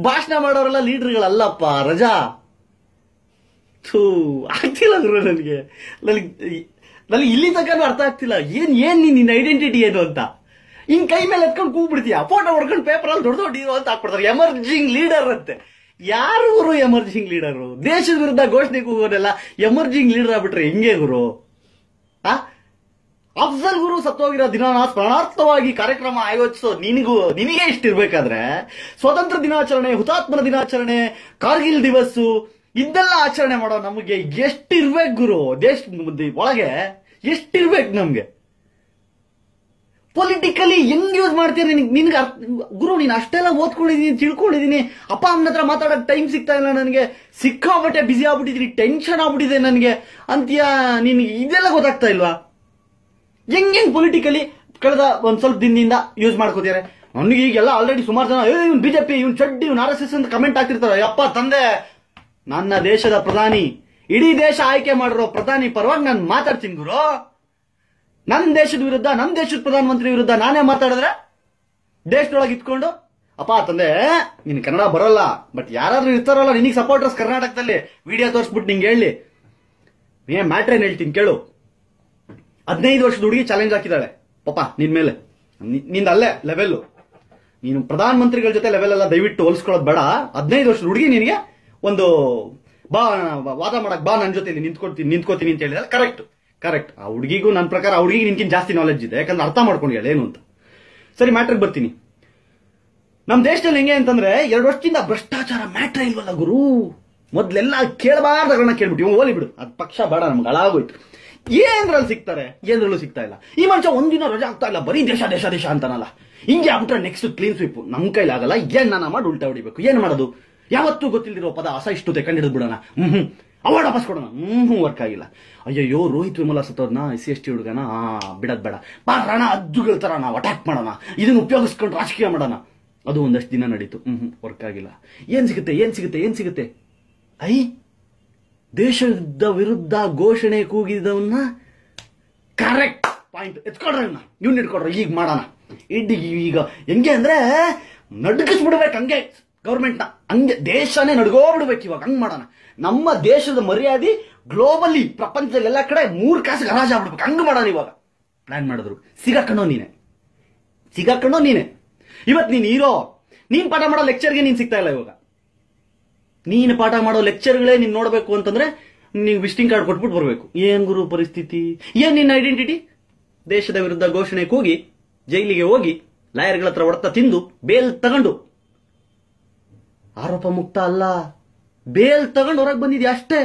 ಭಾಷಣ ಮಾಡೋರೆಲ್ಲ ಲೀಡರ್ಗಳಲ್ಲಪ್ಪ ರಜಾ ಥೂ ಆಗ್ತಿಲ್ಲ ನನಗೆ ನನಗೆ ನನಗೆ ಇಲ್ಲಿ ತನಕ ಅರ್ಥ ಆಗ್ತಿಲ್ಲ ಏನ್ ಏನ್ ನಿನ್ನ ಐಡೆಂಟಿಟಿ ಏನು ಅಂತ ಹಿಂಗ್ ಕೈ ಮೇಲೆ ಎತ್ಕೊಂಡು ಕೂ ಬಿಡ್ತೀಯಾ ಫೋಟೋ ಹೊಡ್ಕೊಂಡು ಪೇಪರ್ ಅಲ್ಲಿ ದೊಡ್ಡ ದೊಡ್ಡ ಅಂತ ಹಾಕ್ಬಿಡ್ತಾರೆ ಎಮರ್ಜಿಂಗ್ ಲೀಡರ್ ಅಂತೆ ಯಾರು ಗುರು ಎಮರ್ಜಿಂಗ್ ಲೀಡರು ದೇಶದ ವಿರುದ್ಧ ಘೋಷಣೆ ಕೂಗೋರೆಲ್ಲ ಎಮರ್ಜಿಂಗ್ ಲೀಡರ್ ಆಗ್ಬಿಟ್ರೆ ಹೆಂಗೆ ಗುರು ಆ ಅಫ್ಜಲ್ ಗುರು ಸತ್ತೋಗಿರೋ ದಿನ ಸ್ಮರಣಾರ್ಥವಾಗಿ ಕಾರ್ಯಕ್ರಮ ಆಯೋಜಿಸೋ ನಿನಗೂ ನಿನಗೆ ಇಷ್ಟಿರ್ಬೇಕಾದ್ರೆ ಸ್ವತಂತ್ರ ದಿನಾಚರಣೆ ಹುತಾತ್ಮರ ದಿನಾಚರಣೆ ಕಾರ್ಗಿಲ್ ದಿವಸ ಇದೆಲ್ಲ ಆಚರಣೆ ಮಾಡೋ ನಮಗೆ ಎಷ್ಟಿರ್ಬೇಕು ಗುರು ದೇಶ ಒಳಗೆ ಎಷ್ಟಿರ್ಬೇಕು ನಮ್ಗೆ ಪೊಲಿಟಿಕಲಿ ಹೆಂಗ್ ಯೂಸ್ ಮಾಡ್ತೀರಿ ನಿನ್ಗೆ ಗುರು ನೀನು ಅಷ್ಟೆಲ್ಲ ಓದ್ಕೊಂಡಿದೀನಿ ತಿಳ್ಕೊಂಡಿದೀನಿ ಅಪ್ಪ ಅಮ್ಮನ ಹತ್ರ ಮಾತಾಡಕ್ ಟೈಮ್ ಸಿಗ್ತಾ ಇಲ್ಲ ನನಗೆ ಸಿಕ್ಕಾಬಟ್ಟೆ ಬಿಸಿ ಆಗ್ಬಿಟ್ಟಿದೀನಿ ಟೆನ್ಷನ್ ಆಗ್ಬಿಟ್ಟಿದೆ ನನಗೆ ಅಂತೀಯ ನಿನ್ಗೆ ಇದೆಲ್ಲ ಗೊತ್ತಾಗ್ತಾ ಇಲ್ವಾ ಹೆಂಗ್ ಪೊಲಿಟಿಕಲಿ ಕಳೆದ ಒಂದ್ ಸ್ವಲ್ಪ ದಿನದಿಂದ ಯೂಸ್ ಮಾಡ್ಕೋತಾರೆ ಅವ್ನಿಗೆ ಈಗೆಲ್ಲ ಆಲ್ರೆಡಿ ಸುಮಾರು ಜನ ಇವ್ನು ಬಿಜೆಪಿ ಇವ್ನು ಚಡ್ಡಿ ಇವ್ನು ಆರ್ ಎಸ್ ಎಸ್ ಅಂತ ಕಮೆಂಟ್ ಹಾಕ್ತಿರ್ತಾರೆ ಅಪ್ಪ ತಂದೆ ನನ್ನ ದೇಶದ ಪ್ರಧಾನಿ ಇಡೀ ದೇಶ ಆಯ್ಕೆ ಮಾಡಿರೋ ಪ್ರಧಾನಿ ಪರವಾಗಿ ನಾನು ಮಾತಾಡ್ತೀನಿ ಗುರು ನನ್ನ ದೇಶದ ವಿರುದ್ಧ ನಮ್ಮ ದೇಶದ ಪ್ರಧಾನಮಂತ್ರಿ ವಿರುದ್ಧ ನಾನೇ ಮಾತಾಡಿದ್ರೆ ದೇಶದೊಳಗೆ ಇತ್ಕೊಂಡು ಅಪ್ಪ ತಂದೆ ನಿನ್ ಕನ್ನಡ ಬರಲ್ಲ ಬಟ್ ಯಾರಾದ್ರೂ ಇರ್ತಾರಲ್ಲ ನಿನಗೆ ಸಪೋರ್ಟರ್ಸ್ ಕರ್ನಾಟಕದಲ್ಲಿ ವಿಡಿಯೋ ತೋರಿಸ್ಬಿಟ್ಟು ನಿಂಗೆ ಹೇಳಿ ಏ ಮ್ಯಾಟ್ರ್ ಏನ್ ಹೇಳ್ತೀನಿ ಕೇಳು ಹದಿನೈದು ವರ್ಷದ ಹುಡುಗಿ ಚಾಲೆಂಜ್ ಹಾಕಿದಾಳೆ ಪಾಪ ನಿನ್ ಮೇಲೆ ನಿಂದಲ್ಲೇ ಅಲ್ಲೇ ನೀನು ಪ್ರಧಾನ ಮಂತ್ರಿಗಳ ಜೊತೆ ಲೆವೆಲ್ ಎಲ್ಲ ದಯವಿಟ್ಟು ಹೋಲಿಸ್ಕೊಳ್ಳೋದು ಬೇಡ ಹದಿನೈದು ವರ್ಷದ ಹುಡುಗಿ ನಿನಗೆ ಒಂದು ಬಾ ವಾದ ಮಾಡಕ್ ಬಾ ನನ್ನ ಜೊತೆ ನಿಂತ್ಕೊಡ್ತೀನಿ ನಿಂತ್ಕೋತೀನಿ ಅಂತ ಹೇಳಿದ್ರೆ ಕರೆಕ್ಟ್ ಕರೆಕ್ಟ್ ಆ ಹುಡುಗಿಗೂ ನನ್ನ ಪ್ರಕಾರ ಆ ಹುಡುಗಿಗೆ ಜಾಸ್ತಿ ನಾಲೆಜ್ ಇದೆ ಯಾಕಂದ್ರೆ ಅರ್ಥ ಮಾಡ್ಕೊಂಡು ಹೇಳ ಏನು ಅಂತ ಸರಿ ಮ್ಯಾಟ್ರಿಗೆ ಬರ್ತೀನಿ ನಮ್ಮ ದೇಶದಲ್ಲಿ ಹೆಂಗೆ ಅಂತಂದ್ರೆ ಎರಡು ವರ್ಷದಿಂದ ಭ್ರಷ್ಟಾಚಾರ ಮ್ಯಾಟ್ರ್ ಇಲ್ವಲ್ಲ ಗುರು ಮೊದ್ಲೆಲ್ಲ ಕೇಳಬಾರ್ದಗಳನ್ನ ಕೇಳ್ಬಿಟ್ಟು ಓಲಿ ಬಿಡು ಅದ್ ಪಕ್ಷ ಬೇಡ ನಮ್ಗೆ ಹಳಾಗೋಯ್ತು ಏನ್ರಲ್ಲಿ ಸಿಗ್ತಾರೆ ಏನ್ರಲ್ಲೂ ಸಿಗ್ತಾ ಇಲ್ಲ ಈ ಮನುಷ್ಯ ಒಂದಿನ ರಜಾ ಆಗ್ತಾ ಇಲ್ಲ ಬರೀ ದೇಶ ದೇಶ ದೇಶ ಅಂತಾನಲ್ಲ ಹಿಂಗೆ ಆಗ್ಬಿಟ್ರೆ ನೆಕ್ಸ್ಟ್ ಕ್ಲೀನ್ ಸ್ವೀಪ್ ನಮ್ ಕೈಲಾಗಲ್ಲ ಏನ್ ನಾನು ಮಾಡಿ ಉಲ್ಟಾ ಹೊಡಿಬೇಕು ಏನ್ ಮಾಡೋದು ಯಾವತ್ತೂ ಗೊತ್ತಿಲ್ದಿರೋ ಪದ ಅಸ ಇಷ್ಟು ಕಂಡು ಬಿಡೋಣ ಹ್ಮ್ ಅವಾರ್ಡ್ ವಾಪಸ್ ಕೊಡೋಣ ಹ್ಞೂ ವರ್ಕ್ ಆಗಿಲ್ಲ ಅಯ್ಯಯ್ಯೋ ರೋಹಿತ್ ವಿಮಲ ಸತ್ತೋದ್ನ ಸಿ ಎಸ್ ಟಿ ಹುಡುಗನ ಬಿಡೋದು ಬೇಡ ಬಾ ಅದ್ದುಗಳ ಥರ ನಾವು ಅಟ್ಯಾಕ್ ಮಾಡೋಣ ಇದನ್ನು ಉಪಯೋಗಿಸ್ಕೊಂಡು ರಾಜಕೀಯ ಮಾಡೋಣ ಅದು ಒಂದಷ್ಟು ದಿನ ನಡೀತು ಹ್ಞೂ ವರ್ಕ್ ಆಗಿಲ್ಲ ಏನು ಸಿಗುತ್ತೆ ಏನು ಸಿಗುತ್ತೆ ಏನು ಸಿಗುತ್ತೆ ಐ ದೇಶದ ವಿರುದ್ಧ ಘೋಷಣೆ ಕೂಗಿದವನ್ನ ಕರೆಕ್ಟ್ ಪಾಯಿಂಟ್ ಎತ್ಕೊಡ್ರ ಇವ್ನ ಇಟ್ಕೊಡ್ರ ಈಗ ಮಾಡೋಣ ಇಡ್ ಈಗ ಹೆಂಗೆ ಅಂದ್ರೆ ನಡ್ಗಿಸ್ಬಿಡ್ಬೇಕು ಹಂಗೆ ಗೌರ್ಮೆಂಟ್ನ ಹಂಗೆ ದೇಶನೇ ನಡ್ಗೋ ಬಿಡ್ಬೇಕು ಇವಾಗ ಹಂಗೆ ಮಾಡೋಣ ನಮ್ಮ ದೇಶದ ಮರ್ಯಾದೆ ಗ್ಲೋಬಲಿ ಪ್ರಪಂಚದಲ್ಲಿ ಎಲ್ಲ ಕಡೆ ಮೂರು ಕಾಸು ಗರಾಜ್ ಆಗ್ಬಿಡ್ಬೇಕು ಹಂಗ ಮಾಡೋಣ ಇವಾಗ ಪ್ಲಾನ್ ಮಾಡಿದ್ರು ಸಿಗಕಣ್ಣೋ ನೀನೆ ಸಿಗಕಣ್ಣೋ ನೀನೆ ಇವತ್ತು ನೀನು ಹೀರೋ ನೀನ್ ಪಾಠ ಮಾಡೋ ಲೆಕ್ಚರ್ಗೆ ನೀನ್ ಸಿಗ್ತಾ ಇಲ್ಲ ಇವಾಗ ನೀನು ಪಾಠ ಮಾಡೋ ಲೆಕ್ಚರ್ಗಳೇ ನೀನ್ ನೋಡಬೇಕು ಅಂತಂದ್ರೆ ನೀವು ವಿಸಿಟಿಂಗ್ ಕಾರ್ಡ್ ಕೊಟ್ಬಿಟ್ಟು ಬರಬೇಕು ಏನ್ ಗುರು ಪರಿಸ್ಥಿತಿ ಏನ್ ನಿನ್ನ ಐಡೆಂಟಿಟಿ ದೇಶದ ವಿರುದ್ಧ ಘೋಷಣೆ ಕೂಗಿ ಜೈಲಿಗೆ ಹೋಗಿ ಲಾಯರ್ಗಳ ಹತ್ರ ಹೊಡೆತ ತಿಂದು ಬೇಲ್ ತಗೊಂಡು ಆರೋಪ ಮುಕ್ತ ಅಲ್ಲ ಬೇಲ್ ತಗೊಂಡು ಹೊರಗೆ ಬಂದಿದ್ಯ ಅಷ್ಟೇ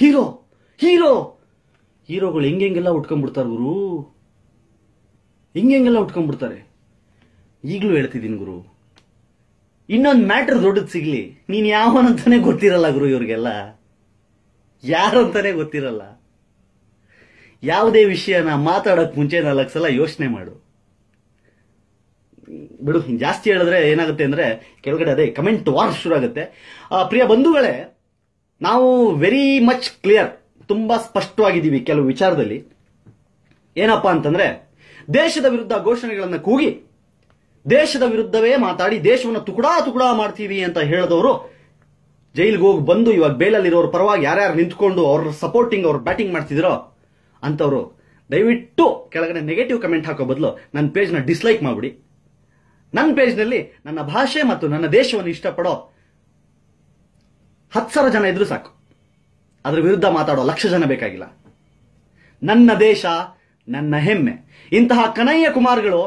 ಹೀರೋ ಹೀರೋ ಹೀರೋಗಳು ಹೆಂಗೆಲ್ಲ ಉಟ್ಕೊಂಡ್ಬಿಡ್ತಾರೆ ಗುರು ಹಿಂಗೆಲ್ಲ ಉಟ್ಕೊಂಡ್ಬಿಡ್ತಾರೆ ಈಗಲೂ ಹೇಳ್ತಿದ್ದೀನಿ ಗುರು ಇನ್ನೊಂದು ಮ್ಯಾಟ್ರ್ ದೊಡ್ಡದು ಸಿಗ್ಲಿ ನೀನು ಯಾವನಂತಾನೆ ಗೊತ್ತಿರಲ್ಲ ಗುರು ಇವ್ರಿಗೆಲ್ಲ ಯಾರು ಅಂತಾನೆ ಗೊತ್ತಿರಲ್ಲ ಯಾವುದೇ ವಿಷಯನ ಮಾತಾಡೋಕೆ ಮುಂಚೆ ನಾಲ್ಕು ಸಲ ಯೋಚನೆ ಮಾಡು ಬಿಡು ಹಿಂಗೆ ಜಾಸ್ತಿ ಹೇಳಿದ್ರೆ ಏನಾಗುತ್ತೆ ಅಂದರೆ ಕೆಳಗಡೆ ಅದೇ ಕಮೆಂಟ್ ವಾರ್ ಶುರು ಆಗುತ್ತೆ ಪ್ರಿಯ ಬಂಧುಗಳೇ ನಾವು ವೆರಿ ಮಚ್ ಕ್ಲಿಯರ್ ತುಂಬ ಸ್ಪಷ್ಟವಾಗಿದ್ದೀವಿ ಕೆಲವು ವಿಚಾರದಲ್ಲಿ ಏನಪ್ಪಾ ಅಂತಂದರೆ ದೇಶದ ವಿರುದ್ಧ ಘೋಷಣೆಗಳನ್ನು ಕೂಗಿ ದೇಶದ ವಿರುದ್ಧವೇ ಮಾತಾಡಿ ದೇಶವನ್ನು ತುಕುಡಾ ತುಕುಡಾ ಮಾಡ್ತೀವಿ ಅಂತ ಹೇಳಿದವರು ಜೈಲಿಗೆ ಹೋಗಿ ಬಂದು ಇವಾಗ ಬೇಲಲ್ಲಿರೋರು ಪರವಾಗಿ ಯಾರ್ಯಾರು ನಿಂತ್ಕೊಂಡು ಅವ್ರ ಸಪೋರ್ಟಿಂಗ್ ಅವ್ರು ಬ್ಯಾಟಿಂಗ್ ಮಾಡ್ತಿದ್ರೋ ಅಂತವರು ದಯವಿಟ್ಟು ಕೆಳಗಡೆ ನೆಗೆಟಿವ್ ಕಮೆಂಟ್ ಹಾಕೋ ಬದಲು ನನ್ನ ಪೇಜ್ನ ಡಿಸ್ಲೈಕ್ ಮಾಡಿಬಿಡಿ ನನ್ನ ಪೇಜ್ನಲ್ಲಿ ನನ್ನ ಭಾಷೆ ಮತ್ತು ನನ್ನ ದೇಶವನ್ನು ಇಷ್ಟಪಡೋ ಹತ್ತು ಸಾವಿರ ಜನ ಇದ್ರೂ ಸಾಕು ಅದರ ವಿರುದ್ಧ ಮಾತಾಡೋ ಲಕ್ಷ ಜನ ಬೇಕಾಗಿಲ್ಲ ನನ್ನ ದೇಶ ನನ್ನ ಹೆಮ್ಮೆ ಇಂತಹ ಕನಯ್ಯ ಕುಮಾರ್ಗಳು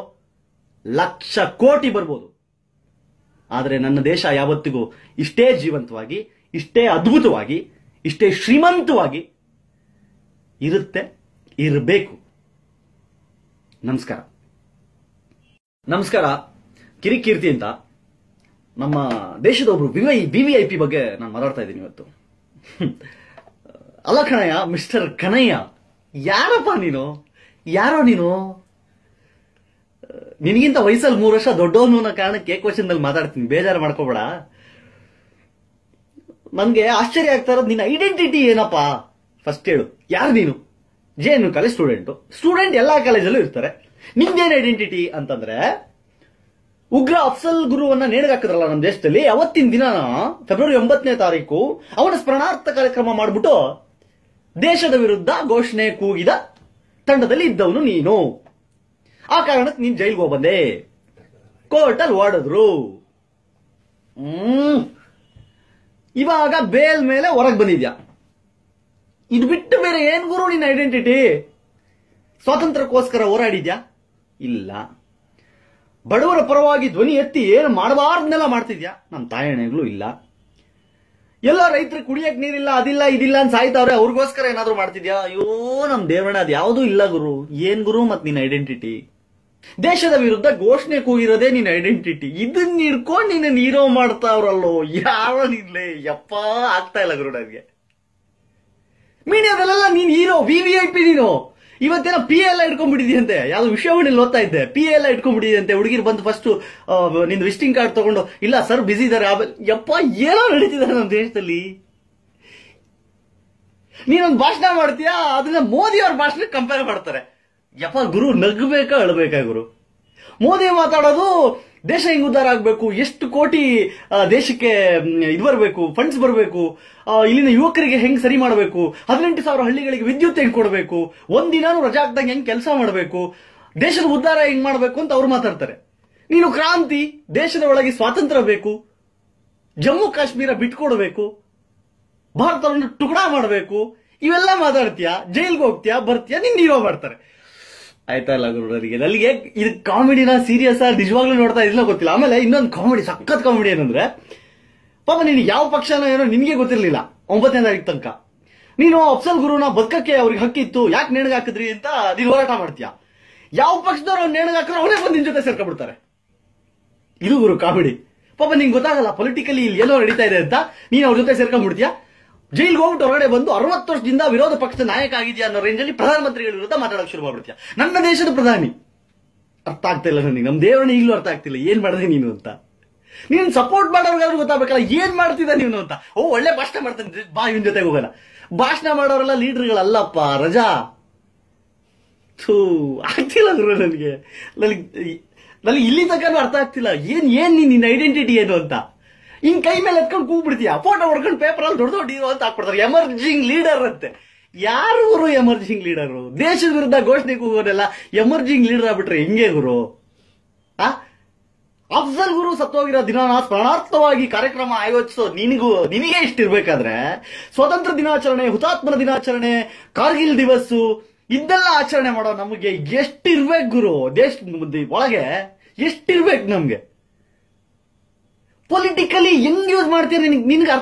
ಲಕ್ಷ ಕೋಟಿ ಬರ್ಬೋದು ಆದರೆ ನನ್ನ ದೇಶ ಯಾವತ್ತಿಗೂ ಇಷ್ಟೇ ಜೀವಂತವಾಗಿ ಇಷ್ಟೇ ಅದ್ಭುತವಾಗಿ ಇಷ್ಟೇ ಶ್ರೀಮಂತವಾಗಿ ಇರುತ್ತೆ ಇರಬೇಕು ನಮಸ್ಕಾರ ನಮಸ್ಕಾರ ಕಿರಿಕೀರ್ತಿ ಅಂತ ನಮ್ಮ ದೇಶದ ಒಬ್ರು ವಿವಿ ವಿ ವಿ ಐ ಪಿ ಬಗ್ಗೆ ನಾನು ಮಾತಾಡ್ತಾ ಇದ್ದೀನಿ ಇವತ್ತು ಅಲ್ಲ ಕಣಯ್ಯ ಮಿಸ್ಟರ್ ಕಣಯ್ಯ ಯಾರಪ್ಪ ನೀನು ಯಾರೋ ನೀನು ನಿನಗಿಂತ ವಯಸ್ಸಲ್ಲಿ ಮೂರು ವರ್ಷ ದೊಡ್ಡವನು ಅನ್ನೋ ಕಾರಣಕ್ಕೆ ಕ್ವಶನ್ದಲ್ಲಿ ಮಾತಾಡ್ತೀನಿ ಬೇಜಾರು ಮಾಡ್ಕೋಬೇಡ ನನಗೆ ಆಶ್ಚರ್ಯ ಆಗ್ತಾ ಇರೋದು ನಿನ್ನ ಐಡೆಂಟಿಟಿ ಏನಪ್ಪಾ ಫಸ್ಟ್ ಹೇಳು ಯಾರು ನೀನು J N college student student ಎಲ್ಲ ಕಾಲೇಜಲ್ಲೂ ಇರ್ತಾರೆ ನಿಮ್ದೇನು ಐಡೆಂಟಿಟಿ ಅಂತಂದ್ರೆ ಉಗ್ರ ಅಫ್ಸಲ್ ಗುರುವನ್ನ ನೇಣಿಗಾಕಿದ್ರಲ್ಲ ನಮ್ಮ ದೇಶದಲ್ಲಿ ಅವತ್ತಿನ ದಿನಾನ ಫೆಬ್ರವರಿ ಒಂಬತ್ತನೇ ತಾರೀಕು ಅವನ ಸ್ಮರಣಾರ್ಥ ಕಾರ್ಯಕ್ರಮ ಮಾಡಿಬಿಟ್ಟು ದೇಶದ ವಿರುದ್ಧ ಘೋಷಣೆ ಕೂಗಿದ ತಂಡದಲ್ಲಿ ಇದ್ದವನು ನೀನು ಆ ಕಾರಣಕ್ಕೆ ನೀನ್ ಜೈಲ್ಗೆ ಹೋಗ್ಬಂದೆ ಕೋರ್ಟಲ್ಲಿ ಓಡಿದ್ರು ಇವಾಗ ಬೇಲ್ ಮೇಲೆ ಹೊರಗೆ ಬಂದಿದ್ಯಾ ಇದು ಬಿಟ್ಟು ಬೇರೆ ಏನ್ ಗುರು ನಿನ್ನ ಐಡೆಂಟಿಟಿ ಸ್ವಾತಂತ್ರ್ಯಕ್ಕೋಸ್ಕರ ಹೋರಾಡಿದ್ಯಾ ಇಲ್ಲ ಬಡವರ ಪರವಾಗಿ ಧ್ವನಿ ಎತ್ತಿ ಏನು ಮಾಡಬಾರ್ದನ್ನೆಲ್ಲ ಮಾಡ್ತಿದ್ಯಾ ನಮ್ಮ ತಾಯಣೆಗಳು ಇಲ್ಲ ಎಲ್ಲ ರೈತರು ಕುಡಿಯಕ್ ನೀರಿಲ್ಲ ಅದಿಲ್ಲ ಇದಿಲ್ಲ ಅಂತ ಸಾಯ್ತಾವ್ರೆ ಅವ್ರಿಗೋಸ್ಕರ ಏನಾದ್ರು ಮಾಡ್ತಿದ್ಯಾ ಅಯ್ಯೋ ನಮ್ಮ ದೇವಣ್ಣ ಅದು ಯಾವುದೂ ಇಲ್ಲ ಗುರು ಏನ್ ಗುರು ಮತ್ ನಿನ್ನ ಐಡೆಂಟಿಟಿ ದೇಶದ ವಿರುದ್ಧ ಘೋಷಣೆ ಕೂಗಿರೋದೇ ನಿನ್ನ ಐಡೆಂಟಿಟಿ ಇದನ್ನ ಇಡ್ಕೊಂಡು ನಿನ್ನ ನೀರೋ ಮಾಡ್ತಾವ್ರಲ್ಲೋ ಯಾವ ನಿನ್ಲೆ ಯಪ್ಪ ಆಗ್ತಾ ಇಲ್ಲ ಗುರು ನನಗೆ ಮೀಡಿಯಾದಲ್ಲೆಲ್ಲ ನೀನ್ hero V V I P ನೀನು ಇವತ್ತೇನೋ ಪಿ ಎಲ್ಲ ಇಟ್ಕೊಂಡ್ಬಿಟ್ಟಿದೆಯಂತೆ ಯಾವ್ದು ವಿಷಯವನ್ನು ಓದ್ತಾ ಇದ್ದೆ ಪಿ ಎಲ್ಲ ಇಟ್ಕೊಂಡ್ಬಿಟ್ಟಿದೆಯಂತೆ ಹುಡುಗಿರು ಬಂದು ಫಸ್ಟ್ ನಿಂದು ವಿಸಿಟಿಂಗ್ ಕಾರ್ಡ್ ತಗೊಂಡು ಇಲ್ಲ ಸರ್ ಬಿಸಿ ಇದ್ದಾರೆ ಯಪ್ಪ ಏನೋ ನಡೀತಿದ್ದಾರೆ ನಮ್ಮ ದೇಶದಲ್ಲಿ ನೀನೊಂದು ಭಾಷಣ ಮಾಡ್ತೀಯಾ ಅದನ್ನ ಮೋದಿ ಅವ್ರ ಭಾಷಣ ಕಂಪೇರ್ ಮಾಡ್ತಾರೆ ಯಪ್ಪ ಗುರು ನಗ್ಬೇಕಾ ಅಳ್ಬೇಕಾ ಗುರು ಮೋದಿ ಮಾತಾಡೋದು ದೇಶ ಹೆಂಗ್ ಉದ್ಧಾರ ಆಗ್ಬೇಕು ಎಷ್ಟು ಕೋಟಿ ದೇಶಕ್ಕೆ ಇದು ಬರಬೇಕು ಫಂಡ್ಸ್ ಬರಬೇಕು ಇಲ್ಲಿನ ಯುವಕರಿಗೆ ಹೆಂಗ್ ಸರಿ ಮಾಡಬೇಕು ಹದಿನೆಂಟು ಸಾವಿರ ಹಳ್ಳಿಗಳಿಗೆ ವಿದ್ಯುತ್ ಹೆಂಗ್ ಕೊಡಬೇಕು ಒಂದಿನಾನು ರಜಾ ಹೆಂಗ್ ಕೆಲಸ ಮಾಡಬೇಕು ದೇಶದ ಉದ್ಧಾರ ಹೆಂಗ್ ಮಾಡಬೇಕು ಅಂತ ಅವ್ರು ಮಾತಾಡ್ತಾರೆ ನೀನು ಕ್ರಾಂತಿ ದೇಶದ ಒಳಗೆ ಸ್ವಾತಂತ್ರ್ಯ ಬೇಕು ಜಮ್ಮು ಕಾಶ್ಮೀರ ಬಿಟ್ಕೊಡ್ಬೇಕು ಭಾರತವನ್ನು ಟುಕಡಾ ಮಾಡಬೇಕು ಇವೆಲ್ಲ ಮಾತಾಡ್ತೀಯಾ ಜೈಲ್ಗೆ ಹೋಗ್ತೀಯಾ ಬರ್ತೀಯಾ ನಿನ್ನ ಹೀರೋ ಮಾಡ್ತಾರೆ ಆಯ್ತಾ ಇಲ್ಲ ಗುರುಡರಿಗೆ ನಲ್ಲಿಗೆ ಇದು ಕಾಮಿಡಿನ ಸೀರಿಯಸ್ ನಿಜವಾಗ್ಲೂ ನೋಡ್ತಾ ಇದ್ಲ ಗೊತ್ತಿಲ್ಲ ಆಮೇಲೆ ಇನ್ನೊಂದು ಕಾಮಿಡಿ ಸಖತ್ ಕಾಮಿಡಿ ಏನಂದ್ರೆ ಪಾಪ ನೀನು ಯಾವ ಪಕ್ಷನ ಏನೋ ನಿನಗೆ ಗೊತ್ತಿರಲಿಲ್ಲ ಒಂಬತ್ತನೇ ತಾರೀಕು ತನಕ ನೀನು ಅಫ್ಸಲ್ ಗುರುನ ಬದುಕಕ್ಕೆ ಅವ್ರಿಗೆ ಹಕ್ಕಿತ್ತು ಯಾಕೆ ನೇಣಿಗೆ ಹಾಕಿದ್ರಿ ಅಂತ ನೀನು ಹೋರಾಟ ಮಾಡ್ತೀಯ ಯಾವ ಪಕ್ಷದವ್ರು ಅವ್ನು ನೇಣಿಗೆ ಹಾಕಿದ್ರೆ ಅವನೇ ಬಂದು ನಿನ್ ಜೊತೆ ಸೇರ್ಕೊಬಿಡ್ತಾರೆ ಇದು ಗುರು ಕಾಮಿಡಿ ಪಾಪ ನಿಂಗೆ ಗೊತ್ತಾಗಲ್ಲ ಪೊಲಿಟಿಕಲಿ ಇಲ್ಲಿ ಎಲ್ಲೋ ನಡೀತಾ ಇದೆ ಅಂತ ನೀನು ಅವ್ರ ಜೊತೆ ಸೇರ್ಕೊಂಡ್ಬಿಡ್ತೀಯಾ ಜೈಲ್ಗೆ ಹೋಗ್ಬಿಟ್ಟು ಹೊರಗಡೆ ಬಂದು ಅರವತ್ತು ವರ್ಷದಿಂದ ವಿರೋಧ ಪಕ್ಷದ ನಾಯಕ ಆಗಿದೆಯಾ ಅನ್ನೋ ರೇಂಜಲ್ಲಿ ಪ್ರಧಾನಮಂತ್ರಿಗಳ ವಿರುದ್ಧ ಮಾತಾಡೋಕೆ ಶುರು ಮಾಡ್ಬಿಡ್ತೀಯ ನನ್ನ ದೇಶದ ಪ್ರಧಾನಿ ಅರ್ಥ ಆಗ್ತಾ ಇಲ್ಲ ನನಗೆ ನಮ್ಮ ದೇವರನ್ನ ಈಗಲೂ ಅರ್ಥ ಆಗ್ತಿಲ್ಲ ಏನ್ ಮಾಡಿದೆ ನೀನು ಅಂತ ನೀನು ಸಪೋರ್ಟ್ ಮಾಡೋರ್ಗಾದ್ರೂ ಗೊತ್ತಾಗಬೇಕಲ್ಲ ಏನ್ ಮಾಡ್ತಿದ್ದ ನೀನು ಅಂತ ಓ ಒಳ್ಳೆ ಭಾಷಣ ಮಾಡ್ತಾನೆ ಬಾ ಇವನ್ ಜೊತೆಗೆ ಹೋಗಲ್ಲ ಭಾಷಣ ಮಾಡೋರೆಲ್ಲ ಲೀಡರ್ಗಳಲ್ಲಪ್ಪ ರಜಾ ಥೂ ಆಗ್ತಿಲ್ಲ ಗುರು ನನಗೆ ನನಗೆ ನನಗೆ ಇಲ್ಲಿ ತನಕ ಅರ್ಥ ಆಗ್ತಿಲ್ಲ ಏನ್ ಏನ್ ನಿನ್ನ ಐಡೆಂಟಿಟಿ ಏನು ಅಂತ ಹಿಂಗ್ ಕೈ ಮೇಲೆ ಎತ್ಕೊಂಡು ಕೂಗ್ ಫೋಟೋ ಹೊಡ್ಕೊಂಡು ಪೇಪರ್ ಅಲ್ಲಿ ದೊಡ್ಡ ದೊಡ್ಡ ಅಂತ ಹಾಕ್ಬಿಡ್ತಾರೆ ಎಮರ್ಜಿಂಗ್ ಲೀಡರ್ ಅಂತೆ ಯಾರು ಗುರು ಎಮರ್ಜಿಂಗ್ ಲೀಡರು ದೇಶದ ವಿರುದ್ಧ ಘೋಷಣೆ ಕೂಗೋದೆಲ್ಲ ಎಮರ್ಜಿಂಗ್ ಲೀಡರ್ ಆಗ್ಬಿಟ್ರೆ ಹಿಂಗೆ ಗುರು ಆ ಅಫ್ಜಲ್ ಗುರು ಸತ್ತೋಗಿರೋ ದಿನ ಸ್ಮರಣಾರ್ಥವಾಗಿ ಕಾರ್ಯಕ್ರಮ ಆಯೋಜಿಸೋ ನಿನಗೂ ನಿನಗೆ ಇಷ್ಟಿರ್ಬೇಕಾದ್ರೆ ಸ್ವತಂತ್ರ ದಿನಾಚರಣೆ ಹುತಾತ್ಮನ ದಿನಾಚರಣೆ ಕಾರ್ಗಿಲ್ ದಿವಸ್ಸು ಇದೆಲ್ಲ ಆಚರಣೆ ಮಾಡೋ ನಮಗೆ ಎಷ್ಟಿರ್ಬೇಕು ಗುರು ದೇಶ ಒಳಗೆ ಎಷ್ಟಿರ್ಬೇಕು ನಮ್ಗೆ ಪೊಲಿಟಿಕಲಿ ಹೆಂಗ್ ಯೂಸ್ ಮಾಡ್ತೀರ ನಿನಗೆ ನಿನ್ಗೆ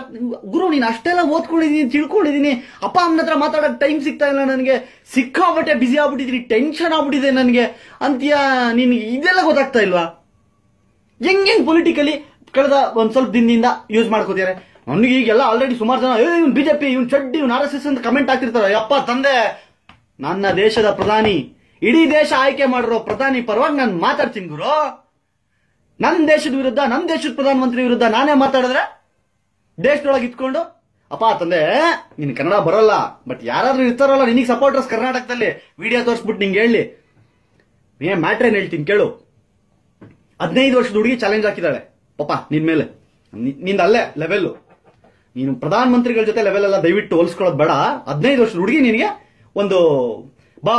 ಗುರು ನೀನು ಅಷ್ಟೆಲ್ಲ ಓದ್ಕೊಂಡಿದ್ದೀನಿ ತಿಳ್ಕೊಂಡಿದ್ದೀನಿ ಅಪ್ಪ ಅಮ್ಮನ ಹತ್ರ ಮಾತಾಡೋಕೆ ಟೈಮ್ ಸಿಗ್ತಾ ಇಲ್ಲ ನನಗೆ ಸಿಕ್ಕಾಬಟ್ಟೆ ಬಿಸಿ ಆಗ್ಬಿಟ್ಟಿದ್ರಿ ಟೆನ್ಷನ್ ಆಗ್ಬಿಟ್ಟಿದೆ ನನಗೆ ಅಂತೀಯ ನಿನಗೆ ಇದೆಲ್ಲ ಗೊತ್ತಾಗ್ತಾ ಇಲ್ವಾ ಹೆಂಗ್ ಹೆಂಗ್ ಪೊಲಿಟಿಕಲಿ ಕಳೆದ ಒಂದ್ ಸ್ವಲ್ಪ ದಿನದಿಂದ ಯೂಸ್ ಮಾಡ್ಕೋತಿದ್ದಾರೆ ನನಗೆ ಈಗೆಲ್ಲ ಆಲ್ರೆಡಿ ಸುಮಾರು ಜನ ಇವ್ನು ಬಿಜೆಪಿ ಇವ್ನ ಚಡ್ಡಿ ಇವ್ನು ಆರ್ ಎಸ್ ಎಸ್ ಅಂತ ಕಮೆಂಟ್ ಹಾಕಿರ್ತಾರೆ ಅಪ್ಪ ತಂದೆ ನನ್ನ ದೇಶದ ಪ್ರಧಾನಿ ಇಡೀ ದೇಶ ಆಯ್ಕೆ ಮಾಡಿರೋ ಪ್ರಧಾನಿ ಪರವಾಗಿ ನಾನು ಮಾತಾಡ್ತೀನಿ ಗುರು ನನ್ನ ದೇಶದ ವಿರುದ್ಧ ನಮ್ಮ ದೇಶದ ಪ್ರಧಾನಮಂತ್ರಿ ವಿರುದ್ಧ ನಾನೇ ಮಾತಾಡಿದ್ರೆ ದೇಶದೊಳಗೆ ಇಟ್ಕೊಂಡು ಅಪ್ಪ ತಂದೆ ನಿನ್ ಕನ್ನಡ ಬರೋಲ್ಲ ಬಟ್ ಯಾರಾದ್ರೂ ಇರ್ತಾರಲ್ಲ ನಿನಗೆ ಸಪೋರ್ಟರ್ಸ್ ಕರ್ನಾಟಕದಲ್ಲಿ ವಿಡಿಯೋ ತೋರಿಸ್ಬಿಟ್ಟು ನಿಂಗೆ ಹೇಳಿ ಏನ್ ಮ್ಯಾಟ್ರ್ ಏನ್ ಹೇಳ್ತೀನಿ ಕೇಳು ಹದಿನೈದು ವರ್ಷದ ಹುಡುಗಿ ಚಾಲೆಂಜ್ ಹಾಕಿದ್ದಾಳೆ ಪಾಪ ನಿನ್ ಮೇಲೆ ನಿಂದ ಅಲ್ಲೇ ಲೆವೆಲ್ ನೀನು ಪ್ರಧಾನ ಮಂತ್ರಿಗಳ ಜೊತೆ ಲೆವೆಲ್ ಎಲ್ಲ ದಯವಿಟ್ಟು ಹೋಲಿಸ್ಕೊಳ್ಳೋದು ಬೇಡ ಹದಿನೈದು ವರ್ಷದ ಹುಡುಗಿ ನಿನಗೆ ಒಂದು ಬಾ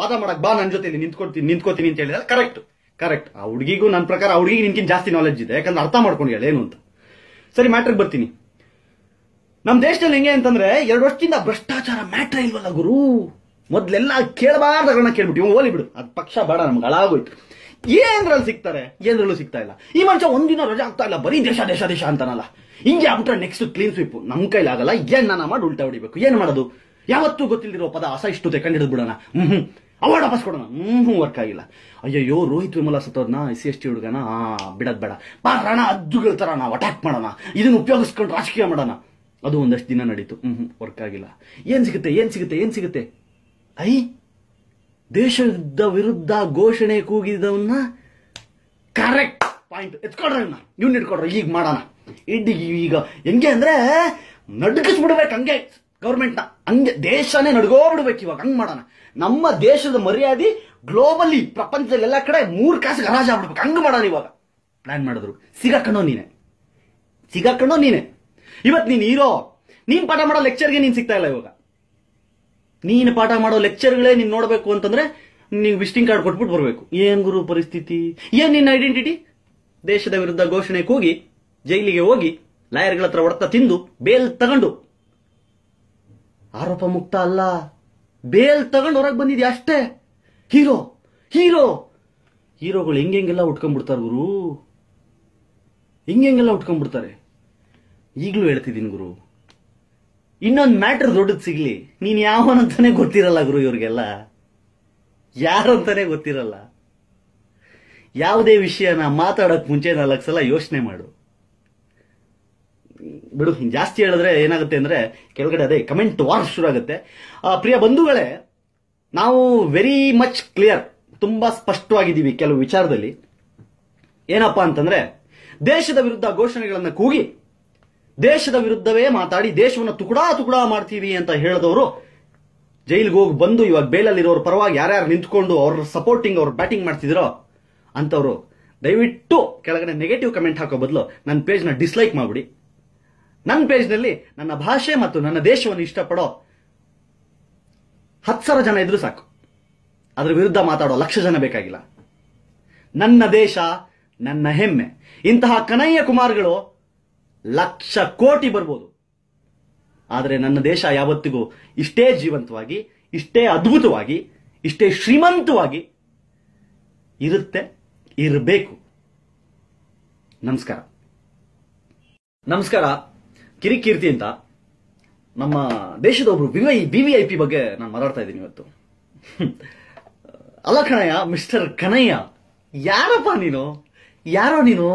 ವಾದ ಮಾಡಕ್ ಬಾ ನನ್ನ ಜೊತೆ ನಿಂತ್ಕೊಡ್ತೀನಿ ನಿಂತ್ಕೋತೀನಿ ಅಂತ ಹೇಳಿದ್ರೆ ಕರೆಕ್ಟ್ ಕರೆಕ್ಟ್ ಆ ಹುಡುಗಿಗೂ ನನ್ನ ಪ್ರಕಾರ ಆ ಹುಡುಗಿ ಜಾಸ್ತಿ ನಾಲೆಜ್ ಇದೆ ಯಾಕಂದ್ರೆ ಅರ್ಥ ಮಾಡ್ಕೊಂಡು ಹೇಳ ಏನು ಅಂತ ಸರಿ ಮ್ಯಾಟ್ರಿಗೆ ಬರ್ತೀನಿ ನಮ್ಮ ದೇಶದಲ್ಲಿ ಹೆಂಗೆ ಅಂತಂದ್ರೆ ಎರಡು ವರ್ಷದಿಂದ ಭ್ರಷ್ಟಾಚಾರ ಮ್ಯಾಟ್ರ್ ಇಲ್ವಲ್ಲ ಗುರು ಮೊದ್ಲೆಲ್ಲ ಕೇಳಬಾರ್ದಗಳನ್ನ ಕೇಳ್ಬಿಟ್ಟು ಇವ್ ಹೋಲಿ ಬಿಡು ಅದ್ ಪಕ್ಷ ಬೇಡ ನಮ್ಗೆ ಹಳಾಗೋಯ್ತು ಏನ್ರಲ್ಲಿ ಸಿಗ್ತಾರೆ ಏನ್ರಲ್ಲೂ ಸಿಗ್ತಾ ಇಲ್ಲ ಈ ಮನುಷ್ಯ ಒಂದಿನ ರಜಾ ಆಗ್ತಾ ಇಲ್ಲ ಬರೀ ದೇಶ ದೇಶ ದೇಶ ಅಂತಾನಲ್ಲ ಹಿಂಗೆ ಆಗ್ಬಿಟ್ರೆ ನೆಕ್ಸ್ಟ್ ಕ್ಲೀನ್ ಸ್ವೀಪ್ ನಮ್ ಕೈಲಾಗಲ್ಲ ಏನ್ ನಾನು ಮಾಡಿ ಉಲ್ಟಾ ಹೊಡಿಬೇಕು ಏನ್ ಮಾಡೋದು ಯಾವತ್ತೂ ಗೊತ್ತಿಲ್ದಿರೋ ಪದ ಅಸ ಇಷ್ಟು ತೆಕಂಡು ಬಿಡೋಣ ಹ್ಮ್ ಅವಾರ್ಡ್ ವಾಪಸ್ ಕೊಡೋಣ ಹ್ಞೂ ವರ್ಕ್ ಆಗಿಲ್ಲ ಅಯ್ಯಯ್ಯೋ ರೋಹಿತ್ ವಿಮಲ ಸತ್ತೋದ್ನ ಎಸ್ ಸಿ ಎಸ್ ಟಿ ಹುಡುಗನ ಬಿಡೋದು ಬೇಡ ಪಾರಣ ಅಜ್ಜುಗಳ ಥರ ನಾವು ಅಟ್ಯಾಕ್ ಮಾಡೋಣ ಇದನ್ನು ಉಪಯೋಗಿಸ್ಕೊಂಡು ರಾಜಕೀಯ ಮಾಡೋಣ ಅದು ಒಂದಷ್ಟು ದಿನ ನಡೀತು ಹ್ಞೂ ವರ್ಕ್ ಆಗಿಲ್ಲ ಏನು ಸಿಗುತ್ತೆ ಏನು ಸಿಗುತ್ತೆ ಏನು ಸಿಗುತ್ತೆ ಐ ದೇಶದ ವಿರುದ್ಧ ಘೋಷಣೆ ಕೂಗಿದವನ್ನ ಕರೆಕ್ಟ್ ಪಾಯಿಂಟ್ ಎತ್ಕೊಡ್ರಿ ಇವ್ನ ಇಟ್ಕೊಡ್ರಿ ಈಗ ಮಾಡೋಣ ಇಡ್ ಈಗ ಹೆಂಗೆ ಅಂದರೆ ನಡ್ಕಿಸ್ಬಿಡ್ಬೇಕು ಹಂಗೆ ಗೌರ್ಮೆಂಟ್ನ ಹಂಗೆ ದೇಶನೇ ನಡ್ಗೋ ಬಿಡ್ಬೇಕು ಇವಾಗ ಹಂಗೆ ಮಾಡೋಣ ನಮ್ಮ ದೇಶದ ಮರ್ಯಾದೆ ಗ್ಲೋಬಲಿ ಪ್ರಪಂಚದಲ್ಲಿ ಎಲ್ಲ ಕಡೆ ಮೂರು ಕಾಸಿಗೆ ಹರಾಜ್ ಆಗ್ಬಿಡ್ಬೇಕು ಹಂಗೆ ಮಾಡೋಣ ಇವಾಗ ಪ್ಲಾನ್ ಮಾಡಿದ್ರು ಸಿಗಾಕಣ್ಣೋ ನೀನೆ ಸಿಗಾಕಣ್ಣೋ ನೀನೆ ಇವತ್ತು ನೀನು ಹೀರೋ ನೀನು ಪಾಠ ಮಾಡೋ ಲೆಕ್ಚರ್ಗೆ ನೀನು ಸಿಗ್ತಾ ಇಲ್ಲ ಇವಾಗ ನೀನು ಪಾಠ ಮಾಡೋ ಲೆಕ್ಚರ್ಗಳೇ ನೀನು ನೋಡಬೇಕು ಅಂತಂದ್ರೆ ನೀವು ವಿಸಿಟಿಂಗ್ ಕಾರ್ಡ್ ಕೊಟ್ಬಿಟ್ಟು ಬರಬೇಕು ಏನು ಗುರು ಪರಿಸ್ಥಿತಿ ಏನು ನಿನ್ನ ಐಡೆಂಟಿಟಿ ದೇಶದ ವಿರುದ್ಧ ಘೋಷಣೆ ಕೂಗಿ ಜೈಲಿಗೆ ಹೋಗಿ ಲಾಯರ್ಗಳ ಹತ್ರ ಹೊಡೆತ ತಿಂದು ಬೇಲ್ ತಗೊಂಡು ಆರೋಪ ಮುಕ್ತ ಅಲ್ಲ ಬೇಲ್ ತಗೊಂಡು ಹೊರಗೆ ಬಂದಿದ್ಯಾ ಅಷ್ಟೇ ಹೀರೋ ಹೀರೋ ಹೀರೋಗಳು ಹೆಂಗೆಲ್ಲ ಉಟ್ಕೊಂಡ್ಬಿಡ್ತಾರೆ ಗುರು ಹಿಂಗೆಲ್ಲ ಉಟ್ಕೊಂಡ್ಬಿಡ್ತಾರೆ ಈಗಲೂ ಹೇಳ್ತಿದ್ದೀನಿ ಗುರು ಇನ್ನೊಂದು ಮ್ಯಾಟ್ರ್ ದೊಡ್ಡದು ಸಿಗ್ಲಿ ನೀನು ಯಾವನಂತಾನೆ ಗೊತ್ತಿರಲ್ಲ ಗುರು ಇವ್ರಿಗೆಲ್ಲ ಯಾರು ಗೊತ್ತಿರಲ್ಲ ಯಾವುದೇ ವಿಷಯನ ಮಾತಾಡೋಕೆ ಮುಂಚೆ ನಾಲ್ಕು ಸಲ ಯೋಚನೆ ಮಾಡು ಬಿಡು ಹಿಂಗೆ ಜಾಸ್ತಿ ಹೇಳಿದ್ರೆ ಏನಾಗುತ್ತೆ ಅಂದರೆ ಕೆಳಗಡೆ ಅದೇ ಕಮೆಂಟ್ ವಾರ್ ಶುರು ಆಗುತ್ತೆ ಪ್ರಿಯ ಬಂಧುಗಳೇ ನಾವು ವೆರಿ ಮಚ್ ಕ್ಲಿಯರ್ ತುಂಬ ಸ್ಪಷ್ಟವಾಗಿದ್ದೀವಿ ಕೆಲವು ವಿಚಾರದಲ್ಲಿ ಏನಪ್ಪಾ ಅಂತಂದ್ರೆ ದೇಶದ ವಿರುದ್ಧ ಘೋಷಣೆಗಳನ್ನು ಕೂಗಿ ದೇಶದ ವಿರುದ್ಧವೇ ಮಾತಾಡಿ ದೇಶವನ್ನು ತುಕುಡಾ ತುಕುಡಾ ಮಾಡ್ತೀವಿ ಅಂತ ಹೇಳಿದವರು ಜೈಲಿಗೆ ಹೋಗಿ ಬಂದು ಇವಾಗ ಬೇಲಲ್ಲಿರೋರು ಪರವಾಗಿ ಯಾರ್ಯಾರು ನಿಂತ್ಕೊಂಡು ಅವ್ರ ಸಪೋರ್ಟಿಂಗ್ ಅವ್ರ ಬ್ಯಾಟಿಂಗ್ ಮಾಡ್ತಿದ್ರೋ ಅಂತವರು ದಯವಿಟ್ಟು ಕೆಳಗಡೆ ನೆಗೆಟಿವ್ ಕಮೆಂಟ್ ಹಾಕೋ ಬದಲು ನನ್ನ ಪೇಜ್ನ ಡಿಸ್ಲೈಕ್ ಮಾಡಿಬಿಡಿ ನನ್ನ ಪೇಜ್ನಲ್ಲಿ ನನ್ನ ಭಾಷೆ ಮತ್ತು ನನ್ನ ದೇಶವನ್ನು ಇಷ್ಟಪಡೋ ಹತ್ತು ಸಾವಿರ ಜನ ಇದ್ರು ಸಾಕು ಅದರ ವಿರುದ್ಧ ಮಾತಾಡೋ ಲಕ್ಷ ಜನ ಬೇಕಾಗಿಲ್ಲ ನನ್ನ ದೇಶ ನನ್ನ ಹೆಮ್ಮೆ ಇಂತಹ ಕನಯ್ಯ ಕುಮಾರ್ಗಳು ಲಕ್ಷ ಕೋಟಿ ಬರ್ಬೋದು ಆದರೆ ನನ್ನ ದೇಶ ಯಾವತ್ತಿಗೂ ಇಷ್ಟೇ ಜೀವಂತವಾಗಿ ಇಷ್ಟೇ ಅದ್ಭುತವಾಗಿ ಇಷ್ಟೇ ಶ್ರೀಮಂತವಾಗಿ ಇರುತ್ತೆ ಇರಬೇಕು ನಮಸ್ಕಾರ ನಮಸ್ಕಾರ ಕಿರಿಕೀರ್ತಿ ಅಂತ ನಮ್ಮ ದೇಶದ ಒಬ್ರು VY B V I P ಬಗ್ಗೆ ನಾನು ಮಾತಾಡ್ತಾ ಇದ್ದೀನಿ ಇವತ್ತು ಅಲ ಕಣಯ್ಯ ಮಿಸ್ಟರ್ ಕನಯ್ಯ ಯಾರಪ್ಪ ನೀನು ಯಾರೋ ನೀನು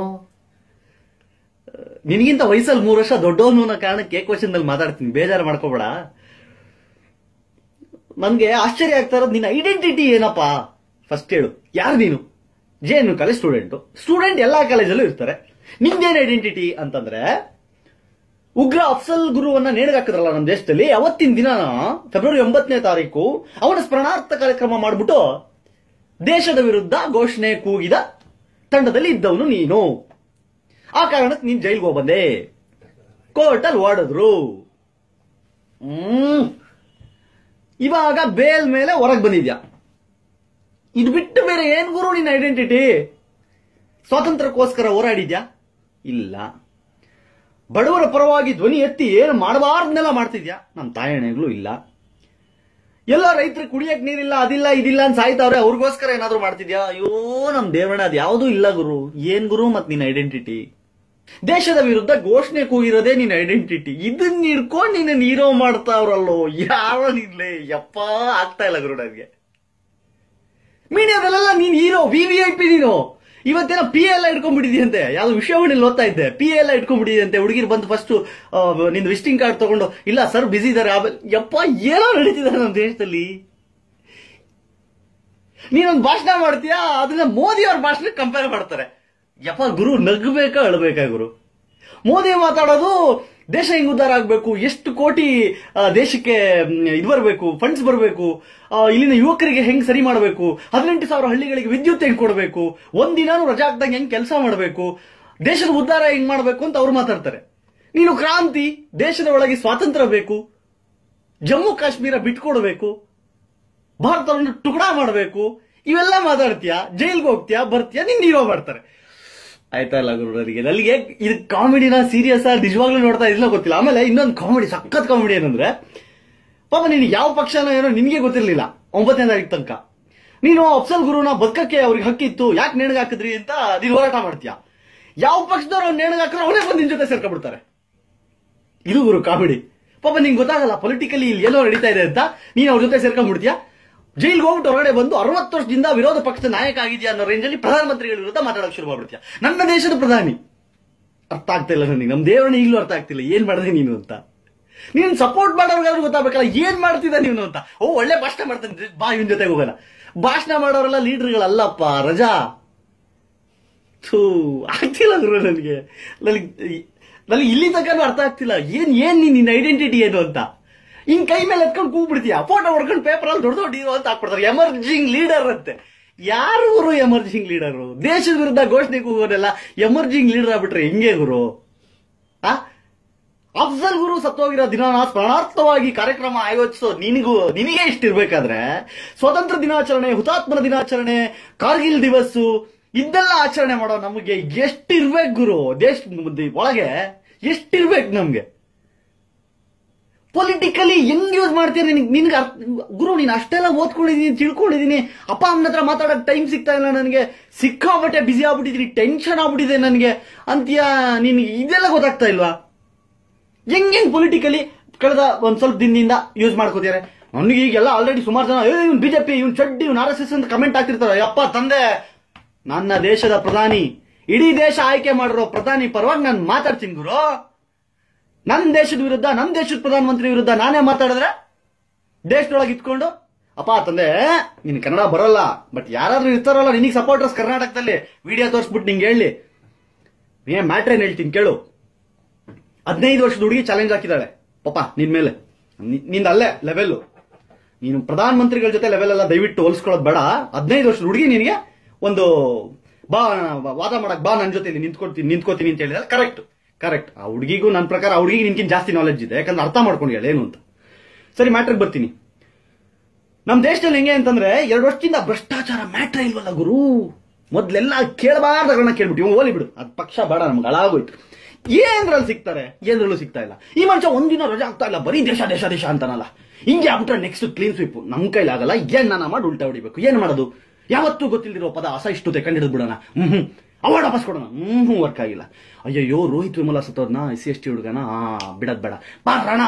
ನಿನಗಿಂತ ವಯಸ್ಸಲ್ಲಿ ಮೂರು ವರ್ಷ ದೊಡ್ಡವನು ಅನ್ನೋ ಕಾರಣಕ್ಕೆ ಕ್ವಶನ್ದಲ್ಲಿ ಮಾತಾಡ್ತೀನಿ ಬೇಜಾರು ಮಾಡ್ಕೋಬೇಡ ನನಗೆ ಆಶ್ಚರ್ಯ ಆಗ್ತಾ ಇರೋದು ನಿನ್ನ ಐಡೆಂಟಿಟಿ ಏನಪ್ಪ ಫಸ್ಟ್ ಹೇಳು ಯಾರು ನೀನು J N U college student student ಎಲ್ಲ ಕಾಲೇಜಲ್ಲೂ ಇರ್ತಾರೆ ನಿಮ್ದೇನು ಐಡೆಂಟಿಟಿ ಅಂತಂದ್ರೆ ಉಗ್ರ ಅಫ್ಸಲ್ ಗುರುವನ್ನ ನೇಣಗಾಕಿದ್ರಲ್ಲ ನಮ್ಮ ದೇಶದಲ್ಲಿ ಅವತ್ತಿನ ದಿನ ಫೆಬ್ರವರಿ ಒಂಬತ್ತನೇ ತಾರೀಕು ಅವನ ಸ್ಮರಣಾರ್ಥ ಕಾರ್ಯಕ್ರಮ ಮಾಡಿಬಿಟ್ಟು ದೇಶದ ವಿರುದ್ಧ ಘೋಷಣೆ ಕೂಗಿದ ತಂಡದಲ್ಲಿ ಇದ್ದವನು ನೀನು ಆ ಕಾರಣಕ್ಕೆ ನೀನ್ ಜೈಲ್ಗೆ ಹೋಗ್ಬಂದೆ ಅಲ್ಲಿ ಓಡಿದ್ರು ಇವಾಗ ಬೇಲ್ ಮೇಲೆ ಹೊರಗೆ ಬಂದಿದ್ಯಾ ಇದು ಬಿಟ್ಟು ಬೇರೆ ಏನ್ ಗುರು ನಿನ್ನ ಐಡೆಂಟಿಟಿ ಸ್ವಾತಂತ್ರ್ಯಕ್ಕೋಸ್ಕರ ಹೋರಾಡಿದ್ಯಾ ಇಲ್ಲ ಬಡವರ ಪರವಾಗಿ ಧ್ವನಿ ಎತ್ತಿ ಏನು ಮಾಡಬಾರ್ದನ್ನೆಲ್ಲ ಮಾಡ್ತಿದ್ಯಾ ನಮ್ಮ ತಾಯಣೆಗಳು ಇಲ್ಲ ಎಲ್ಲ ರೈತರು ಕುಡಿಯಕ್ಕೆ ನೀರಿಲ್ಲ ಅದಿಲ್ಲ ಇದಿಲ್ಲ ಅಂತ ಸಾಯ್ತಾವ್ರೆ ಅವ್ರಿಗೋಸ್ಕರ ಏನಾದ್ರು ಮಾಡ್ತಿದ್ಯಾ ಅಯ್ಯೋ ನಮ್ ದೇವಣ್ಣ ಅದು ಯಾವುದೂ ಇಲ್ಲ ಗುರು ಏನ್ ಗುರು ಮತ್ ನಿನ್ನ ಐಡೆಂಟಿಟಿ ದೇಶದ ವಿರುದ್ಧ ಘೋಷಣೆ ಕೂಗಿರೋದೇ ನಿನ್ನ ಐಡೆಂಟಿಟಿ ಇದನ್ನ ಹಿಡ್ಕೊಂಡು ನಿನ್ನ ನೀರೋ ಮಾಡ್ತಾವ್ರಲ್ಲೋ ಯಾವ ನಿಲ್ಲೆ ಯಪ್ಪ ಆಗ್ತಾ ಇಲ್ಲ ಗುರು ನನಗೆ ಮೀಡಿಯಾದಲ್ಲೆಲ್ಲ ನೀನ್ hero V V I P ನೀನು ಇವತ್ತೇನೋ ಪಿ ಎಲ್ಲ ಇಟ್ಕೊಂಡ್ಬಿಟ್ಟಿದ್ಯಂತೆ ಯಾವ್ದು ವಿಷಯವನ್ನು ಓದ್ತಾ ಇದ್ದೆ ಪಿ ಎಲ್ಲ ಇಟ್ಕೊಂಡ್ಬಿಟ್ಟಿದ್ಯಂತೆ ಹುಡುಗಿರು ಬಂದು ಫಸ್ಟ್ ನಿಂದು ವಿಸಿಟಿಂಗ್ ಕಾರ್ಡ್ ತಗೊಂಡು ಇಲ್ಲ ಸರ್ ಬಿಸಿ ಇದ್ದಾರೆ ಯಪ್ಪ ಏನೋ ನಡೀತಿದ್ದಾರೆ ನಮ್ಮ ದೇಶದಲ್ಲಿ ನೀನೊಂದು ಭಾಷಣ ಮಾಡ್ತೀಯಾ ಅದನ್ನ ಮೋದಿ ಅವ್ರ ಭಾಷಣ ಕಂಪೇರ್ ಮಾಡ್ತಾರೆ ಯಪ್ಪ ಗುರು ನಗ್ಬೇಕಾ ಅಳ್ಬೇಕಾ ಗುರು ಮೋದಿ ಮಾತಾಡೋದು ದೇಶ ಹೆಂಗ್ ಉದ್ದಾರ ಆಗ್ಬೇಕು ಎಷ್ಟು ಕೋಟಿ ದೇಶಕ್ಕೆ ಇದು ಬರಬೇಕು ಫಂಡ್ಸ್ ಬರಬೇಕು ಇಲ್ಲಿನ ಯುವಕರಿಗೆ ಹೆಂಗ್ ಸರಿ ಮಾಡಬೇಕು ಹದಿನೆಂಟು ಸಾವಿರ ಹಳ್ಳಿಗಳಿಗೆ ವಿದ್ಯುತ್ ಹೆಂಗ್ ಕೊಡಬೇಕು ಒಂದಿನಾನು ರಜಾ ಹಾಕ್ದಂಗ ಹೆಂಗ್ ಕೆಲಸ ಮಾಡಬೇಕು ದೇಶದ ಉದ್ದಾರ ಹೆಂಗ್ ಮಾಡಬೇಕು ಅಂತ ಅವ್ರು ಮಾತಾಡ್ತಾರೆ ನೀನು ಕ್ರಾಂತಿ ದೇಶದ ಒಳಗೆ ಸ್ವಾತಂತ್ರ್ಯ ಬೇಕು ಜಮ್ಮು ಕಾಶ್ಮೀರ ಬಿಟ್ಕೊಡ್ಬೇಕು ಭಾರತವನ್ನು ಟುಕಡಾ ಮಾಡಬೇಕು ಇವೆಲ್ಲ ಮಾತಾಡ್ತೀಯಾ ಜೈಲ್ಗೆ ಹೋಗ್ತೀಯಾ ಬರ್ತೀಯಾ ನಿನ್ನ ಹೀರೋ ಮಾಡ್ತಾರೆ ಆಯ್ತಾ ಇಲ್ಲ ಗುರುಗಳಿಗೆ ನನಗೆ ಇದು ಕಾಮಿಡಿನ ಸೀರಿಯಸ್ ನಿಜವಾಗ್ಲೂ ನೋಡ್ತಾ ಇದ್ಲೋ ಗೊತ್ತಿಲ್ಲ ಆಮೇಲೆ ಇನ್ನೊಂದು ಕಾಮಿಡಿ ಸಖತ್ ಕಾಮಿಡಿ ಏನಂದ್ರೆ ಪಾಪ ನೀನು ಯಾವ ಪಕ್ಷನೋ ಏನೋ ನಿನ್ಗೆ ಗೊತ್ತಿರಲಿಲ್ಲ ಒಂಬತ್ತನೇ ತಾರೀಕು ತನಕ ನೀನು ಅಫ್ಸಲ್ ಗುರುನ ಬದುಕಕ್ಕೆ ಅವ್ರಿಗೆ ಹಕ್ಕಿತ್ತು ಯಾಕೆ ನೇಣಿಗೆ ಹಾಕಿದ್ರಿ ಅಂತ ನೀನ್ ಹೋರಾಟ ಮಾಡ್ತೀಯ ಯಾವ ಪಕ್ಷದವ್ರು ಅವ್ನು ನೇಣಿಗೆ ಹಾಕಿದ್ರೆ ಅವನೇ ಬಂದು ನಿನ್ ಜೊತೆ ಸೇರ್ಕೊಂಡ್ಬಿಡ್ತಾರೆ ಇದು ಗುರು ಕಾಮಿಡಿ ಪಾಪ ನಿಂಗೆ ಗೊತ್ತಾಗಲ್ಲ ಪೊಲಿಟಿಕಲಿ ಇಲ್ಲಿ ಎಲ್ಲೋ ನಡೀತಾ ಇದೆ ಅಂತ ನೀನು ಅವ್ರ ಜೊತೆ ಸೇರ್ಕೊಂಡ್ಬಿಡ್ತೀಯಾ ಜೈಲ್ಗೆ ಹೋಗ್ಬಿಟ್ಟು ಹೊರಗಡೆ ಬಂದು ಅರವತ್ತು ವರ್ಷದಿಂದ ವಿರೋಧ ಪಕ್ಷದ ನಾಯಕ ಆಗಿದೆಯಾ ಅನ್ನೋ ರೇಂಜಲ್ಲಿ ಪ್ರಧಾನಮಂತ್ರಿಗಳ ವಿರುದ್ಧ ಮಾತಾಡೋಕೆ ಶುರು ಮಾಡ್ಬಿಡ್ತೀಯ ನನ್ನ ದೇಶದ ಪ್ರಧಾನಿ ಅರ್ಥ ಆಗ್ತಾ ಇಲ್ಲ ನನಗೆ ನಮ್ಮ ದೇವರನ್ನ ಈಗಲೂ ಅರ್ಥ ಆಗ್ತಿಲ್ಲ ಏನ್ ಮಾಡಿದೆ ನೀನು ಅಂತ ನೀನು ಸಪೋರ್ಟ್ ಮಾಡೋರ್ಗಾದ್ರೂ ಗೊತ್ತಾಗಬೇಕಲ್ಲ ಏನ್ ಮಾಡ್ತಿದ್ದ ನೀನು ಅಂತ ಓ ಒಳ್ಳೆ ಭಾಷಣ ಮಾಡ್ತಾನೆ ಬಾ ಇವನ್ ಜೊತೆಗೆ ಹೋಗಲ್ಲ ಭಾಷಣ ಮಾಡೋರೆಲ್ಲ ಲೀಡರ್ಗಳಲ್ಲಪ್ಪ ರಜಾ ಥೂ ಆಗ್ತಿಲ್ಲ ನನಗೆ ನನಗೆ ನನಗೆ ಇಲ್ಲಿ ತನಕ ಅರ್ಥ ಆಗ್ತಿಲ್ಲ ಏನ್ ಏನ್ ನಿನ್ನ ಐಡೆಂಟಿಟಿ ಏನು ಅಂತ ಹಿಂಗ್ ಕೈ ಮೇಲೆ ಎತ್ಕೊಂಡು ಕೂಗ್ ಫೋಟೋ ಹೊಡ್ಕೊಂಡು ಪೇಪರ್ ಅಲ್ಲಿ ದೊಡ್ಡ ದೊಡ್ಡ ಅಂತ ಹಾಕ್ಬಿಡ್ತಾರೆ ಎಮರ್ಜಿಂಗ್ ಲೀಡರ್ ಅಂತೆ ಯಾರು ಗುರು ಎಮರ್ಜಿಂಗ್ ಲೀಡರ್ ದೇಶದ ವಿರುದ್ಧ ಘೋಷಣೆ ಕೂಗೋರೆಲ್ಲ ಎಮರ್ಜಿಂಗ್ ಲೀಡರ್ ಆಗ್ಬಿಟ್ರೆ ಹಿಂಗೆ ಗುರು ಆ ಅಫ್ಜಲ್ ಗುರು ಸತ್ತೋಗಿರೋ ದಿನ ಸ್ಮರಣಾರ್ಥವಾಗಿ ಕಾರ್ಯಕ್ರಮ ಆಯೋಜಿಸೋ ನಿನಗೂ ನಿನಗೆ ಇಷ್ಟಿರ್ಬೇಕಾದ್ರೆ ಸ್ವತಂತ್ರ ದಿನಾಚರಣೆ ಹುತಾತ್ಮರ ದಿನಾಚರಣೆ ಕಾರ್ಗಿಲ್ ದಿವಸ್ಸು ಇದೆಲ್ಲ ಆಚರಣೆ ಮಾಡೋ ನಮಗೆ ಎಷ್ಟಿರ್ಬೇಕು ಗುರು ದೇಶ ಒಳಗೆ ಎಷ್ಟಿರ್ಬೇಕು ನಮಗೆ ಪೊಲಿಟಿಕಲಿ ಹೆಂಗ್ ಯೂಸ್ ಮಾಡ್ತೀರಿ ನಿನ್ಗೆ ಗುರು ನೀನ್ ಅಷ್ಟೆಲ್ಲ ಓದ್ಕೊಂಡಿದೀನಿ ತಿಳ್ಕೊಂಡಿದ್ದೀನಿ ಅಪ್ಪ ಅಮ್ಮನ ಹತ್ರ ಮಾತಾಡಕ್ ಟೈಮ್ ಸಿಗ್ತಾ ಇಲ್ಲ ನನಗೆ ಸಿಕ್ಕಾಬಟ್ಟೆ ಬಿಸಿ ಆಗ್ಬಿಟ್ಟಿದೀನಿ ಟೆನ್ಷನ್ ಆಗ್ಬಿಟ್ಟಿದೆ ನನಗೆ ಅಂತೀಯ ನೀನ್ ಇದೆಲ್ಲ ಗೊತ್ತಾಗ್ತಾ ಇಲ್ವಾ ಹೆಂಗ್ ಪೊಲಿಟಿಕಲಿ ಕಳೆದ ಒಂದ್ ಸ್ವಲ್ಪ ದಿನದಿಂದ ಯೂಸ್ ಮಾಡ್ಕೋತಾರೆ ನನಗೆ ಈಗೆಲ್ಲ ಆಲ್ರೆಡಿ ಸುಮಾರು ಜನ ಇವ್ನು ಬಿಜೆಪಿ ಇವ್ನ ಚಡ್ಡಿ ಇವ್ನು ಆರ್ ಎಸ್ ಎಸ್ ಅಂತ ಕಮೆಂಟ್ ಹಾಕ್ತಿರ್ತಾರ ಅಪ್ಪ ತಂದೆ ನನ್ನ ದೇಶದ ಪ್ರಧಾನಿ ಇಡೀ ದೇಶ ಆಯ್ಕೆ ಮಾಡಿರೋ ಪ್ರಧಾನಿ ಪರವಾಗಿ ನಾನು ಮಾತಾಡ್ತೀನಿ ಗುರು ನನ್ನ ದೇಶದ ವಿರುದ್ಧ ನಮ್ಮ ದೇಶದ ಪ್ರಧಾನಮಂತ್ರಿ ವಿರುದ್ಧ ನಾನೇ ಮಾತಾಡಿದ್ರೆ ದೇಶದೊಳಗೆ ಇಟ್ಕೊಂಡು ಅಪ್ಪ ತಂದೆ ನಿನ್ ಕನ್ನಡ ಬರಲ್ಲ ಬಟ್ ಯಾರಾದ್ರೂ ಇರ್ತಾರಲ್ಲ ನಿನಗೆ ಸಪೋರ್ಟರ್ಸ್ ಕರ್ನಾಟಕದಲ್ಲಿ ವಿಡಿಯೋ ತೋರಿಸ್ಬಿಟ್ಟು ನಿಂಗೆ ಹೇಳಿ ಏ ಮ್ಯಾಟ್ರ್ ಏನ್ ಹೇಳ್ತೀನಿ ಕೇಳು ಹದಿನೈದು ವರ್ಷದ ಹುಡುಗಿ ಚಾಲೆಂಜ್ ಹಾಕಿದಾಳೆ ಪಾಪ ನಿನ್ ಮೇಲೆ ನಿಂದ ಅಲ್ಲೇ ಲೆವೆಲ್ ನೀನು ಪ್ರಧಾನ ಮಂತ್ರಿಗಳ ಜೊತೆ ಲೆವೆಲ್ ಎಲ್ಲ ದಯವಿಟ್ಟು ಹೋಲಿಸ್ಕೊಳ್ಳೋದು ಬೇಡ ಹದಿನೈದು ವರ್ಷದ ಹುಡುಗಿ ನಿನಗೆ ಒಂದು ಬಾ ವಾದ ಮಾಡಕ್ ಬಾ ನನ್ನ ಜೊತೆ ನಿಂತ್ಕೊತೀನಿ ನಿಂತ್ಕೋತೀನಿ ಅಂತ ಹೇಳಿದ್ರೆ ಕರೆಕ್ಟ್ ಕರೆಕ್ಟ್ ಆ ಹುಡುಗಿಗೂ ನನ್ನ ಪ್ರಕಾರ ಅವ್ರಿಗೆ ನಿನ್ಕಿನ್ ಜಾಸ್ತಿ ನಾಲೆಜ್ ಇದೆ ಯಾಕಂದ್ರೆ ಅರ್ಥ ಹೇಳ ಏನು ಅಂತ ಸರಿ ಮ್ಯಾಟ್ರಿಗೆ ಬರ್ತೀನಿ ನಮ್ಮ ದೇಶದಲ್ಲಿ ಹೆಂಗೆ ಅಂತಂದ್ರೆ ಎರಡು ವರ್ಷದಿಂದ ಭ್ರಷ್ಟಾಚಾರ ಮ್ಯಾಟ್ರ್ ಇಲ್ವಲ್ಲ ಗುರು ಮೊದ್ಲೆಲ್ಲ ಕೇಳಬಾರ್ದಗಳನ್ನ ಕೇಳ್ಬಿಟ್ಟು ಓಲಿ ಬಿಡು ಅದ್ ಪಕ್ಷ ಬೇಡ ನಮ್ಗೆ ಹಾಳಾಗೋಯ್ತು ಏನ್ರಲ್ಲಿ ಸಿಗ್ತಾರೆ ಏನ್ರಲ್ಲೂ ಸಿಗ್ತಾ ಇಲ್ಲ ಈ ಮನುಷ್ಯ ಒಂದಿನ ರಜೆ ಆಗ್ತಾ ಇಲ್ಲ ಬರೀ ದೇಶ ದೇಶ ದೇಶ ಅಂತಾನಲ್ಲ ಹಿಂಗೆ ಆಗ್ಬಿಟ್ರೆ ನೆಕ್ಸ್ಟ್ ಕ್ಲೀನ್ ಸ್ವೀಪ್ ನಮ್ ಕೈಲಾಗಲ್ಲ ಏನ್ ನಾನು ಮಾಡಿ ಉಲ್ಟಾ ಹೊಡಿಬೇಕು ಏನ್ ಮಾಡೋದು ಯಾವತ್ತೂ ಗೊತ್ತಿಲ್ದಿರೋ ಪದ ಅಸ ಇಷ್ಟು ತೆಕಂಡಿಡ್ದು ಬಿಡೋಣ ಹ್ಮ್ ಅವಾರ್ಡ್ ವಾಪಸ್ ಕೊಡೋಣ ಹ್ಞೂ ವರ್ಕ್ ಆಗಿಲ್ಲ ಅಯ್ಯಯ್ಯೋ ರೋಹಿತ್ ವಿಮಲ ಸತ್ತೋದ್ನ ಸಿ ಎಸ್ ಟಿ ಹುಡುಗನ ಬಿಡೋದ್ ಬೇಡ ಬಾ ರಣ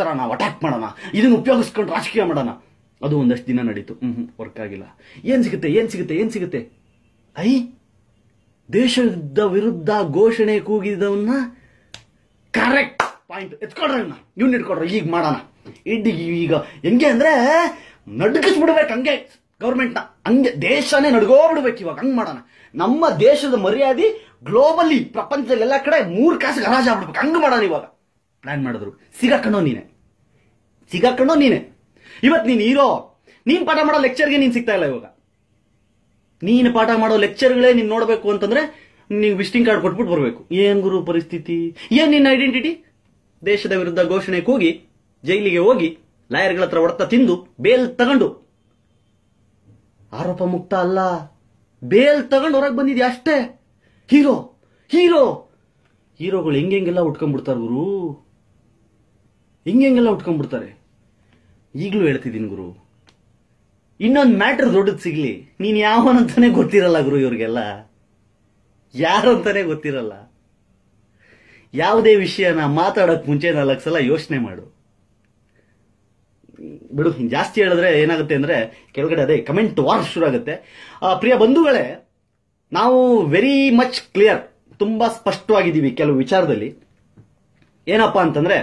ಥರ ನಾವು ಅಟ್ಯಾಕ್ ಮಾಡೋಣ ಇದನ್ನು ಉಪಯೋಗಿಸ್ಕೊಂಡು ರಾಜಕೀಯ ಮಾಡೋಣ ಅದು ಒಂದಷ್ಟು ದಿನ ನಡೀತು ಹ್ಞೂ ವರ್ಕ್ ಆಗಿಲ್ಲ ಏನು ಸಿಗುತ್ತೆ ಏನು ಸಿಗುತ್ತೆ ಏನು ಸಿಗುತ್ತೆ ಐ ದೇಶದ ವಿರುದ್ಧ ಘೋಷಣೆ ಕೂಗಿದವನ್ನ ಕರೆಕ್ಟ್ ಪಾಯಿಂಟ್ ಎತ್ಕೊಡ್ರ ಇವನ್ನ ಇವ್ನ ಇಟ್ಕೊಡ್ರ ಈಗ ಮಾಡೋಣ ಇಡ್ ಈಗ ಹೆಂಗೆ ಅಂದ್ರೆ ನಡ್ಗಿಸ್ಬಿಡ್ಬೇಕು ಹಂಗೆ ಗೌರ್ಮೆಂಟ್ನ ಹಂಗೆ ದೇಶನೇ ನಡ್ಗೋ ಬಿಡ್ಬೇಕು ಇವಾಗ ಹಂಗೆ ಮಾಡೋಣ ನಮ್ಮ ದೇಶದ ಮರ್ಯಾದೆ ಗ್ಲೋಬಲಿ ಪ್ರಪಂಚದಲ್ಲಿ ಎಲ್ಲ ಕಡೆ ಮೂರು ಕಾಸಿಗೆ ಹರಾಜ್ ಆಗ್ಬಿಡ್ಬೇಕು ಹಂಗ ಮಾಡೋಣ ಇವಾಗ ಪ್ಲಾನ್ ಮಾಡಿದ್ರು ಸಿಗಕಣೋ ನೀನೆ ಸಿಗಾಕಣೋ ನೀನೆ ಇವತ್ತು ನೀನು ಹೀರೋ ನೀನ್ ಪಾಠ ಮಾಡೋ ಲೆಕ್ಚರ್ಗೆ ನೀನ್ ಸಿಗ್ತಾ ಇಲ್ಲ ಇವಾಗ ನೀನು ಪಾಠ ಮಾಡೋ ಲೆಕ್ಚರ್ಗಳೇ ನೀನ್ ನೋಡಬೇಕು ಅಂತಂದ್ರೆ ನೀವು ವಿಸಿಟಿಂಗ್ ಕಾರ್ಡ್ ಕೊಟ್ಬಿಟ್ಟು ಬರಬೇಕು ಏನ್ ಗುರು ಪರಿಸ್ಥಿತಿ ಏನ್ ನಿನ್ನ ಐಡೆಂಟಿಟಿ ದೇಶದ ವಿರುದ್ಧ ಘೋಷಣೆ ಕೂಗಿ ಜೈಲಿಗೆ ಹೋಗಿ ಲಾಯರ್ಗಳ ಹತ್ರ ಹೊಡೆತ ತಿಂದು ಬೇಲ್ ತಗೊಂಡು ಆರೋಪ ಮುಕ್ತ ಅಲ್ಲ ಬೇಲ್ ತಗೊಂಡು ಹೊರಗೆ ಬಂದಿದ್ಯಾ ಅಷ್ಟೇ ಹೀರೋ ಹೀರೋ ಹೀರೋಗಳು ಹೆಂಗೆಲ್ಲ ಉಟ್ಕೊಂಡ್ಬಿಡ್ತಾರೆ ಗುರು ಹಿಂಗೆಲ್ಲ ಉಟ್ಕೊಂಡ್ಬಿಡ್ತಾರೆ ಈಗಲೂ ಹೇಳ್ತಿದ್ದೀನಿ ಗುರು ಇನ್ನೊಂದು ಮ್ಯಾಟ್ರ್ ದೊಡ್ಡದು ಸಿಗ್ಲಿ ನೀನು ಯಾವನಂತಾನೆ ಗೊತ್ತಿರಲ್ಲ ಗುರು ಇವ್ರಿಗೆಲ್ಲ ಯಾರು ಅಂತಾನೆ ಗೊತ್ತಿರಲ್ಲ ಯಾವುದೇ ವಿಷಯನ ಮಾತಾಡೋಕೆ ಮುಂಚೆ ನಾಲ್ಕು ಸಲ ಯೋಚನೆ ಮಾಡು ಬಿಡು ಹಿಂಗೆ ಜಾಸ್ತಿ ಹೇಳಿದ್ರೆ ಏನಾಗುತ್ತೆ ಅಂದರೆ ಕೆಳಗಡೆ ಅದೇ ಕಮೆಂಟ್ ವಾರ್ ಶುರು ಆಗುತ್ತೆ ಪ್ರಿಯ ಬಂಧುಗಳೇ ನಾವು ವೆರಿ ಮಚ್ ಕ್ಲಿಯರ್ ತುಂಬ ಸ್ಪಷ್ಟವಾಗಿದ್ದೀವಿ ಕೆಲವು ವಿಚಾರದಲ್ಲಿ ಏನಪ್ಪ ಅಂತಂದರೆ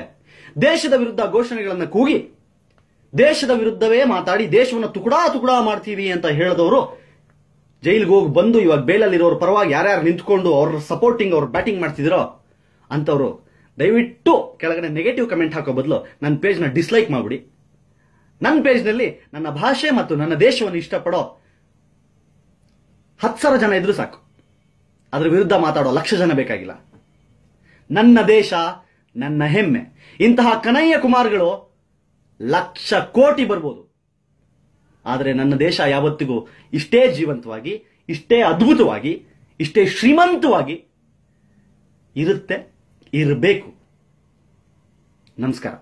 ದೇಶದ ವಿರುದ್ಧ ಘೋಷಣೆಗಳನ್ನು ಕೂಗಿ ದೇಶದ ವಿರುದ್ಧವೇ ಮಾತಾಡಿ ದೇಶವನ್ನು ತುಕುಡಾ ತುಕುಡಾ ಮಾಡ್ತೀವಿ ಅಂತ ಹೇಳಿದವರು ಜೈಲಿಗೆ ಹೋಗಿ ಬಂದು ಇವಾಗ ಬೇಲಲ್ಲಿರೋರು ಪರವಾಗಿ ಯಾರ್ಯಾರು ನಿಂತ್ಕೊಂಡು ಅವ್ರ ಸಪೋರ್ಟಿಂಗ್ ಅವ್ರ ಬ್ಯಾಟಿಂಗ್ ಮಾಡ್ತಿದ್ರು ಅಂತವರು ದಯವಿಟ್ಟು ಕೆಳಗಡೆ ನೆಗೆಟಿವ್ ಕಮೆಂಟ್ ಹಾಕೋ ಬದಲು ನನ್ನ ಪೇಜ್ನ ಡಿಸ್ಲೈಕ್ ಮಾಡಿಬಿಡಿ ನನ್ನ ಪೇಜ್ನಲ್ಲಿ ನನ್ನ ಭಾಷೆ ಮತ್ತು ನನ್ನ ದೇಶವನ್ನು ಇಷ್ಟಪಡೋ ಹತ್ತು ಸಾವಿರ ಜನ ಇದ್ರೂ ಸಾಕು ಅದರ ವಿರುದ್ಧ ಮಾತಾಡೋ ಲಕ್ಷ ಜನ ಬೇಕಾಗಿಲ್ಲ ನನ್ನ ದೇಶ ನನ್ನ ಹೆಮ್ಮೆ ಇಂತಹ ಕನಯ್ಯ ಕುಮಾರ್ಗಳು ಲಕ್ಷ ಕೋಟಿ ಬರ್ಬೋದು ಆದರೆ ನನ್ನ ದೇಶ ಯಾವತ್ತಿಗೂ ಇಷ್ಟೇ ಜೀವಂತವಾಗಿ ಇಷ್ಟೇ ಅದ್ಭುತವಾಗಿ ಇಷ್ಟೇ ಶ್ರೀಮಂತವಾಗಿ ಇರುತ್ತೆ ಇರಬೇಕು ನಮಸ್ಕಾರ